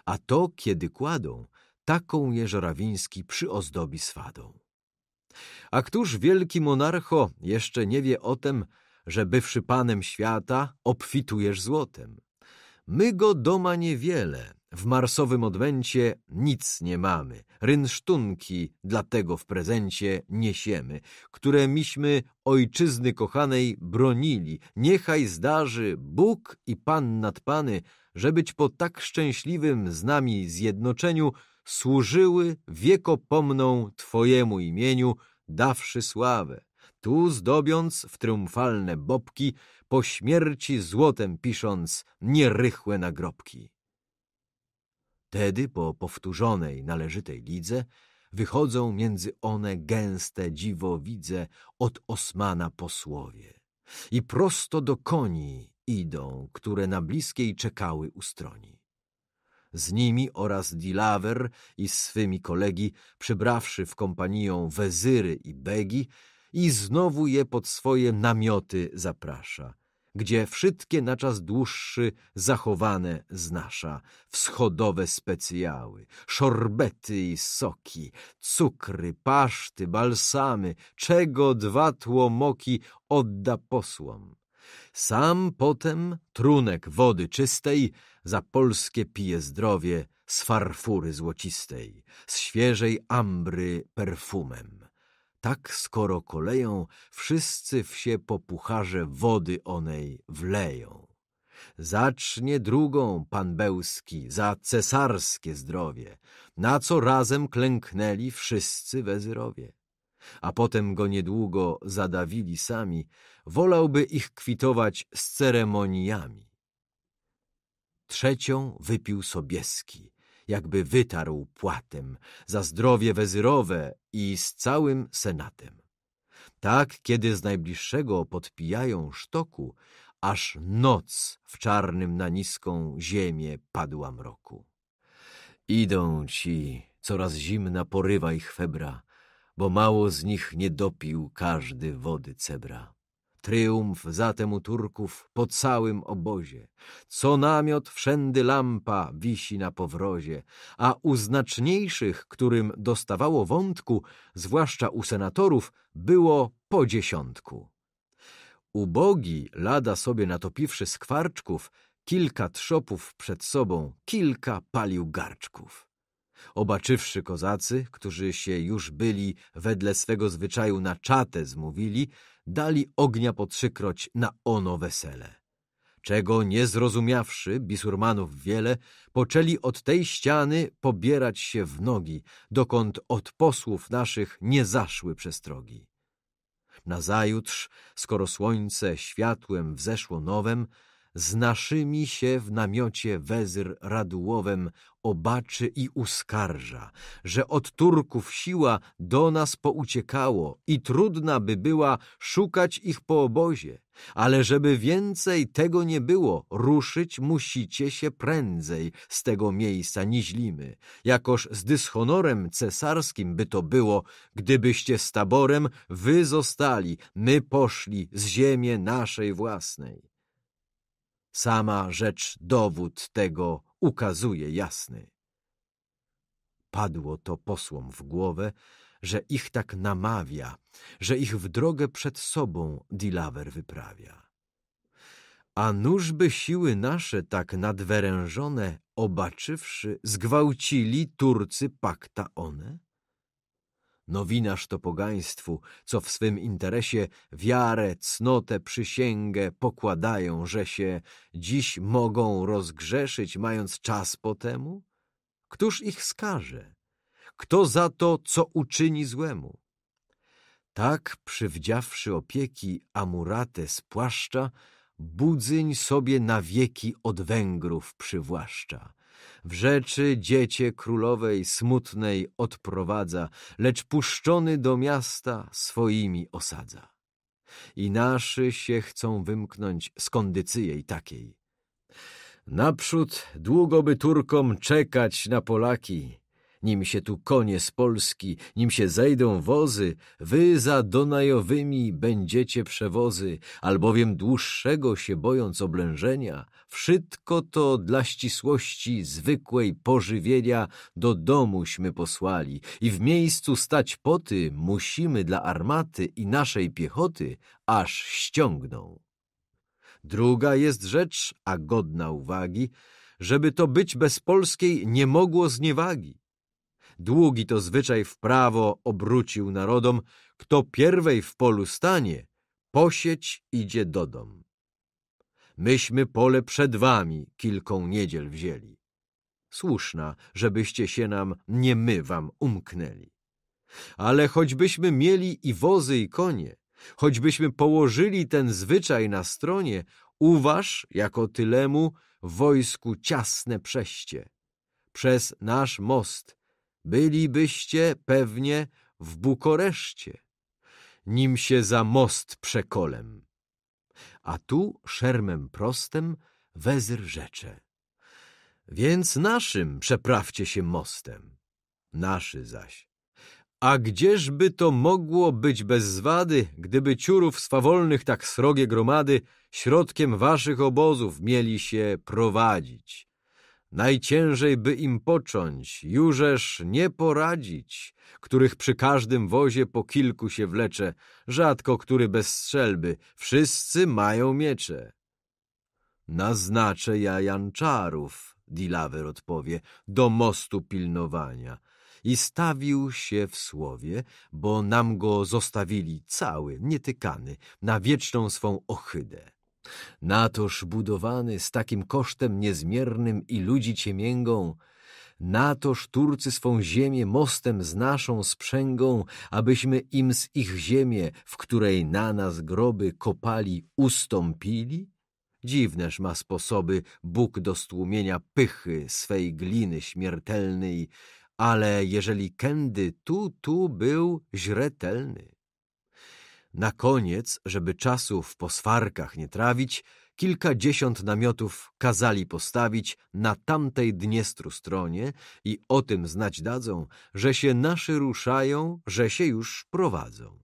a to, kiedy kładą, taką Jeżorawiński przyozdobi swadą. A któż wielki monarcho jeszcze nie wie o tem, że bywszy panem świata, obfitujesz złotem. My go doma niewiele, w marsowym odmęcie nic nie mamy, rynsztunki dlatego w prezencie niesiemy, które miśmy ojczyzny kochanej bronili. Niechaj zdarzy Bóg i Pan nad Pany, że być po tak szczęśliwym z nami zjednoczeniu służyły wiekopomną Twojemu imieniu, dawszy sławę tu zdobiąc w triumfalne bobki, po śmierci złotem pisząc nierychłe nagrobki. Tedy po powtórzonej należytej lidze wychodzą między one gęste dziwowidze od Osmana posłowie i prosto do koni idą, które na bliskiej czekały u stroni. Z nimi oraz dilaver i swymi kolegi, przybrawszy w kompanią wezyry i begi, i znowu je pod swoje namioty zaprasza, gdzie wszystkie na czas dłuższy zachowane znasza wschodowe specjały, szorbety i soki, cukry, paszty, balsamy, czego dwa tłomoki odda posłom. Sam potem trunek wody czystej za polskie pije zdrowie z farfury złocistej, z świeżej ambry perfumem tak skoro koleją wszyscy wsie po pucharze wody onej wleją. Zacznie drugą pan Bełski za cesarskie zdrowie, na co razem klęknęli wszyscy wezyrowie. A potem go niedługo zadawili sami, wolałby ich kwitować z ceremoniami. Trzecią wypił Sobieski, jakby wytarł płatem za zdrowie wezyrowe i z całym senatem. Tak, kiedy z najbliższego podpijają sztoku, aż noc w czarnym na niską ziemię padła mroku. Idą ci, coraz zimna porywa ich febra, bo mało z nich nie dopił każdy wody cebra. Triumf zatem u Turków po całym obozie. Co namiot wszędy lampa wisi na powrozie, a u znaczniejszych, którym dostawało wątku, zwłaszcza u senatorów, było po dziesiątku. Ubogi, lada sobie natopiwszy skwarczków, kilka trzopów przed sobą, kilka palił garczków. Obaczywszy kozacy, którzy się już byli wedle swego zwyczaju na czatę zmówili, dali ognia po trzykroć na ono wesele. Czego nie zrozumiawszy, bisurmanów wiele, poczęli od tej ściany pobierać się w nogi, dokąd od posłów naszych nie zaszły przestrogi. Nazajutrz, skoro słońce światłem wzeszło nowem, z naszymi się w namiocie wezyr Radułowem obaczy i uskarża, że od Turków siła do nas pouciekało i trudna by była szukać ich po obozie, ale żeby więcej tego nie było, ruszyć musicie się prędzej z tego miejsca niźlimy, jakoż z dyshonorem cesarskim by to było, gdybyście z taborem wy zostali, my poszli z ziemię naszej własnej. Sama rzecz dowód tego ukazuje jasny. Padło to posłom w głowę, że ich tak namawia, że ich w drogę przed sobą Dilawer wyprawia. A nużby siły nasze tak nadwerężone, obaczywszy, zgwałcili Turcy pakta one? No winaż to pogaństwu, co w swym interesie wiarę, cnotę, przysięgę pokładają, że się dziś mogą rozgrzeszyć, mając czas po temu? Któż ich skaże? Kto za to, co uczyni złemu? Tak, przywdziawszy opieki amuratę z płaszcza, budzyń sobie na wieki od Węgrów przywłaszcza – w rzeczy dziecię królowej smutnej odprowadza, lecz puszczony do miasta swoimi osadza. I naszy się chcą wymknąć z kondycyjej takiej. Naprzód długo by Turkom czekać na Polaki, nim się tu konie z Polski, nim się zejdą wozy, wy za Donajowymi będziecie przewozy, albowiem dłuższego się bojąc oblężenia, wszystko to dla ścisłości zwykłej pożywienia do domuśmy posłali i w miejscu stać poty musimy dla armaty i naszej piechoty, aż ściągną. Druga jest rzecz, a godna uwagi, żeby to być bez polskiej nie mogło zniewagi długi to zwyczaj w prawo obrócił narodom, kto pierwej w polu stanie, posieć idzie do dom. Myśmy pole przed wami kilką niedziel wzięli. Słuszna, żebyście się nam nie my wam umknęli. Ale choćbyśmy mieli i wozy i konie, choćbyśmy położyli ten zwyczaj na stronie, uważ, jako tylemu, wojsku ciasne przeście. Przez nasz most bylibyście pewnie w Bukoreszcie, nim się za most przekolem. A tu szermem prostym wezyr rzecze. Więc naszym przeprawcie się mostem. Naszy zaś. A gdzieżby to mogło być bez zwady, gdyby ciurów swawolnych tak srogie gromady środkiem waszych obozów mieli się prowadzić? Najciężej by im począć, jużeż nie poradzić, których przy każdym wozie po kilku się wlecze, rzadko który bez strzelby, wszyscy mają miecze. Naznaczę ja janczarów, Dilawer odpowie, do mostu pilnowania. I stawił się w słowie, bo nam go zostawili cały, nietykany, na wieczną swą ohydę. Natoż budowany z takim kosztem niezmiernym i ludzi ciemięgą, Natoż Turcy swą ziemię mostem z naszą sprzęgą, abyśmy im z ich ziemię, w której na nas groby kopali, ustąpili? Dziwneż ma sposoby Bóg do stłumienia pychy swej gliny śmiertelnej, ale jeżeli kędy tu, tu był źretelny. Na koniec, żeby czasu w poswarkach nie trawić, kilkadziesiąt namiotów kazali postawić na tamtej Dniestru stronie i o tym znać dadzą, że się naszy ruszają, że się już prowadzą.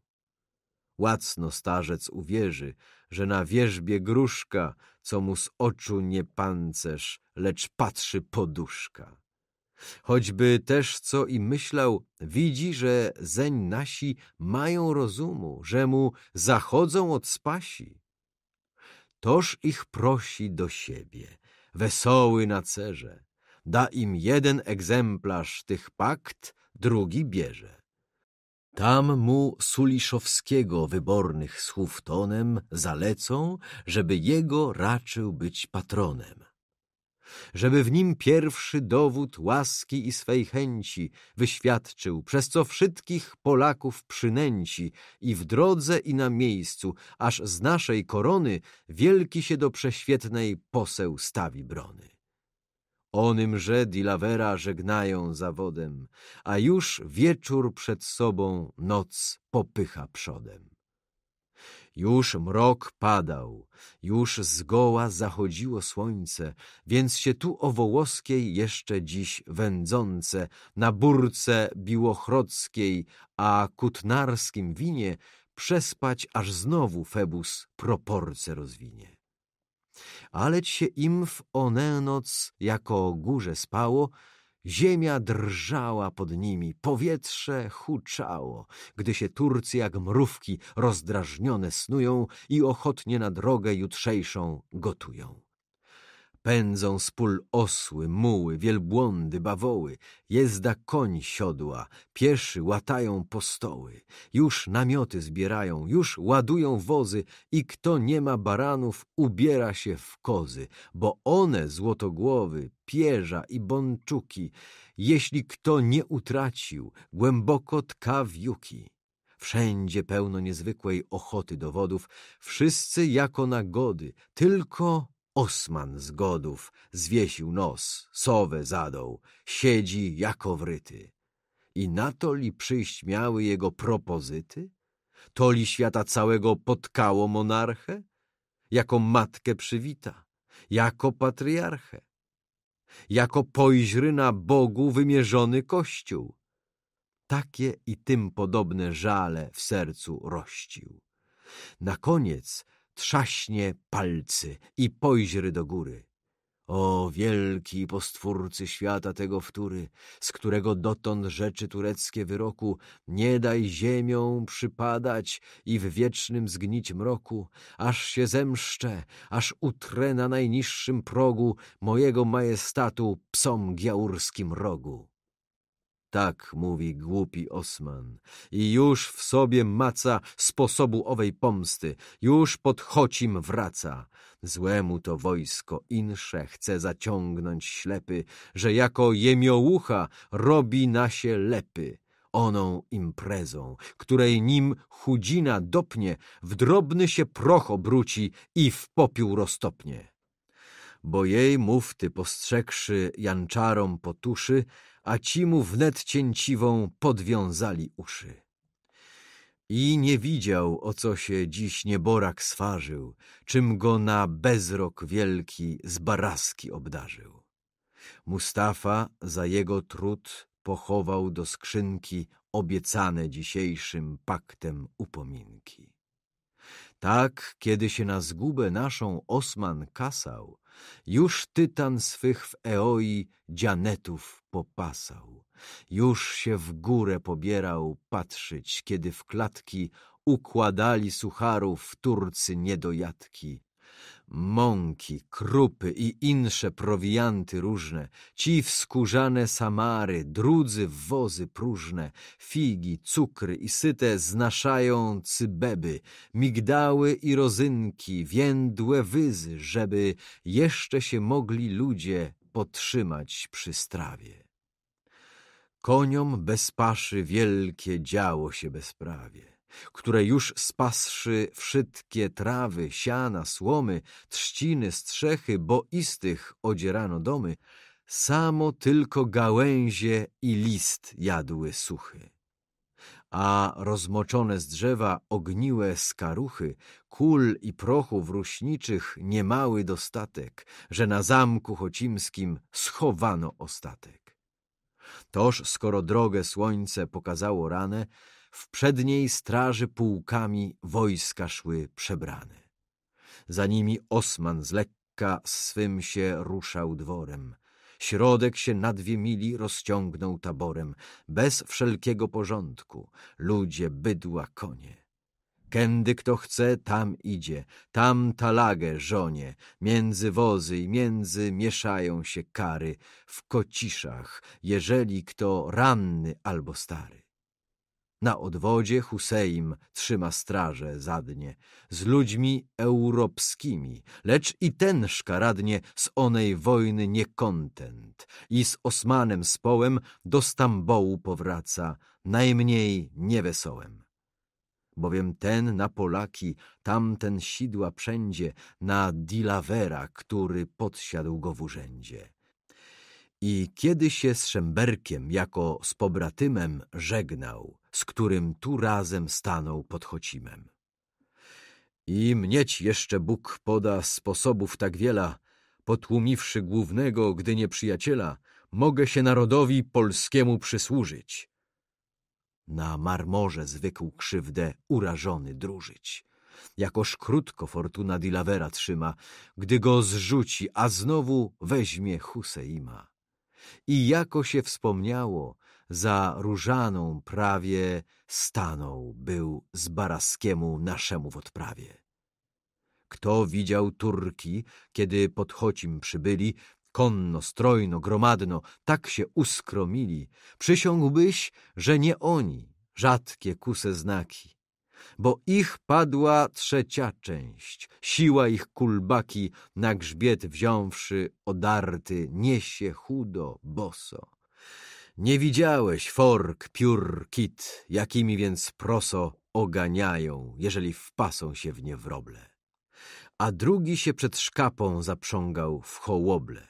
Łacno starzec uwierzy, że na wierzbie gruszka, co mu z oczu nie pancerz, lecz patrzy poduszka. Choćby też co i myślał, widzi, że zeń nasi mają rozumu, że mu zachodzą od spasi. Toż ich prosi do siebie, wesoły na cerze, da im jeden egzemplarz tych pakt, drugi bierze. Tam mu Suliszowskiego wybornych słów tonem zalecą, żeby jego raczył być patronem żeby w nim pierwszy dowód łaski i swej chęci wyświadczył, przez co wszystkich Polaków przynęci i w drodze i na miejscu, aż z naszej korony wielki się do prześwietnej poseł stawi brony. Onymże Dilavera żegnają zawodem, a już wieczór przed sobą noc popycha przodem. Już mrok padał, już zgoła zachodziło słońce, więc się tu o Wołoskiej jeszcze dziś wędzące, na burce biłochrockiej, a kutnarskim winie przespać, aż znowu Febus proporce rozwinie. Aleć się im w one noc, jako górze spało, Ziemia drżała pod nimi, powietrze huczało, gdy się Turcy jak mrówki rozdrażnione snują i ochotnie na drogę jutrzejszą gotują. Pędzą z pól osły, muły, wielbłądy, bawoły, jezda koń siodła, pieszy łatają postoły, już namioty zbierają, już ładują wozy i kto nie ma baranów, ubiera się w kozy, bo one złotogłowy, pierza i bączuki, jeśli kto nie utracił, głęboko tka wiuki. Wszędzie pełno niezwykłej ochoty dowodów, wszyscy jako nagody, tylko Osman z godów zwiesił nos, sowę zadął, siedzi jako wryty. I na to li przyjść miały jego propozyty? To li świata całego potkało monarchę? Jako matkę przywita, jako patriarchę, jako pojźry na Bogu wymierzony kościół. Takie i tym podobne żale w sercu rościł. Na koniec trzaśnie palcy i pojźry do góry. O wielki postwórcy świata tego wtóry, z którego dotąd rzeczy tureckie wyroku, nie daj ziemią przypadać i w wiecznym zgnić mroku, aż się zemszczę, aż utrę na najniższym progu mojego majestatu psom giaurskim rogu. Tak mówi głupi Osman i już w sobie maca sposobu owej pomsty, już pod Chocim wraca. Złemu to wojsko insze chce zaciągnąć ślepy, że jako jemiołucha robi na się lepy. Oną imprezą, której nim chudzina dopnie, w drobny się proch obróci i w popiół roztopnie. Bo jej mufty postrzegszy janczarom potuszy, a ci mu wnet cięciwą podwiązali uszy. I nie widział, o co się dziś nieborak swarzył, czym go na bezrok wielki z baraski obdarzył. Mustafa za jego trud pochował do skrzynki obiecane dzisiejszym paktem upominki. Tak, kiedy się na zgubę naszą Osman kasał, już tytan swych w Eoi dzianetów popasał. Już się w górę pobierał patrzeć, kiedy w klatki układali sucharów turcy niedojadki mąki, krupy i insze prowianty różne, ci wskórzane samary, drudzy w wozy próżne, figi, cukry i syte znaszają cybeby, migdały i rozynki, więdłe wyzy, żeby jeszcze się mogli ludzie potrzymać przy strawie. Koniom bez paszy wielkie działo się bezprawie które już spasszy wszystkie trawy, siana, słomy, trzciny, strzechy, bo istych odzierano domy, samo tylko gałęzie i list jadły suchy. A rozmoczone z drzewa ogniłe skaruchy, kul i prochów ruśniczych niemały dostatek, że na zamku chocimskim schowano ostatek. Toż skoro drogę słońce pokazało ranę, w przedniej straży pułkami wojska szły przebrane. Za nimi Osman z lekka swym się ruszał dworem. Środek się na dwie mili rozciągnął taborem, bez wszelkiego porządku, ludzie, bydła, konie. Kędy kto chce, tam idzie, tam talagę żonie, między wozy i między mieszają się kary, w kociszach, jeżeli kto ranny albo stary. Na odwodzie Huseim trzyma straże zadnie z ludźmi europskimi, lecz i ten szkaradnie z onej wojny niekontent i z Osmanem społem do Stambołu powraca, najmniej niewesołem. Bowiem ten na Polaki, tamten sidła wszędzie, na Dilavera, który podsiadł go w urzędzie. I kiedy się z Szemberkiem jako z pobratymem żegnał, z którym tu razem stanął pod Chocimem. I mnieć jeszcze Bóg poda sposobów tak wiela, potłumiwszy głównego, gdy nieprzyjaciela, mogę się narodowi polskiemu przysłużyć. Na marmorze zwykł krzywdę urażony drużyć. Jakoż krótko fortuna Dilavera trzyma, gdy go zrzuci, a znowu weźmie Huseima i jako się wspomniało, za różaną prawie stanął był z Baraskiemu naszemu w odprawie. Kto widział Turki, kiedy pod Chocim przybyli, konno, strojno, gromadno, tak się uskromili, przysiągłbyś, że nie oni, rzadkie kuse znaki, bo ich padła trzecia część. Siła ich kulbaki na grzbiet wziąwszy, odarty, niesie chudo, boso. Nie widziałeś fork, piór, kit, jakimi więc proso oganiają, jeżeli wpasą się w niewroble. A drugi się przed szkapą zaprzągał w hołoble.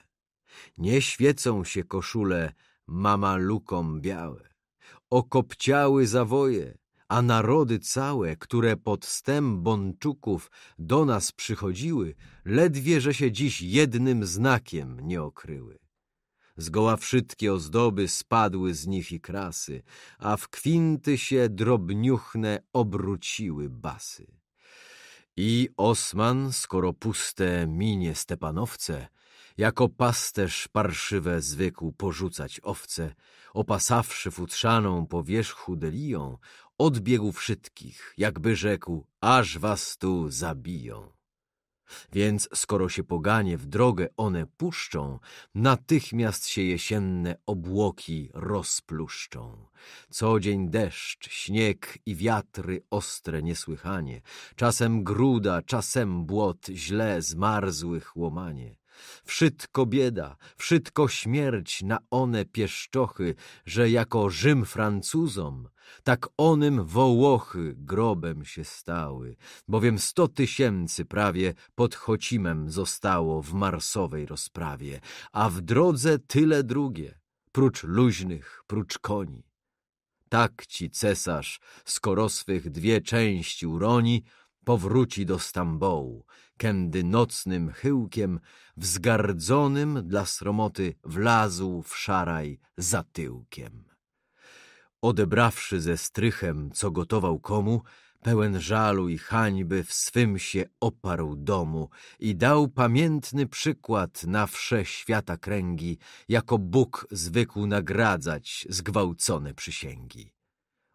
Nie świecą się koszule mamalukom białe, okopciały zawoje, a narody całe, które pod stem Bonczuków do nas przychodziły, ledwie że się dziś jednym znakiem nie okryły. Zgoła wszystkie ozdoby spadły z nich i krasy, a w kwinty się drobniuchne obróciły basy. I Osman, skoro puste minie stepanowce, jako pasterz parszywe zwykł porzucać owce, opasawszy futrzaną powierzchu delią, odbiegł wszystkich, jakby rzekł, aż was tu zabiją. Więc skoro się poganie w drogę one puszczą, natychmiast się jesienne obłoki rozpluszczą. Co dzień deszcz, śnieg i wiatry ostre niesłychanie, czasem gruda, czasem błot, źle zmarzłych łomanie. Wszystko bieda, wszystko śmierć na one pieszczochy, że jako Rzym Francuzom tak onym wołochy grobem się stały, bowiem sto tysięcy prawie pod Chocimem zostało w marsowej rozprawie, a w drodze tyle drugie, prócz luźnych, prócz koni. Tak ci cesarz, skoro swych dwie części uroni, powróci do Stambołu, kędy nocnym chyłkiem, wzgardzonym dla sromoty, wlazł w szaraj za tyłkiem odebrawszy ze strychem, co gotował komu, pełen żalu i hańby w swym się oparł domu i dał pamiętny przykład na wsze świata kręgi, jako Bóg zwykł nagradzać zgwałcone przysięgi.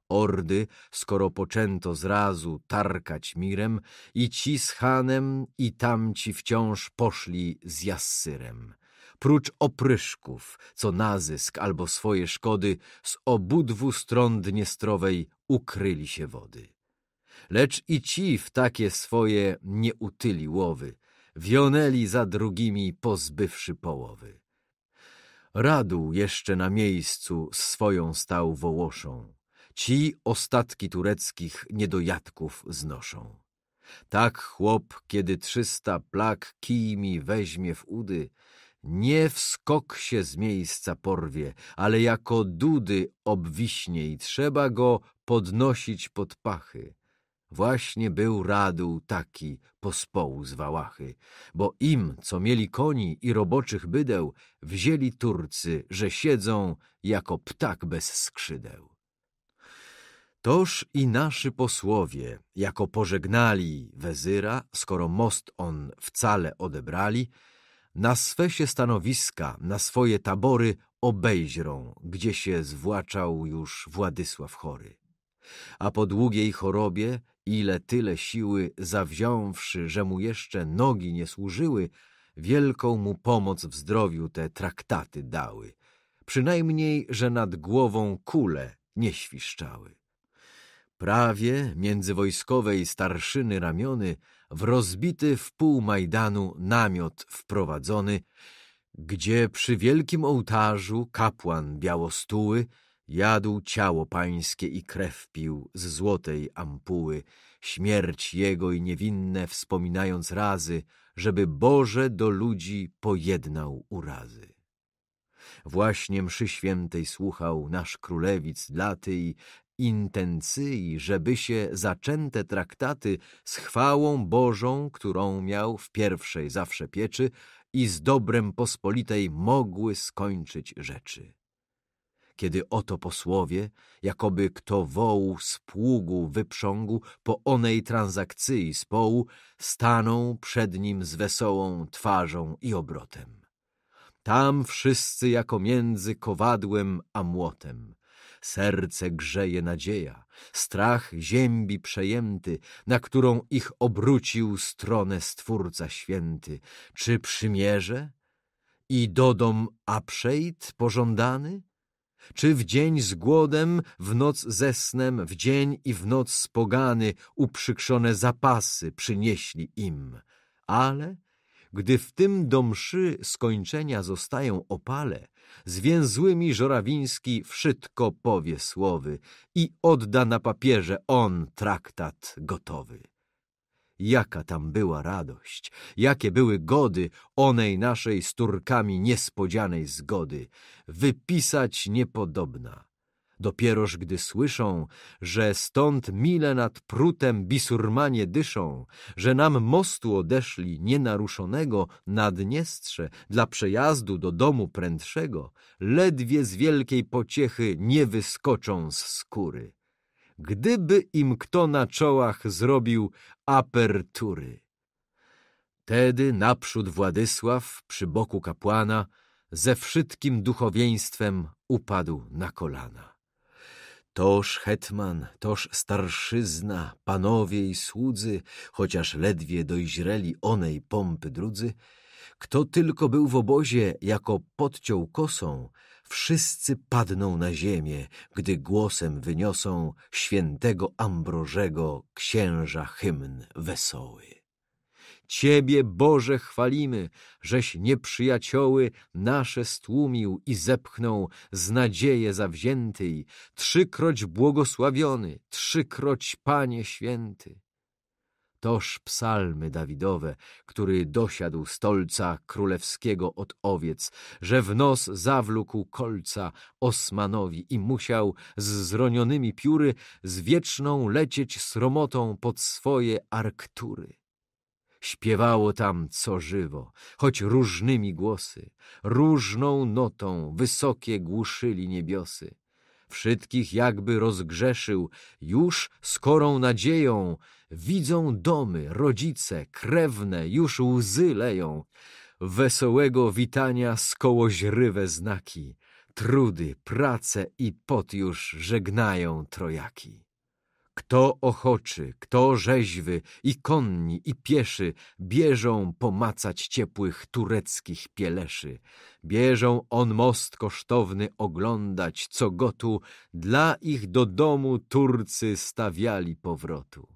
Ordy, skoro poczęto zrazu tarkać mirem, i ci z Hanem, i tamci wciąż poszli z Jassyrem – prócz opryszków, co nazysk albo swoje szkody z obudwu stron Dniestrowej ukryli się wody. Lecz i ci w takie swoje nie utyli łowy, wionęli za drugimi pozbywszy połowy. Radu jeszcze na miejscu swoją stał Wołoszą. Ci ostatki tureckich niedojadków znoszą. Tak chłop, kiedy trzysta plak kijmi weźmie w udy, nie wskok się z miejsca porwie, ale jako dudy obwiśnie i trzeba go podnosić pod pachy. Właśnie był raduł taki pospołu z Wałachy, bo im, co mieli koni i roboczych bydeł, wzięli Turcy, że siedzą jako ptak bez skrzydeł. Toż i nasi posłowie, jako pożegnali wezyra, skoro most on wcale odebrali, na swe się stanowiska, na swoje tabory obejźrą, gdzie się zwłaczał już Władysław chory. A po długiej chorobie, ile tyle siły zawziąwszy, że mu jeszcze nogi nie służyły, wielką mu pomoc w zdrowiu te traktaty dały, przynajmniej, że nad głową kule nie świszczały. Prawie międzywojskowej starszyny ramiony w rozbity w pół Majdanu namiot wprowadzony, gdzie przy wielkim ołtarzu kapłan białostuły jadł ciało pańskie i krew pił z złotej ampuły, śmierć jego i niewinne wspominając razy, żeby Boże do ludzi pojednał urazy. Właśnie mszy świętej słuchał nasz królewic dla intencji, żeby się zaczęte traktaty z chwałą Bożą, którą miał w pierwszej zawsze pieczy i z dobrem pospolitej mogły skończyć rzeczy. Kiedy oto posłowie, jakoby kto wołu z pługu wyprzągł po onej transakcji z połu, staną przed nim z wesołą twarzą i obrotem. Tam wszyscy jako między kowadłem a młotem Serce grzeje nadzieja, strach ziębi przejęty, na którą ich obrócił stronę Stwórca Święty. Czy przymierze i do dom apszejt pożądany? Czy w dzień z głodem, w noc ze snem, w dzień i w noc spogany uprzykrzone zapasy przynieśli im? Ale gdy w tym do mszy skończenia zostają opale, zwięzłymi Żorawiński wszystko powie słowy i odda na papierze on traktat gotowy. Jaka tam była radość, jakie były gody onej naszej z Turkami niespodzianej zgody, wypisać niepodobna. Dopieroż gdy słyszą, że stąd mile nad prutem bisurmanie dyszą, że nam mostu odeszli nienaruszonego na Dniestrze dla przejazdu do domu prędszego, ledwie z wielkiej pociechy nie wyskoczą z skóry. Gdyby im kto na czołach zrobił apertury. Tedy naprzód Władysław przy boku kapłana ze wszystkim duchowieństwem upadł na kolana. Toż hetman, toż starszyzna, panowie i słudzy, chociaż ledwie dojrzeli onej pompy drudzy, kto tylko był w obozie, jako podciął kosą, wszyscy padną na ziemię, gdy głosem wyniosą świętego Ambrożego księża hymn wesoły. Ciebie, Boże, chwalimy, żeś nieprzyjacioły nasze stłumił i zepchnął z nadzieję zawziętej, trzykroć błogosławiony, trzykroć Panie Święty. Toż psalmy Dawidowe, który dosiadł stolca królewskiego od owiec, że w nos zawlókł kolca Osmanowi i musiał z zronionymi pióry z wieczną lecieć sromotą pod swoje arktury. Śpiewało tam co żywo, choć różnymi głosy, różną notą wysokie głuszyli niebiosy. Wszystkich jakby rozgrzeszył, już skorą nadzieją, widzą domy, rodzice, krewne, już łzy leją. Wesołego witania źrywe znaki, trudy, prace i pot już żegnają trojaki. Kto ochoczy, kto rzeźwy, i konni, i pieszy, bieżą pomacać ciepłych tureckich pieleszy. Bieżą on most kosztowny oglądać, co gotu dla ich do domu Turcy stawiali powrotu.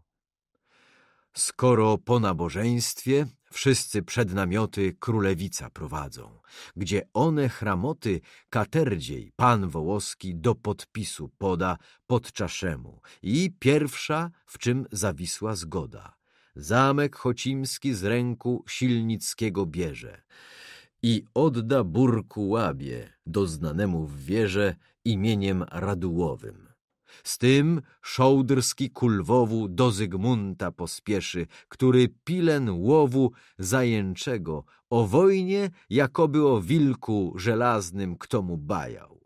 Skoro po nabożeństwie Wszyscy przed namioty królewica prowadzą, gdzie one chramoty katerdziej pan Wołoski do podpisu poda pod czaszemu i pierwsza, w czym zawisła zgoda. Zamek Chocimski z ręku Silnickiego bierze i odda burku łabie doznanemu w wierze imieniem radułowym. Z tym szołdrski kulwowu do Zygmunta pospieszy, który pilen łowu zajęczego, o wojnie jakoby o wilku żelaznym kto mu bajał.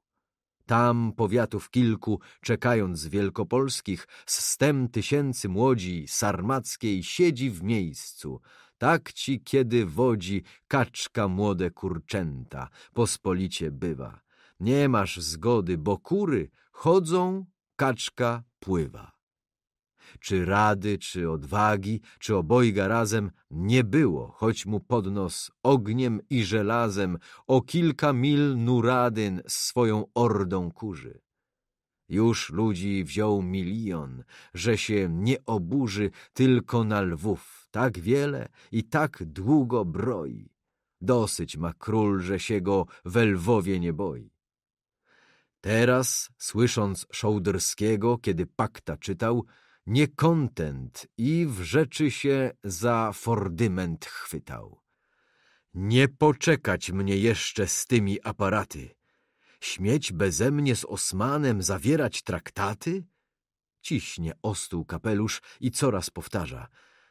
Tam powiatów kilku, czekając wielkopolskich, z stem tysięcy młodzi sarmackiej siedzi w miejscu. Tak ci, kiedy wodzi kaczka młode kurczęta, pospolicie bywa. Nie masz zgody, bo kury chodzą Kaczka pływa. Czy rady, czy odwagi, czy obojga razem nie było, choć mu pod nos ogniem i żelazem o kilka mil nuradyn z swoją ordą kurzy. Już ludzi wziął milion, że się nie oburzy tylko na lwów. Tak wiele i tak długo broi. Dosyć ma król, że się go we lwowie nie boi. Teraz, słysząc Szołderskiego, kiedy pakta czytał, niekontent i w rzeczy się za fordyment chwytał. Nie poczekać mnie jeszcze z tymi aparaty. Śmieć bezemnie z Osmanem zawierać traktaty? Ciśnie ostół kapelusz i coraz powtarza.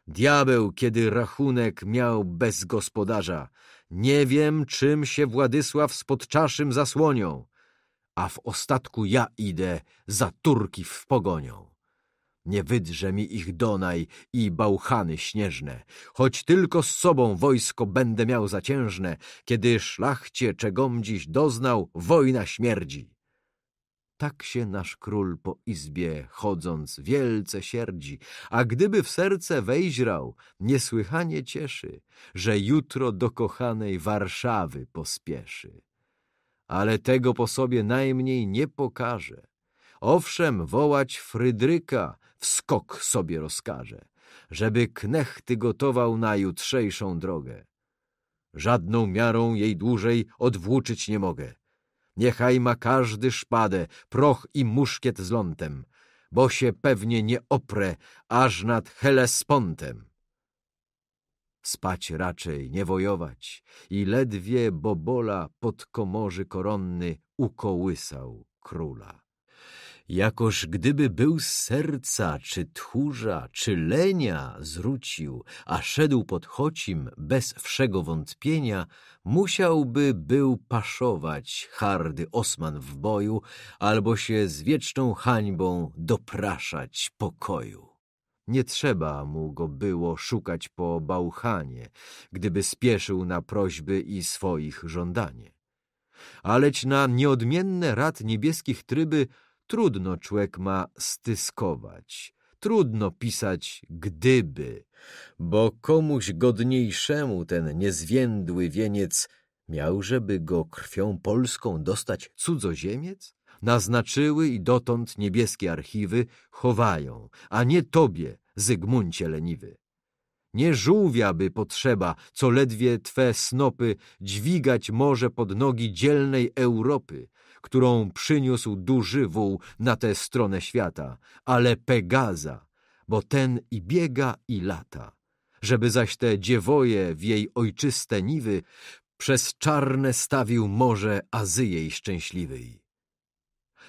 Diabeł, kiedy rachunek miał bez gospodarza. Nie wiem, czym się Władysław z podczaszym zasłonią a w ostatku ja idę za Turki w pogonią. Nie wydrze mi ich Donaj i Bałchany śnieżne, choć tylko z sobą wojsko będę miał zaciężne, kiedy szlachcie, czegom dziś doznał, wojna śmierdzi. Tak się nasz król po izbie chodząc wielce sierdzi, a gdyby w serce wejźrał, niesłychanie cieszy, że jutro do kochanej Warszawy pospieszy ale tego po sobie najmniej nie pokaże. Owszem, wołać Frydryka wskok sobie rozkaże, żeby knechty gotował na jutrzejszą drogę. Żadną miarą jej dłużej odwłóczyć nie mogę. Niechaj ma każdy szpadę, proch i muszkiet z lądem, bo się pewnie nie oprę aż nad Helespontem spać raczej, nie wojować i ledwie Bobola pod komorzy koronny ukołysał króla. Jakoż gdyby był z serca, czy tchórza, czy lenia zrzucił, a szedł pod chocim bez wszego wątpienia, musiałby był paszować hardy osman w boju, albo się z wieczną hańbą dopraszać pokoju. Nie trzeba mu go było szukać po bałchanie, gdyby spieszył na prośby i swoich żądanie. Aleć na nieodmienne rad niebieskich tryby trudno człek ma styskować, trudno pisać gdyby, bo komuś godniejszemu ten niezwiędły wieniec miał, żeby go krwią polską dostać cudzoziemiec? naznaczyły i dotąd niebieskie archiwy chowają, a nie tobie, Zygmuncie leniwy. Nie żółwia by potrzeba, co ledwie twe snopy dźwigać może pod nogi dzielnej Europy, którą przyniósł duży wół na tę stronę świata, ale Pegaza, bo ten i biega i lata. Żeby zaś te dziewoje w jej ojczyste niwy przez czarne stawił morze Azyjej szczęśliwej.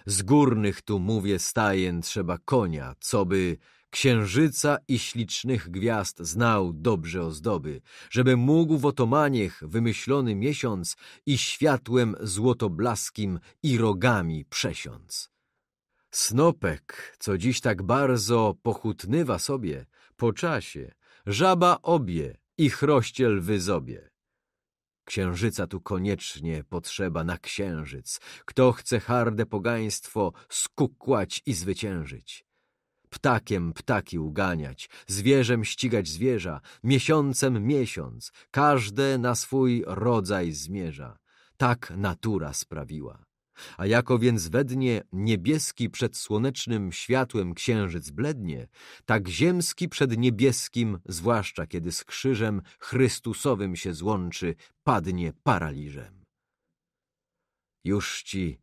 Z górnych tu mówię stajen trzeba konia, co by księżyca i ślicznych gwiazd znał dobrze ozdoby, żeby mógł w otomaniech wymyślony miesiąc i światłem złotoblaskim i rogami przesiąc. Snopek, co dziś tak bardzo pochutnywa sobie, po czasie, żaba obie i chrościel wyzobie. Księżyca tu koniecznie potrzeba na księżyc. Kto chce harde pogaństwo skukłać i zwyciężyć? Ptakiem ptaki uganiać, zwierzem ścigać zwierza, miesiącem miesiąc, każde na swój rodzaj zmierza. Tak natura sprawiła. A jako więc we dnie niebieski przed słonecznym światłem księżyc blednie, tak ziemski przed niebieskim, zwłaszcza kiedy z krzyżem Chrystusowym się złączy, padnie paraliżem. Już ci,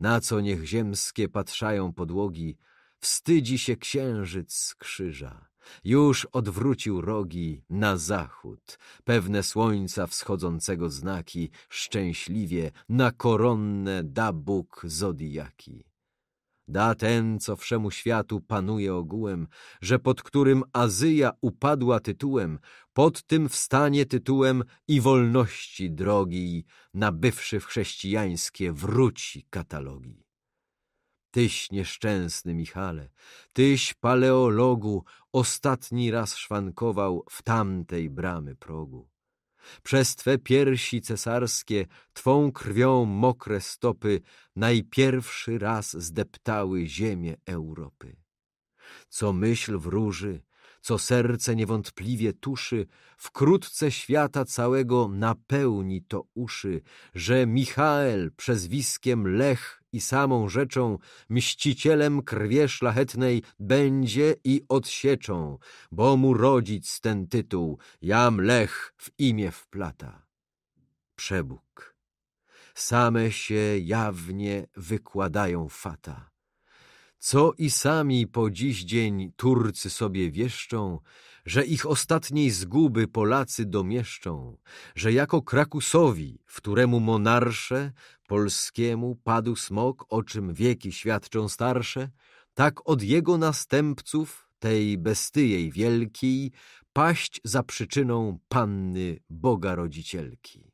na co niech ziemskie patrzają podłogi, wstydzi się księżyc z krzyża. Już odwrócił rogi na zachód, pewne słońca wschodzącego znaki, szczęśliwie na koronne da Bóg zodiaki. Da ten, co wszemu światu panuje ogółem, że pod którym Azyja upadła tytułem, pod tym wstanie tytułem i wolności drogi, nabywszy w chrześcijańskie wróci katalogi. Tyś nieszczęsny, Michale, tyś paleologu, ostatni raz szwankował w tamtej bramy progu. Przez Twe piersi cesarskie, Twą krwią mokre stopy najpierwszy raz zdeptały ziemię Europy. Co myśl wróży, co serce niewątpliwie tuszy, wkrótce świata całego napełni to uszy, że Michael przezwiskiem Lech i samą rzeczą, mścicielem krwie szlachetnej będzie i odsieczą, bo mu rodzic ten tytuł, jam Lech w imię wplata. Przebóg. Same się jawnie wykładają fata co i sami po dziś dzień Turcy sobie wieszczą, że ich ostatniej zguby Polacy domieszczą, że jako Krakusowi, w któremu monarsze polskiemu padł smok, o czym wieki świadczą starsze, tak od jego następców, tej bestyjej wielkiej, paść za przyczyną panny Boga Rodzicielki.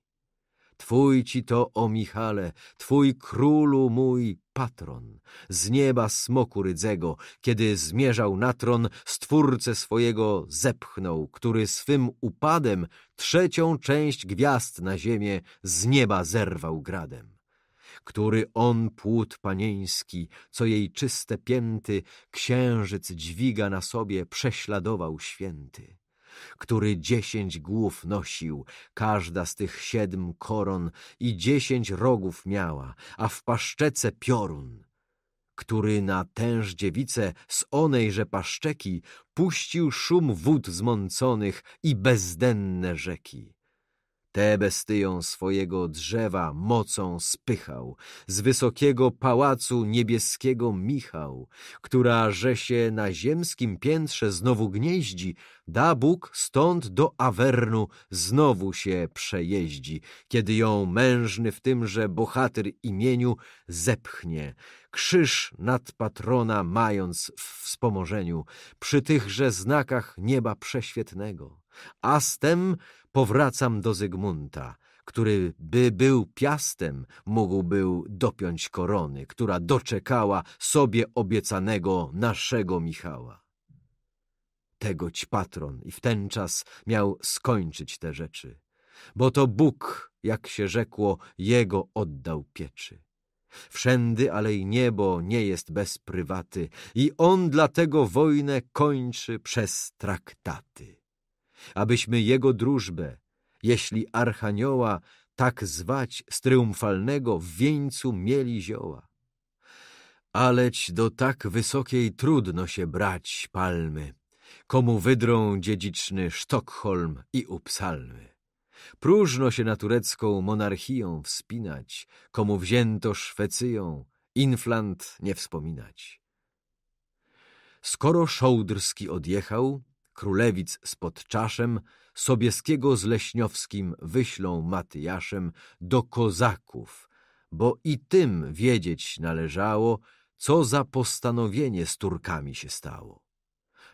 Twój ci to, o Michale, Twój królu mój patron, z nieba smoku rydzego, kiedy zmierzał na tron, stwórcę swojego zepchnął, który swym upadem trzecią część gwiazd na ziemię z nieba zerwał gradem. Który on płód panieński, co jej czyste pięty, księżyc dźwiga na sobie, prześladował święty który dziesięć głów nosił, każda z tych siedm koron i dziesięć rogów miała, a w paszczece piorun, który na tęż dziewicę z onejże paszczeki puścił szum wód zmąconych i bezdenne rzeki. Te bestyją swojego drzewa mocą spychał, z wysokiego pałacu niebieskiego Michał, która, że się na ziemskim piętrze znowu gnieździ, da Bóg stąd do Awernu znowu się przejeździ, kiedy ją mężny w tymże bohatyr imieniu zepchnie, krzyż nad patrona mając w wspomożeniu, przy tychże znakach nieba prześwietnego a z tem powracam do Zygmunta, który by był piastem, mógł był dopiąć korony, która doczekała sobie obiecanego naszego Michała. Tegoć patron i w ten czas miał skończyć te rzeczy, bo to Bóg, jak się rzekło, jego oddał pieczy. Wszędy, ale i niebo nie jest bez prywaty i on dlatego wojnę kończy przez traktaty abyśmy Jego drużbę, jeśli Archanioła tak zwać z triumfalnego w wieńcu mieli zioła. Aleć do tak wysokiej trudno się brać palmy, komu wydrą dziedziczny Sztokholm i Upsalmy. Próżno się na turecką monarchią wspinać, komu wzięto szwecyją Inflant nie wspominać. Skoro Szołdrski odjechał, królewic z Podczaszem, Sobieskiego z Leśniowskim wyślą Matyjaszem do kozaków, bo i tym wiedzieć należało, co za postanowienie z Turkami się stało.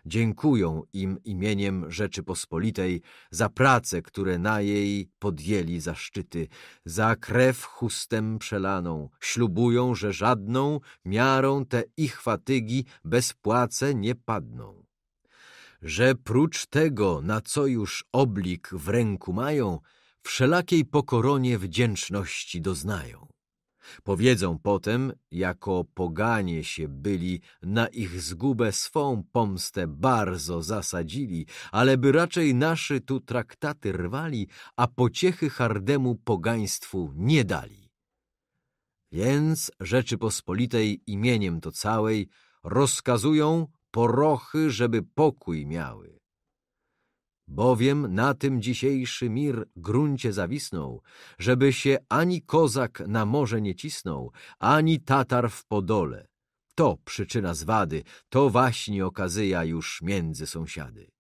Dziękują im imieniem Rzeczypospolitej za pracę, które na jej podjęli zaszczyty, za krew chustem przelaną. Ślubują, że żadną miarą te ich fatygi bez płace nie padną że prócz tego, na co już oblik w ręku mają, wszelakiej pokoronie wdzięczności doznają. Powiedzą potem, jako poganie się byli, na ich zgubę swą pomstę bardzo zasadzili, ale by raczej naszy tu traktaty rwali, a pociechy hardemu pogaństwu nie dali. Więc Rzeczypospolitej imieniem to całej rozkazują porochy, żeby pokój miały. Bowiem na tym dzisiejszy mir gruncie zawisnął, żeby się ani kozak na morze nie cisnął, ani Tatar w Podole. To przyczyna zwady, to właśnie okazyja już między sąsiady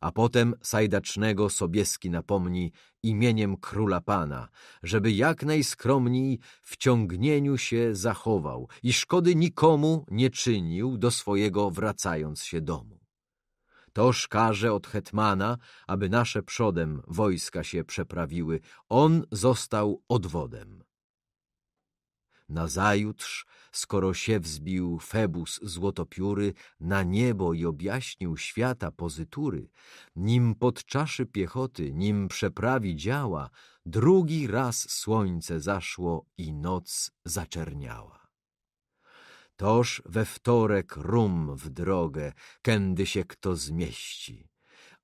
a potem sajdacznego Sobieski napomni imieniem króla pana, żeby jak najskromniej w ciągnieniu się zachował i szkody nikomu nie czynił do swojego wracając się domu. Toż każe od hetmana, aby nasze przodem wojska się przeprawiły, on został odwodem. Nazajutrz, skoro się wzbił Febus złotopióry na niebo i objaśnił świata pozytury, nim podczaszy piechoty, nim przeprawi działa, drugi raz słońce zaszło i noc zaczerniała. Toż we wtorek rum w drogę, kędy się kto zmieści,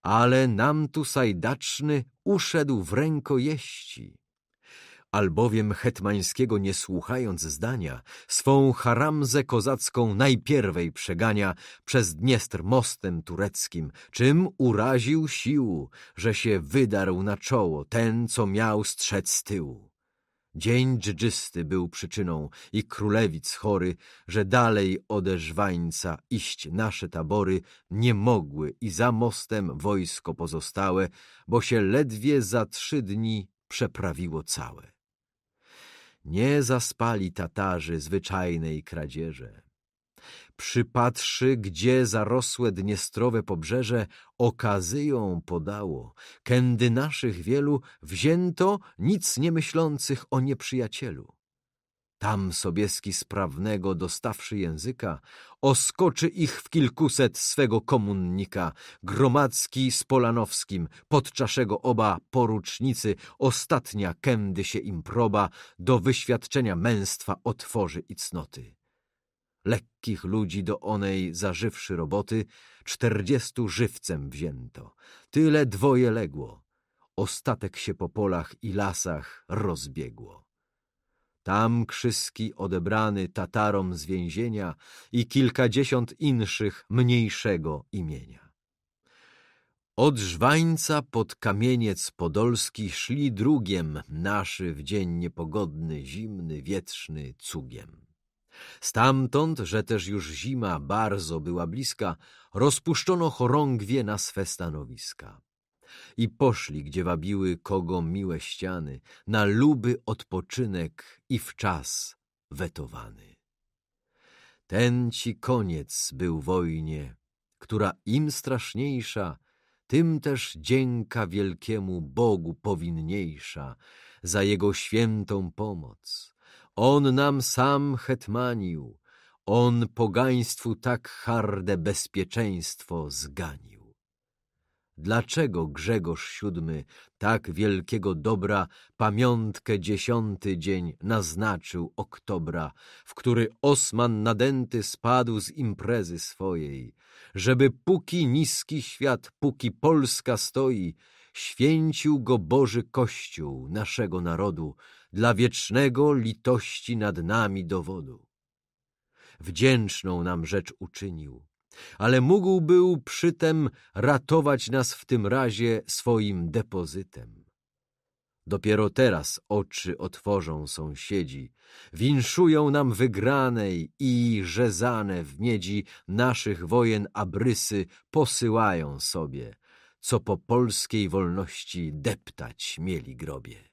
ale nam tu sajdaczny uszedł w rękojeści albowiem hetmańskiego nie słuchając zdania, swą haramzę kozacką najpierwej przegania przez Dniestr mostem tureckim, czym uraził sił, że się wydarł na czoło ten, co miał strzec z tyłu. Dzień dżdżysty był przyczyną i królewic chory, że dalej żwańca iść nasze tabory nie mogły i za mostem wojsko pozostałe, bo się ledwie za trzy dni przeprawiło całe nie zaspali Tatarzy zwyczajnej kradzieże. Przypatrzy, gdzie zarosłe dniestrowe pobrzeże okazyją podało, kędy naszych wielu wzięto nic nie myślących o nieprzyjacielu. Tam Sobieski sprawnego, dostawszy języka, oskoczy ich w kilkuset swego komunnika, gromadzki z Polanowskim, podczaszego oba porucznicy, ostatnia kędy się im proba, do wyświadczenia męstwa otworzy i cnoty. Lekkich ludzi do onej zażywszy roboty, czterdziestu żywcem wzięto, tyle dwoje legło, ostatek się po polach i lasach rozbiegło. Tam Krzyski odebrany Tatarom z więzienia i kilkadziesiąt inszych mniejszego imienia. Od Żwańca pod Kamieniec Podolski szli drugiem naszy w dzień niepogodny, zimny, wietrzny cugiem. Stamtąd, że też już zima bardzo była bliska, rozpuszczono chorągwie na swe stanowiska i poszli, gdzie wabiły kogo miłe ściany, na luby odpoczynek i w czas wetowany. Ten ci koniec był wojnie, która im straszniejsza, tym też dzięka wielkiemu Bogu powinniejsza za Jego świętą pomoc. On nam sam hetmanił, On pogaństwu tak harde bezpieczeństwo zganił. Dlaczego Grzegorz VII tak wielkiego dobra pamiątkę dziesiąty dzień naznaczył oktobra, w który Osman nadęty spadł z imprezy swojej, żeby póki niski świat, póki Polska stoi, święcił go Boży Kościół naszego narodu dla wiecznego litości nad nami dowodu. Wdzięczną nam rzecz uczynił, ale mógł był przytem ratować nas w tym razie swoim depozytem. Dopiero teraz oczy otworzą sąsiedzi, winszują nam wygranej i rzezane w miedzi naszych wojen abrysy posyłają sobie, co po polskiej wolności deptać mieli grobie.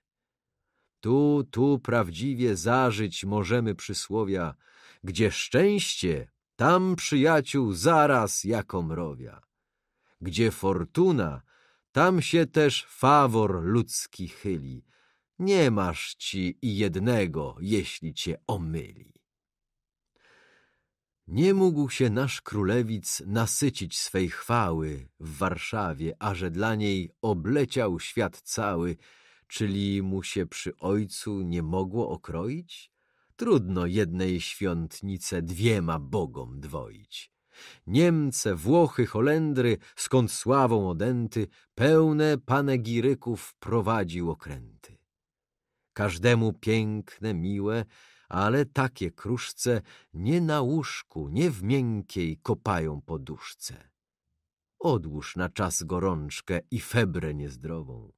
Tu, tu prawdziwie zażyć możemy przysłowia, gdzie szczęście tam przyjaciół zaraz jako mrowia. Gdzie fortuna, tam się też fawor ludzki chyli. Nie masz ci i jednego, jeśli cię omyli. Nie mógł się nasz królewic nasycić swej chwały w Warszawie, a że dla niej obleciał świat cały, czyli mu się przy ojcu nie mogło okroić? Trudno jednej świątnicy dwiema bogom dwoić. Niemce, Włochy, Holendry, skąd sławą odęty, pełne panegiryków prowadził okręty. Każdemu piękne, miłe, ale takie kruszce nie na łóżku, nie w miękkiej kopają poduszce. Odłóż na czas gorączkę i febrę niezdrową.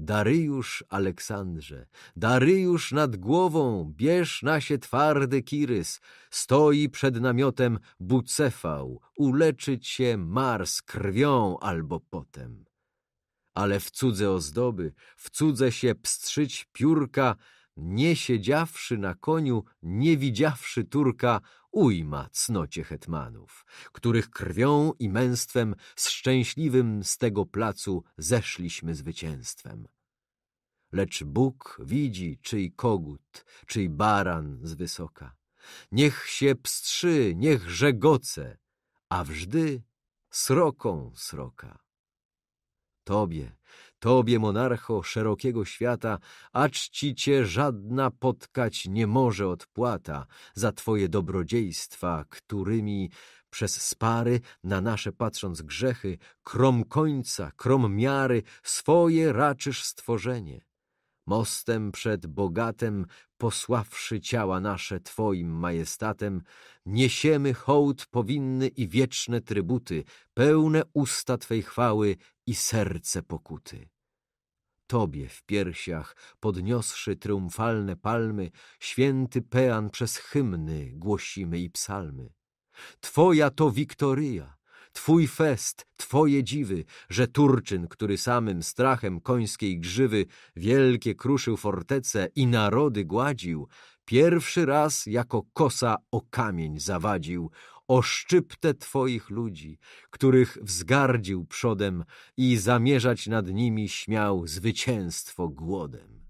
Daryjusz Aleksandrze, Daryjusz nad głową, bierz na się twardy kirys, stoi przed namiotem bucefał, uleczyć się Mars krwią albo potem. Ale w cudze ozdoby, w cudze się pstrzyć piórka, nie siedziawszy na koniu, nie widziawszy Turka, ujma cnocie hetmanów, których krwią i męstwem z szczęśliwym z tego placu zeszliśmy zwycięstwem. Lecz Bóg widzi, czyj kogut, czyj baran z wysoka. Niech się pstrzy, niech żegoce, a wżdy sroką sroka. Tobie, Tobie, monarcho szerokiego świata, a czci Cię żadna potkać nie może odpłata za Twoje dobrodziejstwa, którymi przez spary, na nasze patrząc grzechy, krom końca, krom miary, swoje raczysz stworzenie. Mostem przed bogatem, posławszy ciała nasze Twoim majestatem, niesiemy hołd powinny i wieczne trybuty, pełne usta Twej chwały i serce pokuty. Tobie w piersiach, podniosszy triumfalne palmy, święty pean przez hymny głosimy i psalmy. Twoja to wiktoryja, Twój fest, Twoje dziwy, że Turczyn, który samym strachem końskiej grzywy wielkie kruszył fortece i narody gładził, pierwszy raz jako kosa o kamień zawadził, Oszczypte Twoich ludzi, których wzgardził przodem i zamierzać nad nimi śmiał zwycięstwo głodem.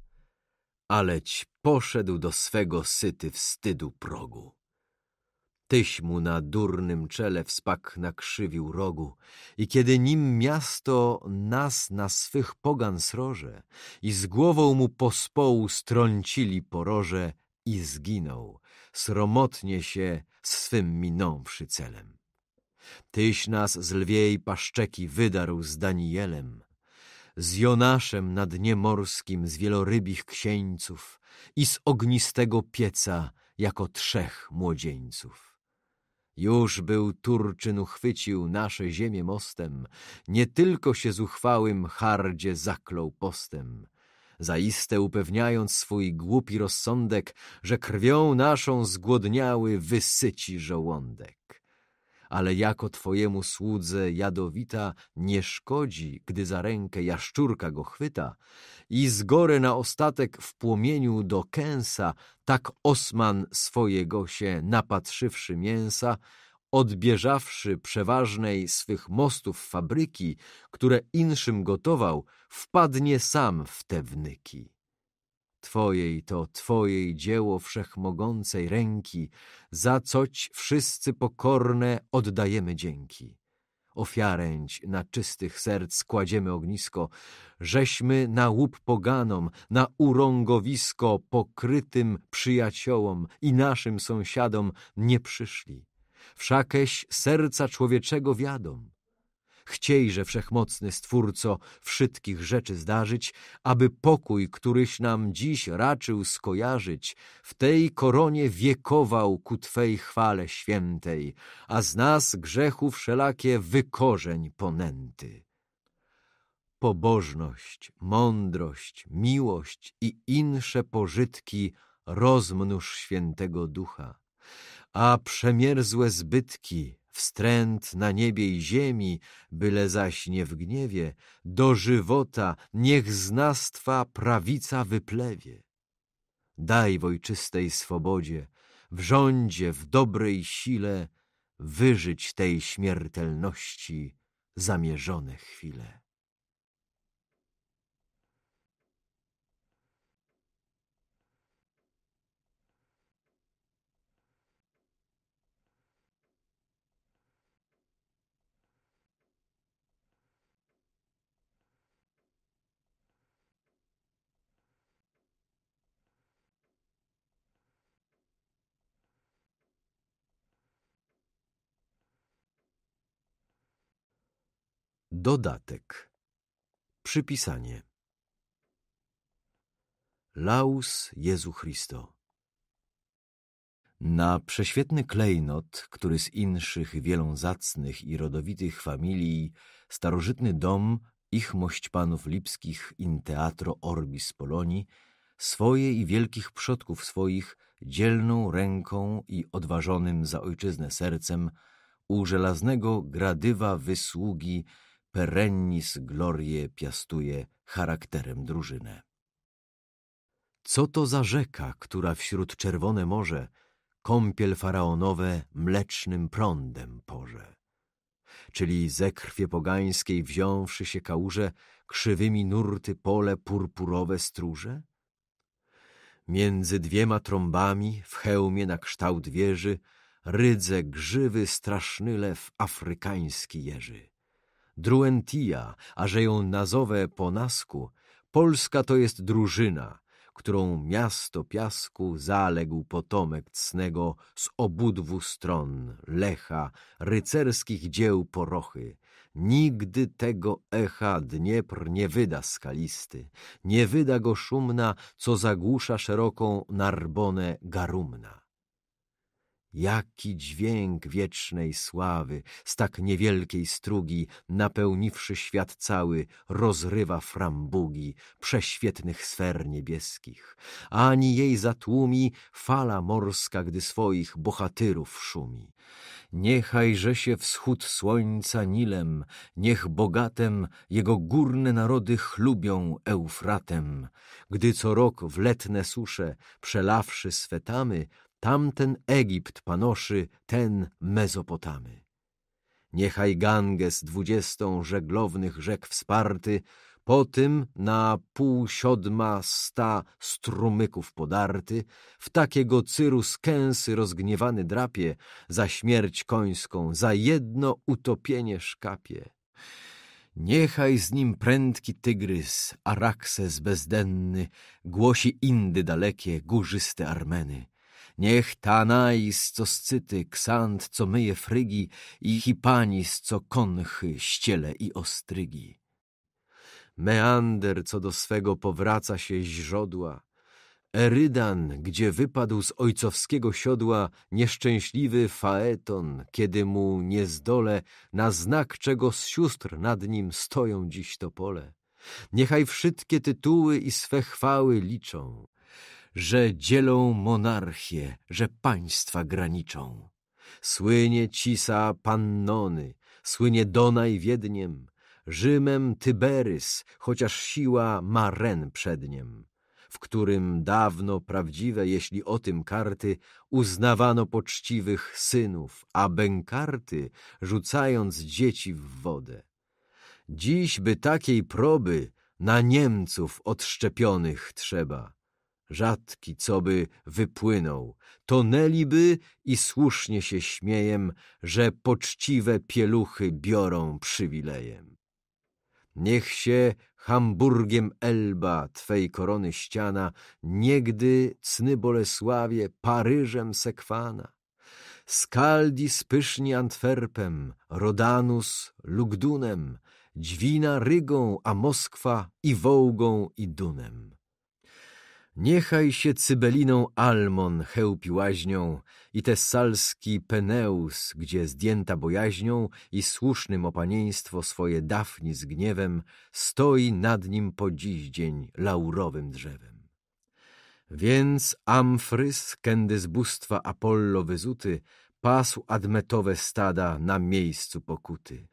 Aleć poszedł do swego syty wstydu progu. Tyś mu na durnym czele wspak nakrzywił rogu i kiedy nim miasto nas na swych pogan sroże i z głową mu pospołu strącili poroże i zginął, sromotnie się z swym minąwszy celem. Tyś nas z lwiej paszczeki wydarł z Danielem, z Jonaszem na dnie morskim z wielorybich księńców i z ognistego pieca jako trzech młodzieńców. Już był Turczyn uchwycił nasze ziemię mostem, nie tylko się z uchwałym hardzie zaklął postem, zaiste upewniając swój głupi rozsądek, że krwią naszą zgłodniały wysyci żołądek. Ale jako twojemu słudze jadowita nie szkodzi, gdy za rękę jaszczurka go chwyta i z gory na ostatek w płomieniu do kęsa tak osman swojego się napatrzywszy mięsa, odbieżawszy przeważnej swych mostów fabryki, które inszym gotował, wpadnie sam w te wnyki. Twojej to Twojej dzieło wszechmogącej ręki, za coć wszyscy pokorne oddajemy dzięki. Ofiaręć na czystych serc kładziemy ognisko, żeśmy na łup poganom, na urągowisko pokrytym przyjaciołom i naszym sąsiadom nie przyszli wszakeś serca człowieczego wiadom. Chciejże, wszechmocny Stwórco, wszystkich rzeczy zdarzyć, aby pokój, któryś nam dziś raczył skojarzyć, w tej koronie wiekował ku Twej chwale świętej, a z nas grzechu wszelakie wykorzeń ponęty. Pobożność, mądrość, miłość i insze pożytki rozmnóż świętego ducha a przemierzłe zbytki, wstręt na niebie i ziemi, byle zaś nie w gniewie, do żywota niech z nas Twa prawica wyplewie. Daj w ojczystej swobodzie, w rządzie, w dobrej sile, wyżyć tej śmiertelności zamierzone chwile. Dodatek. Przypisanie. Laus Jezu Christo. Na prześwietny klejnot, który z inszych wielą zacnych i rodowitych familii, starożytny dom ich mość panów lipskich in teatro orbis Polonii, swoje i wielkich przodków swoich dzielną ręką i odważonym za ojczyznę sercem u żelaznego gradywa wysługi perennis glorie piastuje charakterem drużynę. Co to za rzeka, która wśród czerwone morze kąpiel faraonowe mlecznym prądem porze? Czyli ze krwie pogańskiej wziąwszy się kałuże, krzywymi nurty pole purpurowe stróże? Między dwiema trąbami, w hełmie na kształt wieży, rydze grzywy straszny lew afrykański jeży Druentia, a że ją nazowę po nasku, Polska to jest drużyna, którą miasto piasku zaległ potomek cnego z obudwu stron, lecha, rycerskich dzieł porochy. Nigdy tego echa Dniepr nie wyda skalisty, nie wyda go szumna, co zagłusza szeroką Narbonę garumna. Jaki dźwięk wiecznej sławy z tak niewielkiej strugi, napełniwszy świat cały, rozrywa frambugi prześwietnych sfer niebieskich. Ani jej zatłumi fala morska, gdy swoich bohatyrów szumi. Niechajże się wschód słońca Nilem, niech bogatem jego górne narody chlubią Eufratem, gdy co rok w letne susze, przelawszy tamy, tamten Egipt panoszy, ten Mezopotamy. Niechaj Ganges dwudziestą żeglownych rzek wsparty, po tym na pół siodma sta strumyków podarty, w takiego cyru kęsy rozgniewany drapie, za śmierć końską, za jedno utopienie szkapie. Niechaj z nim prędki tygrys, Arakses bezdenny, głosi Indy dalekie, górzyste Armeny. Niech Tanais, co Scyty, Ksant, co myje Frygi i Hipanis, co konchy, ściele i ostrygi. Meander, co do swego powraca się z Erydan, gdzie wypadł z ojcowskiego siodła nieszczęśliwy Faeton, kiedy mu nie zdole, na znak czego z sióstr nad nim stoją dziś to pole. Niechaj wszystkie tytuły i swe chwały liczą, że dzielą monarchie, że państwa graniczą. Słynie Cisa Pannony, słynie Donaj Wiedniem, Rzymem Tyberys, chociaż siła ma ren przedniem, w którym dawno prawdziwe, jeśli o tym karty, uznawano poczciwych synów, a bękarty rzucając dzieci w wodę. Dziś by takiej proby na Niemców odszczepionych trzeba – rzadki coby wypłynął, tonęliby i słusznie się śmiejem, że poczciwe pieluchy biorą przywilejem. Niech się Hamburgiem Elba Twej korony ściana, niegdy cny Bolesławie Paryżem sekwana. Skaldi spyszni Antwerpem, Rodanus Lugdunem, Dźwina Rygą, a Moskwa i Wołgą i Dunem. Niechaj się cybeliną Almon chełpi łaźnią i tessalski Peneus, gdzie zdjęta bojaźnią i słusznym opanieństwo swoje Dafni z gniewem stoi nad nim po dziś dzień laurowym drzewem. Więc Amfrys, kędy z bóstwa Apollo wyzuty, pasł admetowe stada na miejscu pokuty.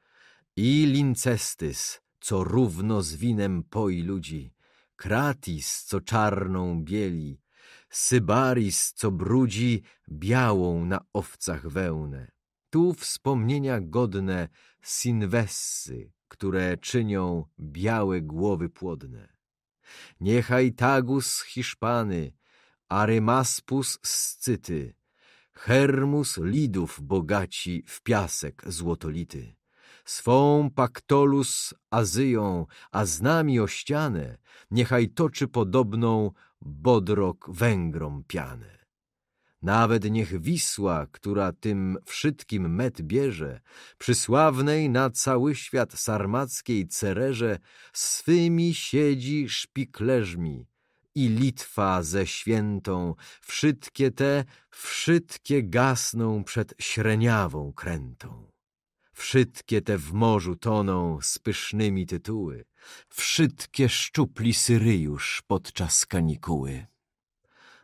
I Lincestys, co równo z winem poi ludzi, Kratis, co czarną bieli, Sybaris, co brudzi białą na owcach wełnę. Tu wspomnienia godne Sinwessy, które czynią białe głowy płodne. Niechaj Tagus Hiszpany, Arymaspus scyty, Hermus Lidów bogaci w piasek złotolity swą paktolus azyją, a z nami o ścianę, niechaj toczy podobną bodrok Węgrom pianę. Nawet niech Wisła, która tym wszystkim met bierze, przysławnej na cały świat sarmackiej cererze, swymi siedzi szpiklerzmi i Litwa ze świętą, wszystkie te, wszystkie gasną przed śreniawą krętą. Wszystkie te w morzu toną z pysznymi tytuły, Wszystkie szczupli Syryjusz podczas kanikuły.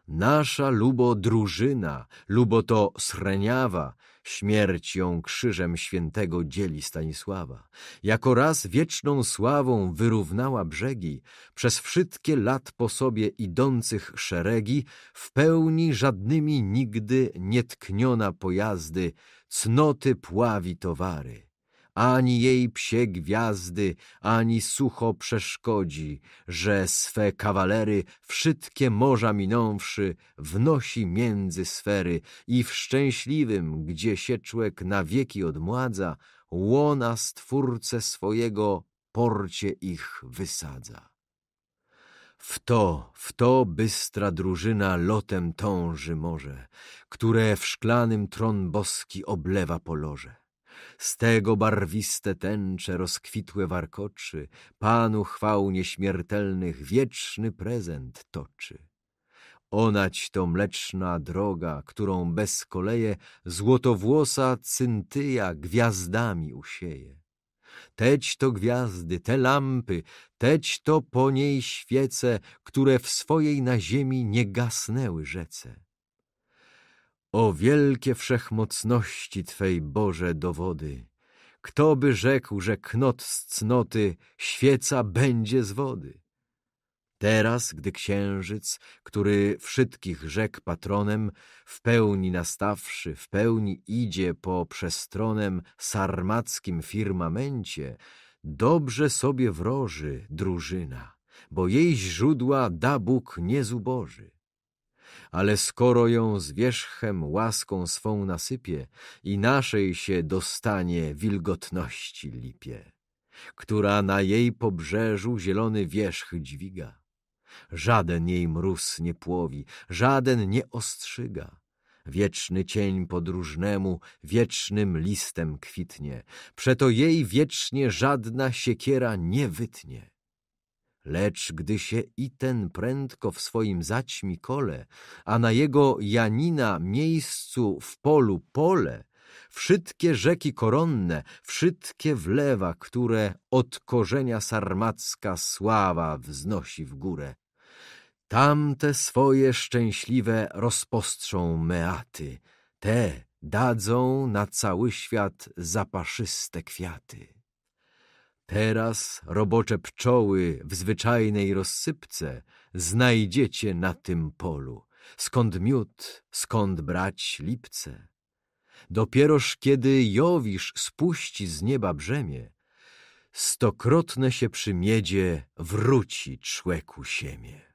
Nasza lubo drużyna, lubo to sreniawa, Śmierć ją krzyżem świętego dzieli Stanisława. Jako raz wieczną sławą wyrównała brzegi, Przez wszystkie lat po sobie idących szeregi, W pełni żadnymi nigdy nietkniona pojazdy, Cnoty pławi towary, ani jej psie gwiazdy, ani sucho przeszkodzi, że swe kawalery wszystkie morza minąwszy wnosi między sfery i w szczęśliwym, gdzie człek na wieki odmładza, łona stwórcę swojego porcie ich wysadza. W to, w to bystra drużyna lotem tąży może, które w szklanym tron boski oblewa polorze. Z tego barwiste tęcze rozkwitłe warkoczy, Panu chwał nieśmiertelnych wieczny prezent toczy. Onać to mleczna droga, którą bez koleje Złotowłosa cyntyja gwiazdami usieje teć to gwiazdy, te lampy, teć to po niej świece, które w swojej na ziemi nie gasnęły rzece. O wielkie wszechmocności Twej, Boże, dowody! Kto by rzekł, że knot z cnoty świeca będzie z wody? Teraz, gdy księżyc, który wszystkich rzek patronem, w pełni nastawszy, w pełni idzie po przestronem sarmackim firmamencie, dobrze sobie wroży drużyna, bo jej źródła da Bóg nie zuboży. Ale skoro ją z wierzchem łaską swą nasypie i naszej się dostanie wilgotności lipie, która na jej pobrzeżu zielony wierzch dźwiga, Żaden jej mróz nie płowi, żaden nie ostrzyga. Wieczny cień podróżnemu wiecznym listem kwitnie, przeto jej wiecznie żadna siekiera nie wytnie. Lecz gdy się i ten prędko w swoim zaćmi kole, a na jego Janina miejscu w polu pole, wszystkie rzeki koronne, wszystkie wlewa, które od korzenia sarmacka sława wznosi w górę, Tamte swoje szczęśliwe rozpostrzą meaty, te dadzą na cały świat zapaszyste kwiaty. Teraz robocze pczoły w zwyczajnej rozsypce znajdziecie na tym polu, skąd miód, skąd brać lipce. Dopieroż kiedy Jowisz spuści z nieba brzemię, stokrotne się przymiedzie, wróci człeku siemię.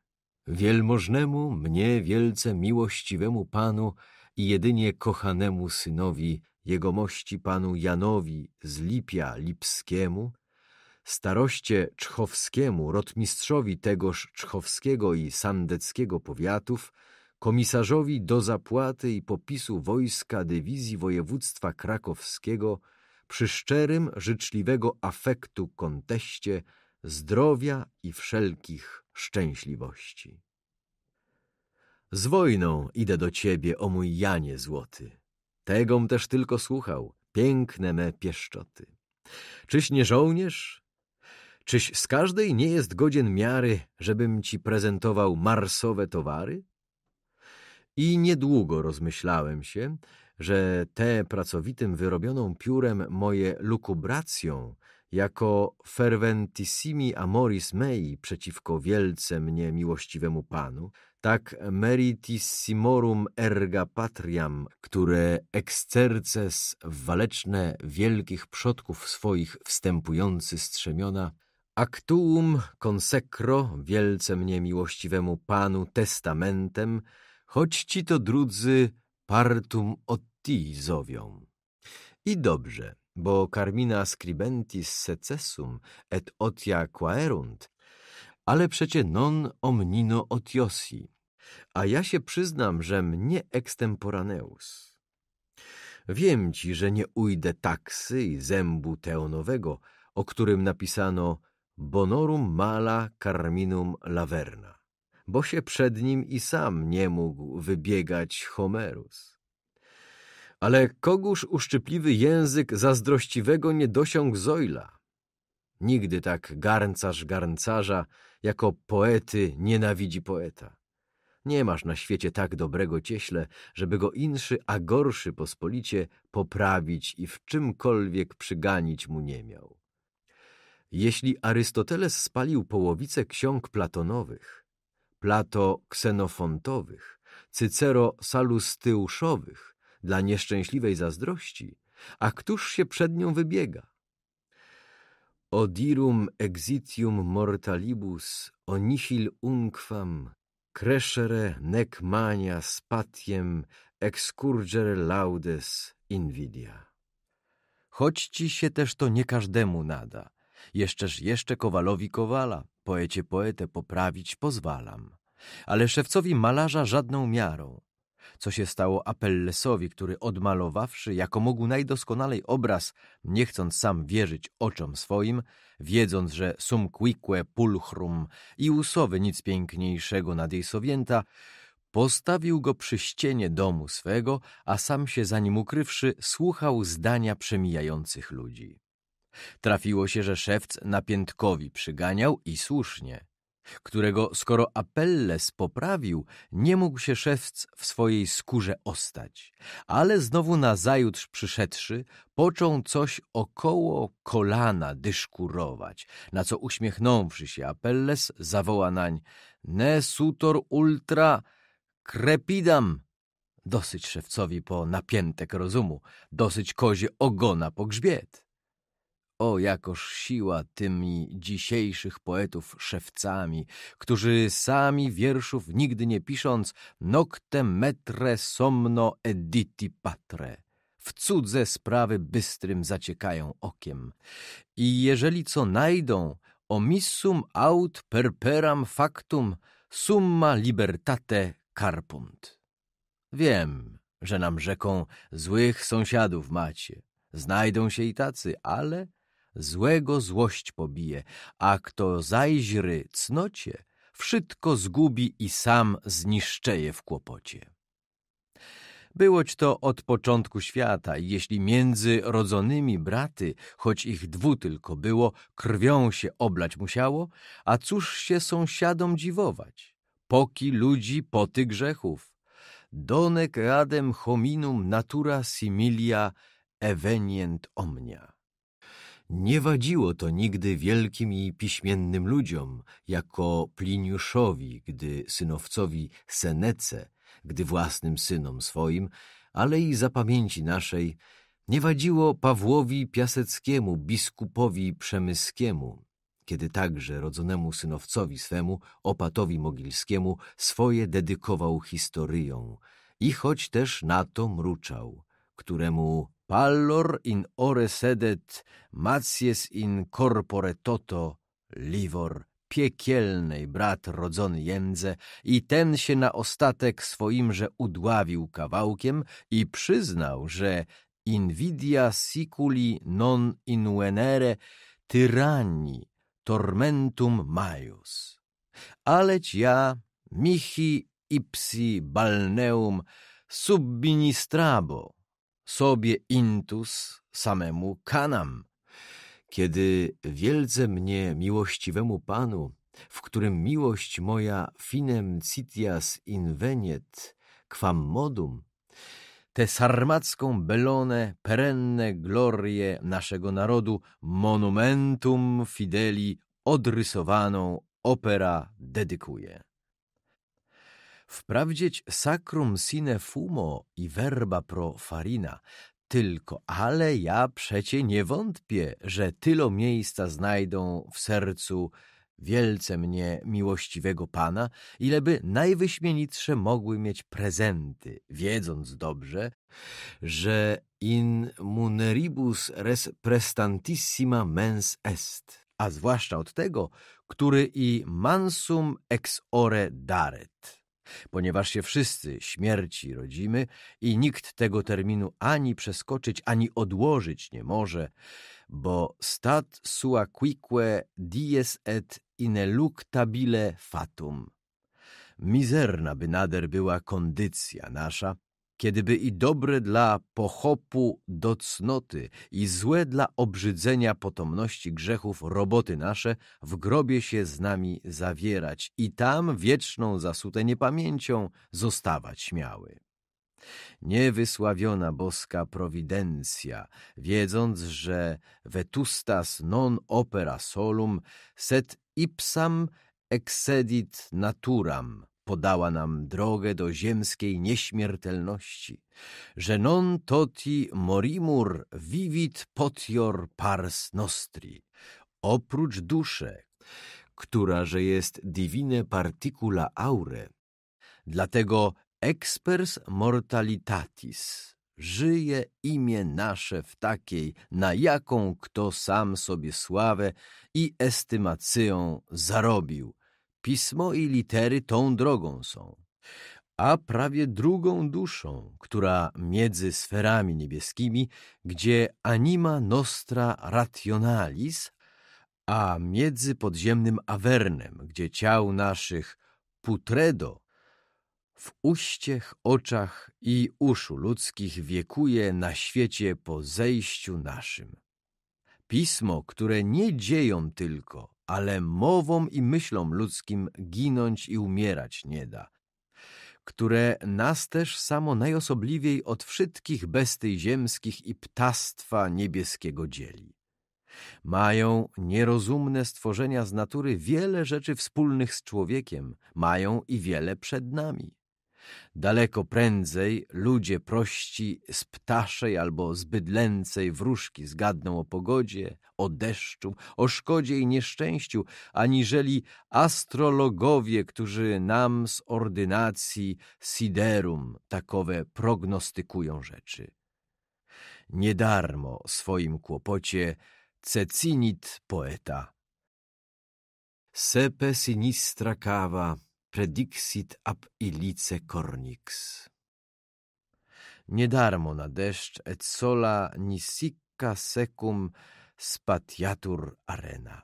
Wielmożnemu, mnie wielce miłościwemu Panu i jedynie kochanemu synowi jegomości Panu Janowi z Lipia Lipskiemu, staroście Czchowskiemu, rotmistrzowi tegoż Czchowskiego i Sandeckiego powiatów, komisarzowi do zapłaty i popisu wojska dywizji województwa krakowskiego przy szczerym, życzliwego afektu konteście zdrowia i wszelkich szczęśliwości. Z wojną idę do ciebie, o mój Janie złoty. Tegom też tylko słuchał, piękne me pieszczoty. Czyś nie żołnierz? Czyś z każdej nie jest godzien miary, żebym ci prezentował marsowe towary? I niedługo rozmyślałem się, że tę pracowitym wyrobioną piórem moje lukubracją jako ferventissimi amoris mei przeciwko wielce mnie miłościwemu Panu, tak meritisimorum erga patriam, które excerces waleczne wielkich przodków swoich wstępujący strzemiona, actuum consecro wielce mnie miłościwemu Panu testamentem, choć ci to drudzy partum otti zowią. I dobrze bo carmina scribentis secessum et otia quaerunt, ale przecie non omnino otiosi, a ja się przyznam, że mnie extemporaneus. Wiem ci, że nie ujdę taksy i zębu teonowego, o którym napisano bonorum mala carminum laverna, bo się przed nim i sam nie mógł wybiegać Homerus ale kogóż uszczypliwy język zazdrościwego nie dosiąg Zoila? Nigdy tak garncarz garncarza, jako poety nienawidzi poeta. Nie masz na świecie tak dobrego cieśle, żeby go inszy, a gorszy pospolicie poprawić i w czymkolwiek przyganić mu nie miał. Jeśli Arystoteles spalił połowicę ksiąg platonowych, plato ksenofontowych, cycero salustyuszowych, dla nieszczęśliwej zazdrości, a któż się przed nią wybiega? Odirum exitium mortalibus, onihil unquam, crescere nec mania spatiem excurgere laudes invidia. Choć ci się też to nie każdemu nada, Jeszczeż jeszcze Kowalowi Kowala, poecie poetę poprawić pozwalam. Ale szewcowi malarza żadną miarą, co się stało Apellesowi, który odmalowawszy, jako mógł najdoskonalej obraz, nie chcąc sam wierzyć oczom swoim, wiedząc, że sum quique pulchrum i usowy nic piękniejszego nad jej sowięta, postawił go przy ścienie domu swego, a sam się za nim ukrywszy, słuchał zdania przemijających ludzi. Trafiło się, że szewc napiętkowi przyganiał i słusznie którego skoro Apelles poprawił, nie mógł się szewc w swojej skórze ostać, ale znowu nazajutrz przyszedłszy, począł coś około kolana dyszkurować, na co uśmiechnąwszy się Apelles zawoła nań Ne sutor ultra crepidam! Dosyć szewcowi po napiętek rozumu, dosyć kozie ogona po grzbiet. O, jakoż siła tymi dzisiejszych poetów szewcami, którzy sami wierszów nigdy nie pisząc, nocte metre somno editi patre. W cudze sprawy bystrym zaciekają okiem. I jeżeli co najdą, omissum aut perperam factum summa libertate carpunt. Wiem, że nam rzeką złych sąsiadów macie. Znajdą się i tacy, ale złego złość pobije, a kto zajźry cnocie, wszystko zgubi i sam zniszczeje w kłopocie. Byłoć to od początku świata jeśli między rodzonymi braty, choć ich dwu tylko było, krwią się oblać musiało, a cóż się sąsiadom dziwować? Poki ludzi, poty grzechów. Donek radem hominum natura similia evenient omnia. Nie wadziło to nigdy wielkim i piśmiennym ludziom, jako Pliniuszowi, gdy synowcowi Senece, gdy własnym synom swoim, ale i za pamięci naszej, nie wadziło Pawłowi Piaseckiemu, biskupowi Przemyskiemu, kiedy także rodzonemu synowcowi swemu, opatowi mogilskiemu, swoje dedykował historią, i choć też na to mruczał, któremu pallor in ore sedet, macies in corpore toto, livor piekielnej brat rodzony jędze i ten się na ostatek swoimże udławił kawałkiem i przyznał, że invidia siculi non inuenere tyranni tormentum maius, Aleć ja, michi ipsi balneum subministrabo, sobie intus, samemu kanam. Kiedy wielce mnie miłościwemu Panu, w którym miłość moja finem citias inveniet, quam modum, tę sarmacką belonę, perenne glorie naszego narodu, monumentum fideli, odrysowaną opera dedykuje. Wprawdzieć sacrum sine fumo i verba pro farina, tylko, ale ja przecie nie wątpię, że tylo miejsca znajdą w sercu wielce mnie miłościwego Pana, ileby najwyśmienitsze mogły mieć prezenty, wiedząc dobrze, że in muneribus res prestantissima mens est, a zwłaszcza od tego, który i mansum ex ore daret ponieważ się wszyscy śmierci rodzimy i nikt tego terminu ani przeskoczyć, ani odłożyć nie może, bo stat sua quique dies et ineluctabile fatum. Mizerna by nader była kondycja nasza, kiedyby i dobre dla pochopu do cnoty i złe dla obrzydzenia potomności grzechów roboty nasze w grobie się z nami zawierać i tam wieczną zasutę niepamięcią zostawać śmiały. Niewysławiona boska prowidencja, wiedząc, że vetustas non opera solum, set ipsam exedit naturam, podała nam drogę do ziemskiej nieśmiertelności. Że non toti morimur vivit potior pars nostri. Oprócz dusze, która że jest divine particula aure. Dlatego expers mortalitatis żyje imię nasze w takiej, na jaką kto sam sobie sławę i estymacją zarobił – Pismo i litery tą drogą są, a prawie drugą duszą, która między sferami niebieskimi, gdzie anima nostra rationalis, a między podziemnym awernem, gdzie ciał naszych putredo, w uściech, oczach i uszu ludzkich wiekuje na świecie po zejściu naszym. Pismo, które nie dzieją tylko, ale mową i myślom ludzkim ginąć i umierać nie da, które nas też samo najosobliwiej od wszystkich besty ziemskich i ptastwa niebieskiego dzieli. Mają nierozumne stworzenia z natury wiele rzeczy wspólnych z człowiekiem, mają i wiele przed nami. Daleko prędzej ludzie prości z ptaszej albo z bydlęcej wróżki zgadną o pogodzie, o deszczu, o szkodzie i nieszczęściu, aniżeli astrologowie, którzy nam z ordynacji siderum takowe prognostykują rzeczy. Niedarmo swoim kłopocie cecinit poeta. Sepe sinistra cava Predixit ab ilice cornix. Niedarmo na deszcz et sola nisicca secum spatiatur arena.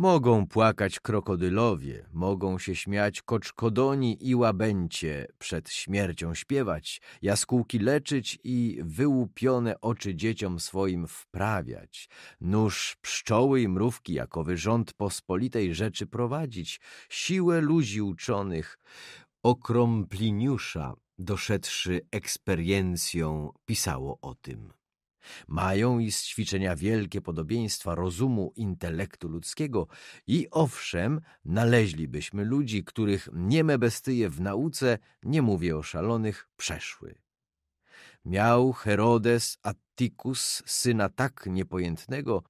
Mogą płakać krokodylowie, mogą się śmiać koczkodoni i łabęcie, przed śmiercią śpiewać, jaskółki leczyć i wyłupione oczy dzieciom swoim wprawiać, nóż pszczoły i mrówki jakowy rząd pospolitej rzeczy prowadzić, siłę ludzi uczonych, okrąpliniusza, doszedłszy eksperiencją, pisało o tym. Mają i z ćwiczenia wielkie podobieństwa rozumu, intelektu ludzkiego i owszem, naleźlibyśmy ludzi, których nieme bestyje w nauce, nie mówię o szalonych, przeszły. Miał Herodes Atticus syna tak niepojętnego,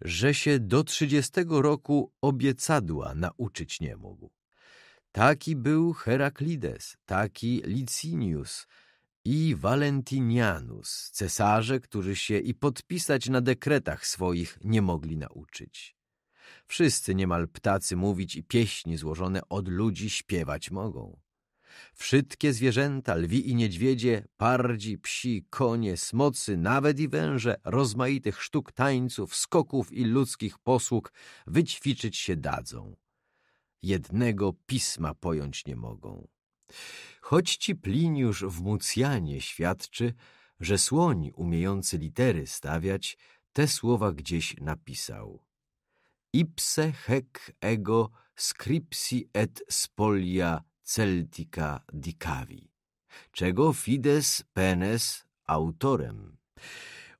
że się do trzydziestego roku obiecadła nauczyć nie mógł. Taki był Heraklides, taki Licinius, i Valentinianus, cesarze, którzy się i podpisać na dekretach swoich nie mogli nauczyć. Wszyscy niemal ptacy mówić i pieśni złożone od ludzi śpiewać mogą. Wszystkie zwierzęta, lwi i niedźwiedzie, pardzi, psi, konie, smocy, nawet i węże, rozmaitych sztuk tańców, skoków i ludzkich posług wyćwiczyć się dadzą. Jednego pisma pojąć nie mogą. Choć ci Pliniusz w Mucjanie świadczy, że słoń umiejący litery stawiać te słowa gdzieś napisał. Ipse hec ego scripsi et spolia celtica dicavi, czego fides penes autorem.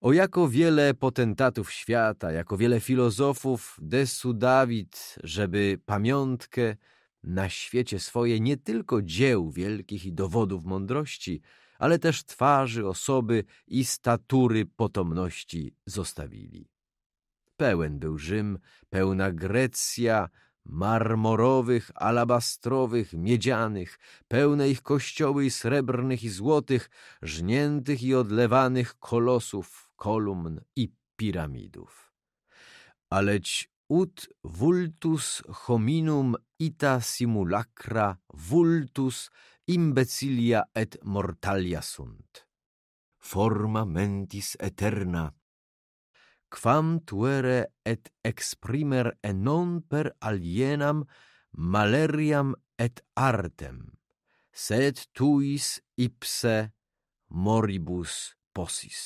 O jako wiele potentatów świata, jako wiele filozofów desu David, żeby pamiątkę na świecie swoje nie tylko dzieł wielkich i dowodów mądrości, ale też twarzy, osoby i statury potomności zostawili. Pełen był Rzym, pełna Grecja, marmorowych, alabastrowych, miedzianych, pełne ich kościoły i srebrnych i złotych, żniętych i odlewanych kolosów, kolumn i piramidów. Aleć ut vultus hominum ita simulacra vultus imbecilia et mortalia sunt forma mentis aeterna quam tuere et exprimer et non per alienam maleriam et artem sed tuis ipse moribus possis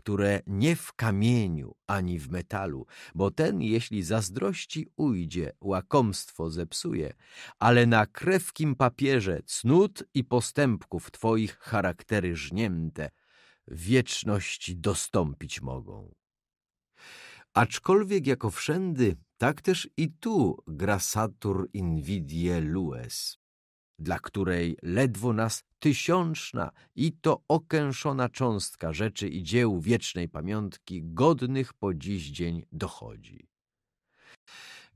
które nie w kamieniu ani w metalu, bo ten, jeśli zazdrości ujdzie, łakomstwo zepsuje, ale na krewkim papierze cnót i postępków Twoich charaktery żnięte wieczności dostąpić mogą. Aczkolwiek jako wszędy, tak też i tu gra Satur invidie lues dla której ledwo nas tysiączna i to okęszona cząstka rzeczy i dzieł wiecznej pamiątki godnych po dziś dzień dochodzi.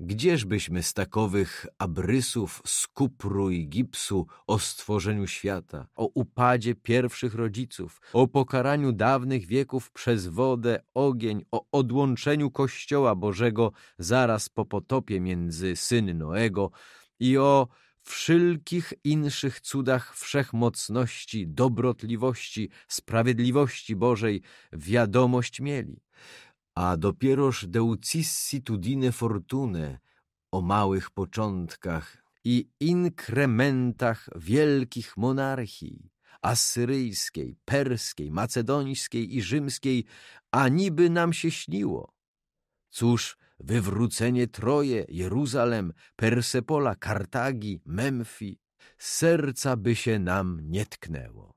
Gdzieżbyśmy z takowych abrysów z kupru i gipsu o stworzeniu świata, o upadzie pierwszych rodziców, o pokaraniu dawnych wieków przez wodę, ogień, o odłączeniu Kościoła Bożego zaraz po potopie między syn Noego i o wszelkich inszych cudach wszechmocności, dobrotliwości, sprawiedliwości Bożej wiadomość mieli. A dopieroż deucissi tudine fortune o małych początkach i inkrementach wielkich monarchii, asyryjskiej, perskiej, macedońskiej i rzymskiej, aniby nam się śniło. Cóż, wywrócenie Troje, Jeruzalem, Persepola, Kartagi, Memfi, serca by się nam nie tknęło.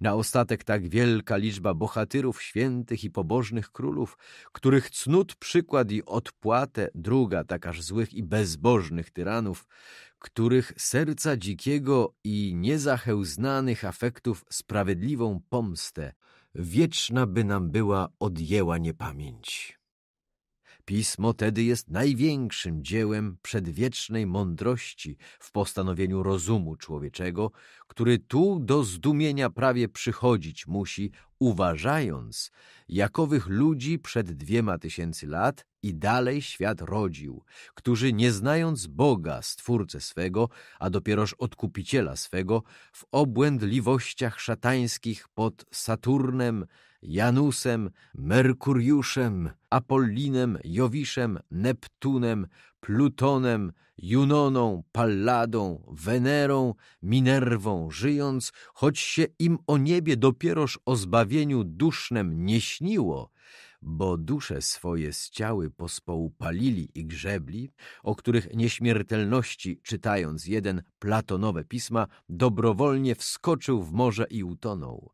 Na ostatek tak wielka liczba bohatyrów świętych i pobożnych królów, których cnót przykład i odpłatę, druga takaż złych i bezbożnych tyranów, których serca dzikiego i niezachełznanych afektów sprawiedliwą pomstę wieczna by nam była odjęła niepamięć. Pismo tedy jest największym dziełem przedwiecznej mądrości w postanowieniu rozumu człowieczego, który tu do zdumienia prawie przychodzić musi, uważając, jakowych ludzi przed dwiema tysięcy lat i dalej świat rodził, którzy nie znając Boga, Stwórcę swego, a dopieroż Odkupiciela swego, w obłędliwościach szatańskich pod Saturnem Janusem, Merkuriuszem, Apollinem, Jowiszem, Neptunem, Plutonem, Junoną, Palladą, Wenerą, Minerwą, żyjąc, choć się im o niebie dopieroż o zbawieniu dusznem nie śniło, bo dusze swoje z ciały pospołu palili i grzebli, o których nieśmiertelności, czytając jeden platonowe pisma, dobrowolnie wskoczył w morze i utonął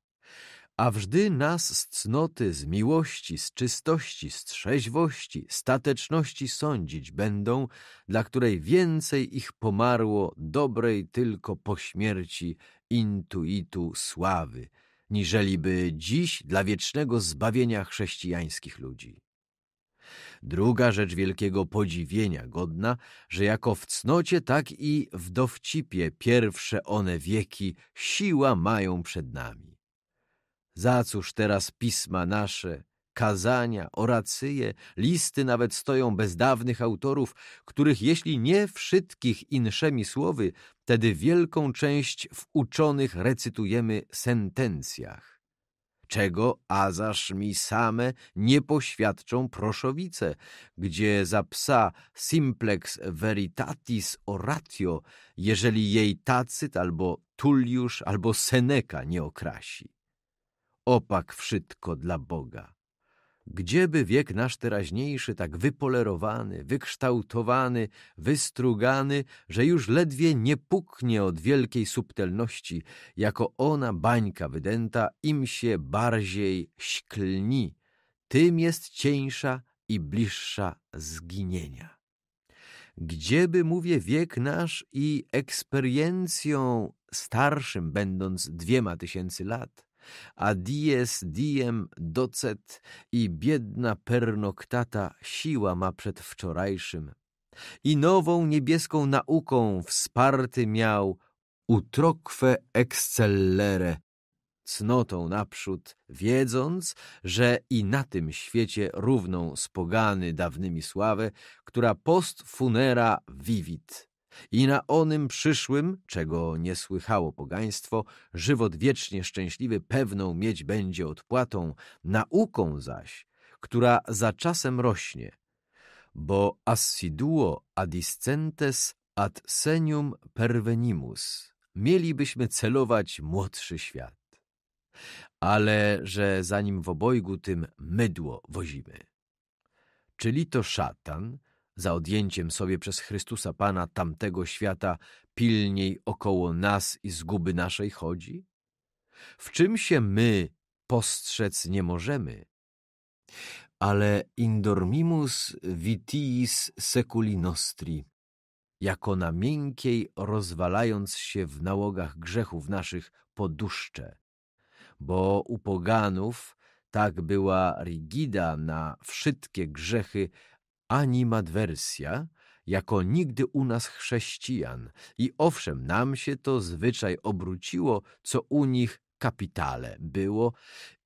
a wżdy nas z cnoty, z miłości, z czystości, z trzeźwości, stateczności sądzić będą, dla której więcej ich pomarło dobrej tylko po śmierci intuitu sławy, niżeliby dziś dla wiecznego zbawienia chrześcijańskich ludzi. Druga rzecz wielkiego podziwienia godna, że jako w cnocie, tak i w dowcipie pierwsze one wieki siła mają przed nami za cóż teraz pisma nasze, kazania, oracyje, listy nawet stoją bez dawnych autorów, których jeśli nie wszystkich inszemi słowy, tedy wielką część w uczonych recytujemy sentencjach. Czego azaż mi same nie poświadczą proszowice, gdzie za psa simplex veritatis oratio, jeżeli jej Tacyt albo Tullius albo Seneca nie okrasi opak wszystko dla Boga. Gdzieby wiek nasz teraźniejszy tak wypolerowany, wykształtowany, wystrugany, że już ledwie nie puknie od wielkiej subtelności, jako ona bańka wydęta, im się bardziej śklni, tym jest cieńsza i bliższa zginienia. Gdzieby, mówię, wiek nasz i eksperiencją starszym będąc dwiema tysięcy lat – a dies diem docet i biedna pernoktata siła ma przed wczorajszym. I nową niebieską nauką wsparty miał utrokwe excellere, cnotą naprzód, wiedząc, że i na tym świecie równą spogany dawnymi sławę, która post funera vivit i na onym przyszłym, czego nie słychało pogaństwo, żywot wiecznie szczęśliwy pewną mieć będzie odpłatą, nauką zaś, która za czasem rośnie, bo assiduo adiscentes ad senium pervenimus mielibyśmy celować młodszy świat. Ale że zanim w obojgu tym mydło wozimy. Czyli to szatan, za odjęciem sobie przez Chrystusa Pana tamtego świata pilniej około nas i zguby naszej chodzi? W czym się my postrzec nie możemy? Ale indormimus vitiis seculi nostri, jako na miękkiej rozwalając się w nałogach grzechów naszych poduszcze, bo u poganów tak była rigida na wszystkie grzechy animadwersja, jako nigdy u nas chrześcijan i owszem, nam się to zwyczaj obróciło, co u nich kapitale było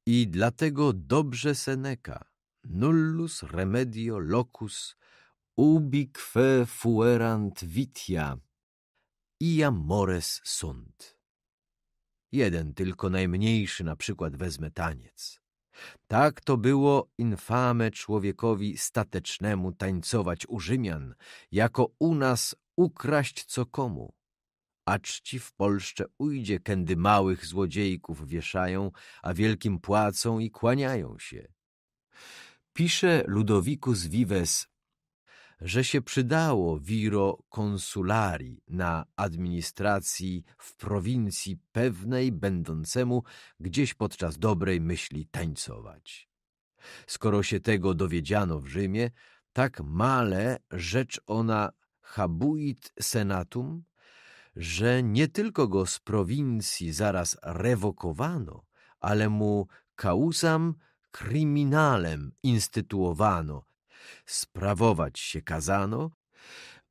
i dlatego dobrze Seneca, nullus remedio locus ubique fuerant vitia Iamores mores sunt. Jeden tylko najmniejszy na przykład wezmę taniec. Tak to było infame człowiekowi statecznemu tańcować u Rzymian, jako u nas ukraść co komu. A czci w Polsce ujdzie, kędy małych złodziejków wieszają, a wielkim płacą i kłaniają się. Pisze Ludowikus Vives że się przydało viro consulari na administracji w prowincji pewnej będącemu gdzieś podczas dobrej myśli tańcować. Skoro się tego dowiedziano w Rzymie, tak male rzecz ona habuit senatum, że nie tylko go z prowincji zaraz rewokowano, ale mu causam criminalem instytuowano sprawować się kazano,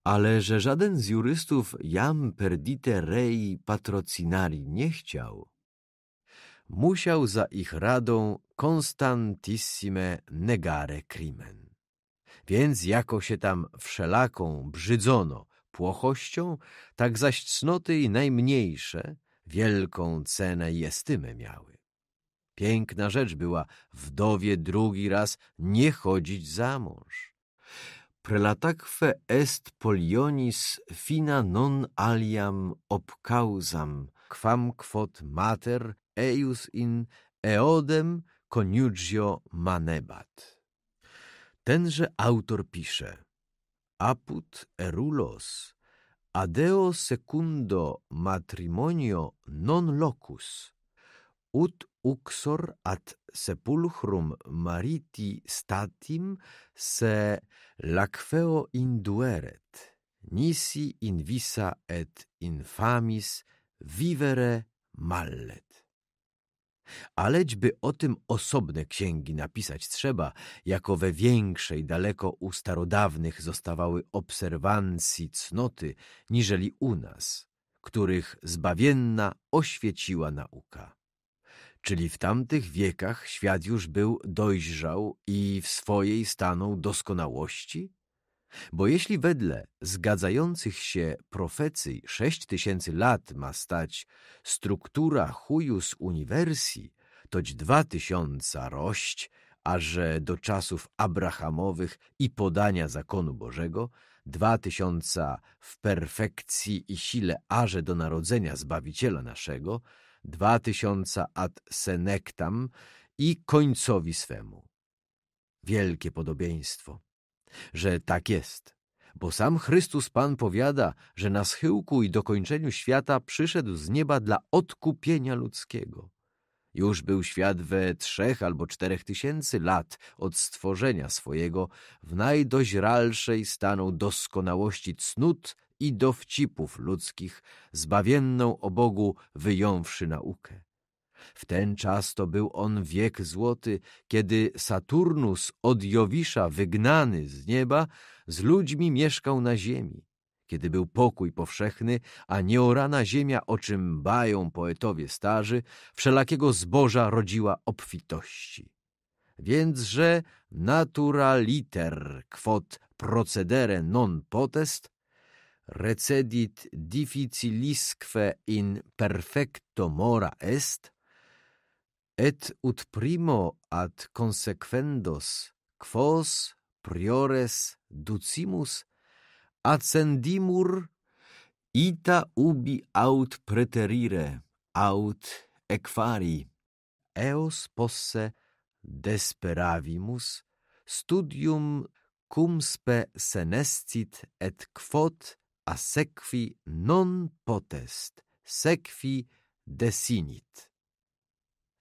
ale że żaden z jurystów jam perdite rei patrocinari nie chciał, musiał za ich radą constantissime negare crimen. Więc jako się tam wszelaką brzydzono płochością, tak zaś cnoty najmniejsze wielką cenę i estymę miały. Piękna rzecz była wdowie drugi raz nie chodzić za mąż. Prelataque est polionis fina non aliam obcausam, quam quod mater eius in eodem coniugio manebat. Tenże autor pisze Apud erulos adeo secundo matrimonio non locus ut uxor ad sepulchrum mariti statim se lacfeo indueret, nisi in visa et infamis vivere mallet. Alećby o tym osobne księgi napisać trzeba, jako we większej daleko u starodawnych zostawały obserwancji cnoty, niżeli u nas, których zbawienna oświeciła nauka. Czyli w tamtych wiekach świat już był dojrzał i w swojej stanął doskonałości? Bo jeśli wedle zgadzających się profecji sześć tysięcy lat ma stać struktura huius universii, toć dwa tysiąca rość, a że do czasów abrahamowych i podania zakonu Bożego, dwa tysiąca w perfekcji i sile, aże do narodzenia Zbawiciela naszego – Dwa tysiąca ad senectam i końcowi swemu. Wielkie podobieństwo, że tak jest, bo sam Chrystus Pan powiada, że na schyłku i dokończeniu świata przyszedł z nieba dla odkupienia ludzkiego. Już był świat we trzech albo czterech tysięcy lat od stworzenia swojego, w najdoźralszej stanął doskonałości cnót i dowcipów ludzkich, zbawienną o Bogu wyjąwszy naukę. W ten czas to był on wiek złoty, kiedy Saturnus od Jowisza wygnany z nieba z ludźmi mieszkał na ziemi, kiedy był pokój powszechny, a nieorana ziemia, o czym bają poetowie starzy, wszelakiego zboża rodziła obfitości. Więc, że naturaliter quod procedere non potest, recedit difficilisque in perfecto mora est et ut primo ad consequendos quos priores ducimus ascendimur ita ubi aut preterire aut equari eos posse desperavimus studium cum spe senescit et quod a sequi non potest, sequi desinit.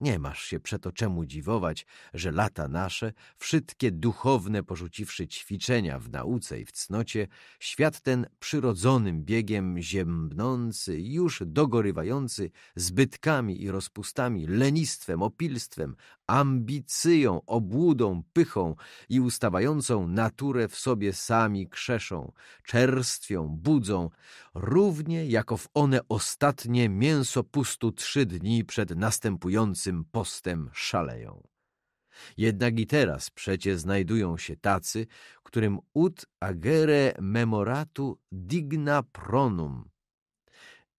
Nie masz się przeto czemu dziwować, że lata nasze, wszystkie duchowne porzuciwszy ćwiczenia w nauce i w cnocie, świat ten przyrodzonym biegiem ziemnący, już dogorywający zbytkami i rozpustami, lenistwem, opilstwem, ambicją, obłudą, pychą i ustawającą naturę w sobie sami krzeszą, czerstwią, budzą, równie jako w one ostatnie mięso pustu trzy dni przed następującym postem szaleją. Jednak i teraz przecie znajdują się tacy, którym ut agere memoratu digna pronum.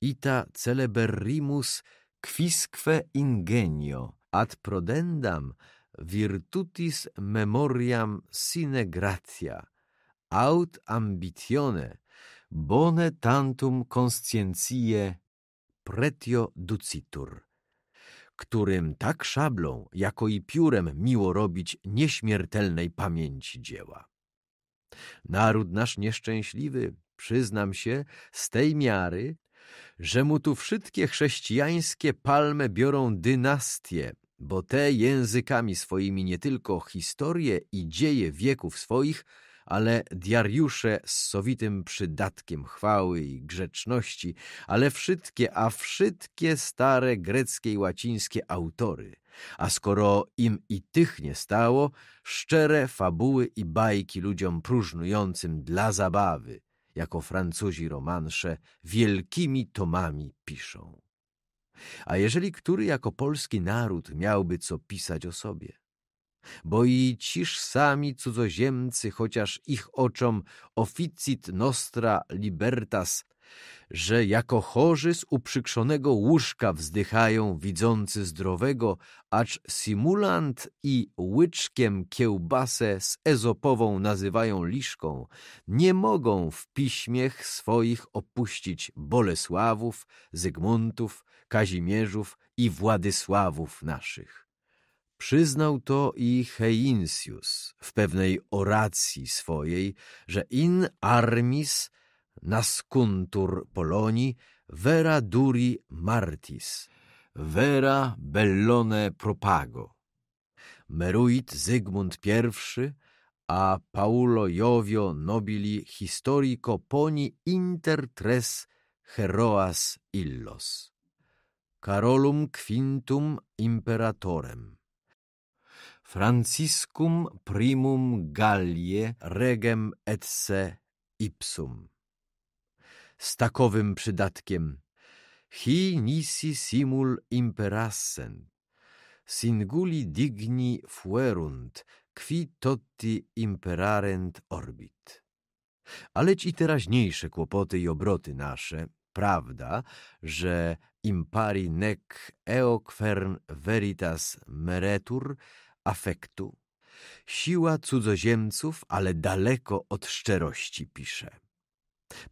Ita celeberrimus quisque ingenio ad prodendam virtutis memoriam sine gratia, aut ambitione, bone tantum conscientie pretio ducitur, którym tak szablą, jako i piórem miło robić nieśmiertelnej pamięci dzieła. Naród nasz nieszczęśliwy, przyznam się, z tej miary, że mu tu wszystkie chrześcijańskie palme biorą dynastie, bo te językami swoimi nie tylko historie i dzieje wieków swoich, ale diariusze z sowitym przydatkiem chwały i grzeczności, ale wszystkie, a wszystkie stare greckie i łacińskie autory. A skoro im i tych nie stało, szczere fabuły i bajki ludziom próżnującym dla zabawy, jako Francuzi romansze, wielkimi tomami piszą. A jeżeli który jako polski naród miałby co pisać o sobie? Bo i ciż sami cudzoziemcy, chociaż ich oczom oficit nostra libertas, że jako chorzy z uprzykrzonego łóżka wzdychają widzący zdrowego, acz simulant i łyczkiem kiełbasę z ezopową nazywają liszką, nie mogą w piśmiech swoich opuścić Bolesławów, Zygmuntów, Kazimierzów i Władysławów naszych. Przyznał to i Heinsius w pewnej oracji swojej, że in armis nascuntur Poloni vera duri martis, vera bellone propago. Meruit Zygmunt I, a Paulo Jovio nobili historico poni inter tres heroas illos. Carolum Quintum Imperatorem, Franciscum Primum Gallie Regem et se ipsum. Z takowym przydatkiem Hi nisi simul imperassent, singuli digni fuerunt, qui totti imperarent orbit. Aleć i teraźniejsze kłopoty i obroty nasze, prawda, że impari nec eo veritas meretur affectu. Siła cudzoziemców, ale daleko od szczerości, pisze.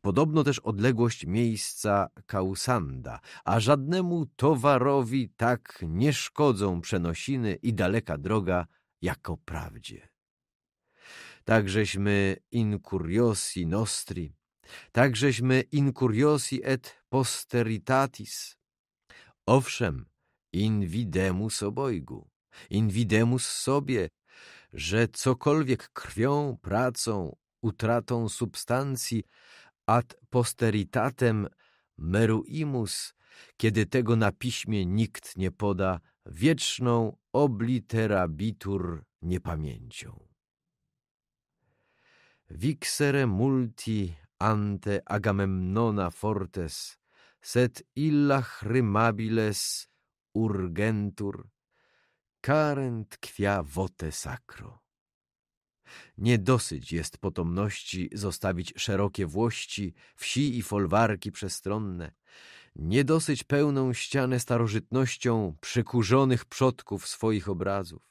Podobno też odległość miejsca kausanda, a żadnemu towarowi tak nie szkodzą przenosiny i daleka droga jako prawdzie. Takżeśmy incuriosi nostri, Takżeśmy incuriosi et posteritatis. Owszem, invidemus obojgu, invidemus sobie, że cokolwiek krwią, pracą, utratą substancji ad posteritatem meruimus, kiedy tego na piśmie nikt nie poda, wieczną obliterabitur niepamięcią. Vixere multi ante Agamemnona fortes, sed illa remabiles urgentur, carent quia vote sacro. Nie dosyć jest potomności zostawić szerokie włości, wsi i folwarki przestronne. Nie dosyć pełną ścianę starożytnością przykurzonych przodków swoich obrazów.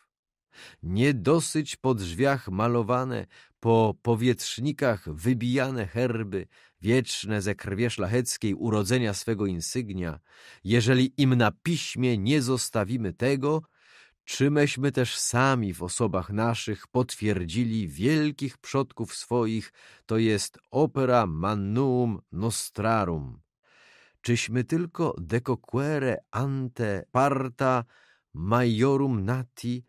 Nie dosyć po drzwiach malowane, po powietrznikach wybijane herby, wieczne ze krwie szlacheckiej urodzenia swego insygnia, jeżeli im na piśmie nie zostawimy tego, czymeśmy też sami w osobach naszych potwierdzili wielkich przodków swoich, to jest opera manuum nostrarum. Czyśmy tylko decoquere ante parta majorum nati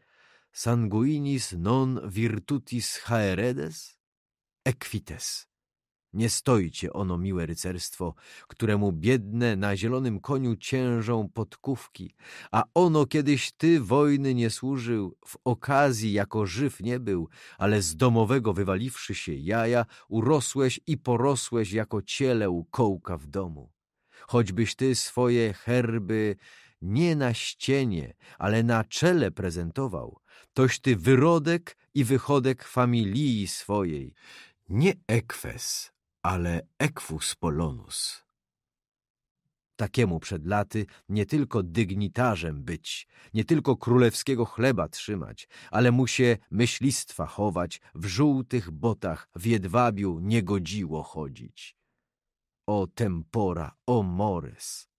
sanguinis non virtutis haeredes? Equites. Nie stoicie ono miłe rycerstwo, któremu biedne na zielonym koniu ciężą podkówki, a ono kiedyś ty wojny nie służył, w okazji jako żyw nie był, ale z domowego wywaliwszy się jaja, urosłeś i porosłeś jako ciele u kołka w domu. Choćbyś ty swoje herby nie na ścienie, ale na czele prezentował, toś ty wyrodek i wychodek familii swojej. Nie ekwes, ale equus polonus. Takiemu przed laty nie tylko dygnitarzem być, nie tylko królewskiego chleba trzymać, ale mu się myślistwa chować, w żółtych botach, w jedwabiu niegodziło chodzić. O tempora, o mores!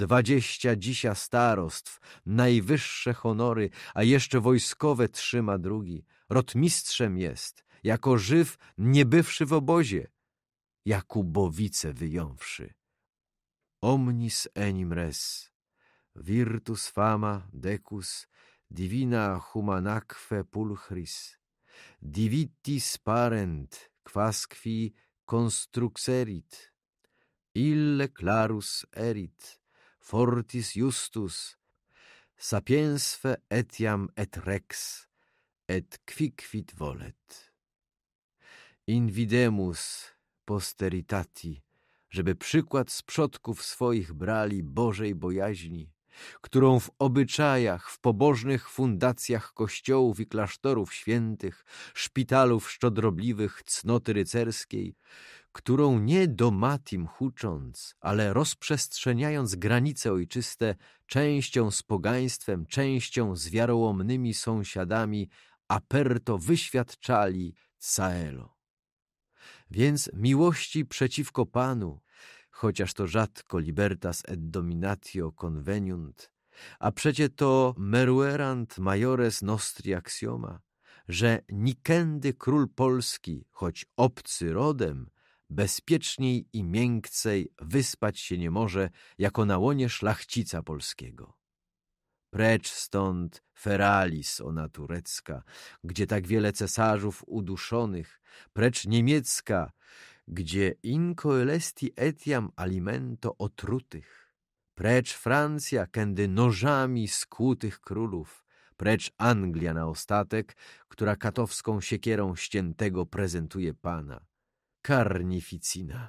Dwadzieścia dzisia starostw, najwyższe honory, a jeszcze wojskowe trzyma drugi. Rotmistrzem jest, jako żyw, nie bywszy w obozie. Jakubowice wyjąwszy. Omnis enim res, virtus fama decus, divina humanaque pulchris, divitis parent, quasqui construxerit, ille clarus erit, fortis justus, sapiensfe etiam et rex, et quicquid volet. Invidemus posteritati, żeby przykład z przodków swoich brali Bożej bojaźni, którą w obyczajach, w pobożnych fundacjach kościołów i klasztorów świętych, szpitalów szczodrobliwych, cnoty rycerskiej, którą nie domatim hucząc, ale rozprzestrzeniając granice ojczyste, częścią z pogaństwem, częścią z wiarołomnymi sąsiadami, aperto wyświadczali saelo. Więc miłości przeciwko Panu, chociaż to rzadko libertas et dominatio conveniunt, a przecie to meruerant majores nostri axioma, że nikędy król polski, choć obcy rodem, bezpieczniej i miękcej wyspać się nie może, jako na łonie szlachcica polskiego. Precz stąd feralis ona turecka, gdzie tak wiele cesarzów uduszonych, precz niemiecka, gdzie incoelesti etiam alimento otrutych, precz Francja, kędy nożami skutych królów, precz Anglia na ostatek, która katowską siekierą ściętego prezentuje Pana karnificina.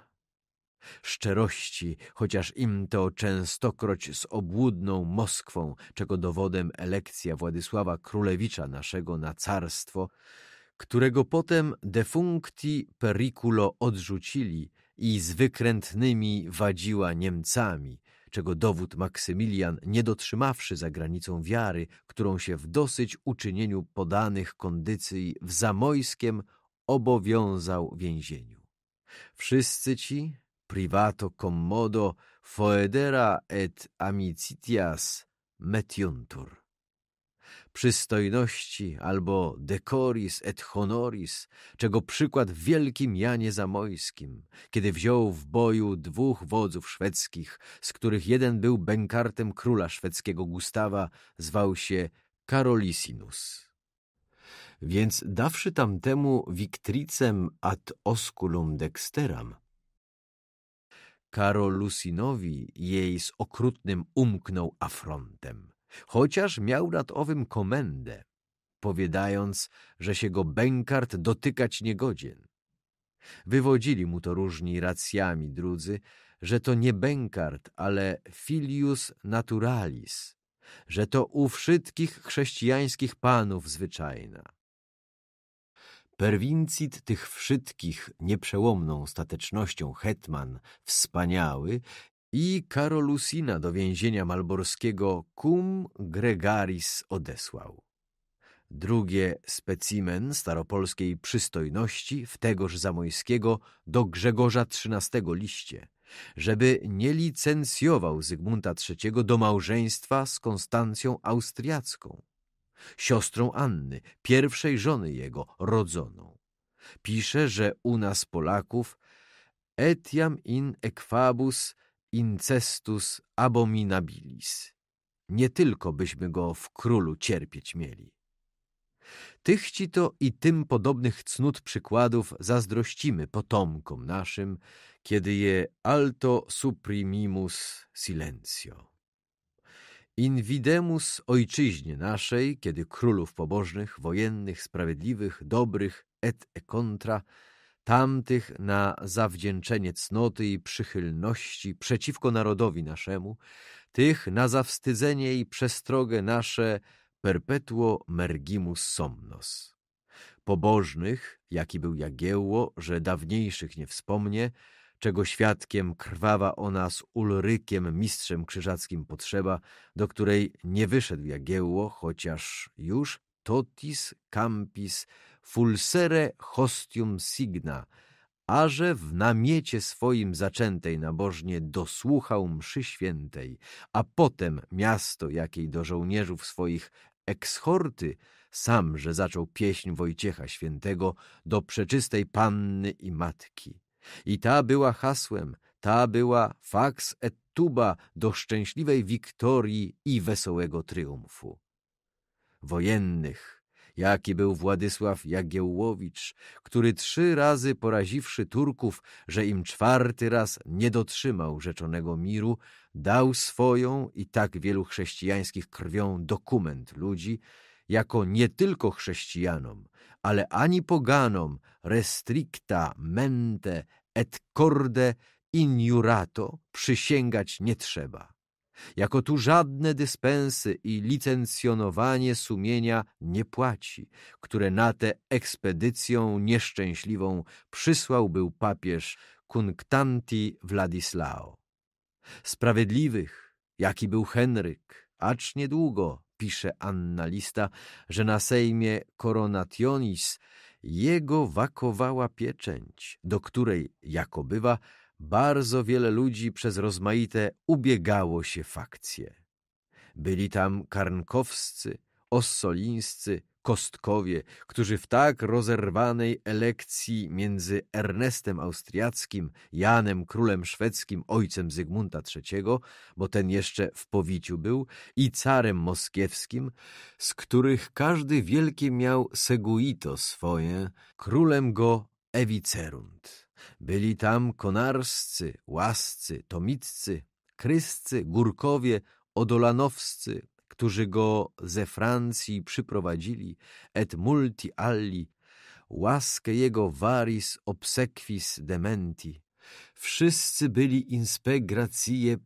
Szczerości, chociaż im to częstokroć z obłudną Moskwą, czego dowodem elekcja Władysława Królewicza naszego na carstwo, którego potem defuncti periculo odrzucili i z wykrętnymi wadziła Niemcami, czego dowód Maksymilian, nie dotrzymawszy za granicą wiary, którą się w dosyć uczynieniu podanych kondycji w Zamojskiem obowiązał więzieniu. Wszyscy ci, privato commodo, foedera et amicitias metiuntur. Przystojności albo decoris et honoris, czego przykład w wielkim Janie Zamojskim, kiedy wziął w boju dwóch wodzów szwedzkich, z których jeden był bękartem króla szwedzkiego Gustawa, zwał się Karolisinus. Więc dawszy tamtemu victricem ad osculum dexteram, Karolusinowi jej z okrutnym umknął afrontem, chociaż miał nad owym komendę, powiadając, że się go bękart dotykać niegodzien. Wywodzili mu to różni racjami drudzy, że to nie bękart, ale filius naturalis, że to u wszystkich chrześcijańskich panów zwyczajna Perwincit tych wszystkich nieprzełomną statecznością hetman, wspaniały, i Karolusina do więzienia malborskiego cum gregaris odesłał. Drugie specimen staropolskiej przystojności w tegoż Zamojskiego do Grzegorza XIII liście, żeby nie licencjował Zygmunta III do małżeństwa z Konstancją Austriacką siostrą Anny, pierwszej żony jego, rodzoną. Pisze, że u nas Polaków etiam in equabus incestus abominabilis. Nie tylko byśmy go w królu cierpieć mieli. Tych ci to i tym podobnych cnót przykładów zazdrościmy potomkom naszym, kiedy je alto suprimimus silencio. Invidemus ojczyźnie naszej, kiedy królów pobożnych, wojennych, sprawiedliwych, dobrych, et e contra, tamtych na zawdzięczenie cnoty i przychylności przeciwko narodowi naszemu, tych na zawstydzenie i przestrogę nasze perpetuo mergimus somnos. Pobożnych, jaki był Jagiełło, że dawniejszych nie wspomnie, czego świadkiem krwawa ona z Ulrykiem, mistrzem krzyżackim potrzeba, do której nie wyszedł Jagiełło, chociaż już totis campis fulsere hostium signa, a że w namiecie swoim zaczętej nabożnie dosłuchał mszy świętej, a potem miasto, jakiej do żołnierzów swoich ekshorty, sam, że zaczął pieśń Wojciecha Świętego do przeczystej Panny i Matki. I ta była hasłem, ta była fax et tuba do szczęśliwej wiktorii i wesołego triumfu. Wojennych jaki był Władysław Jagiełłowicz, który trzy razy poraziwszy Turków, że im czwarty raz nie dotrzymał rzeczonego miru, dał swoją i tak wielu chrześcijańskich krwią dokument ludzi, jako nie tylko chrześcijanom, ale ani poganom restricta mente et corde injurato przysięgać nie trzeba. Jako tu żadne dyspensy i licencjonowanie sumienia nie płaci, które na tę ekspedycją nieszczęśliwą przysłał był papież Kunktanti Wladislao. Sprawiedliwych, jaki był Henryk, acz niedługo pisze Anna Lista, że na Sejmie Coronationis jego wakowała pieczęć, do której, jako bywa, bardzo wiele ludzi przez rozmaite ubiegało się fakcje. Byli tam karnkowscy, ossolińscy, kostkowie, którzy w tak rozerwanej elekcji między Ernestem Austriackim, Janem Królem Szwedzkim, ojcem Zygmunta III, bo ten jeszcze w powiciu był, i carem moskiewskim, z których każdy wielkie miał seguito swoje, królem go Ewicerunt. Byli tam konarscy, łascy, tomiccy, kryscy, górkowie, odolanowscy, którzy go ze Francji przyprowadzili, et multi alli, łaskę jego varis obsequis dementi. Wszyscy byli inspe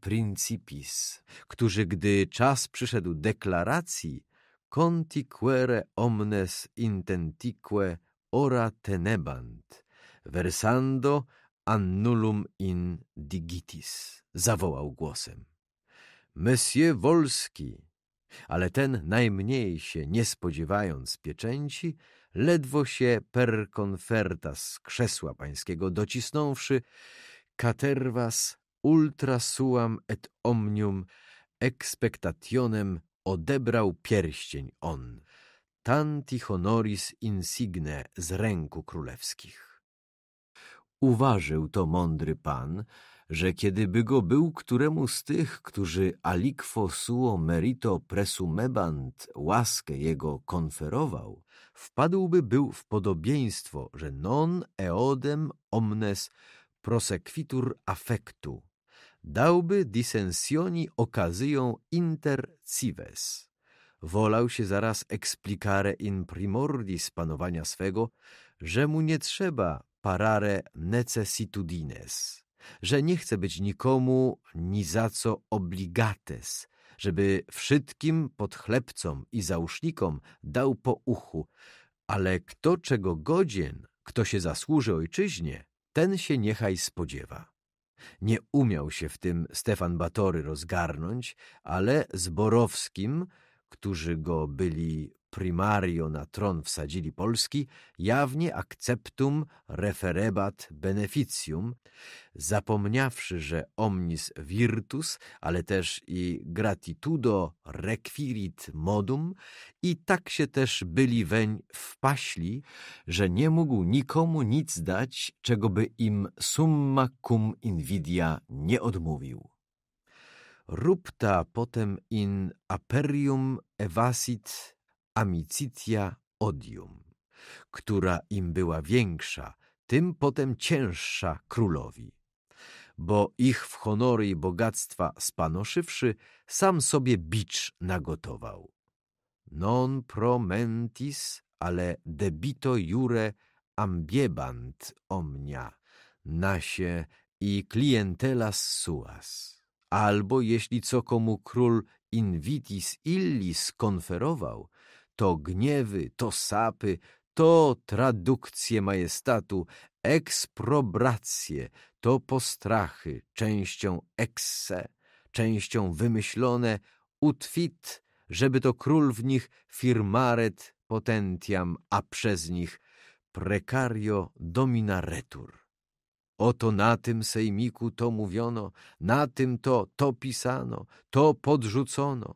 principis, którzy gdy czas przyszedł deklaracji, contiquere omnes intentique ora tenebant, versando annulum in digitis, zawołał głosem. Monsieur Wolski, ale ten najmniej się nie spodziewając pieczęci, ledwo się per conferta z krzesła pańskiego docisnąwszy, catervas ultra suam et omnium expectationem odebrał pierścień on, tanti honoris insigne z ręku królewskich. Uważył to mądry pan, że kiedyby go był któremu z tych, którzy aliquo suo merito presumebant łaskę jego konferował, wpadłby był w podobieństwo, że non eodem omnes prosequitur affectu, dałby dissensioni okazyją inter cives. Wolał się zaraz explicare in primordis panowania swego, że mu nie trzeba parare necessitudines że nie chce być nikomu ni za co obligates, żeby wszystkim podchlebcom i zausznikom dał po uchu, ale kto czego godzien, kto się zasłuży ojczyźnie, ten się niechaj spodziewa. Nie umiał się w tym Stefan Batory rozgarnąć, ale z Borowskim – którzy go byli primario na tron wsadzili Polski, jawnie acceptum referebat beneficium, zapomniawszy, że omnis virtus, ale też i gratitudo requirit modum, i tak się też byli weń wpaśli, że nie mógł nikomu nic dać, czego by im summa cum invidia nie odmówił rupta potem in aperium evasit amicitia odium, która im była większa, tym potem cięższa królowi. Bo ich w honory i bogactwa spanoszywszy, sam sobie bicz nagotował. Non promentis, ale debito jure ambiebant omnia, nasie i clientelas suas. Albo jeśli co komu król invitis illis konferował, to gniewy, to sapy, to tradukcje majestatu, eksprobracje, to postrachy, częścią exse, częścią wymyślone, utwit, żeby to król w nich firmaret potentiam, a przez nich precario dominaretur. Oto na tym sejmiku to mówiono, na tym to to pisano, to podrzucono.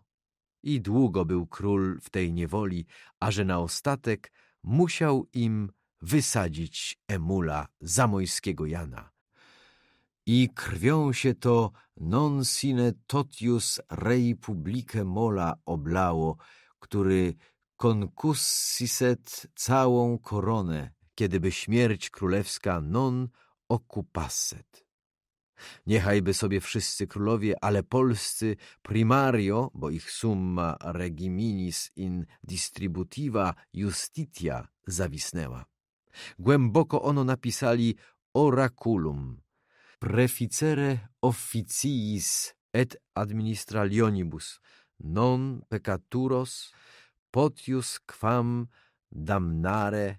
I długo był król w tej niewoli, a że na ostatek musiał im wysadzić emula zamojskiego Jana. I krwią się to non sine totius rei publice mola oblało, który concussiset całą koronę, kiedyby śmierć królewska non Ocupasset. Niechajby sobie wszyscy królowie, ale polscy primario, bo ich summa regiminis in distributiva justitia zawisnęła. Głęboko ono napisali oraculum, preficere officiis et administralionibus, non peccaturos potius quam damnare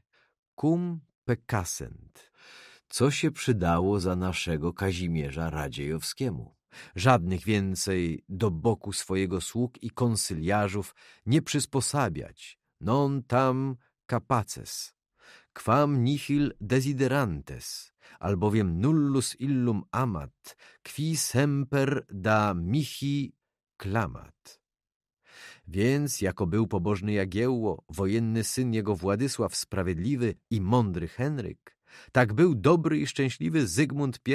cum peccasent co się przydało za naszego Kazimierza Radziejowskiemu. Żadnych więcej do boku swojego sług i konsyliarzów nie przysposabiać. Non tam capaces. Quam nihil desiderantes, albowiem nullus illum amat, qui semper da mihi clamat. Więc jako był pobożny Jagiełło, wojenny syn jego Władysław, sprawiedliwy i mądry Henryk, tak był dobry i szczęśliwy Zygmunt I,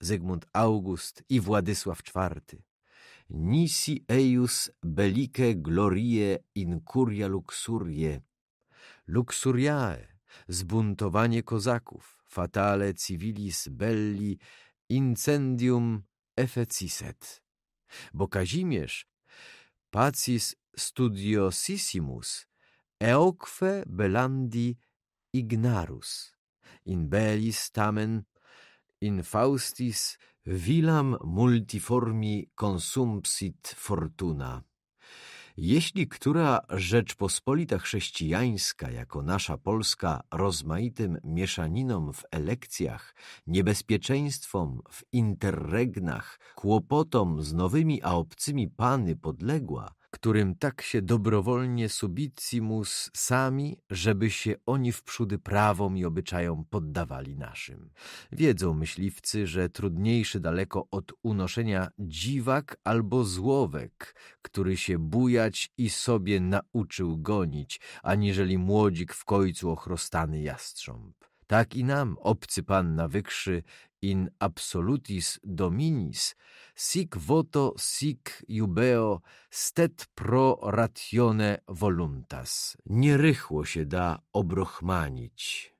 Zygmunt August i Władysław IV. Nisi eius bellice glorie incuria luxurie. Luxuriae, zbuntowanie kozaków, fatale civilis belli incendium efeciset. Bo Kazimierz, pacis studiosissimus, eoque belandi ignarus in Bellis tamen, in faustis vilam multiformi consumpsit fortuna. Jeśli która Rzeczpospolita chrześcijańska, jako nasza Polska, rozmaitym mieszaninom w elekcjach, niebezpieczeństwom w interregnach, kłopotom z nowymi a obcymi pany podległa, którym tak się dobrowolnie subicimus sami, żeby się oni wprzódy prawom i obyczajom poddawali naszym. Wiedzą myśliwcy, że trudniejszy daleko od unoszenia dziwak albo złowek, który się bujać i sobie nauczył gonić, aniżeli młodzik w końcu ochrostany jastrząb tak i nam, obcy Pan na wykrzy, in absolutis dominis, sic voto sic jubeo stet pro ratione voluntas. Nie rychło się da obrochmanić.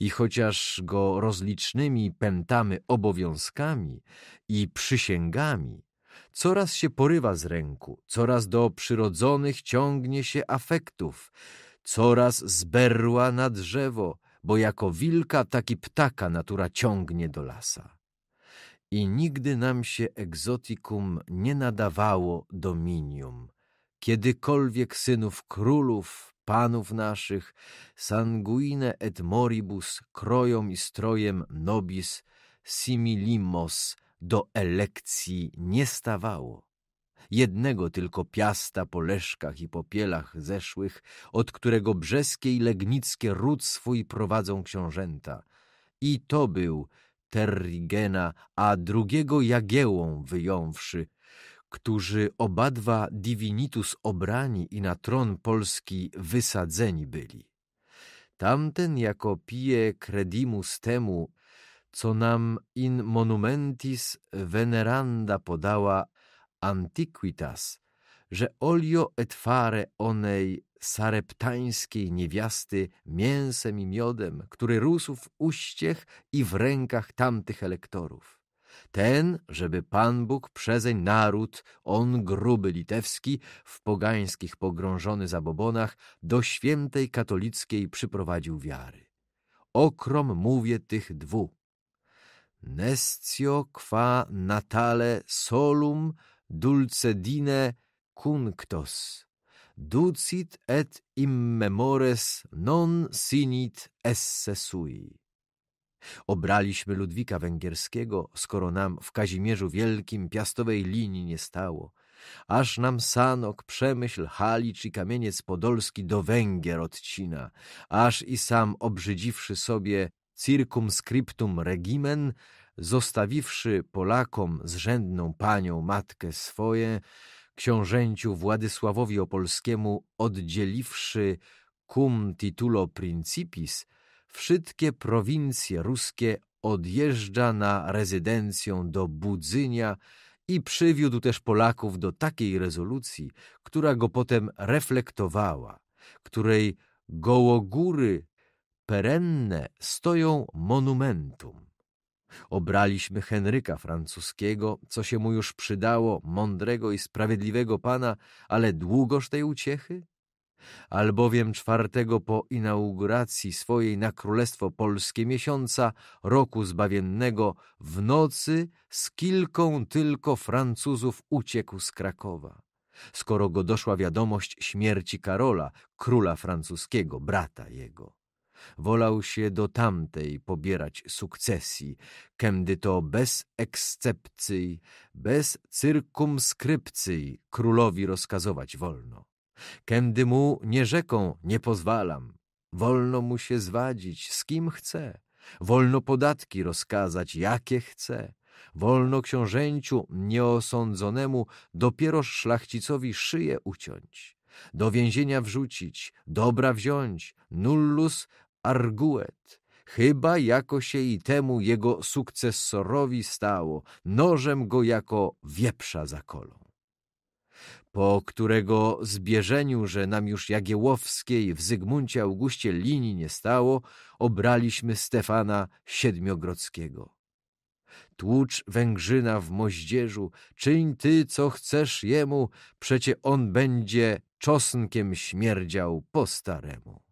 I chociaż go rozlicznymi pętamy obowiązkami i przysięgami, coraz się porywa z ręku, coraz do przyrodzonych ciągnie się afektów, coraz zberła na drzewo, bo jako wilka taki ptaka natura ciągnie do lasa. I nigdy nam się egzotikum nie nadawało dominium, kiedykolwiek synów królów, panów naszych, sanguine et moribus, kroją i strojem nobis, similimos, do elekcji nie stawało jednego tylko piasta po leszkach i popielach zeszłych, od którego brzeskie i legnickie ród swój prowadzą książęta. I to był Terrigena, a drugiego Jagiełą wyjąwszy, którzy obadwa divinitus obrani i na tron polski wysadzeni byli. Tamten jako pije credimus temu, co nam in monumentis veneranda podała antiquitas, że olio et fare onej sareptańskiej niewiasty mięsem i miodem, który rósł w uściech i w rękach tamtych elektorów. Ten, żeby Pan Bóg przezeń naród, on gruby litewski, w pogańskich pogrążony zabobonach, do świętej katolickiej przyprowadził wiary. Okrom mówię tych dwu. Nescio qua natale solum dulcedine cunctos, ducit et immemores non sinit esse sui. Obraliśmy Ludwika Węgierskiego, skoro nam w Kazimierzu Wielkim piastowej linii nie stało. Aż nam Sanok, Przemyśl, Halicz i Kamieniec Podolski do Węgier odcina, aż i sam obrzydziwszy sobie circumscriptum regimen, zostawiwszy Polakom zrzędną panią matkę swoje, książęciu Władysławowi Opolskiemu oddzieliwszy cum titulo principis, wszystkie prowincje ruskie odjeżdża na rezydencję do Budzynia i przywiódł też Polaków do takiej rezolucji, która go potem reflektowała, której gołogóry perenne stoją monumentum. Obraliśmy Henryka francuskiego, co się mu już przydało, mądrego i sprawiedliwego pana, ale długoż tej uciechy? Albowiem czwartego po inauguracji swojej na Królestwo Polskie miesiąca, roku zbawiennego, w nocy z kilką tylko Francuzów uciekł z Krakowa skoro go doszła wiadomość śmierci Karola, króla francuskiego, brata jego. Wolał się do tamtej pobierać sukcesji, kędy to bez ekscepcji, bez cyrkumskrypcji królowi rozkazować wolno. Kędy mu nie rzeką nie pozwalam, wolno mu się zwadzić z kim chce, wolno podatki rozkazać jakie chce, wolno książęciu nieosądzonemu dopiero szlachcicowi szyję uciąć, do więzienia wrzucić, dobra wziąć, nullus Arguet, chyba jako się i temu jego sukcesorowi stało, nożem go jako wieprza zakolą. Po którego zbierzeniu, że nam już Jagiełowskiej w Zygmuncie Augustie linii nie stało, obraliśmy Stefana Siedmiogrodzkiego. Tłucz Węgrzyna w moździerzu, czyń ty, co chcesz jemu, przecie on będzie czosnkiem śmierdział po staremu.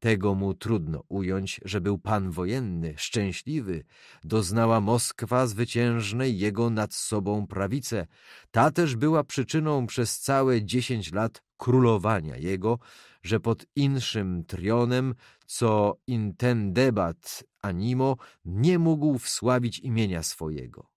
Tego mu trudno ująć, że był pan wojenny, szczęśliwy. Doznała Moskwa zwyciężnej jego nad sobą prawicę. Ta też była przyczyną przez całe dziesięć lat królowania jego, że pod inszym trionem, co intendebat animo, nie mógł wsławić imienia swojego.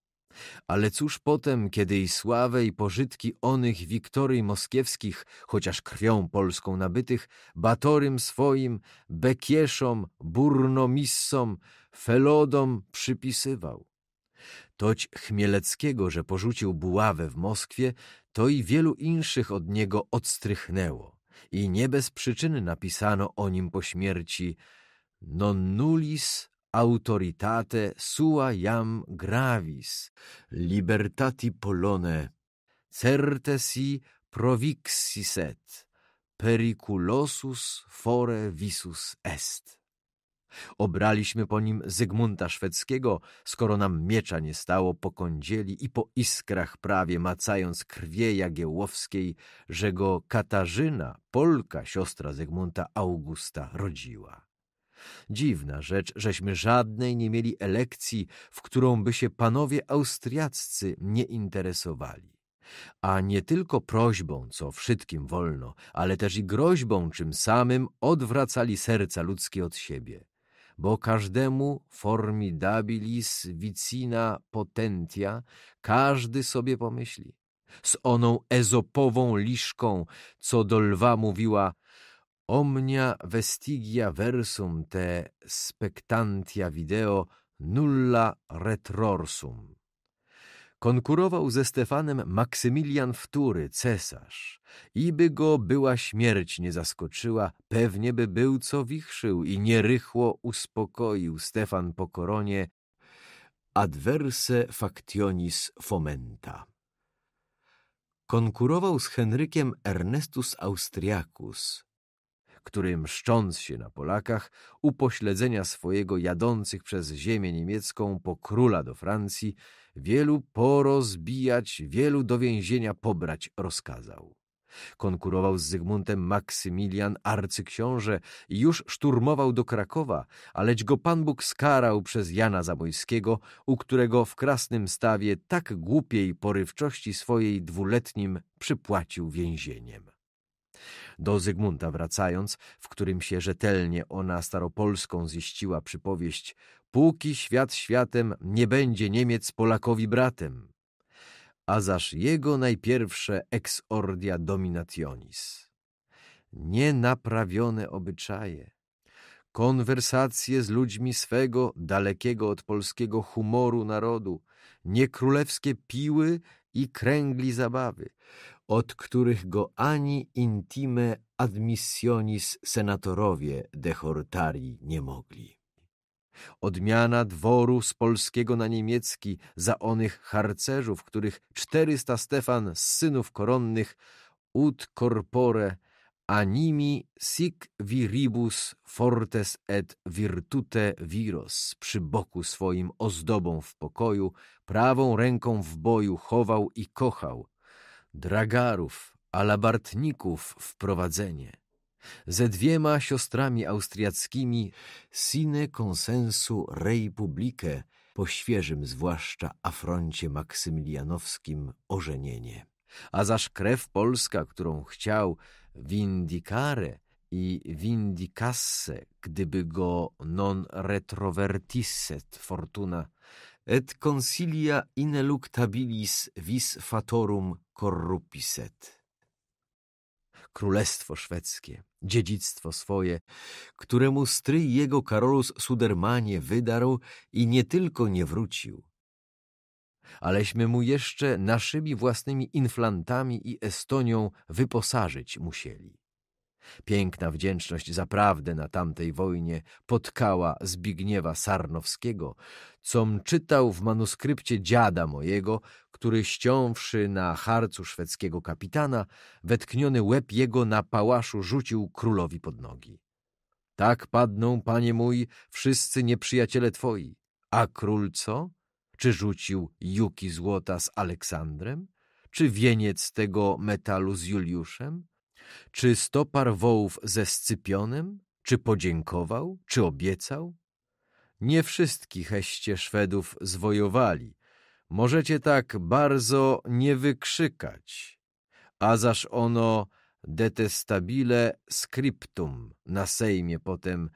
Ale cóż potem, kiedy i sławę i pożytki onych Wiktorii Moskiewskich, chociaż krwią polską nabytych, batorym swoim, bekieszom, burnomissom, felodom przypisywał? Toć Chmieleckiego, że porzucił buławę w Moskwie, to i wielu inszych od niego odstrychnęło. I nie bez przyczyny napisano o nim po śmierci non nullis autoritate sua jam gravis, libertati polone, certe si provixisset, periculosus fore visus est. Obraliśmy po nim Zygmunta Szwedzkiego, skoro nam miecza nie stało po kądzieli i po iskrach prawie macając krwie Jagiełowskiej, że go Katarzyna, Polka, siostra Zygmunta Augusta, rodziła. Dziwna rzecz, żeśmy żadnej nie mieli elekcji, w którą by się panowie austriaccy nie interesowali. A nie tylko prośbą, co wszystkim wolno, ale też i groźbą, czym samym odwracali serca ludzkie od siebie. Bo każdemu formidabilis vicina potentia każdy sobie pomyśli. Z oną ezopową liszką, co do lwa mówiła – omnia vestigia versum te spectantia video nulla retrorsum. Konkurował ze Stefanem Maksymilian Wtury, cesarz. I by go była śmierć nie zaskoczyła, pewnie by był co wichrzył i nierychło uspokoił Stefan po koronie adverse factionis fomenta. Konkurował z Henrykiem Ernestus Austriacus, który mszcząc się na Polakach, upośledzenia swojego jadących przez ziemię niemiecką po króla do Francji, wielu porozbijać, wielu do więzienia pobrać rozkazał. Konkurował z Zygmuntem Maksymilian arcyksiąże i już szturmował do Krakowa, aleć go Pan Bóg skarał przez Jana Zamojskiego, u którego w krasnym stawie tak głupiej porywczości swojej dwuletnim przypłacił więzieniem. Do Zygmunta wracając, w którym się rzetelnie ona staropolską zjeściła przypowieść Póki świat światem nie będzie Niemiec Polakowi bratem, a zaż jego najpierwsze exordia ordia dominationis. Nienaprawione obyczaje, konwersacje z ludźmi swego, dalekiego od polskiego humoru narodu, niekrólewskie piły i kręgli zabawy, od których go ani intime admissionis senatorowie dehortarii nie mogli. Odmiana dworu z polskiego na niemiecki za onych harcerzów, których czterysta Stefan z synów koronnych ut corpore animi sic viribus fortes et virtute viros przy boku swoim ozdobą w pokoju, prawą ręką w boju chował i kochał, dragarów, alabartników wprowadzenie. Ze dwiema siostrami austriackimi sine consensu rei publique po świeżym zwłaszcza afroncie maksymilianowskim ożenienie. A zaż krew polska, którą chciał vindicare i vindicasse, gdyby go non retrovertisset fortuna et consilia ineluctabilis vis fatorum corrupisset. Królestwo szwedzkie, dziedzictwo swoje, któremu stryj jego Karolus Sudermanie wydarł i nie tylko nie wrócił, aleśmy mu jeszcze naszymi własnymi inflantami i Estonią wyposażyć musieli. Piękna wdzięczność za prawdę na tamtej wojnie potkała Zbigniewa Sarnowskiego, com czytał w manuskrypcie dziada mojego, który ściąwszy na harcu szwedzkiego kapitana, wetkniony łeb jego na pałaszu rzucił królowi pod nogi. Tak padną, panie mój, wszyscy nieprzyjaciele twoi. A król co? Czy rzucił juki złota z Aleksandrem? Czy wieniec tego metalu z Juliuszem? Czy sto par wołów ze Scypionem? Czy podziękował? Czy obiecał? Nie wszystkich heście Szwedów zwojowali. Możecie tak bardzo nie wykrzykać. A zaż ono detestabile scriptum na Sejmie potem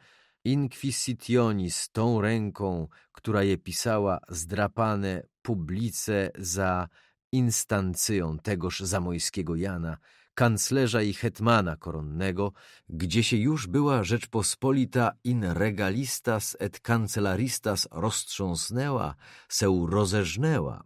inquisitionis tą ręką, która je pisała zdrapane publice za instancją tegoż zamojskiego Jana, kanclerza i hetmana koronnego, gdzie się już była Rzeczpospolita in regalistas et kancelaristas roztrząsnęła, se rozeżnęła.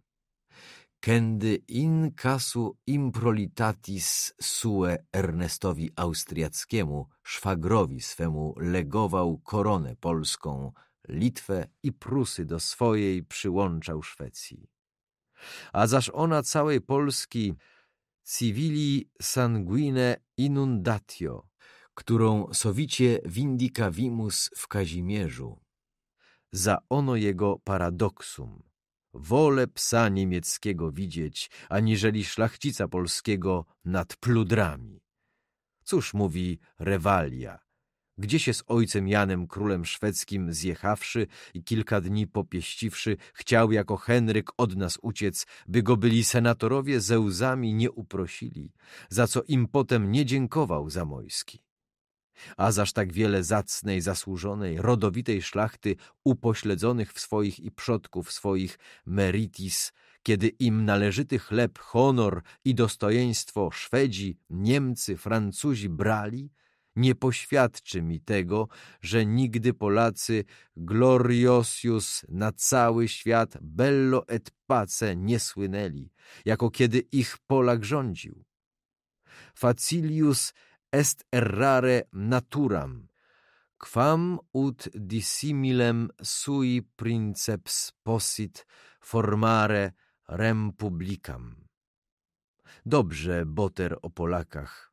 Kędy in casu improlitatis sue Ernestowi Austriackiemu, szwagrowi swemu legował koronę polską, Litwę i Prusy do swojej przyłączał Szwecji. A zaż ona całej Polski Civili sanguine inundatio, którą sowicie vindica vimus w Kazimierzu. Za ono jego paradoksum. Wolę psa niemieckiego widzieć, aniżeli szlachcica polskiego nad pludrami. Cóż mówi Rewalia, gdzie się z ojcem Janem, królem szwedzkim, zjechawszy i kilka dni popieściwszy, chciał jako Henryk od nas uciec, by go byli senatorowie ze łzami nie uprosili, za co im potem nie dziękował Zamojski. A zaż tak wiele zacnej, zasłużonej, rodowitej szlachty, upośledzonych w swoich i przodków swoich meritis, kiedy im należyty chleb, honor i dostojeństwo Szwedzi, Niemcy, Francuzi brali – nie poświadczy mi tego, że nigdy Polacy gloriosius na cały świat bello et pace nie słynęli, jako kiedy ich Polak rządził. Facilius est errare naturam, quam ut dissimilem sui princeps posit formare republicam. Dobrze, Boter o Polakach,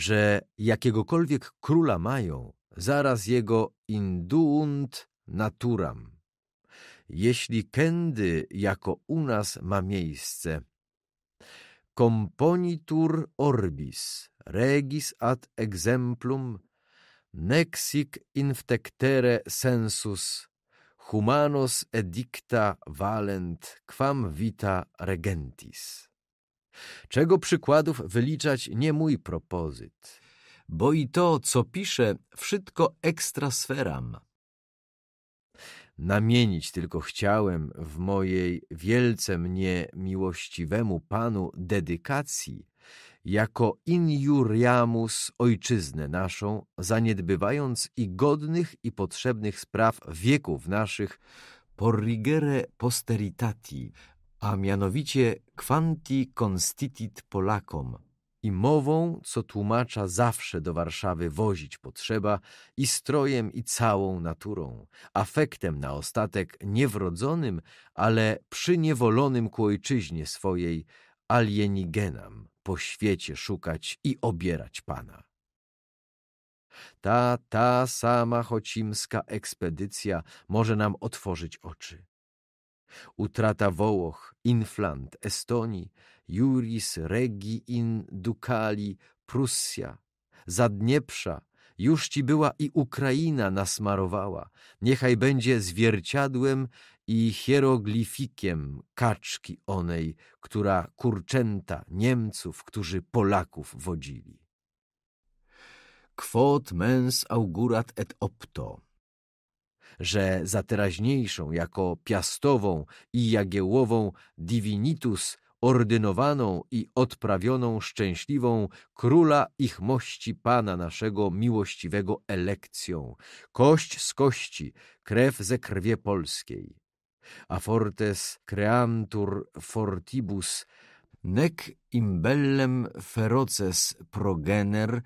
że jakiegokolwiek króla mają, zaraz jego induunt naturam. Jeśli kędy jako u nas ma miejsce, componitur orbis, regis ad exemplum, nexic infectere sensus, humanos edicta valent, quam vita regentis. Czego przykładów wyliczać nie mój propozyt. Bo i to, co piszę, wszystko ekstrasferam. Namienić tylko chciałem w mojej wielce mnie miłościwemu Panu dedykacji, jako injuriamus ojczyznę naszą, zaniedbywając i godnych i potrzebnych spraw wieków naszych, porrigere posteritati, a mianowicie quanti constitit Polakom i mową, co tłumacza zawsze do Warszawy wozić potrzeba, i strojem i całą naturą, afektem na ostatek niewrodzonym, ale przyniewolonym ku ojczyźnie swojej, alienigenam po świecie szukać i obierać Pana. Ta, ta sama chocimska ekspedycja może nam otworzyć oczy Utrata Wołoch, Inflant, Estonii, Juris, Regi in Ducali, Prusja, Zadnieprza, już ci była i Ukraina nasmarowała. Niechaj będzie zwierciadłem i hieroglifikiem kaczki onej, która kurczęta Niemców, którzy Polaków wodzili. Quod mens augurat et opto że za teraźniejszą jako piastową i jagiełową divinitus ordynowaną i odprawioną szczęśliwą króla ich mości Pana naszego miłościwego elekcją, kość z kości, krew ze krwie polskiej. A fortes creantur fortibus nec imbellem feroces progener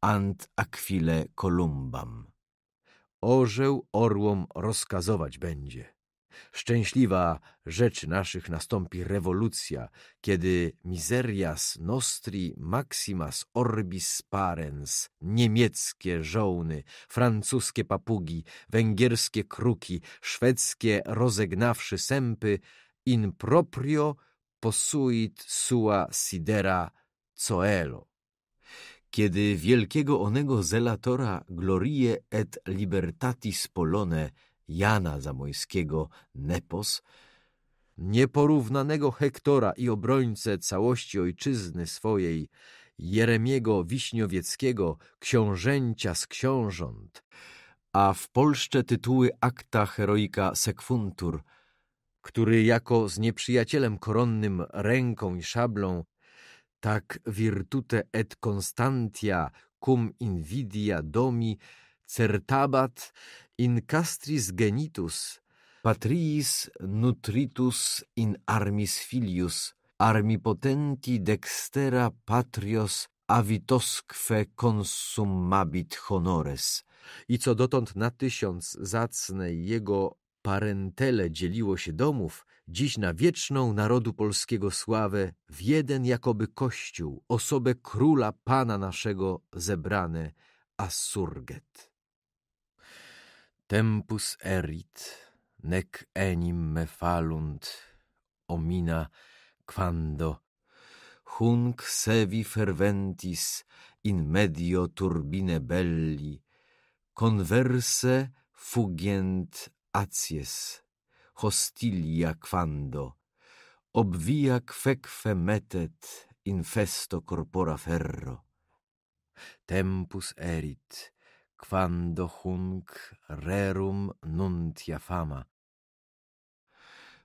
ant aquile columbam orzeł orłom rozkazować będzie. Szczęśliwa rzecz naszych nastąpi rewolucja, kiedy miserias nostri maximas orbis parens, niemieckie żołny, francuskie papugi, węgierskie kruki, szwedzkie rozegnawszy sępy, in proprio posuit sua sidera coelo kiedy wielkiego onego zelatora Glorie et Libertatis Polone Jana Zamojskiego Nepos, nieporównanego Hektora i obrońcę całości ojczyzny swojej, Jeremiego Wiśniowieckiego, książęcia z książąt, a w Polsce tytuły akta heroika Sekfuntur, który jako z nieprzyjacielem koronnym ręką i szablą tak virtute et constantia cum invidia domi certabat in castris genitus, patriis nutritus in armis filius, armi potenti dextera patrios avitosque consummabit honores. I co dotąd na tysiąc zacnej jego parentele dzieliło się domów, dziś na wieczną narodu polskiego sławę w jeden jakoby kościół, osobę króla Pana naszego zebrane, asurget. Tempus erit, nec enim me falunt, omina quando hunc sevi ferventis in medio turbine belli, converse fugient acies hostilia quando ob via quec femetet in festo corpora ferro tempus erit quando hunc rerum nuntia fama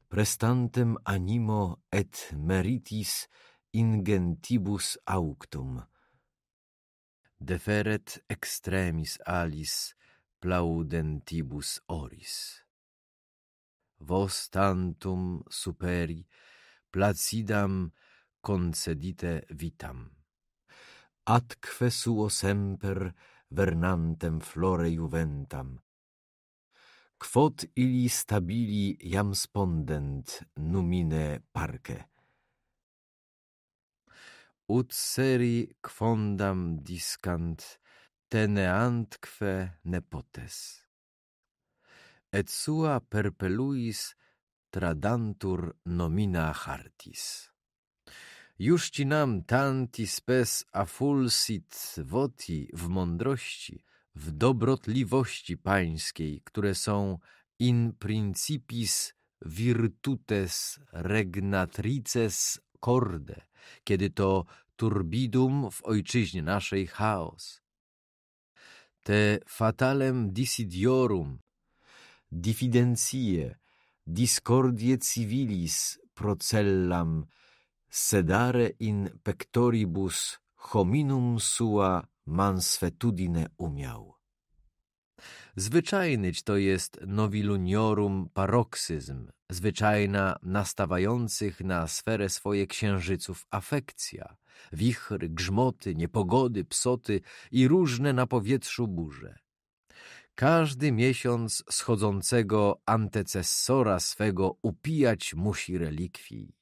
prestantem animo et meritis in gentibus auctum deferet extremis alis plaudentibus oris vos tantum superi, placidam concedite vitam. Atque suo semper vernantem flore juventam, quod ili stabili jam spondent numine parque. Ut seri quondam discant, teneantque nepotes et sua perpeluis tradantur nomina hartis. nam tanti spes afulsit voti w mądrości, w dobrotliwości pańskiej, które są in principis virtutes regnatrices corde, kiedy to turbidum w ojczyźnie naszej chaos. Te fatalem disidiorum diffidencie, discordie civilis procellam, sedare in pectoribus hominum sua mansfetudine umiał. Zwyczajnyć to jest noviluniorum paroksyzm, zwyczajna nastawających na sferę swoje księżyców afekcja, wichry, grzmoty, niepogody, psoty i różne na powietrzu burze. Każdy miesiąc schodzącego antecesora swego upijać musi relikwii.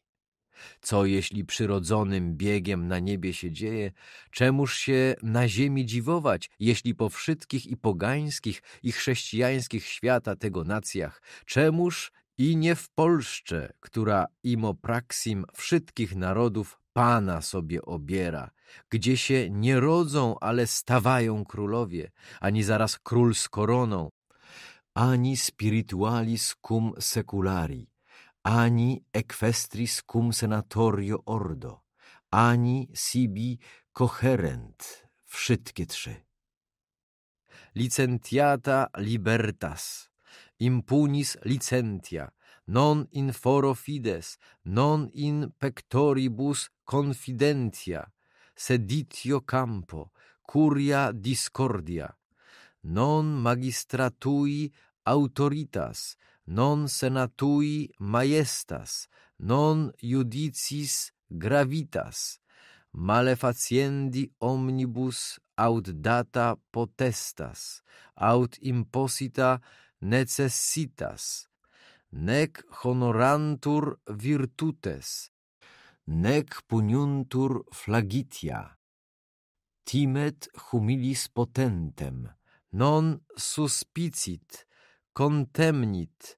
Co jeśli przyrodzonym biegiem na niebie się dzieje, czemuż się na ziemi dziwować, jeśli po wszystkich i pogańskich, i chrześcijańskich świata tego nacjach, czemuż i nie w Polsce, która imo praksim wszystkich narodów Pana sobie obiera, gdzie się nie rodzą, ale stawają królowie, ani zaraz król z koroną, ani spiritualis cum seculari, ani equestris cum senatorio ordo, ani sibi coherent, wszystkie trzy. Licentiata libertas, impunis licentia, non in foro fides, non in pectoribus confidentia, seditio campo, curia discordia, non magistratui autoritas, non senatui maiestas, non judicis gravitas, malefaciendi omnibus aut data potestas, aut imposita necessitas, nec honorantur virtutes, nec puniuntur flagitia, timet humilis potentem, non suspicit, contemnit,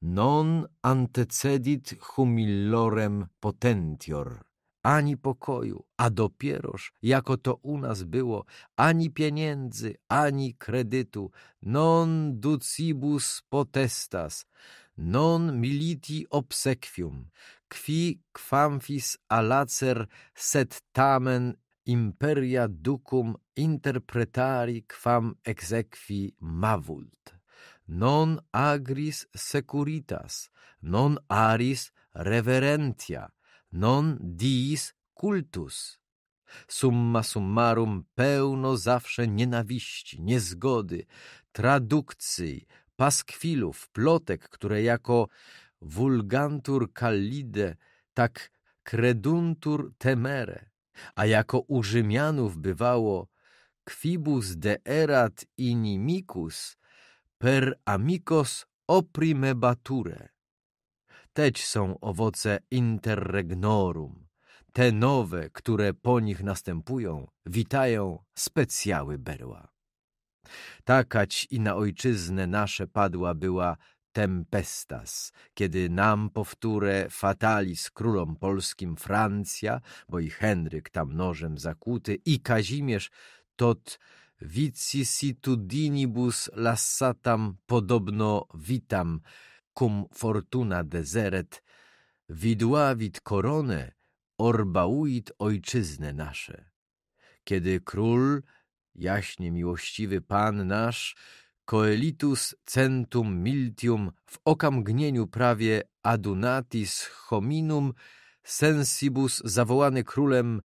non antecedit humillorem potentior. Ani pokoju, a dopieroż, jako to u nas było, ani pieniędzy, ani kredytu, non ducibus potestas, non militi obsequium, qui quamfis alacer sed tamen imperia ducum interpretari quam exequi mavult. Non agris securitas, non aris reverentia, non diis cultus. Summa summarum pełno zawsze nienawiści, niezgody, tradukcji, paskwilów, plotek, które jako vulgantur callide, tak creduntur temere, a jako u Rzymianów bywało quibus deerat inimicus per amicos oprimebature. Teć są owoce interregnorum, te nowe, które po nich następują, witają specjały berła. Takać i na ojczyznę nasze padła była tempestas, kiedy nam powtórę fatalis królom polskim Francja, bo i Henryk tam nożem zakuty, i Kazimierz tot vicissitudinibus lassatam podobno witam, cum fortuna deseret, widławit koronę, orbauit ojczyznę nasze. Kiedy król, jaśnie miłościwy Pan nasz, coelitus centum miltium w okamgnieniu prawie adunatis hominum sensibus zawołany królem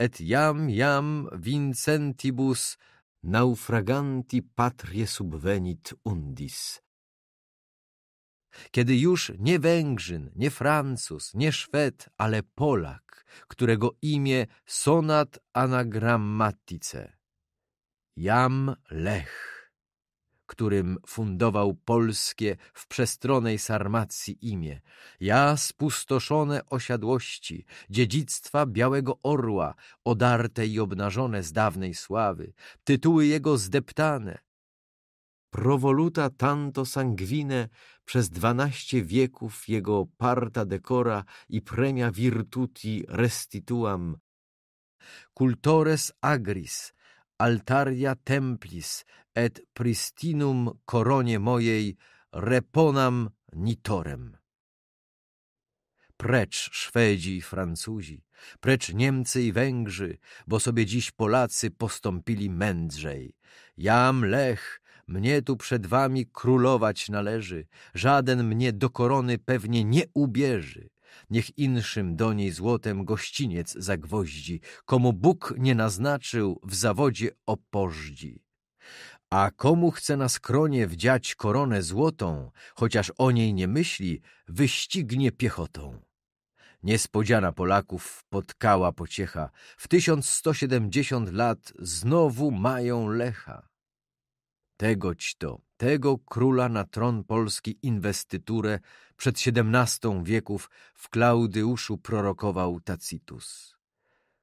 et jam jam vincentibus naufraganti patrie subvenit undis. Kiedy już nie Węgrzyn, nie Francuz, nie Szwed, ale Polak, którego imię sonat anagrammatice. Jam Lech którym fundował polskie w przestronej Sarmacji imię. Ja spustoszone osiadłości, dziedzictwa białego orła, odarte i obnażone z dawnej sławy, tytuły jego zdeptane. Provoluta tanto sanguine przez dwanaście wieków jego parta decora i premia virtuti restituam. Cultores agris, altaria templis et pristinum koronie mojej reponam nitorem. Precz Szwedzi i Francuzi, precz Niemcy i Węgrzy, bo sobie dziś Polacy postąpili mędrzej. Jam Lech, mnie tu przed wami królować należy, żaden mnie do korony pewnie nie ubierzy. Niech inszym do niej złotem gościniec zagwoździ, komu Bóg nie naznaczył w zawodzie opożdzi. A komu chce na skronie wdziać koronę złotą, chociaż o niej nie myśli, wyścignie piechotą. Niespodziana Polaków potkała pociecha. W 1170 lat znowu mają Lecha. Tegoć to, tego króla na tron Polski inwestyturę przed XVII wieków w Klaudyuszu prorokował Tacitus.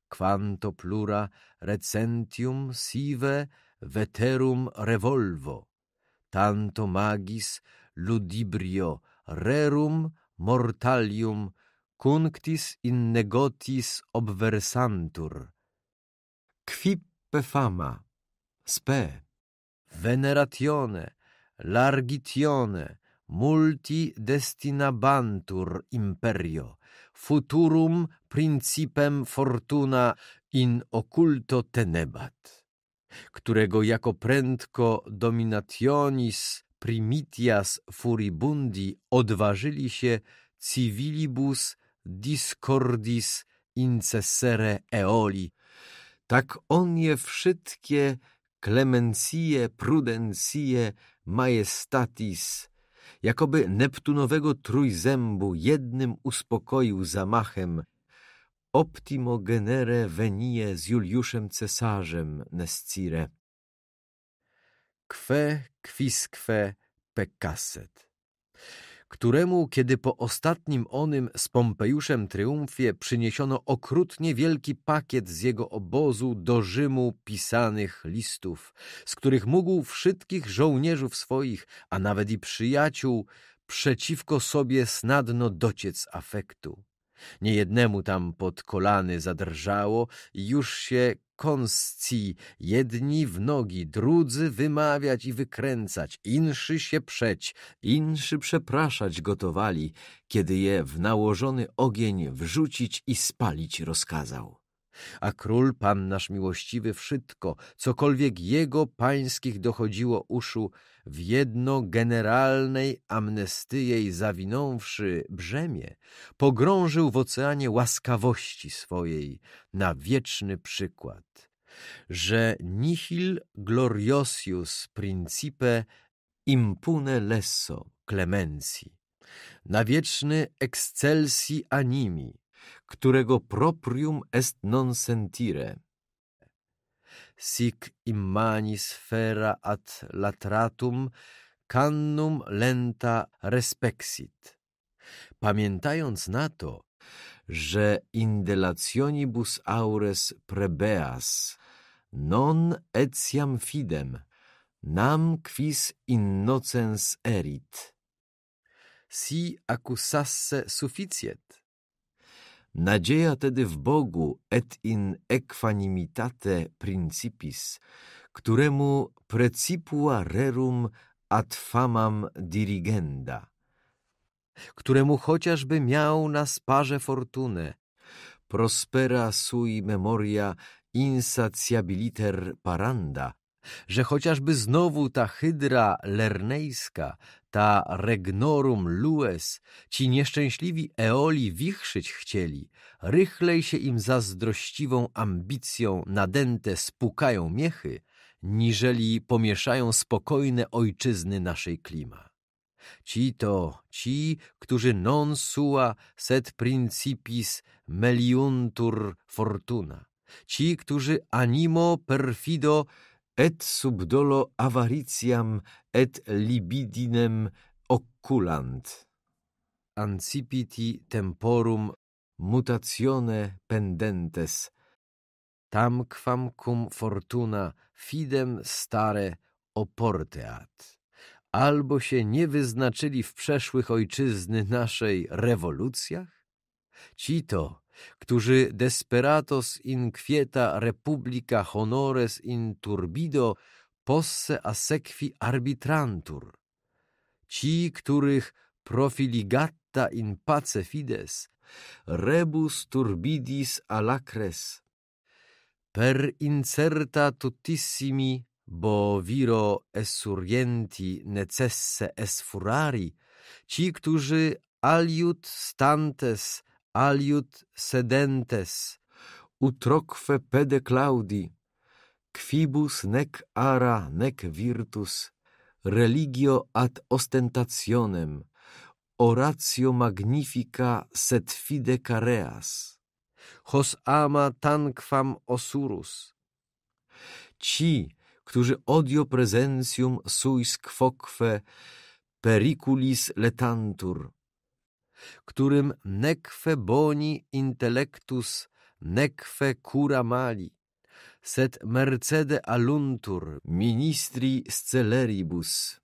Quanto plura recentium sive veterum revolvo, tanto magis ludibrio rerum mortalium cunctis in negotis obversantur. Quippe fama, spe, veneratione, largitione, multi destinabantur imperio, futurum principem fortuna in occulto tenebat, którego jako prędko dominationis primitias furibundi odważyli się civilibus discordis incessere eoli. Tak on je wszystkie clemencie prudencie majestatis jakoby Neptunowego trójzębu jednym uspokoił zamachem optimo genere venie z Juliuszem Cesarzem nescire. kwe quisque peccasset któremu, kiedy po ostatnim onym z Pompejuszem triumfie przyniesiono okrutnie wielki pakiet z jego obozu do Rzymu pisanych listów, z których mógł wszystkich żołnierzów swoich, a nawet i przyjaciół, przeciwko sobie snadno dociec afektu. Niejednemu tam pod kolany zadrżało i już się konsci jedni w nogi, drudzy wymawiać i wykręcać, inszy się przeć, inszy przepraszać gotowali, kiedy je w nałożony ogień wrzucić i spalić rozkazał a król, pan nasz miłościwy, wszystko, cokolwiek jego pańskich dochodziło uszu, w jedno generalnej amnestyjej zawinąwszy brzemię, pogrążył w oceanie łaskawości swojej na wieczny przykład, że nihil gloriosius principe impune lesso clemencji, na wieczny excelsi animi, którego proprium est non sentire. Sic immanis fera ad latratum, cannum lenta respexit, pamiętaionc nato, že in delationibus aures prebeas, non etiam fidem, nam quis innocens erit. Si accusasse sufficiet, Nadzieja tedy w Bogu et in equanimitate principis, któremu precipua rerum ad famam dirigenda, któremu chociażby miał na sparze fortunę, prospera sui memoria insatiabiliter paranda, że chociażby znowu ta hydra lernejska ta regnorum lues, ci nieszczęśliwi eoli wichrzyć chcieli, rychlej się im zazdrościwą ambicją nadęte spukają miechy, niżeli pomieszają spokojne ojczyzny naszej klima. Ci to ci, którzy non sua sed principis meliuntur fortuna, ci, którzy animo perfido et subdolo avariciam et libidinem occulant. Ancipiti temporum mutatione pendentes, tamquam cum fortuna fidem stare oporteat. Albo się nie wyznaczyli w przeszłych ojczyzny naszej rewolucjach? Ci to którzy desperatos inquieta republica honores in turbido posse asequi arbitrantur. Ci, których profiligatta in pace fides, rebus turbidis alacres. Per incerta tutissimi, bo viro esurienti necesse esfurari, ci, którzy aliut stantes aliud sedentes, utroque pede claudi, quibus nec ara nec virtus, religio ad ostentationem, oratio magnifica sed fide careas. Hos ama tanquam osurus. Ci, którzy odio presencium suis quoque periculis letantur, którym nekwe boni intellectus nekwe cura mali, sed mercede aluntur ministri sceleribus,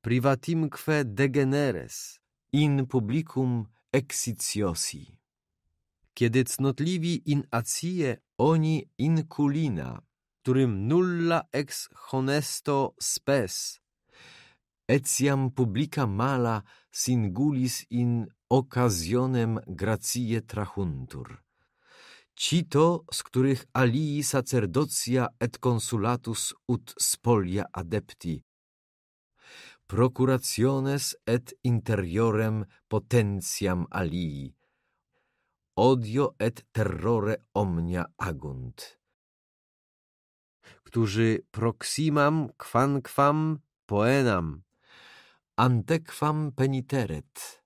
privatimque degeneres, in publicum exitiosi. Kiedy cnotliwi in acie oni inculina, którym nulla ex honesto spes, etiam publica mala singulis in occasionem gracie trahuntur. Ci to, z których alii sacerdotia et consulatus ut spolia adepti, procurationes et interiorem potentiam alii, odio et terrore omnia agunt. Którzy proximam quanquam poenam antequam peniteret,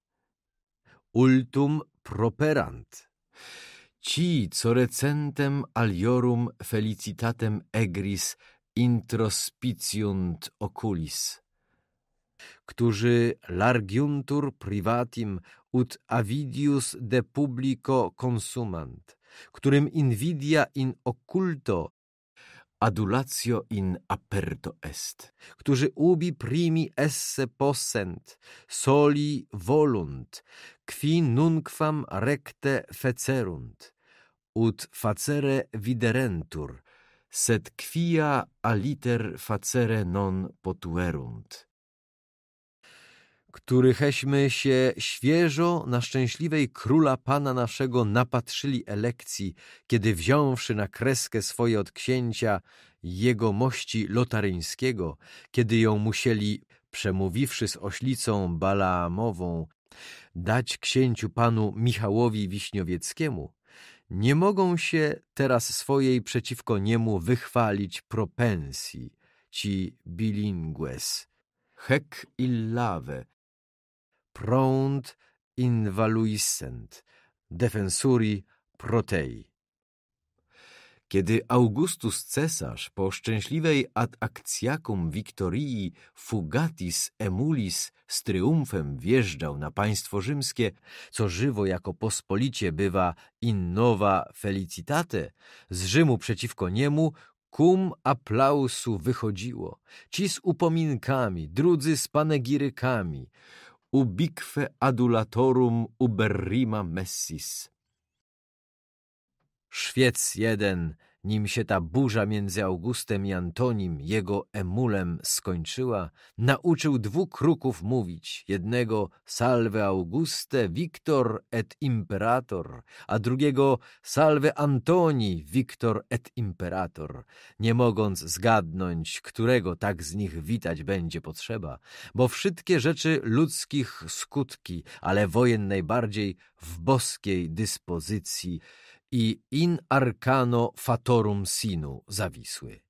ultum properant. Ci, co recentem aliorum felicitatem egris introspiciunt oculis, którzy largiuntur privatim ut avidius de publico consumant, którym invidia in occulto adulatio in aperto est quoje ubi primi esse possent soli volunt qui nunquam recte fecerunt ut facere viderentur sed quia aliter facere non potuerunt którycheśmy się świeżo na szczęśliwej króla Pana naszego napatrzyli elekcji, kiedy wziąwszy na kreskę swoje od księcia jego mości lotaryńskiego, kiedy ją musieli, przemówiwszy z oślicą Balaamową, dać księciu panu Michałowi Wiśniowieckiemu, nie mogą się teraz swojej przeciwko niemu wychwalić propensji, ci bilingues, hek illave, pront invaluiscent, defensuri protei. Kiedy Augustus Cesarz po szczęśliwej ad actiacum victorii fugatis emulis z triumfem wjeżdżał na państwo rzymskie, co żywo jako pospolicie bywa in nova felicitate, z Rzymu przeciwko niemu kum aplausu wychodziło, ci z upominkami, drudzy z panegirykami – ubique adulatorum uberrima messis. Szwiec jeden, nim się ta burza między Augustem i Antonim, jego emulem, skończyła, nauczył dwóch kruków mówić, jednego salve Auguste, Victor et Imperator, a drugiego salve Antoni, Victor et Imperator, nie mogąc zgadnąć, którego tak z nich witać będzie potrzeba, bo wszystkie rzeczy ludzkich skutki, ale wojen najbardziej w boskiej dyspozycji, i in arcano fatorum sinu zawisły.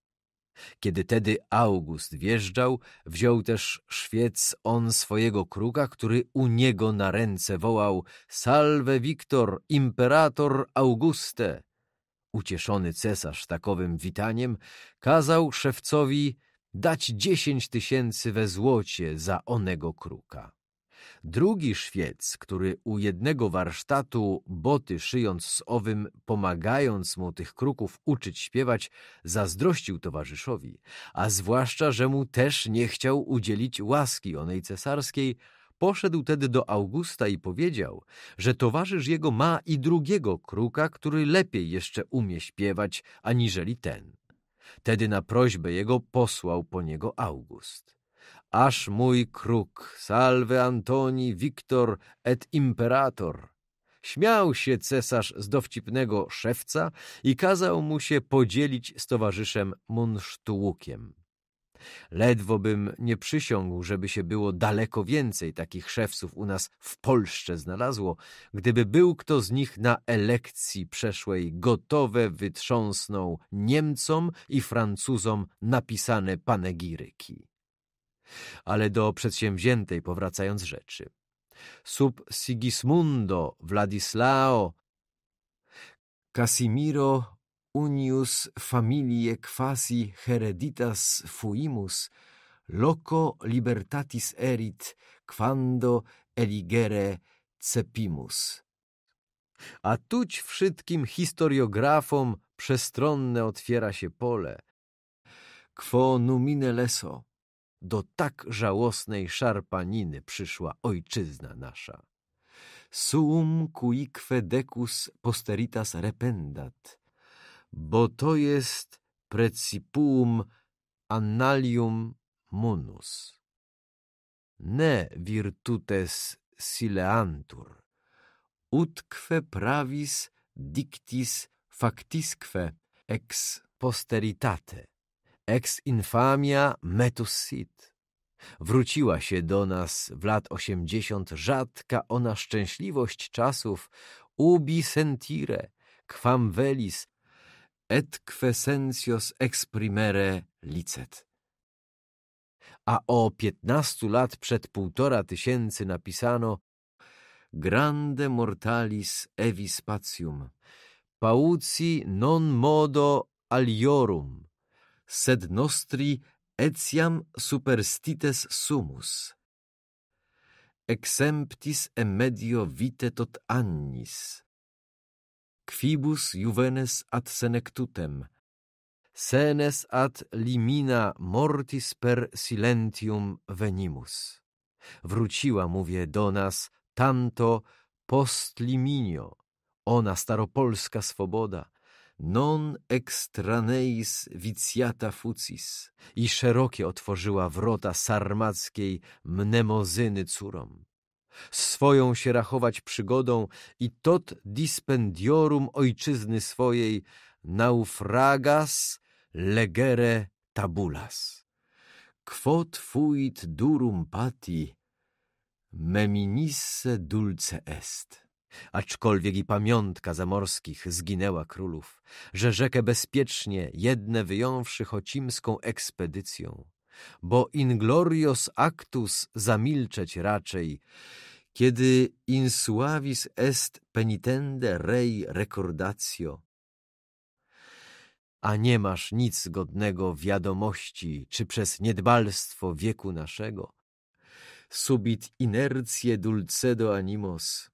Kiedy tedy August wjeżdżał, wziął też świec on swojego kruka, który u niego na ręce wołał Salve Victor, imperator Auguste! Ucieszony cesarz takowym witaniem, kazał szewcowi dać dziesięć tysięcy we złocie za onego kruka. Drugi świec, który u jednego warsztatu boty szyjąc z owym, pomagając mu tych kruków uczyć śpiewać, zazdrościł towarzyszowi, a zwłaszcza, że mu też nie chciał udzielić łaski onej cesarskiej, Poszedł tedy do Augusta i powiedział, że towarzysz jego ma i drugiego kruka, który lepiej jeszcze umie śpiewać aniżeli ten. Tedy na prośbę jego posłał po niego August aż mój kruk, salve Antoni, Viktor et Imperator. Śmiał się cesarz z dowcipnego szewca i kazał mu się podzielić z towarzyszem munsztułukiem. Ledwo bym nie przysiągł, żeby się było daleko więcej takich szewców u nas w Polsce znalazło, gdyby był kto z nich na elekcji przeszłej gotowe wytrząsnął Niemcom i Francuzom napisane panegiryki. Ale do przedsięwziętej powracając rzeczy. Sub Sigismundo Vladislao Casimiro unius familie quasi hereditas fuimus loco libertatis erit quando eligere cepimus. A tuć wszystkim historiografom przestronne otwiera się pole. Quo numine leso, do tak żałosnej szarpaniny przyszła ojczyzna nasza. Suum cuique decus posteritas rependat, bo to jest precipuum annalium munus. Ne virtutes sileantur, utque pravis dictis factisque ex posteritate ex infamia metus sit. Wróciła się do nas w lat osiemdziesiąt rzadka ona szczęśliwość czasów ubi sentire, quam velis, et quaesentios exprimere licet. A o piętnastu lat przed półtora tysięcy napisano Grande mortalis evi spatium, pauci non modo aliorum, sed nostri etiam superstites sumus. Exemptis emmedio medio vite tot annis. Quibus juvenes ad senectutem, senes ad limina mortis per silentium venimus. Vruciua muvie donas tanto post liminio, ona staropolska svoboda, non extraneis viciata fucis i szerokie otworzyła wrota sarmackiej mnemozyny córom. Swoją się rachować przygodą i tot dispendiorum ojczyzny swojej naufragas legere tabulas. Quod fuit durum pati, meminisse dulce est. Aczkolwiek i pamiątka zamorskich zginęła królów, że rzekę bezpiecznie jedne wyjąwszy chocimską ekspedycją, bo inglorios actus zamilczeć raczej, kiedy insuavis est penitende rei recordatio. A nie masz nic godnego wiadomości, czy przez niedbalstwo wieku naszego. Subit inercie dulcedo animos,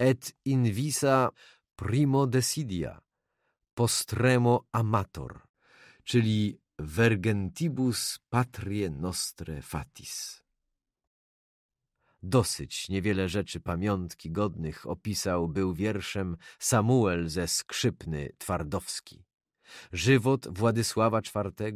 et invisa primo decidia, postremo amator, czyli vergentibus patrie nostre fatis. Dosyć niewiele rzeczy pamiątki godnych opisał był wierszem Samuel ze Skrzypny Twardowski. Żywot Władysława IV,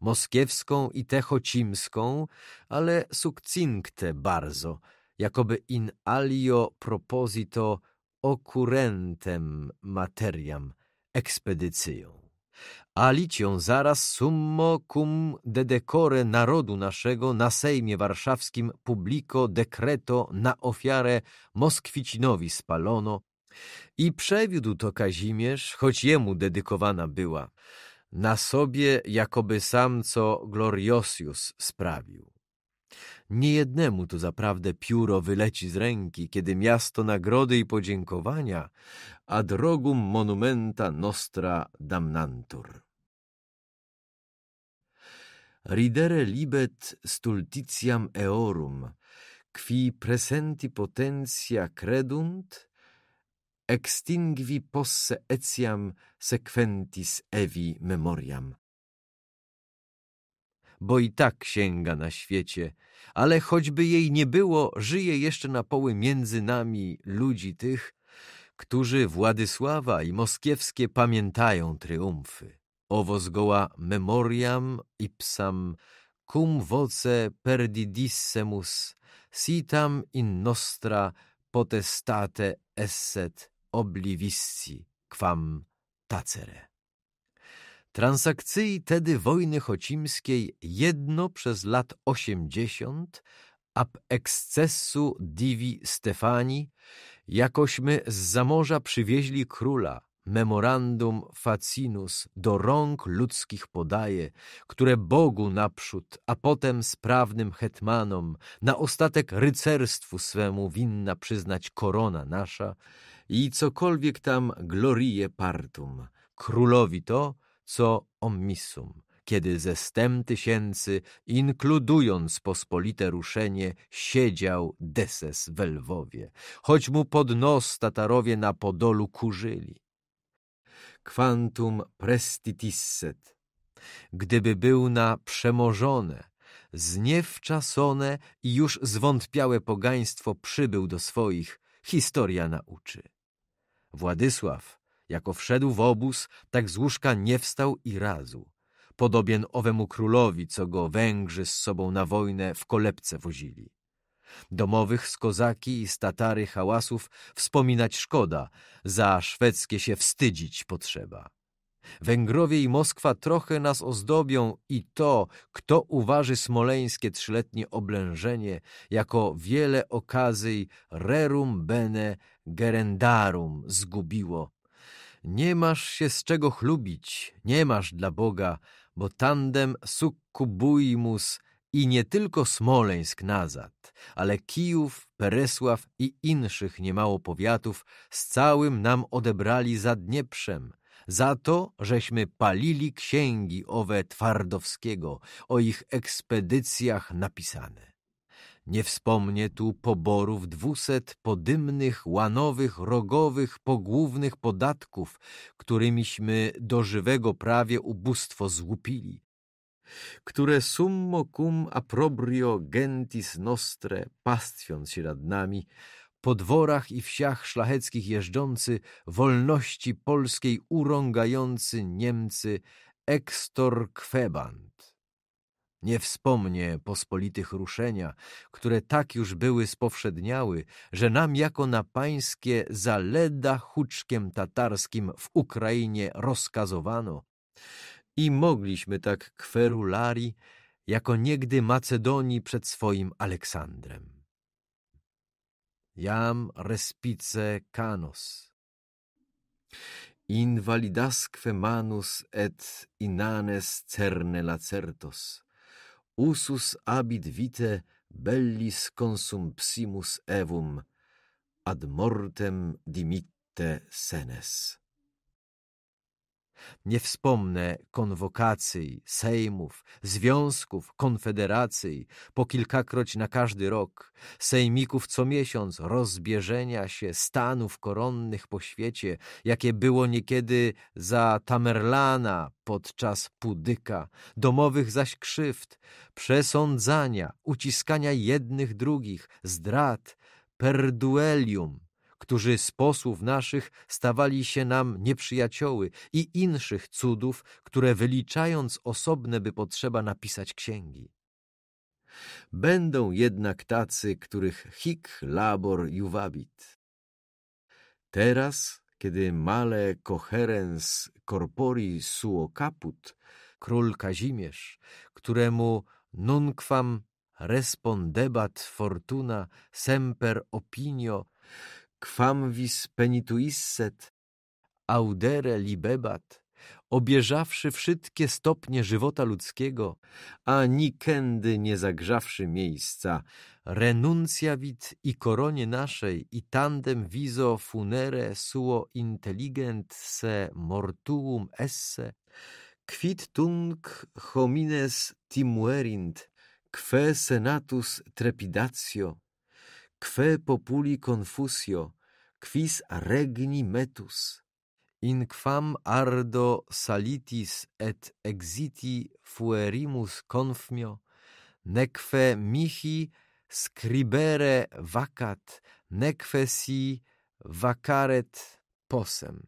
moskiewską i techocimską, ale sukcinkte bardzo – jakoby in alio proposito occurrentem materiam ekspedycją. Alicją zaraz summo cum decore narodu naszego na Sejmie Warszawskim publico decreto na ofiarę Moskwicinowi spalono i przewiódł to Kazimierz, choć jemu dedykowana była, na sobie jakoby sam co Gloriosius sprawił. Niejednemu to zaprawdę pióro wyleci z ręki, kiedy miasto nagrody i podziękowania a drogum monumenta nostra damnantur. Ridere libet stultitiam eorum, qui presenti potentia credunt, extingvi posse etiam sequentis evi memoriam bo i tak księga na świecie, ale choćby jej nie było, żyje jeszcze na poły między nami ludzi tych, którzy Władysława i Moskiewskie pamiętają triumfy. Owo zgoła memoriam ipsam cum voce perdidissemus sitam in nostra potestate esset oblivisci quam tacere transakcji tedy wojny chocimskiej jedno przez lat osiemdziesiąt ab excessu divi Stefani, jakośmy z zamorza przywieźli króla, memorandum facinus do rąk ludzkich podaje, które Bogu naprzód, a potem sprawnym hetmanom, na ostatek rycerstwu swemu winna przyznać korona nasza i cokolwiek tam glorie partum. Królowi to co omissum, kiedy ze stem tysięcy, inkludując pospolite ruszenie, siedział deses we Lwowie, choć mu pod nos Tatarowie na Podolu kurzyli. Quantum prestitisset. Gdyby był na przemożone, zniewczasone i już zwątpiałe pogaństwo przybył do swoich, historia nauczy. Władysław jako wszedł w obóz, tak z łóżka nie wstał i razu. Podobien owemu królowi, co go Węgrzy z sobą na wojnę w kolebce wozili. Domowych z kozaki i z tatary hałasów wspominać szkoda, za szwedzkie się wstydzić potrzeba. Węgrowie i Moskwa trochę nas ozdobią i to, kto uważy smoleńskie trzyletnie oblężenie jako wiele okazji rerum bene gerendarum zgubiło nie masz się z czego chlubić, nie masz dla Boga, bo tandem sukkubuimus i nie tylko Smoleńsk nazad, ale Kijów, Peresław i inszych niemało powiatów z całym nam odebrali za Dnieprzem, za to, żeśmy palili księgi owe Twardowskiego o ich ekspedycjach napisane. Nie wspomnę tu poborów dwuset podymnych, łanowych, rogowych, pogłównych podatków, którymiśmy do żywego prawie ubóstwo złupili, które summo cum approbrio gentis nostre, pastwiąc się nad nami, po dworach i wsiach szlacheckich jeżdżący, wolności polskiej urągający Niemcy, extor quebant. Nie wspomnie pospolitych ruszenia, które tak już były spowszedniały, że nam jako na pańskie zaleda huczkiem tatarskim w Ukrainie rozkazowano. I mogliśmy tak kwerulari, jako niegdy Macedonii przed swoim Aleksandrem. Jam respice canos. Invalidasque manus et inanes cerne lacertos usus abit vitae bellis consumpsimus evum ad mortem dimitte senes. Nie wspomnę konwokacji, sejmów, związków, konfederacji, po kilkakroć na każdy rok, sejmików co miesiąc, rozbieżenia się, stanów koronnych po świecie, jakie było niekiedy za Tamerlana podczas pudyka, domowych zaś krzywd, przesądzania, uciskania jednych drugich, zdrad, perduelium, którzy z posłów naszych stawali się nam nieprzyjacioły i inszych cudów, które wyliczając osobne by potrzeba napisać księgi. Będą jednak tacy, których hik labor juwabit. Teraz, kiedy male coherens corpori suo caput, król Kazimierz, któremu nunquam respondebat fortuna semper opinio, quam vis penituisset, audere libebat, obieżawszy wszystkie stopnie żywota ludzkiego, a nikędy nie zagrzawszy miejsca, renuncjawit i koronie naszej i tandem viso funere suo intelligent se mortuum esse, quid tunc homines timuerint, que senatus trepidatio, Kwe populi confusio, quis regni metus, in quam ardo salitis et exiti fuerimus confmio, neque mihi scribere vacat, neque si vacaret posem.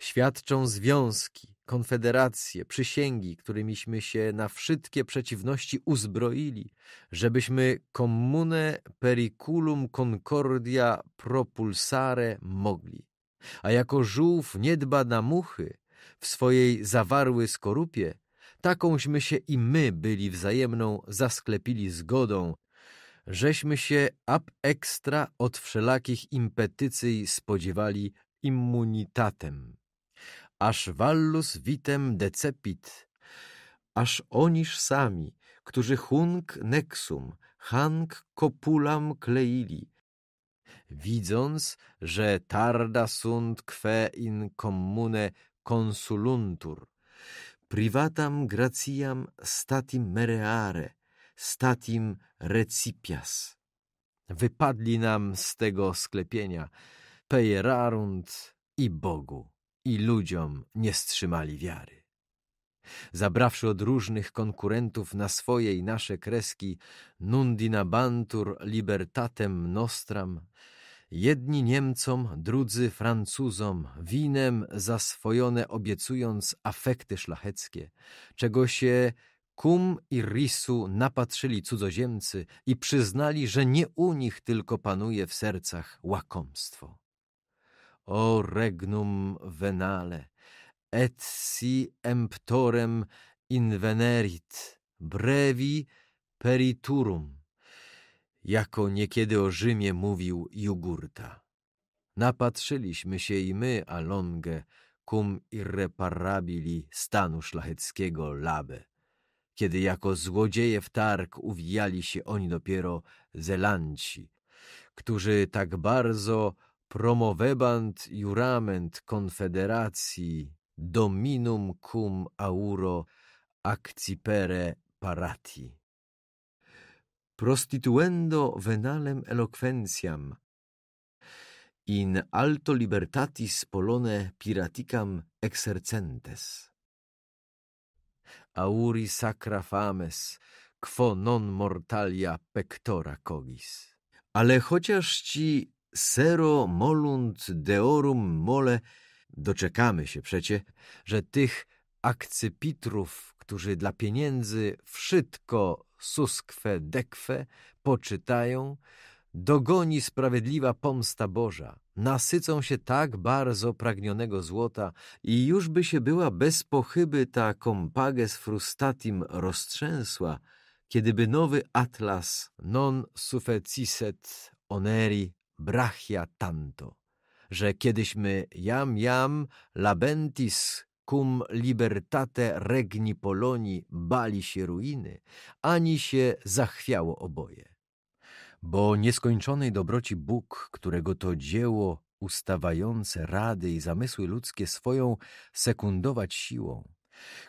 Świadczą związki, konfederacje, przysięgi, którymiśmy się na wszystkie przeciwności uzbroili, żebyśmy commune periculum concordia propulsare mogli. A jako żółw nie dba na muchy, w swojej zawarły skorupie, takąśmy się i my byli wzajemną zasklepili zgodą, żeśmy się ab extra od wszelakich impetycji spodziewali immunitatem aż vallus vitem decepit, aż oniż sami, którzy hunk nexum, hank copulam kleili, widząc, że tarda sunt que in commune consuluntur, privatam gratiam statim mereare, statim recipias. Wypadli nam z tego sklepienia, pejerarunt i Bogu i ludziom nie strzymali wiary. Zabrawszy od różnych konkurentów na swoje i nasze kreski Nundina bantur libertatem nostram, jedni Niemcom, drudzy Francuzom, winem zaswojone obiecując afekty szlacheckie, czego się kum i risu napatrzyli cudzoziemcy i przyznali, że nie u nich tylko panuje w sercach łakomstwo. O regnum venale, et si emptorem invenerit, brevi periturum, jako niekiedy o Rzymie mówił Jugurta. Napatrzyliśmy się i my, alonge, cum irreparabili stanu szlacheckiego labe, kiedy jako złodzieje w targ uwijali się oni dopiero Zelanci, którzy tak bardzo promovebant jurament konfederacji dominum cum auro accipere parati. Prostituendo venalem eloquentiam, in alto libertatis polone piraticam exercentes. Auri sacra fames, quo non mortalia pectora cogis. Ale chociaż ci Sero molunt deorum mole, doczekamy się przecie, że tych akcypitrów, którzy dla pieniędzy wszystko susque dekwe poczytają, dogoni sprawiedliwa pomsta Boża. Nasycą się tak bardzo pragnionego złota i już by się była bez pochyby ta compages frustatim roztrzęsła, kiedyby nowy atlas non suffeciset oneri brachia tanto, że kiedyśmy jam jam labentis cum libertate regni Poloni bali się ruiny, ani się zachwiało oboje. Bo nieskończonej dobroci Bóg, którego to dzieło ustawające rady i zamysły ludzkie swoją sekundować siłą,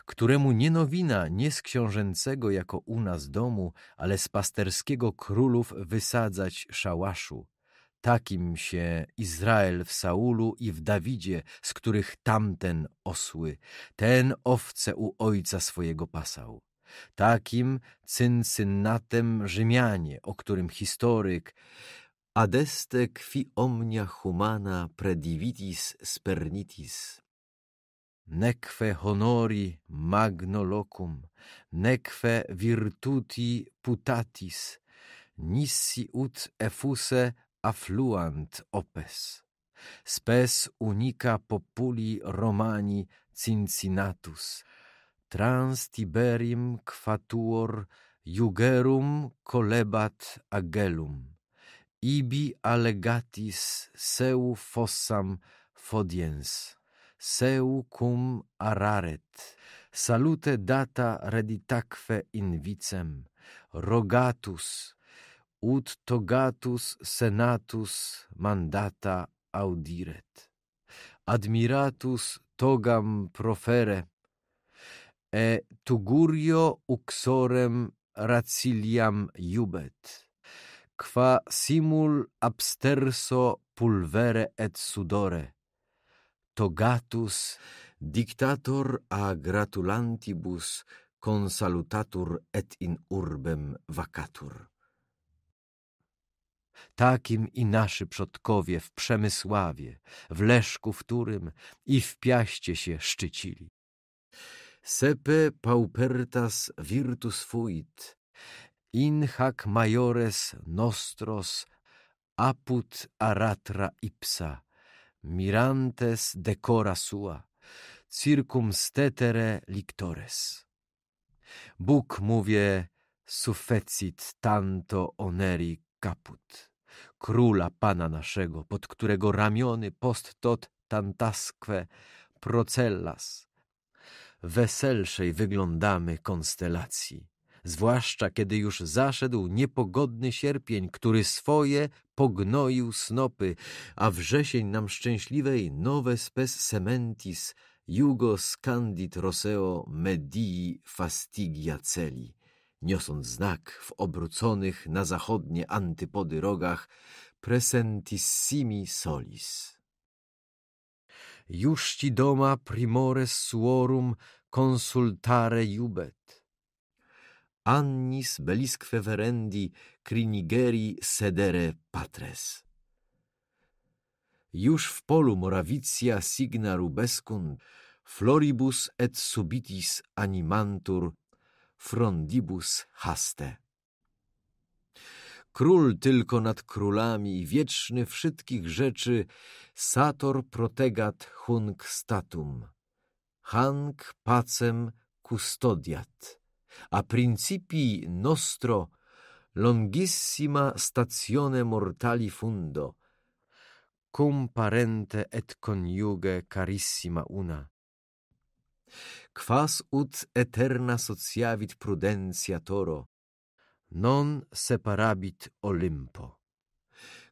któremu nie nowina nie z książęcego jako u nas domu, ale z pasterskiego królów wysadzać szałaszu, Takim się Izrael w Saulu i w Dawidzie, z których tamten osły, ten owce u ojca swojego pasał. Takim Cyncynatem Rzymianie, o którym historyk Adeste qui omnia humana predivitis spernitis. Neque honori magno locum, virtuti putatis, nissi ut effuse affluant opes spes unica populi romani cincinnatus trans tiberim quatuor jugerum colebat agellum ibi allegatis seu fossam fodiens seu cum araret salute data reditacfe in vicem rogatus ut togatus senatus mandata audiret admiratus togam profere e tugurio uxorem raciliam iubet qua simul absterso pulvere et sudore togatus dictator a gratulantibus consalutatur et in urbem vacatur Takim i naszy przodkowie w Przemysławie, w Leszku Wtórym i w Piaście się szczycili. Sepe paupertas virtus fuit, in hac majores nostros apud aratra ipsa, mirantes decora sua, circumstetere lictores. Bóg, mówię, suffecit tanto oneri caput króla Pana naszego, pod którego ramiony post tot tantasque procellas. Weselszej wyglądamy konstelacji, zwłaszcza kiedy już zaszedł niepogodny sierpień, który swoje pognoił snopy, a wrzesień nam szczęśliwej nowe spes sementis, jugo scandit roseo medii fastigia celi niosąc znak w obróconych na zachodnie antypody rogach Presentissimi Solis. Już ci doma primores suorum consultare jubet. Annis belisque verendi crinigeri sedere patres. Już w polu Moravicia signa rubescund floribus et subitis animantur frondibus haste. Król tylko nad królami, wieczny wszystkich rzeczy, sator protegat hung statum, hank pacem custodiat, a principii nostro longissima stazione mortali fundo, cum parente et coniuge carissima una quas ut eterna sociavit prudentia toro, non separabit Olimpo.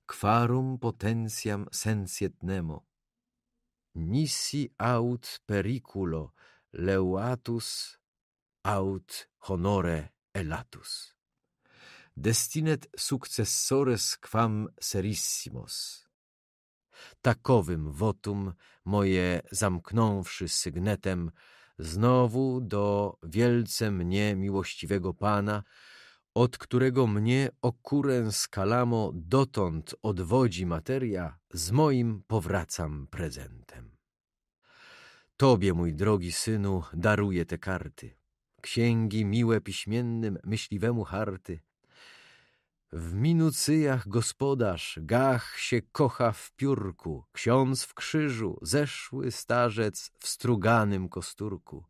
Quarum potentiam sensiet nemo. Nisi aut periculo leuatus, aut honore elatus. Destinet successores quam serissimos. Takowym wotum moje zamknąwszy sygnetem znowu do wielce mnie miłościwego Pana, od którego mnie okurę skalamo dotąd odwodzi materia, z moim powracam prezentem. Tobie, mój drogi synu, daruję te karty, księgi miłe piśmiennym myśliwemu harty, w minucyjach gospodarz, gach się kocha w piórku, ksiądz w krzyżu, zeszły starzec w struganym kosturku.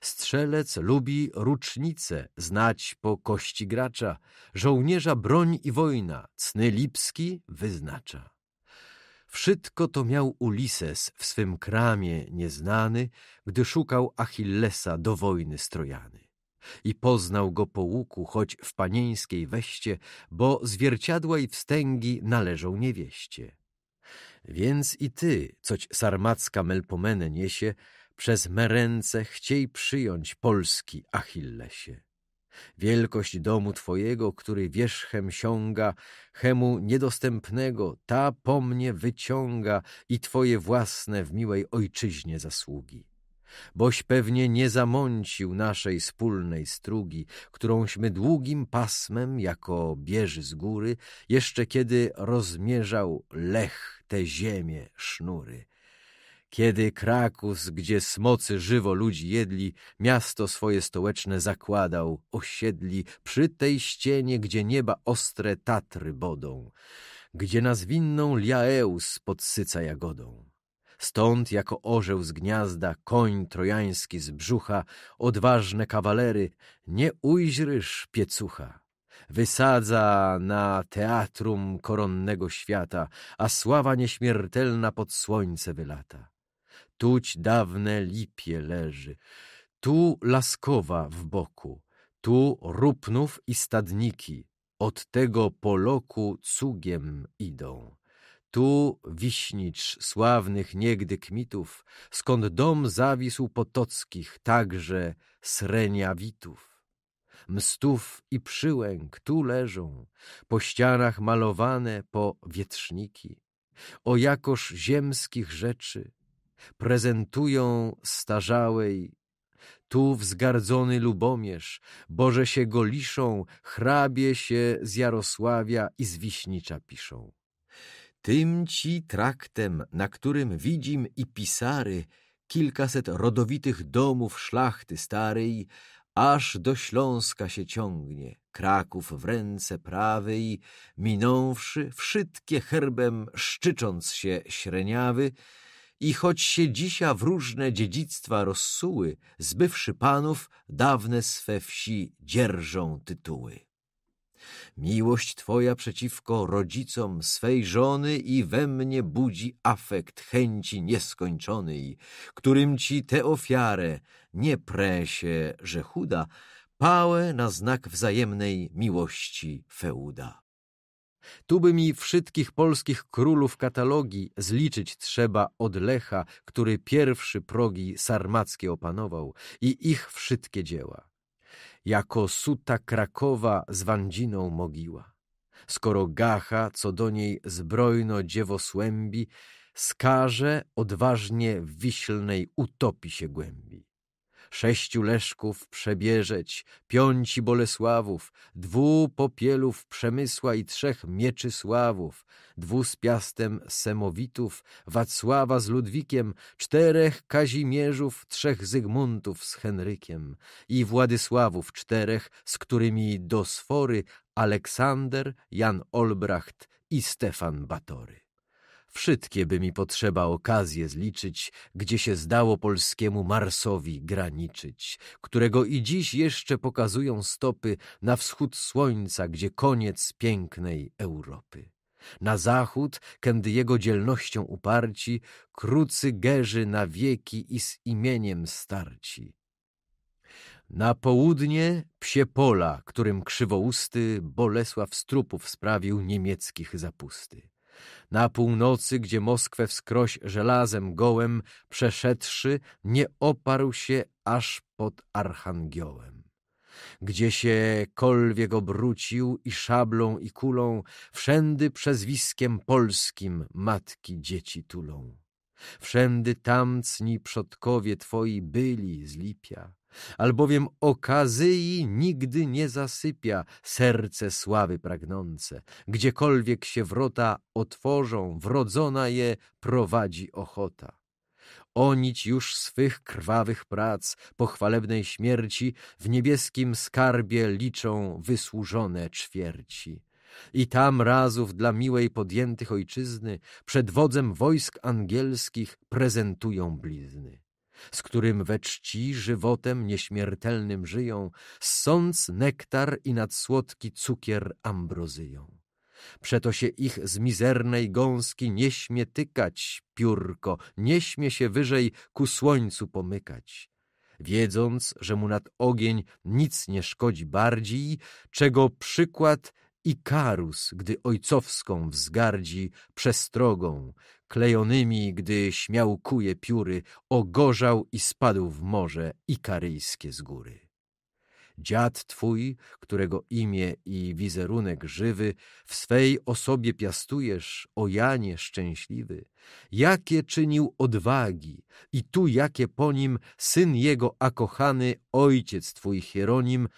Strzelec lubi rucznice, znać po kości gracza, żołnierza broń i wojna, cny lipski wyznacza. Wszystko to miał Ulises w swym kramie nieznany, gdy szukał Achillesa do wojny strojany i poznał go po łuku, choć w panieńskiej weście, bo zwierciadła i wstęgi należą niewieście. Więc i ty, coć sarmacka Melpomene niesie, przez ręce chciej przyjąć Polski Achillesie. Wielkość domu twojego, który wierzchem siąga, chemu niedostępnego, ta po mnie wyciąga i twoje własne w miłej ojczyźnie zasługi boś pewnie nie zamącił naszej wspólnej strugi, którąśmy długim pasmem, jako bieży z góry, jeszcze kiedy rozmierzał lech te ziemię sznury. Kiedy Krakus, gdzie smocy żywo ludzi jedli, miasto swoje stołeczne zakładał, osiedli, przy tej ścienie, gdzie nieba ostre Tatry bodą, gdzie nas winną Liaeus podsyca jagodą. Stąd jako orzeł z gniazda, koń trojański z brzucha, odważne kawalery, nie ujrzysz piecucha. Wysadza na teatrum koronnego świata, a sława nieśmiertelna pod słońce wylata. Tuć dawne lipie leży, tu laskowa w boku, tu rupnów i stadniki, od tego poloku cugiem idą. Tu Wiśnicz, sławnych niegdy kmitów, skąd dom zawisł potockich, także sreniawitów. Mstów i przyłęk tu leżą, po ścianach malowane po wietrzniki. O jakoż ziemskich rzeczy prezentują starzałej tu wzgardzony Lubomierz, Boże się go liszą, hrabie się z Jarosławia i z Wiśnicza piszą. Tym ci traktem, na którym widzim i pisary kilkaset rodowitych domów szlachty starej, aż do Śląska się ciągnie, Kraków w ręce prawej, minąwszy wszystkie herbem, szczycząc się śreniawy, i choć się dzisia w różne dziedzictwa rozsuły, zbywszy panów, dawne swe wsi dzierżą tytuły. Miłość Twoja przeciwko rodzicom swej żony i we mnie budzi afekt chęci nieskończonej, którym Ci tę ofiarę, nie presie, że chuda, pałę na znak wzajemnej miłości feuda. Tu by mi wszystkich polskich królów katalogi zliczyć trzeba od Lecha, który pierwszy progi sarmackie opanował i ich wszystkie dzieła jako suta Krakowa z Wandziną mogiła. Skoro Gacha, co do niej zbrojno dziewo słębi, skarze odważnie w Wiślnej utopi się głębi sześciu Leszków przebieżeć, piąci Bolesławów, dwu Popielów Przemysła i trzech Mieczysławów, dwu z Piastem Semowitów, Wacława z Ludwikiem, czterech Kazimierzów, trzech Zygmuntów z Henrykiem i Władysławów czterech, z którymi do sfory Aleksander, Jan Olbracht i Stefan Batory. Wszystkie by mi potrzeba okazje zliczyć, gdzie się zdało polskiemu Marsowi graniczyć, którego i dziś jeszcze pokazują stopy na wschód słońca, gdzie koniec pięknej Europy. Na zachód, kędy jego dzielnością uparci, krócy gerzy na wieki i z imieniem starci. Na południe psie pola, którym krzywousty Bolesław Strupów sprawił niemieckich zapusty na północy, gdzie Moskwę wskroś żelazem gołem przeszedszy, nie oparł się aż pod Archangiołem. Gdzie się kolwiek obrócił i szablą i kulą, wszędy przezwiskiem polskim matki dzieci tulą. Wszędy tam cni przodkowie twoi byli z Lipia, albowiem okazyi nigdy nie zasypia serce sławy pragnące. Gdziekolwiek się wrota otworzą, wrodzona je prowadzi ochota. Onić już swych krwawych prac, pochwalebnej śmierci, w niebieskim skarbie liczą wysłużone ćwierci. I tam razów dla miłej podjętych ojczyzny przed wodzem wojsk angielskich prezentują blizny z którym we czci żywotem nieśmiertelnym żyją, sąc nektar i nad słodki cukier ambrozyją. Przeto się ich z mizernej gąski nie śmie tykać, piórko, nie śmie się wyżej ku słońcu pomykać. Wiedząc, że mu nad ogień nic nie szkodzi bardziej, czego przykład i karus, gdy ojcowską wzgardzi przestrogą, klejonymi, gdy śmiał kuje pióry, ogorzał i spadł w morze ikaryjskie z góry. Dziad twój, którego imię i wizerunek żywy w swej osobie piastujesz, o Janie szczęśliwy, jakie czynił odwagi i tu jakie po nim syn jego akochany ojciec twój Hieronim,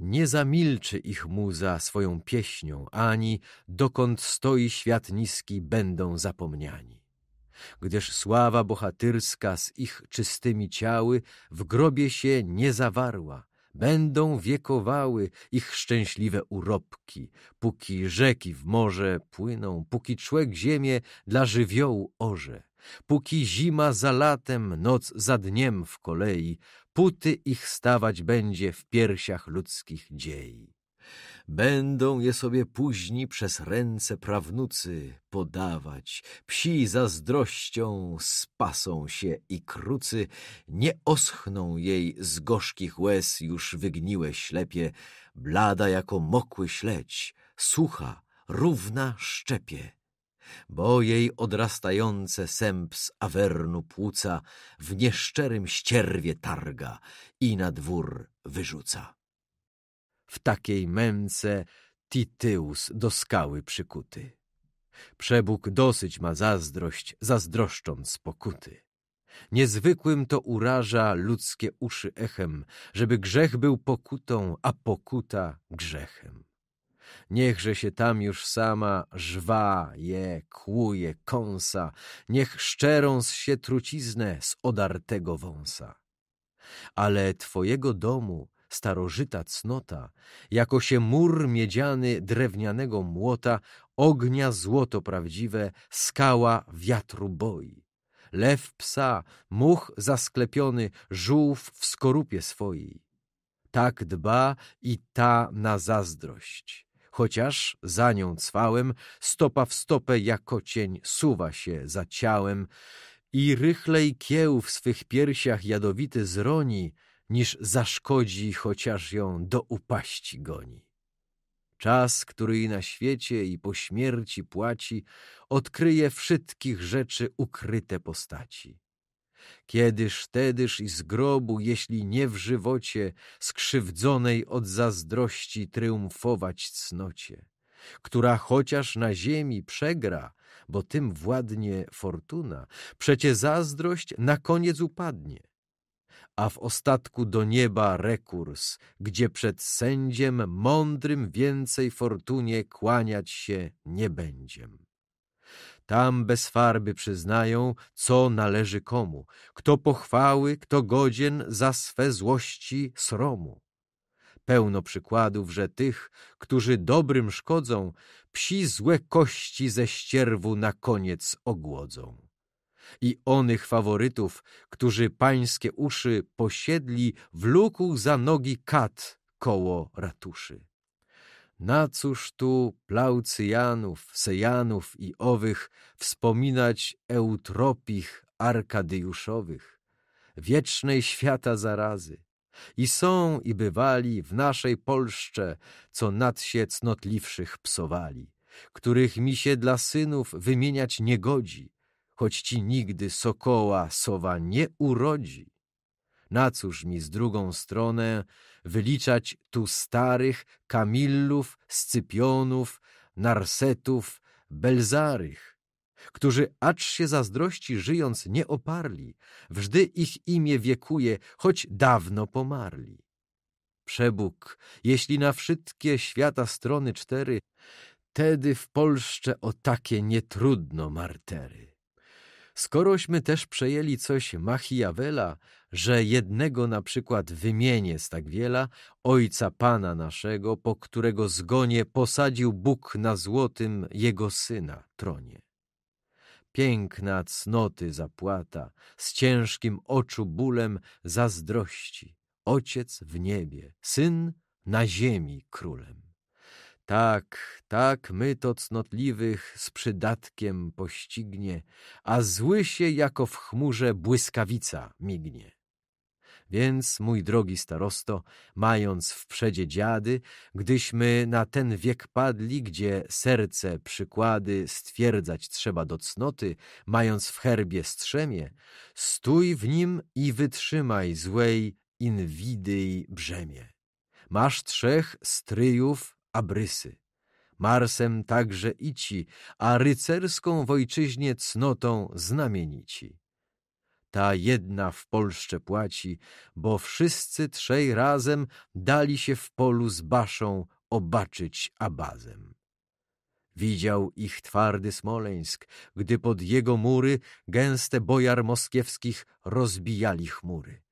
nie zamilczy ich muza swoją pieśnią, ani dokąd stoi świat niski będą zapomniani. Gdyż sława bohaterska z ich czystymi ciały w grobie się nie zawarła, będą wiekowały ich szczęśliwe urobki, póki rzeki w morze płyną, póki człek ziemię dla żywiołu orze, póki zima za latem, noc za dniem w kolei, puty ich stawać będzie w piersiach ludzkich dziej. Będą je sobie późni przez ręce prawnucy podawać, psi zazdrością spasą się i krucy, nie oschną jej z gorzkich łez już wygniłe ślepie, blada jako mokły śledź, sucha, równa szczepie bo jej odrastające sęp z Awernu płuca w nieszczerym ścierwie targa i na dwór wyrzuca. W takiej męce Tityus do skały przykuty. Przebóg dosyć ma zazdrość, zazdroszcząc pokuty. Niezwykłym to uraża ludzkie uszy echem, żeby grzech był pokutą, a pokuta grzechem. Niechże się tam już sama żwa, je, kłuje, kąsa, niech z się truciznę z odartego wąsa. Ale twojego domu starożyta cnota, jako się mur miedziany drewnianego młota, ognia złoto prawdziwe, skała wiatru boi. Lew psa, much zasklepiony, żółw w skorupie swojej. Tak dba i ta na zazdrość chociaż za nią cwałem, stopa w stopę jako cień suwa się za ciałem i rychlej kieł w swych piersiach jadowity zroni, niż zaszkodzi, chociaż ją do upaści goni. Czas, który i na świecie, i po śmierci płaci, odkryje wszystkich rzeczy ukryte postaci. Kiedyż, tedyż i z grobu, jeśli nie w żywocie, skrzywdzonej od zazdrości triumfować cnocie, która chociaż na ziemi przegra, bo tym władnie fortuna, przecie zazdrość na koniec upadnie a w ostatku do nieba rekurs, gdzie przed sędziem mądrym więcej fortunie kłaniać się nie będziemy. Tam bez farby przyznają, co należy komu, kto pochwały, kto godzien za swe złości sromu. Pełno przykładów, że tych, którzy dobrym szkodzą, psi złe kości ze ścierwu na koniec ogłodzą. I onych faworytów, którzy pańskie uszy posiedli, wlókł za nogi kat koło ratuszy na cóż tu Plaucyjanów, Sejanów i owych wspominać eutropich Arkadyjuszowych, wiecznej świata zarazy? I są i bywali w naszej Polszcze, co nad się cnotliwszych psowali, których mi się dla synów wymieniać nie godzi, choć ci nigdy sokoła sowa nie urodzi. Na cóż mi z drugą stronę wyliczać tu starych Kamillów, Scypionów, Narsetów, Belzarych, którzy acz się zazdrości żyjąc nie oparli, wżdy ich imię wiekuje, choć dawno pomarli. Przebóg, jeśli na wszystkie świata strony cztery, tedy w Polsce o takie nietrudno martery. Skorośmy też przejęli coś Machiavela, że jednego na przykład wymienię z tak wiela, ojca Pana naszego, po którego zgonie posadził Bóg na złotym jego syna tronie. Piękna cnoty zapłata, z ciężkim oczu bólem zazdrości, ojciec w niebie, syn na ziemi królem. Tak, tak my to cnotliwych z przydatkiem poścignie, a zły się jako w chmurze błyskawica mignie. Więc, mój drogi starosto, mając w przedzie dziady, gdyśmy na ten wiek padli, gdzie serce przykłady stwierdzać trzeba do cnoty, mając w herbie strzemię, stój w nim i wytrzymaj złej inwidyj brzemie. Masz trzech stryjów Abrysy. Marsem także i ci, a rycerską w ojczyźnie cnotą znamienici. Ta jedna w Polsce płaci, bo wszyscy trzej razem dali się w polu z baszą obaczyć abazem. Widział ich twardy Smoleńsk, gdy pod jego mury gęste bojar moskiewskich rozbijali chmury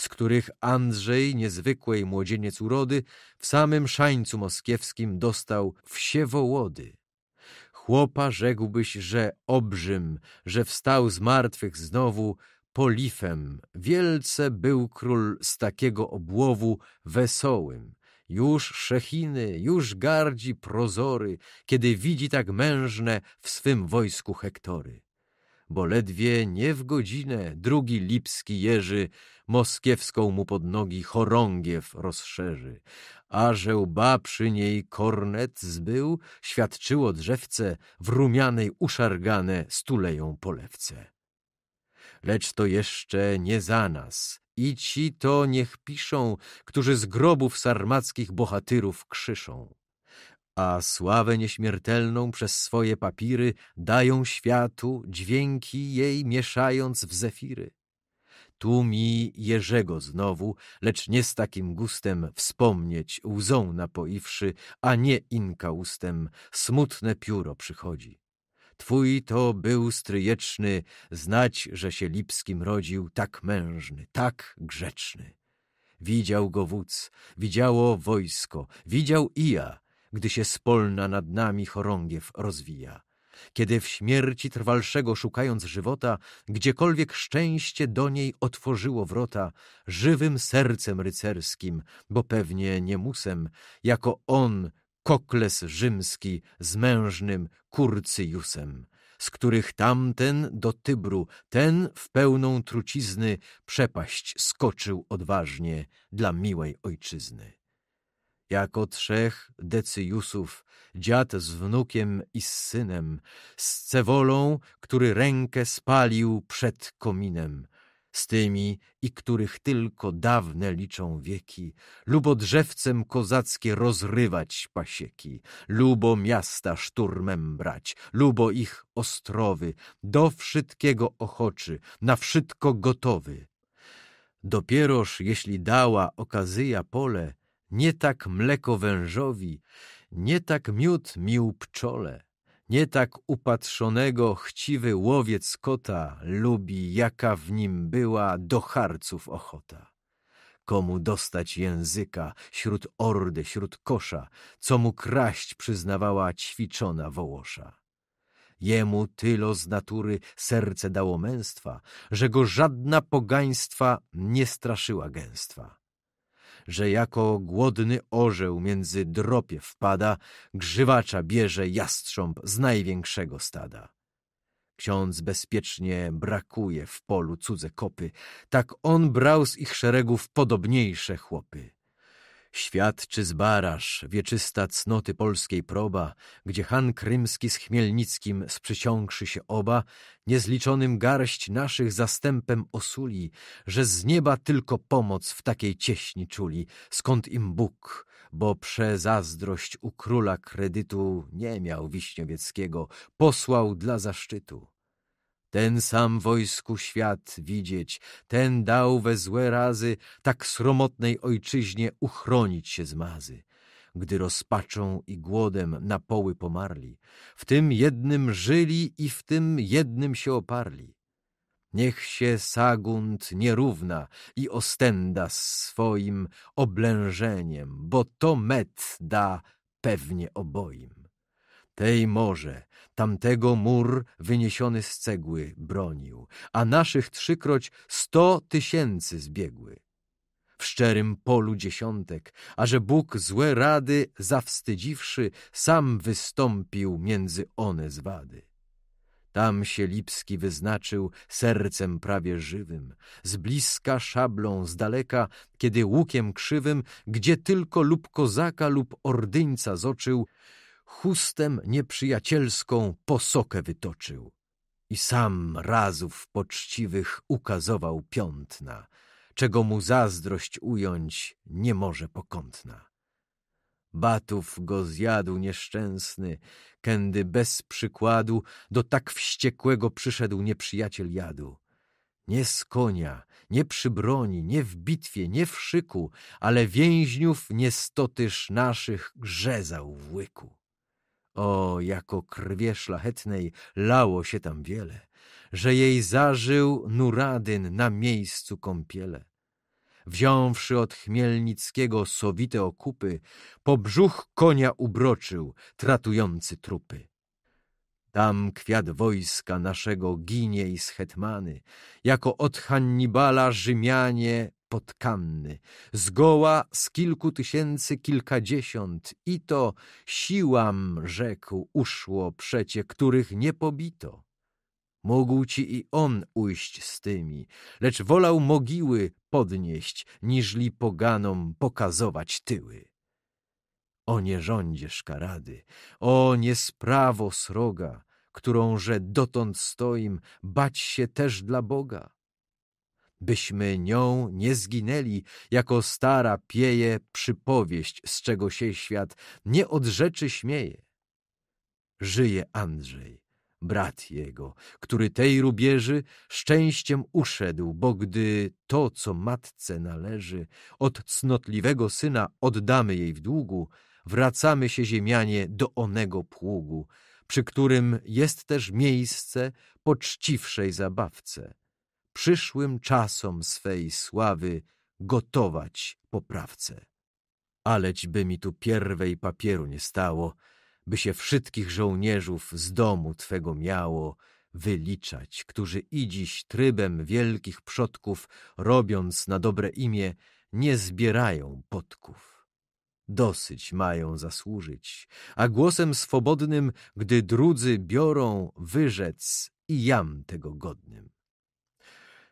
z których Andrzej, niezwykłej młodzieniec urody, w samym szańcu moskiewskim dostał wsiewołody. Chłopa rzekłbyś, że obrzym, że wstał z martwych znowu, polifem, wielce był król z takiego obłowu wesołym. Już szechiny, już gardzi prozory, kiedy widzi tak mężne w swym wojsku hektory bo ledwie nie w godzinę drugi lipski jeży moskiewską mu pod nogi chorągiew rozszerzy. A że łba przy niej kornet zbył, świadczyło drzewce w rumianej uszargane stuleją polewce. Lecz to jeszcze nie za nas. I ci to niech piszą, którzy z grobów sarmackich bohatyrów krzyszą a sławę nieśmiertelną przez swoje papiry dają światu dźwięki jej mieszając w zefiry. Tu mi Jerzego znowu, lecz nie z takim gustem wspomnieć łzą napoiwszy, a nie inka ustem, smutne pióro przychodzi. Twój to był stryjeczny, znać, że się Lipskim rodził, tak mężny, tak grzeczny. Widział go wódz, widziało wojsko, widział i ja, gdy się spolna nad nami chorągiew rozwija. Kiedy w śmierci trwalszego szukając żywota, gdziekolwiek szczęście do niej otworzyło wrota, żywym sercem rycerskim, bo pewnie nie musem, jako on, kokles rzymski, z mężnym kurcyjusem z których tamten do Tybru, ten w pełną trucizny przepaść skoczył odważnie dla miłej ojczyzny jako trzech decyjusów, dziad z wnukiem i z synem, z cewolą, który rękę spalił przed kominem, z tymi i których tylko dawne liczą wieki, lubo drzewcem kozackie rozrywać pasieki, lubo miasta szturmem brać, lubo ich ostrowy, do wszystkiego ochoczy, na wszystko gotowy. Dopieroż jeśli dała okazyja pole, nie tak mleko wężowi, nie tak miód mił pczole, nie tak upatrzonego chciwy łowiec kota lubi, jaka w nim była do harców ochota. Komu dostać języka śród ordy, śród kosza, co mu kraść przyznawała ćwiczona wołosza. Jemu tylo z natury serce dało męstwa, że go żadna pogaństwa nie straszyła gęstwa że jako głodny orzeł między dropie wpada, grzywacza bierze jastrząb z największego stada. Ksiądz bezpiecznie brakuje w polu cudze kopy, tak on brał z ich szeregów podobniejsze chłopy. Świadczy z Barasz, wieczysta cnoty polskiej proba, Gdzie Han Krymski z Chmielnickim sprzysiągszy się oba, Niezliczonym garść naszych zastępem osuli, Że z nieba tylko pomoc w takiej cieśni czuli, Skąd im Bóg, bo przezazdrość u króla kredytu Nie miał Wiśniowieckiego, posłał dla zaszczytu. Ten sam wojsku świat widzieć, ten dał we złe razy tak sromotnej ojczyźnie uchronić się z mazy gdy rozpaczą i głodem na poły pomarli. W tym jednym żyli i w tym jednym się oparli. Niech się Sagund nierówna i ostenda swoim oblężeniem, bo to met da pewnie oboim. Tej morze Tamtego mur wyniesiony z cegły bronił, a naszych trzykroć sto tysięcy zbiegły. W szczerym polu dziesiątek, a że Bóg złe rady zawstydziwszy, sam wystąpił między one zwady. Tam się Lipski wyznaczył sercem prawie żywym, z bliska szablą, z daleka, kiedy łukiem krzywym, gdzie tylko lub kozaka lub ordyńca zoczył, chustem nieprzyjacielską posokę wytoczył i sam razów poczciwych ukazował piątna, czego mu zazdrość ująć nie może pokątna. Batów go zjadł nieszczęsny, kędy bez przykładu do tak wściekłego przyszedł nieprzyjaciel jadu. Nie z konia, nie przy broni, nie w bitwie, nie w szyku, ale więźniów niestotyż naszych grzezał w łyku. O, jako krwie szlachetnej lało się tam wiele, że jej zażył Nuradyn na miejscu kąpiele. Wziąwszy od Chmielnickiego sowite okupy, po brzuch konia ubroczył tratujący trupy. Tam kwiat wojska naszego ginie i schetmany, jako od Hannibala Rzymianie spotkanny, zgoła z kilku tysięcy kilkadziesiąt, i to siłam, rzekł, uszło przecie, których nie pobito. Mógł ci i on ujść z tymi, lecz wolał mogiły podnieść, niżli poganom pokazować tyły. O nie rządziesz karady, o niesprawo sroga, którąże dotąd stoim, bać się też dla Boga byśmy nią nie zginęli, jako stara pieje przypowieść, z czego się świat nie od rzeczy śmieje. Żyje Andrzej, brat jego, który tej rubieży szczęściem uszedł, bo gdy to, co matce należy, od cnotliwego syna oddamy jej w długu, wracamy się ziemianie do onego pługu, przy którym jest też miejsce poczciwszej zabawce przyszłym czasom swej sławy gotować poprawce. Aleć by mi tu pierwej papieru nie stało, by się wszystkich żołnierzów z domu twego miało wyliczać, którzy i dziś trybem wielkich przodków, robiąc na dobre imię, nie zbierają podków. Dosyć mają zasłużyć, a głosem swobodnym, gdy drudzy biorą, wyrzec i jam tego godnym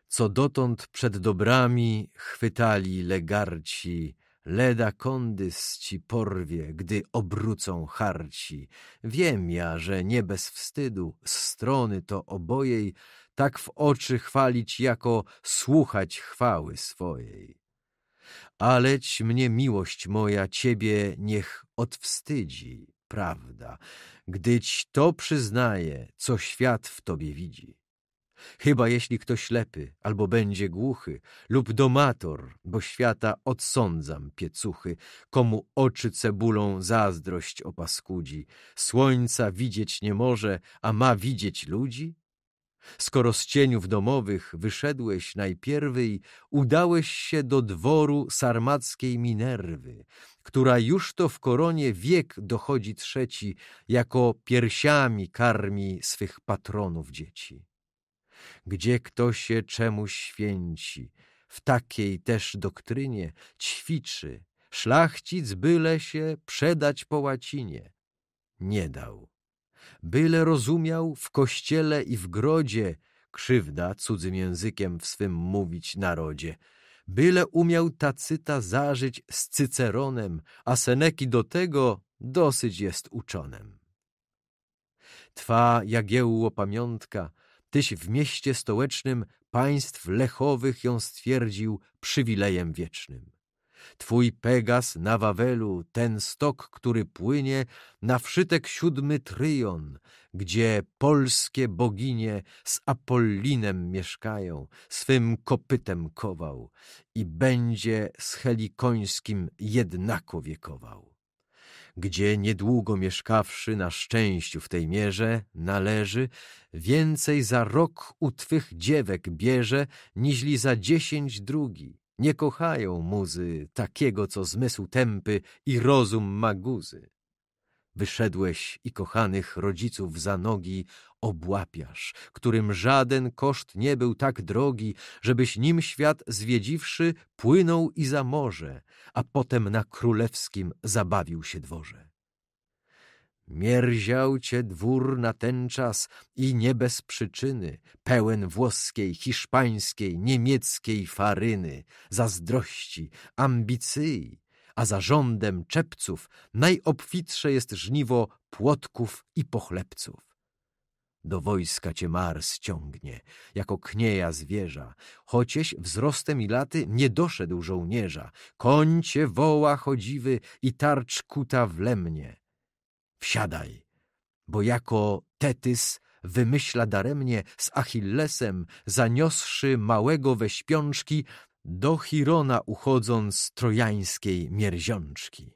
co dotąd przed dobrami chwytali legarci, leda kondys ci porwie, gdy obrócą harci. Wiem ja, że nie bez wstydu, z strony to obojej, tak w oczy chwalić, jako słuchać chwały swojej. Aleć mnie miłość moja ciebie niech odwstydzi, prawda, gdyć to przyznaje, co świat w tobie widzi. Chyba jeśli kto ślepy, albo będzie głuchy, lub domator, bo świata odsądzam piecuchy, komu oczy cebulą zazdrość opaskudzi, słońca widzieć nie może, a ma widzieć ludzi? Skoro z cieniów domowych wyszedłeś najpierwej, udałeś się do dworu sarmackiej Minerwy, która już to w koronie wiek dochodzi trzeci, jako piersiami karmi swych patronów dzieci gdzie kto się czemu święci. W takiej też doktrynie ćwiczy, szlachcic byle się przedać po łacinie. Nie dał. Byle rozumiał w kościele i w grodzie, krzywda cudzym językiem w swym mówić narodzie. Byle umiał Tacyta zażyć z Cyceronem, a Seneki do tego dosyć jest uczonym. Twa Jagiełło pamiątka, tyś w mieście stołecznym państw lechowych ją stwierdził przywilejem wiecznym. Twój Pegas na Wawelu, ten stok, który płynie na wszytek siódmy Tryon, gdzie polskie boginie z Apollinem mieszkają, swym kopytem kował i będzie z helikońskim jednako wiekował gdzie niedługo mieszkawszy na szczęściu w tej mierze, należy, więcej za rok u twych dziewek bierze, niźli za dziesięć drugi. Nie kochają muzy takiego, co zmysł tępy i rozum maguzy. Wyszedłeś i kochanych rodziców za nogi obłapiasz, którym żaden koszt nie był tak drogi, żebyś nim świat zwiedziwszy płynął i za morze, a potem na królewskim zabawił się dworze. Mierział cię dwór na ten czas i nie bez przyczyny, pełen włoskiej, hiszpańskiej, niemieckiej faryny, zazdrości, ambicji, a za rządem czepców najobfitsze jest żniwo płotków i pochlebców. Do wojska cię Mars ciągnie, jako knieja zwierza, chocieś wzrostem i laty nie doszedł żołnierza, koń woła chodziwy i tarcz kuta w lemnie. Wsiadaj, bo jako Tetys wymyśla daremnie z Achillesem, zaniosszy małego we śpiączki, do Chirona uchodząc z trojańskiej mierziączki.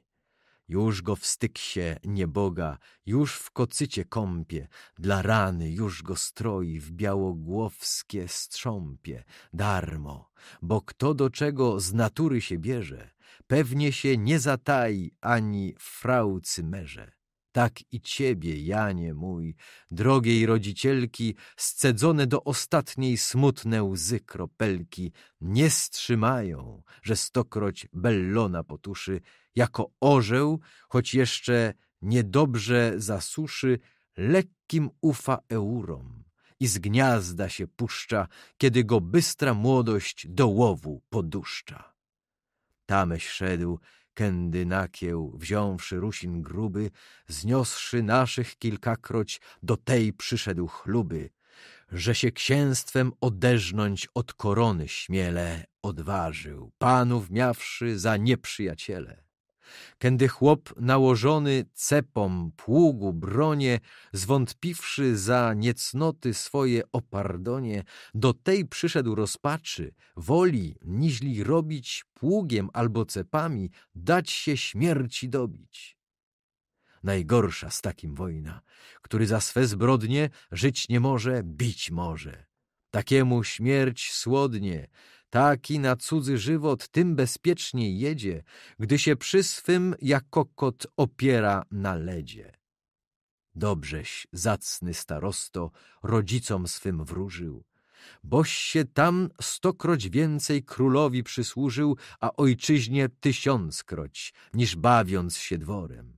Już go wstyk styksie nieboga, już w kocycie kąpie, dla rany już go stroi w białogłowskie strząpie, darmo, bo kto do czego z natury się bierze, pewnie się nie zatai ani w merze. Tak i ciebie, Janie mój, drogiej rodzicielki, scedzone do ostatniej smutne łzy kropelki nie strzymają, że stokroć bellona potuszy, jako orzeł, choć jeszcze niedobrze zasuszy, lekkim ufa eurom i z gniazda się puszcza, kiedy go bystra młodość do łowu poduszcza. Tameś szedł kędy nakieł, wziąwszy rusin gruby, zniosszy naszych kilkakroć, do tej przyszedł chluby, że się księstwem odeżnąć od korony śmiele odważył, panów miawszy za nieprzyjaciele. Kędy chłop nałożony cepom, pługu, bronie, zwątpiwszy za niecnoty swoje o pardonie, do tej przyszedł rozpaczy, woli, niźli robić pługiem albo cepami, dać się śmierci dobić. Najgorsza z takim wojna, który za swe zbrodnie żyć nie może, bić może. Takiemu śmierć słodnie, Taki na cudzy żywot tym bezpieczniej jedzie, gdy się przy swym jak kot opiera na ledzie. Dobrześ, zacny starosto, rodzicom swym wróżył, boś się tam stokroć więcej królowi przysłużył, a ojczyźnie tysiąckroć, niż bawiąc się dworem.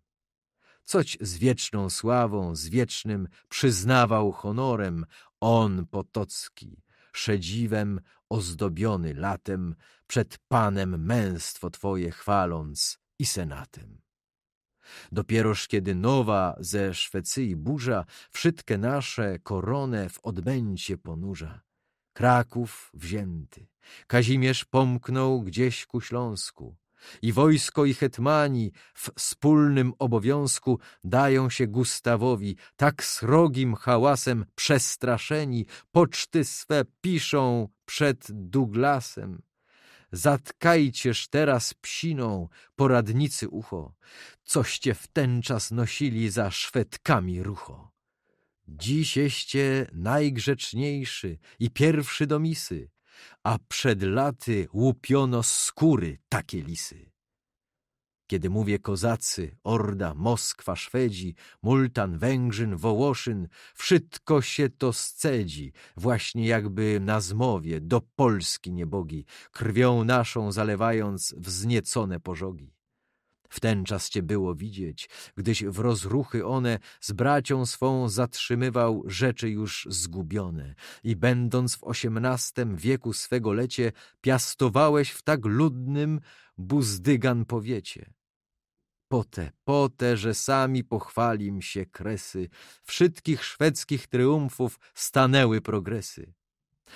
Coć z wieczną sławą, z wiecznym przyznawał honorem on Potocki, przedziwem ozdobiony latem, przed Panem męstwo Twoje chwaląc i senatem. Dopieroż kiedy nowa ze Szwecji burza wszystkie nasze koronę w odbędzie ponurza, Kraków wzięty, Kazimierz pomknął gdzieś ku Śląsku, i wojsko i hetmani w wspólnym obowiązku dają się Gustawowi, tak srogim hałasem przestraszeni, poczty swe piszą przed Douglasem. Zatkajcież teraz psiną, poradnicy ucho, coście w ten czas nosili za szwedkami rucho. Dziś jeście najgrzeczniejszy i pierwszy do misy, a przed laty łupiono skóry takie lisy. Kiedy mówię kozacy, Orda, Moskwa, Szwedzi, Multan, Węgrzyn, Wołoszyn, wszystko się to scedzi, właśnie jakby na zmowie do Polski niebogi, krwią naszą zalewając wzniecone pożogi. W ten czas cię było widzieć, gdyś w rozruchy one z bracią swą zatrzymywał rzeczy już zgubione i będąc w osiemnastym wieku swego lecie piastowałeś w tak ludnym buzdygan powiecie. Pote, pote, że sami pochwalim się kresy, wszystkich szwedzkich triumfów stanęły progresy.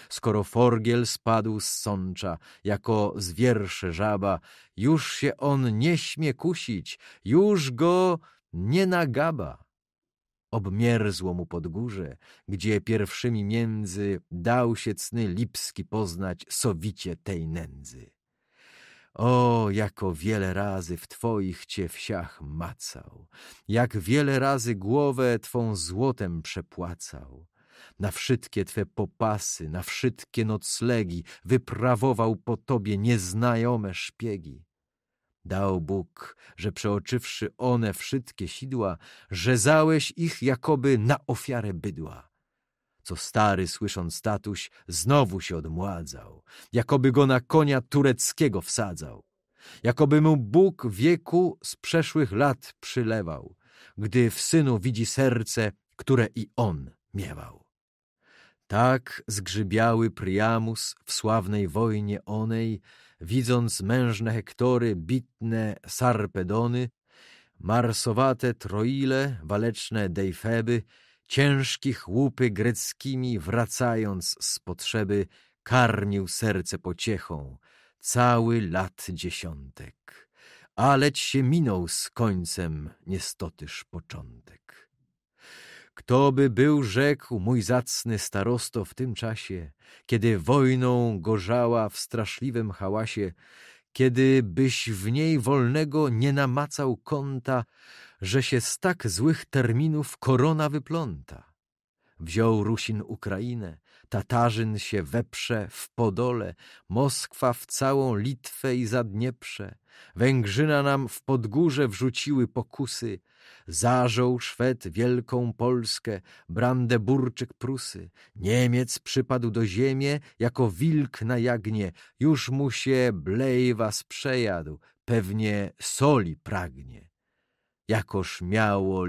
Skoro forgiel spadł z sącza, jako z wierszy żaba, już się on nie śmie kusić, już go nie nagaba. Obmierzło mu pod górze, gdzie pierwszymi między dał się cny lipski poznać sowicie tej nędzy. O, jako wiele razy w twoich cię wsiach macał, jak wiele razy głowę twą złotem przepłacał na wszystkie Twe popasy, na wszystkie noclegi wyprawował po Tobie nieznajome szpiegi. Dał Bóg, że przeoczywszy one wszystkie sidła, rzezałeś ich jakoby na ofiarę bydła. Co stary, słysząc tatuś, znowu się odmładzał, jakoby go na konia tureckiego wsadzał. Jakoby mu Bóg wieku z przeszłych lat przylewał, gdy w synu widzi serce, które i on miewał. Tak zgrzybiały Priamus w sławnej wojnie onej, widząc mężne Hektory, bitne Sarpedony, marsowate Troile, waleczne Dejfeby, ciężkich łupy greckimi wracając z potrzeby, karmił serce pociechą cały lat dziesiątek. Aleć się minął z końcem niestotyż początek. Kto by był rzekł, mój zacny starosto, w tym czasie, kiedy wojną gorzała w straszliwym hałasie, kiedy byś w niej wolnego nie namacał kąta, że się z tak złych terminów korona wypląta. Wziął Rusin Ukrainę, Tatarzyn się weprze w Podole, Moskwa w całą Litwę i Zadnieprze. Węgrzyna nam w Podgórze wrzuciły pokusy, Zażął Szwed wielką Polskę, Brandeburczyk Prusy. Niemiec przypadł do ziemię jako wilk na jagnie. Już mu się blejwa sprzejadł, pewnie soli pragnie. Jakoż miało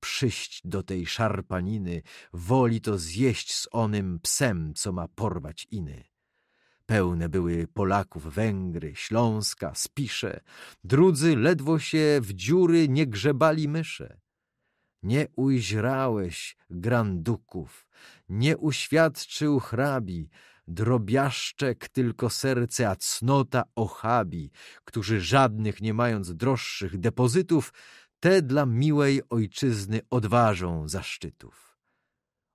przyjść do tej szarpaniny, woli to zjeść z onym psem, co ma porwać iny. Pełne były Polaków Węgry, Śląska, Spisze. Drudzy ledwo się w dziury nie grzebali mysze. Nie ujrzałeś granduków, nie uświadczył hrabi, drobiaszczek tylko serce, a cnota ochabi, którzy żadnych nie mając droższych depozytów, te dla miłej ojczyzny odważą zaszczytów.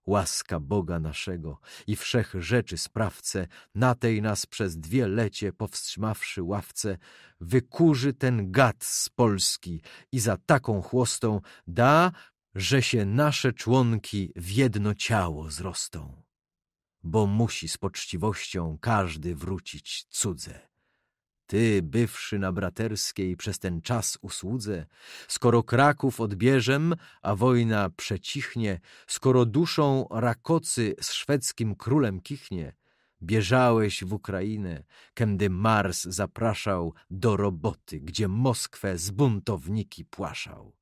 Łaska Boga naszego i wszech rzeczy sprawcę, na tej nas przez dwie lecie powstrzymawszy ławce, wykurzy ten gad z Polski i za taką chłostą da, że się nasze członki w jedno ciało zrostą. Bo musi z poczciwością każdy wrócić cudze ty, bywszy na braterskiej przez ten czas usłudze, skoro Kraków odbierzem, a wojna przecichnie, skoro duszą Rakocy z szwedzkim królem kichnie, bieżałeś w Ukrainę, kędy Mars zapraszał do roboty, gdzie Moskwę z buntowniki płaszał.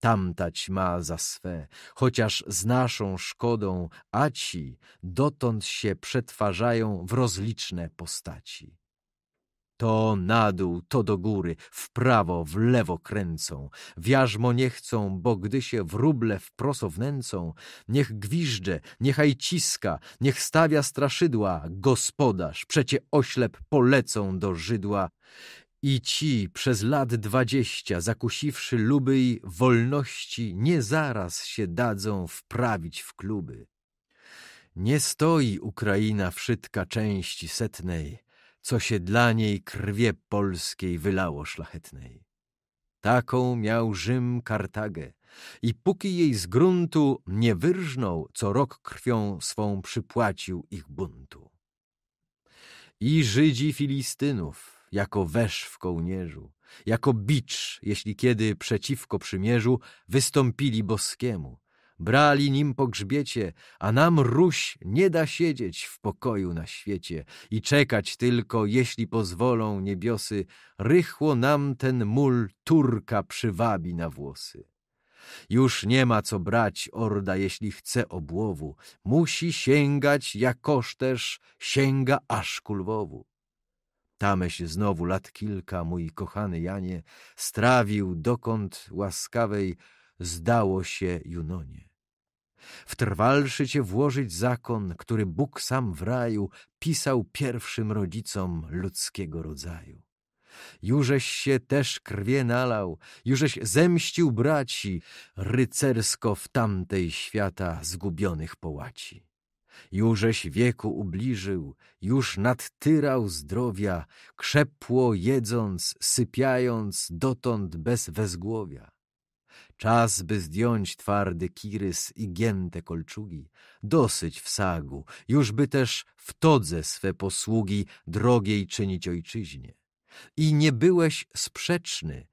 Tamtać ma za swe, chociaż z naszą szkodą, a ci dotąd się przetwarzają w rozliczne postaci. To na dół, to do góry, w prawo, w lewo kręcą. Wiarzmo nie chcą, bo gdy się wróble wproso wnęcą, niech gwiżdże, niechaj ciska, niech stawia straszydła, gospodarz, przecie oślep polecą do żydła. I ci przez lat dwadzieścia, zakusiwszy lubyj wolności, nie zaraz się dadzą wprawić w kluby. Nie stoi Ukraina wszytka części setnej, co się dla niej krwie polskiej wylało szlachetnej. Taką miał Rzym Kartagę i póki jej z gruntu nie wyrżnął, co rok krwią swą przypłacił ich buntu. I Żydzi Filistynów, jako wesz w kołnierzu, jako bicz, jeśli kiedy przeciwko przymierzu wystąpili boskiemu, Brali nim po grzbiecie, a nam Ruś nie da siedzieć w pokoju na świecie i czekać tylko, jeśli pozwolą niebiosy, rychło nam ten mól Turka przywabi na włosy. Już nie ma co brać orda, jeśli chce obłowu, musi sięgać, jakoż też sięga aż ku Lwowu. Tameś znowu lat kilka, mój kochany Janie, strawił dokąd łaskawej zdało się Junonie. W trwalszy cię włożyć zakon, który Bóg sam w raju pisał pierwszym rodzicom ludzkiego rodzaju. Jużeś się też krwie nalał, jużeś zemścił braci, rycersko w tamtej świata zgubionych połaci. Jużeś wieku ubliżył, już nadtyrał zdrowia, krzepło jedząc, sypiając dotąd bez wezgłowia. Czas, by zdjąć twardy kirys i gięte kolczugi. Dosyć wsagu, już by też w todze swe posługi drogiej czynić ojczyźnie. I nie byłeś sprzeczny,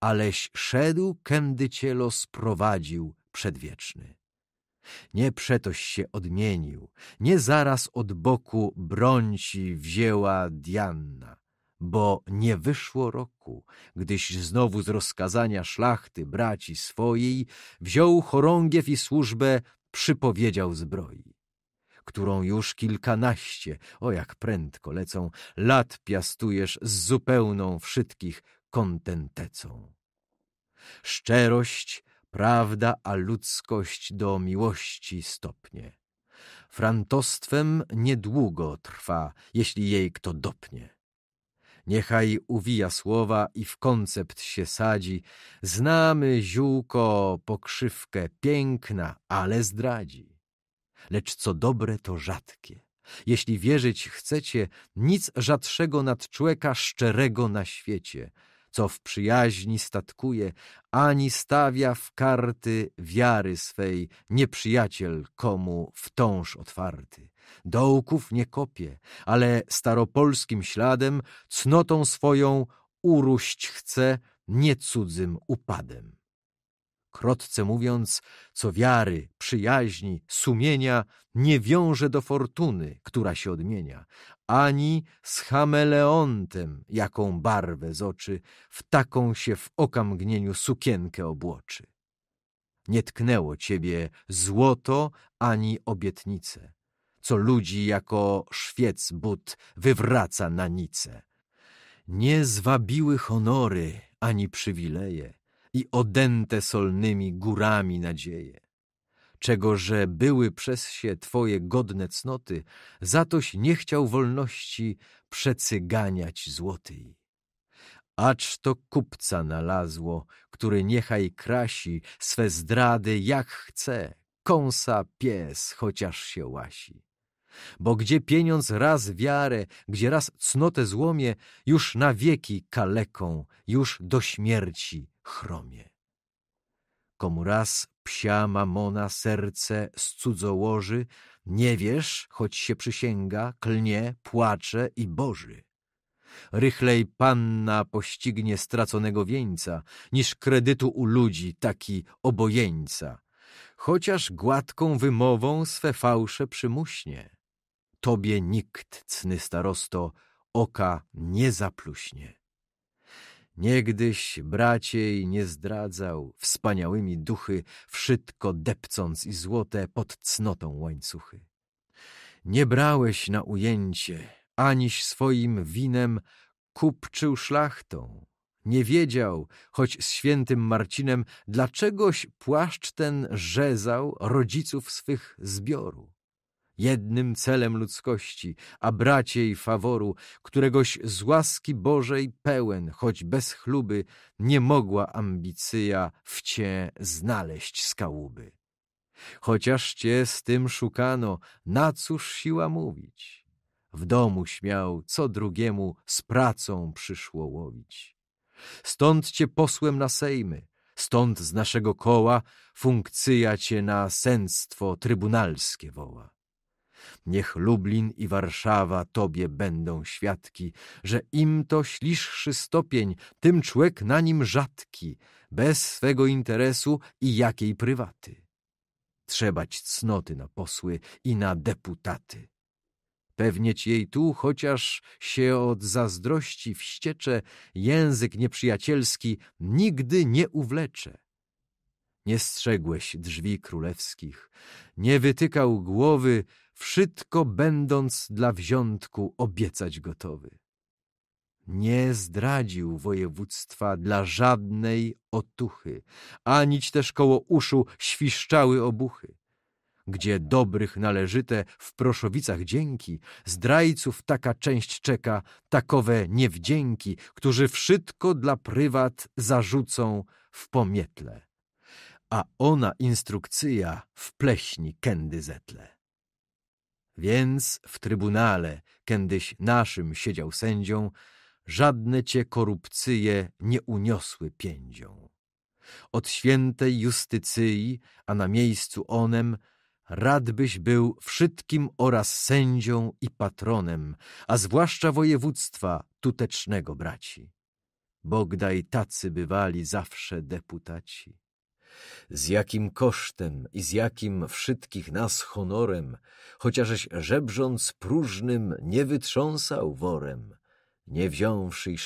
aleś szedł, kędy cię los prowadził przedwieczny. Nie przetoś się odmienił, nie zaraz od boku brąci wzięła Dianna bo nie wyszło roku, gdyś znowu z rozkazania szlachty braci swojej wziął chorągiew i służbę przypowiedział zbroi, którą już kilkanaście, o jak prędko lecą, lat piastujesz z zupełną wszystkich kontentecą. Szczerość, prawda, a ludzkość do miłości stopnie. Frantostwem niedługo trwa, jeśli jej kto dopnie Niechaj uwija słowa i w koncept się sadzi. Znamy ziółko pokrzywkę piękna, ale zdradzi. Lecz co dobre to rzadkie. Jeśli wierzyć chcecie, nic rzadszego nad człeka szczerego na świecie, co w przyjaźni statkuje, ani stawia w karty wiary swej nieprzyjaciel komu wtąż otwarty dołków nie kopie, ale staropolskim śladem, cnotą swoją uruść chce, nie cudzym upadem. Krotce mówiąc, co wiary, przyjaźni, sumienia nie wiąże do fortuny, która się odmienia, ani z chameleontem, jaką barwę z oczy, w taką się w okamgnieniu sukienkę obłoczy. Nie tknęło ciebie złoto ani obietnice, co ludzi jako świec but wywraca na nice. Nie zwabiły honory ani przywileje i odęte solnymi górami nadzieje. Czego, że były przez się twoje godne cnoty, zatoś nie chciał wolności przecyganiać złotej. Acz to kupca nalazło, który niechaj krasi swe zdrady jak chce, kąsa pies, chociaż się łasi. Bo gdzie pieniądz raz wiarę, gdzie raz cnotę złomie, już na wieki kaleką, już do śmierci chromie. Komu raz psia mamona serce z cudzołoży, nie wiesz, choć się przysięga, klnie, płacze i boży. Rychlej panna poścignie straconego wieńca, niż kredytu u ludzi taki obojeńca, chociaż gładką wymową swe fałsze przymuśnie tobie nikt, cny starosto, oka nie zapluśnie. Niegdyś braciej nie zdradzał, wspaniałymi duchy, wszystko depcąc i złote pod cnotą łańcuchy. Nie brałeś na ujęcie, aniś swoim winem kupczył szlachtą. Nie wiedział, choć z świętym Marcinem, dlaczegoś płaszcz ten rzezał rodziców swych zbioru jednym celem ludzkości, a bracie i faworu, któregoś z łaski Bożej pełen, choć bez chluby, nie mogła ambicja w Cię znaleźć skałuby. Chociaż Cię z tym szukano, na cóż siła mówić? W domu śmiał, co drugiemu z pracą przyszło łowić. Stąd Cię posłem na sejmy, stąd z naszego koła funkcja Cię na sędztwo trybunalskie woła. Niech Lublin i Warszawa Tobie będą świadki, że im to śliższy stopień, tym człek na nim rzadki, bez swego interesu i jakiej prywaty. Trzebać cnoty na posły i na deputaty. Pewnieć jej tu, chociaż się od zazdrości wściecze, język nieprzyjacielski nigdy nie uwlecze. Nie strzegłeś drzwi królewskich, nie wytykał głowy wszystko będąc dla wziątku obiecać gotowy. Nie zdradził województwa dla żadnej otuchy, anić też koło uszu świszczały obuchy. Gdzie dobrych należyte w proszowicach dzięki, zdrajców taka część czeka, takowe niewdzięki, którzy wszystko dla prywat zarzucą w pomietle. A ona instrukcja w pleśni kędy zetle. Więc w trybunale, kiedyś naszym siedział sędzią, żadne cię korupcyje nie uniosły piędzią. Od świętej justycyi, a na miejscu onem, radbyś był wszystkim oraz sędzią i patronem, a zwłaszcza województwa tutecznego braci. Bogdaj tacy bywali zawsze deputaci. Z jakim kosztem i z jakim wszystkich nas honorem, chociażeś żebrząc próżnym nie wytrząsał worem, nie wziąwszy i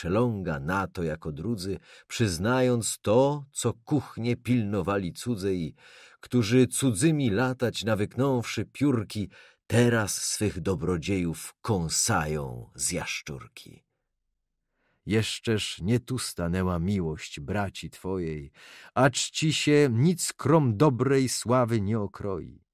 na to jako drudzy, przyznając to, co kuchnie pilnowali cudzej, którzy cudzymi latać nawyknąwszy piórki, teraz swych dobrodziejów kąsają z jaszczurki. Jeszczeż nie tu stanęła miłość braci Twojej, a czci się nic krom dobrej sławy nie okroi.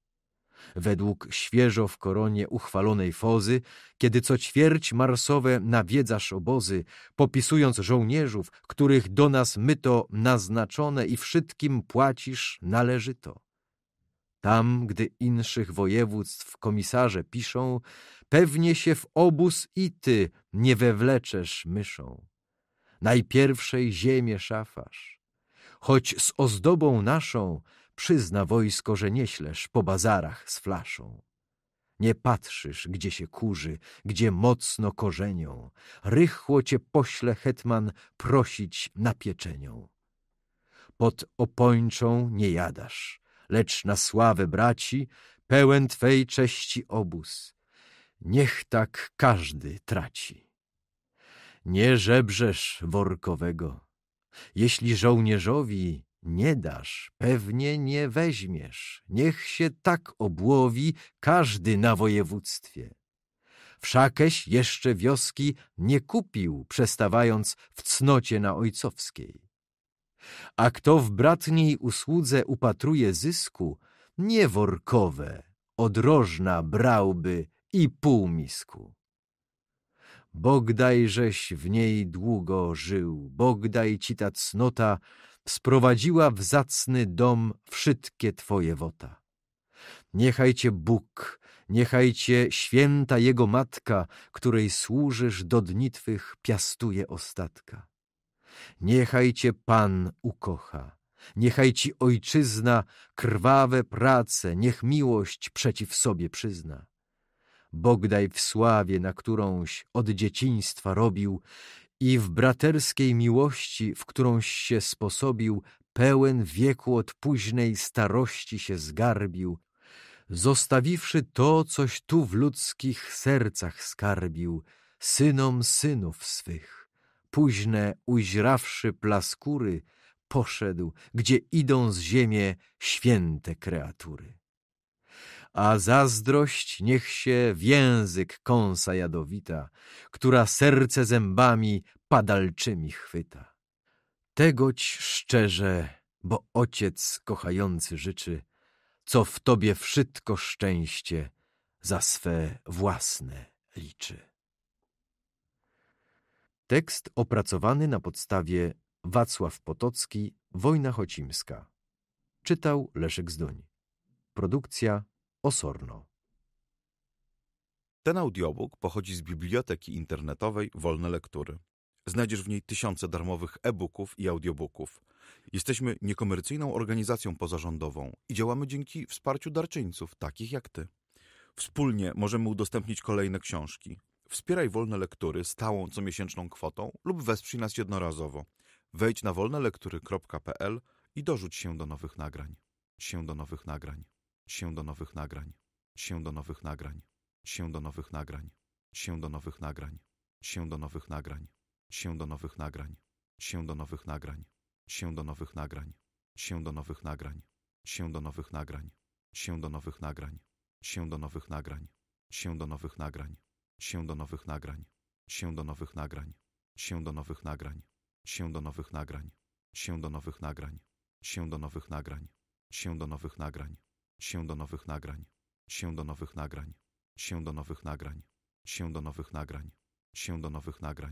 Według świeżo w koronie uchwalonej fozy, kiedy co ćwierć marsowe nawiedzasz obozy, popisując żołnierzów, których do nas myto naznaczone i wszystkim płacisz należyto. Tam, gdy inszych województw komisarze piszą, pewnie się w obóz i ty nie wewleczesz myszą. Najpierwszej ziemię szafasz. Choć z ozdobą naszą przyzna wojsko, że nie ślesz po bazarach z flaszą. Nie patrzysz, gdzie się kurzy, gdzie mocno korzenią. Rychło cię pośle hetman prosić na pieczenią. Pod opończą nie jadasz lecz na sławę braci, pełen Twej cześci obóz. Niech tak każdy traci. Nie żebrzesz workowego. Jeśli żołnierzowi nie dasz, pewnie nie weźmiesz. Niech się tak obłowi każdy na województwie. Wszakeś jeszcze wioski nie kupił, przestawając w cnocie na ojcowskiej. A kto w bratniej usłudze upatruje zysku, nie workowe, odrożna brałby i półmisku. Bogdajżeś w niej długo żył, Bogdaj ci ta cnota sprowadziła w zacny dom wszystkie twoje wota. Niechaj cię Bóg, niechaj cię święta Jego Matka, której służysz do dni twych piastuje ostatka. Niechaj cię Pan ukocha. Niechaj ci ojczyzna krwawe prace, niech miłość przeciw sobie przyzna. Bogdaj w sławie, na którąś od dzieciństwa robił i w braterskiej miłości, w którąś się sposobił, pełen wieku od późnej starości się zgarbił, zostawiwszy to, coś tu w ludzkich sercach skarbił, synom synów swych późne ujrzawszy plaskury, poszedł, gdzie idą z ziemię święte kreatury. A zazdrość niech się w język kąsa jadowita, która serce zębami padalczymi chwyta. Tegoć szczerze, bo ojciec kochający życzy, co w tobie wszystko szczęście za swe własne liczy. Tekst opracowany na podstawie Wacław Potocki, Wojna Chocimska. Czytał Leszek Zduń. Produkcja Osorno. Ten audiobook pochodzi z biblioteki internetowej Wolne Lektury. Znajdziesz w niej tysiące darmowych e-booków i audiobooków. Jesteśmy niekomercyjną organizacją pozarządową i działamy dzięki wsparciu darczyńców, takich jak ty. Wspólnie możemy udostępnić kolejne książki. Wspieraj wolne lektury stałą comiesięczną kwotą lub wesprzyj nas jednorazowo. Wejdź na wolnelektury.pl i dorzuć się do nowych nagrań. Się do nowych nagrań. Się do nowych nagrań. Się do nowych nagrań. Się do nowych nagrań. Się do nowych nagrań. Się do nowych nagrań. Się do nowych nagrań. Się do nowych nagrań. Się do nowych nagrań. Się do nowych nagrań. Się do nowych nagrań. Się do nowych nagrań. Się do nowych nagrań. Się do nowych nagrań się do nowych nagrań, się do nowych nagrań, się do nowych nagrań, się do nowych nagrań, się do nowych nagrań, się do nowych nagrań, się do nowych nagrań, się do nowych nagrań, się do nowych nagrań, się do nowych nagrań, się do nowych nagrań, się do nowych nagrań.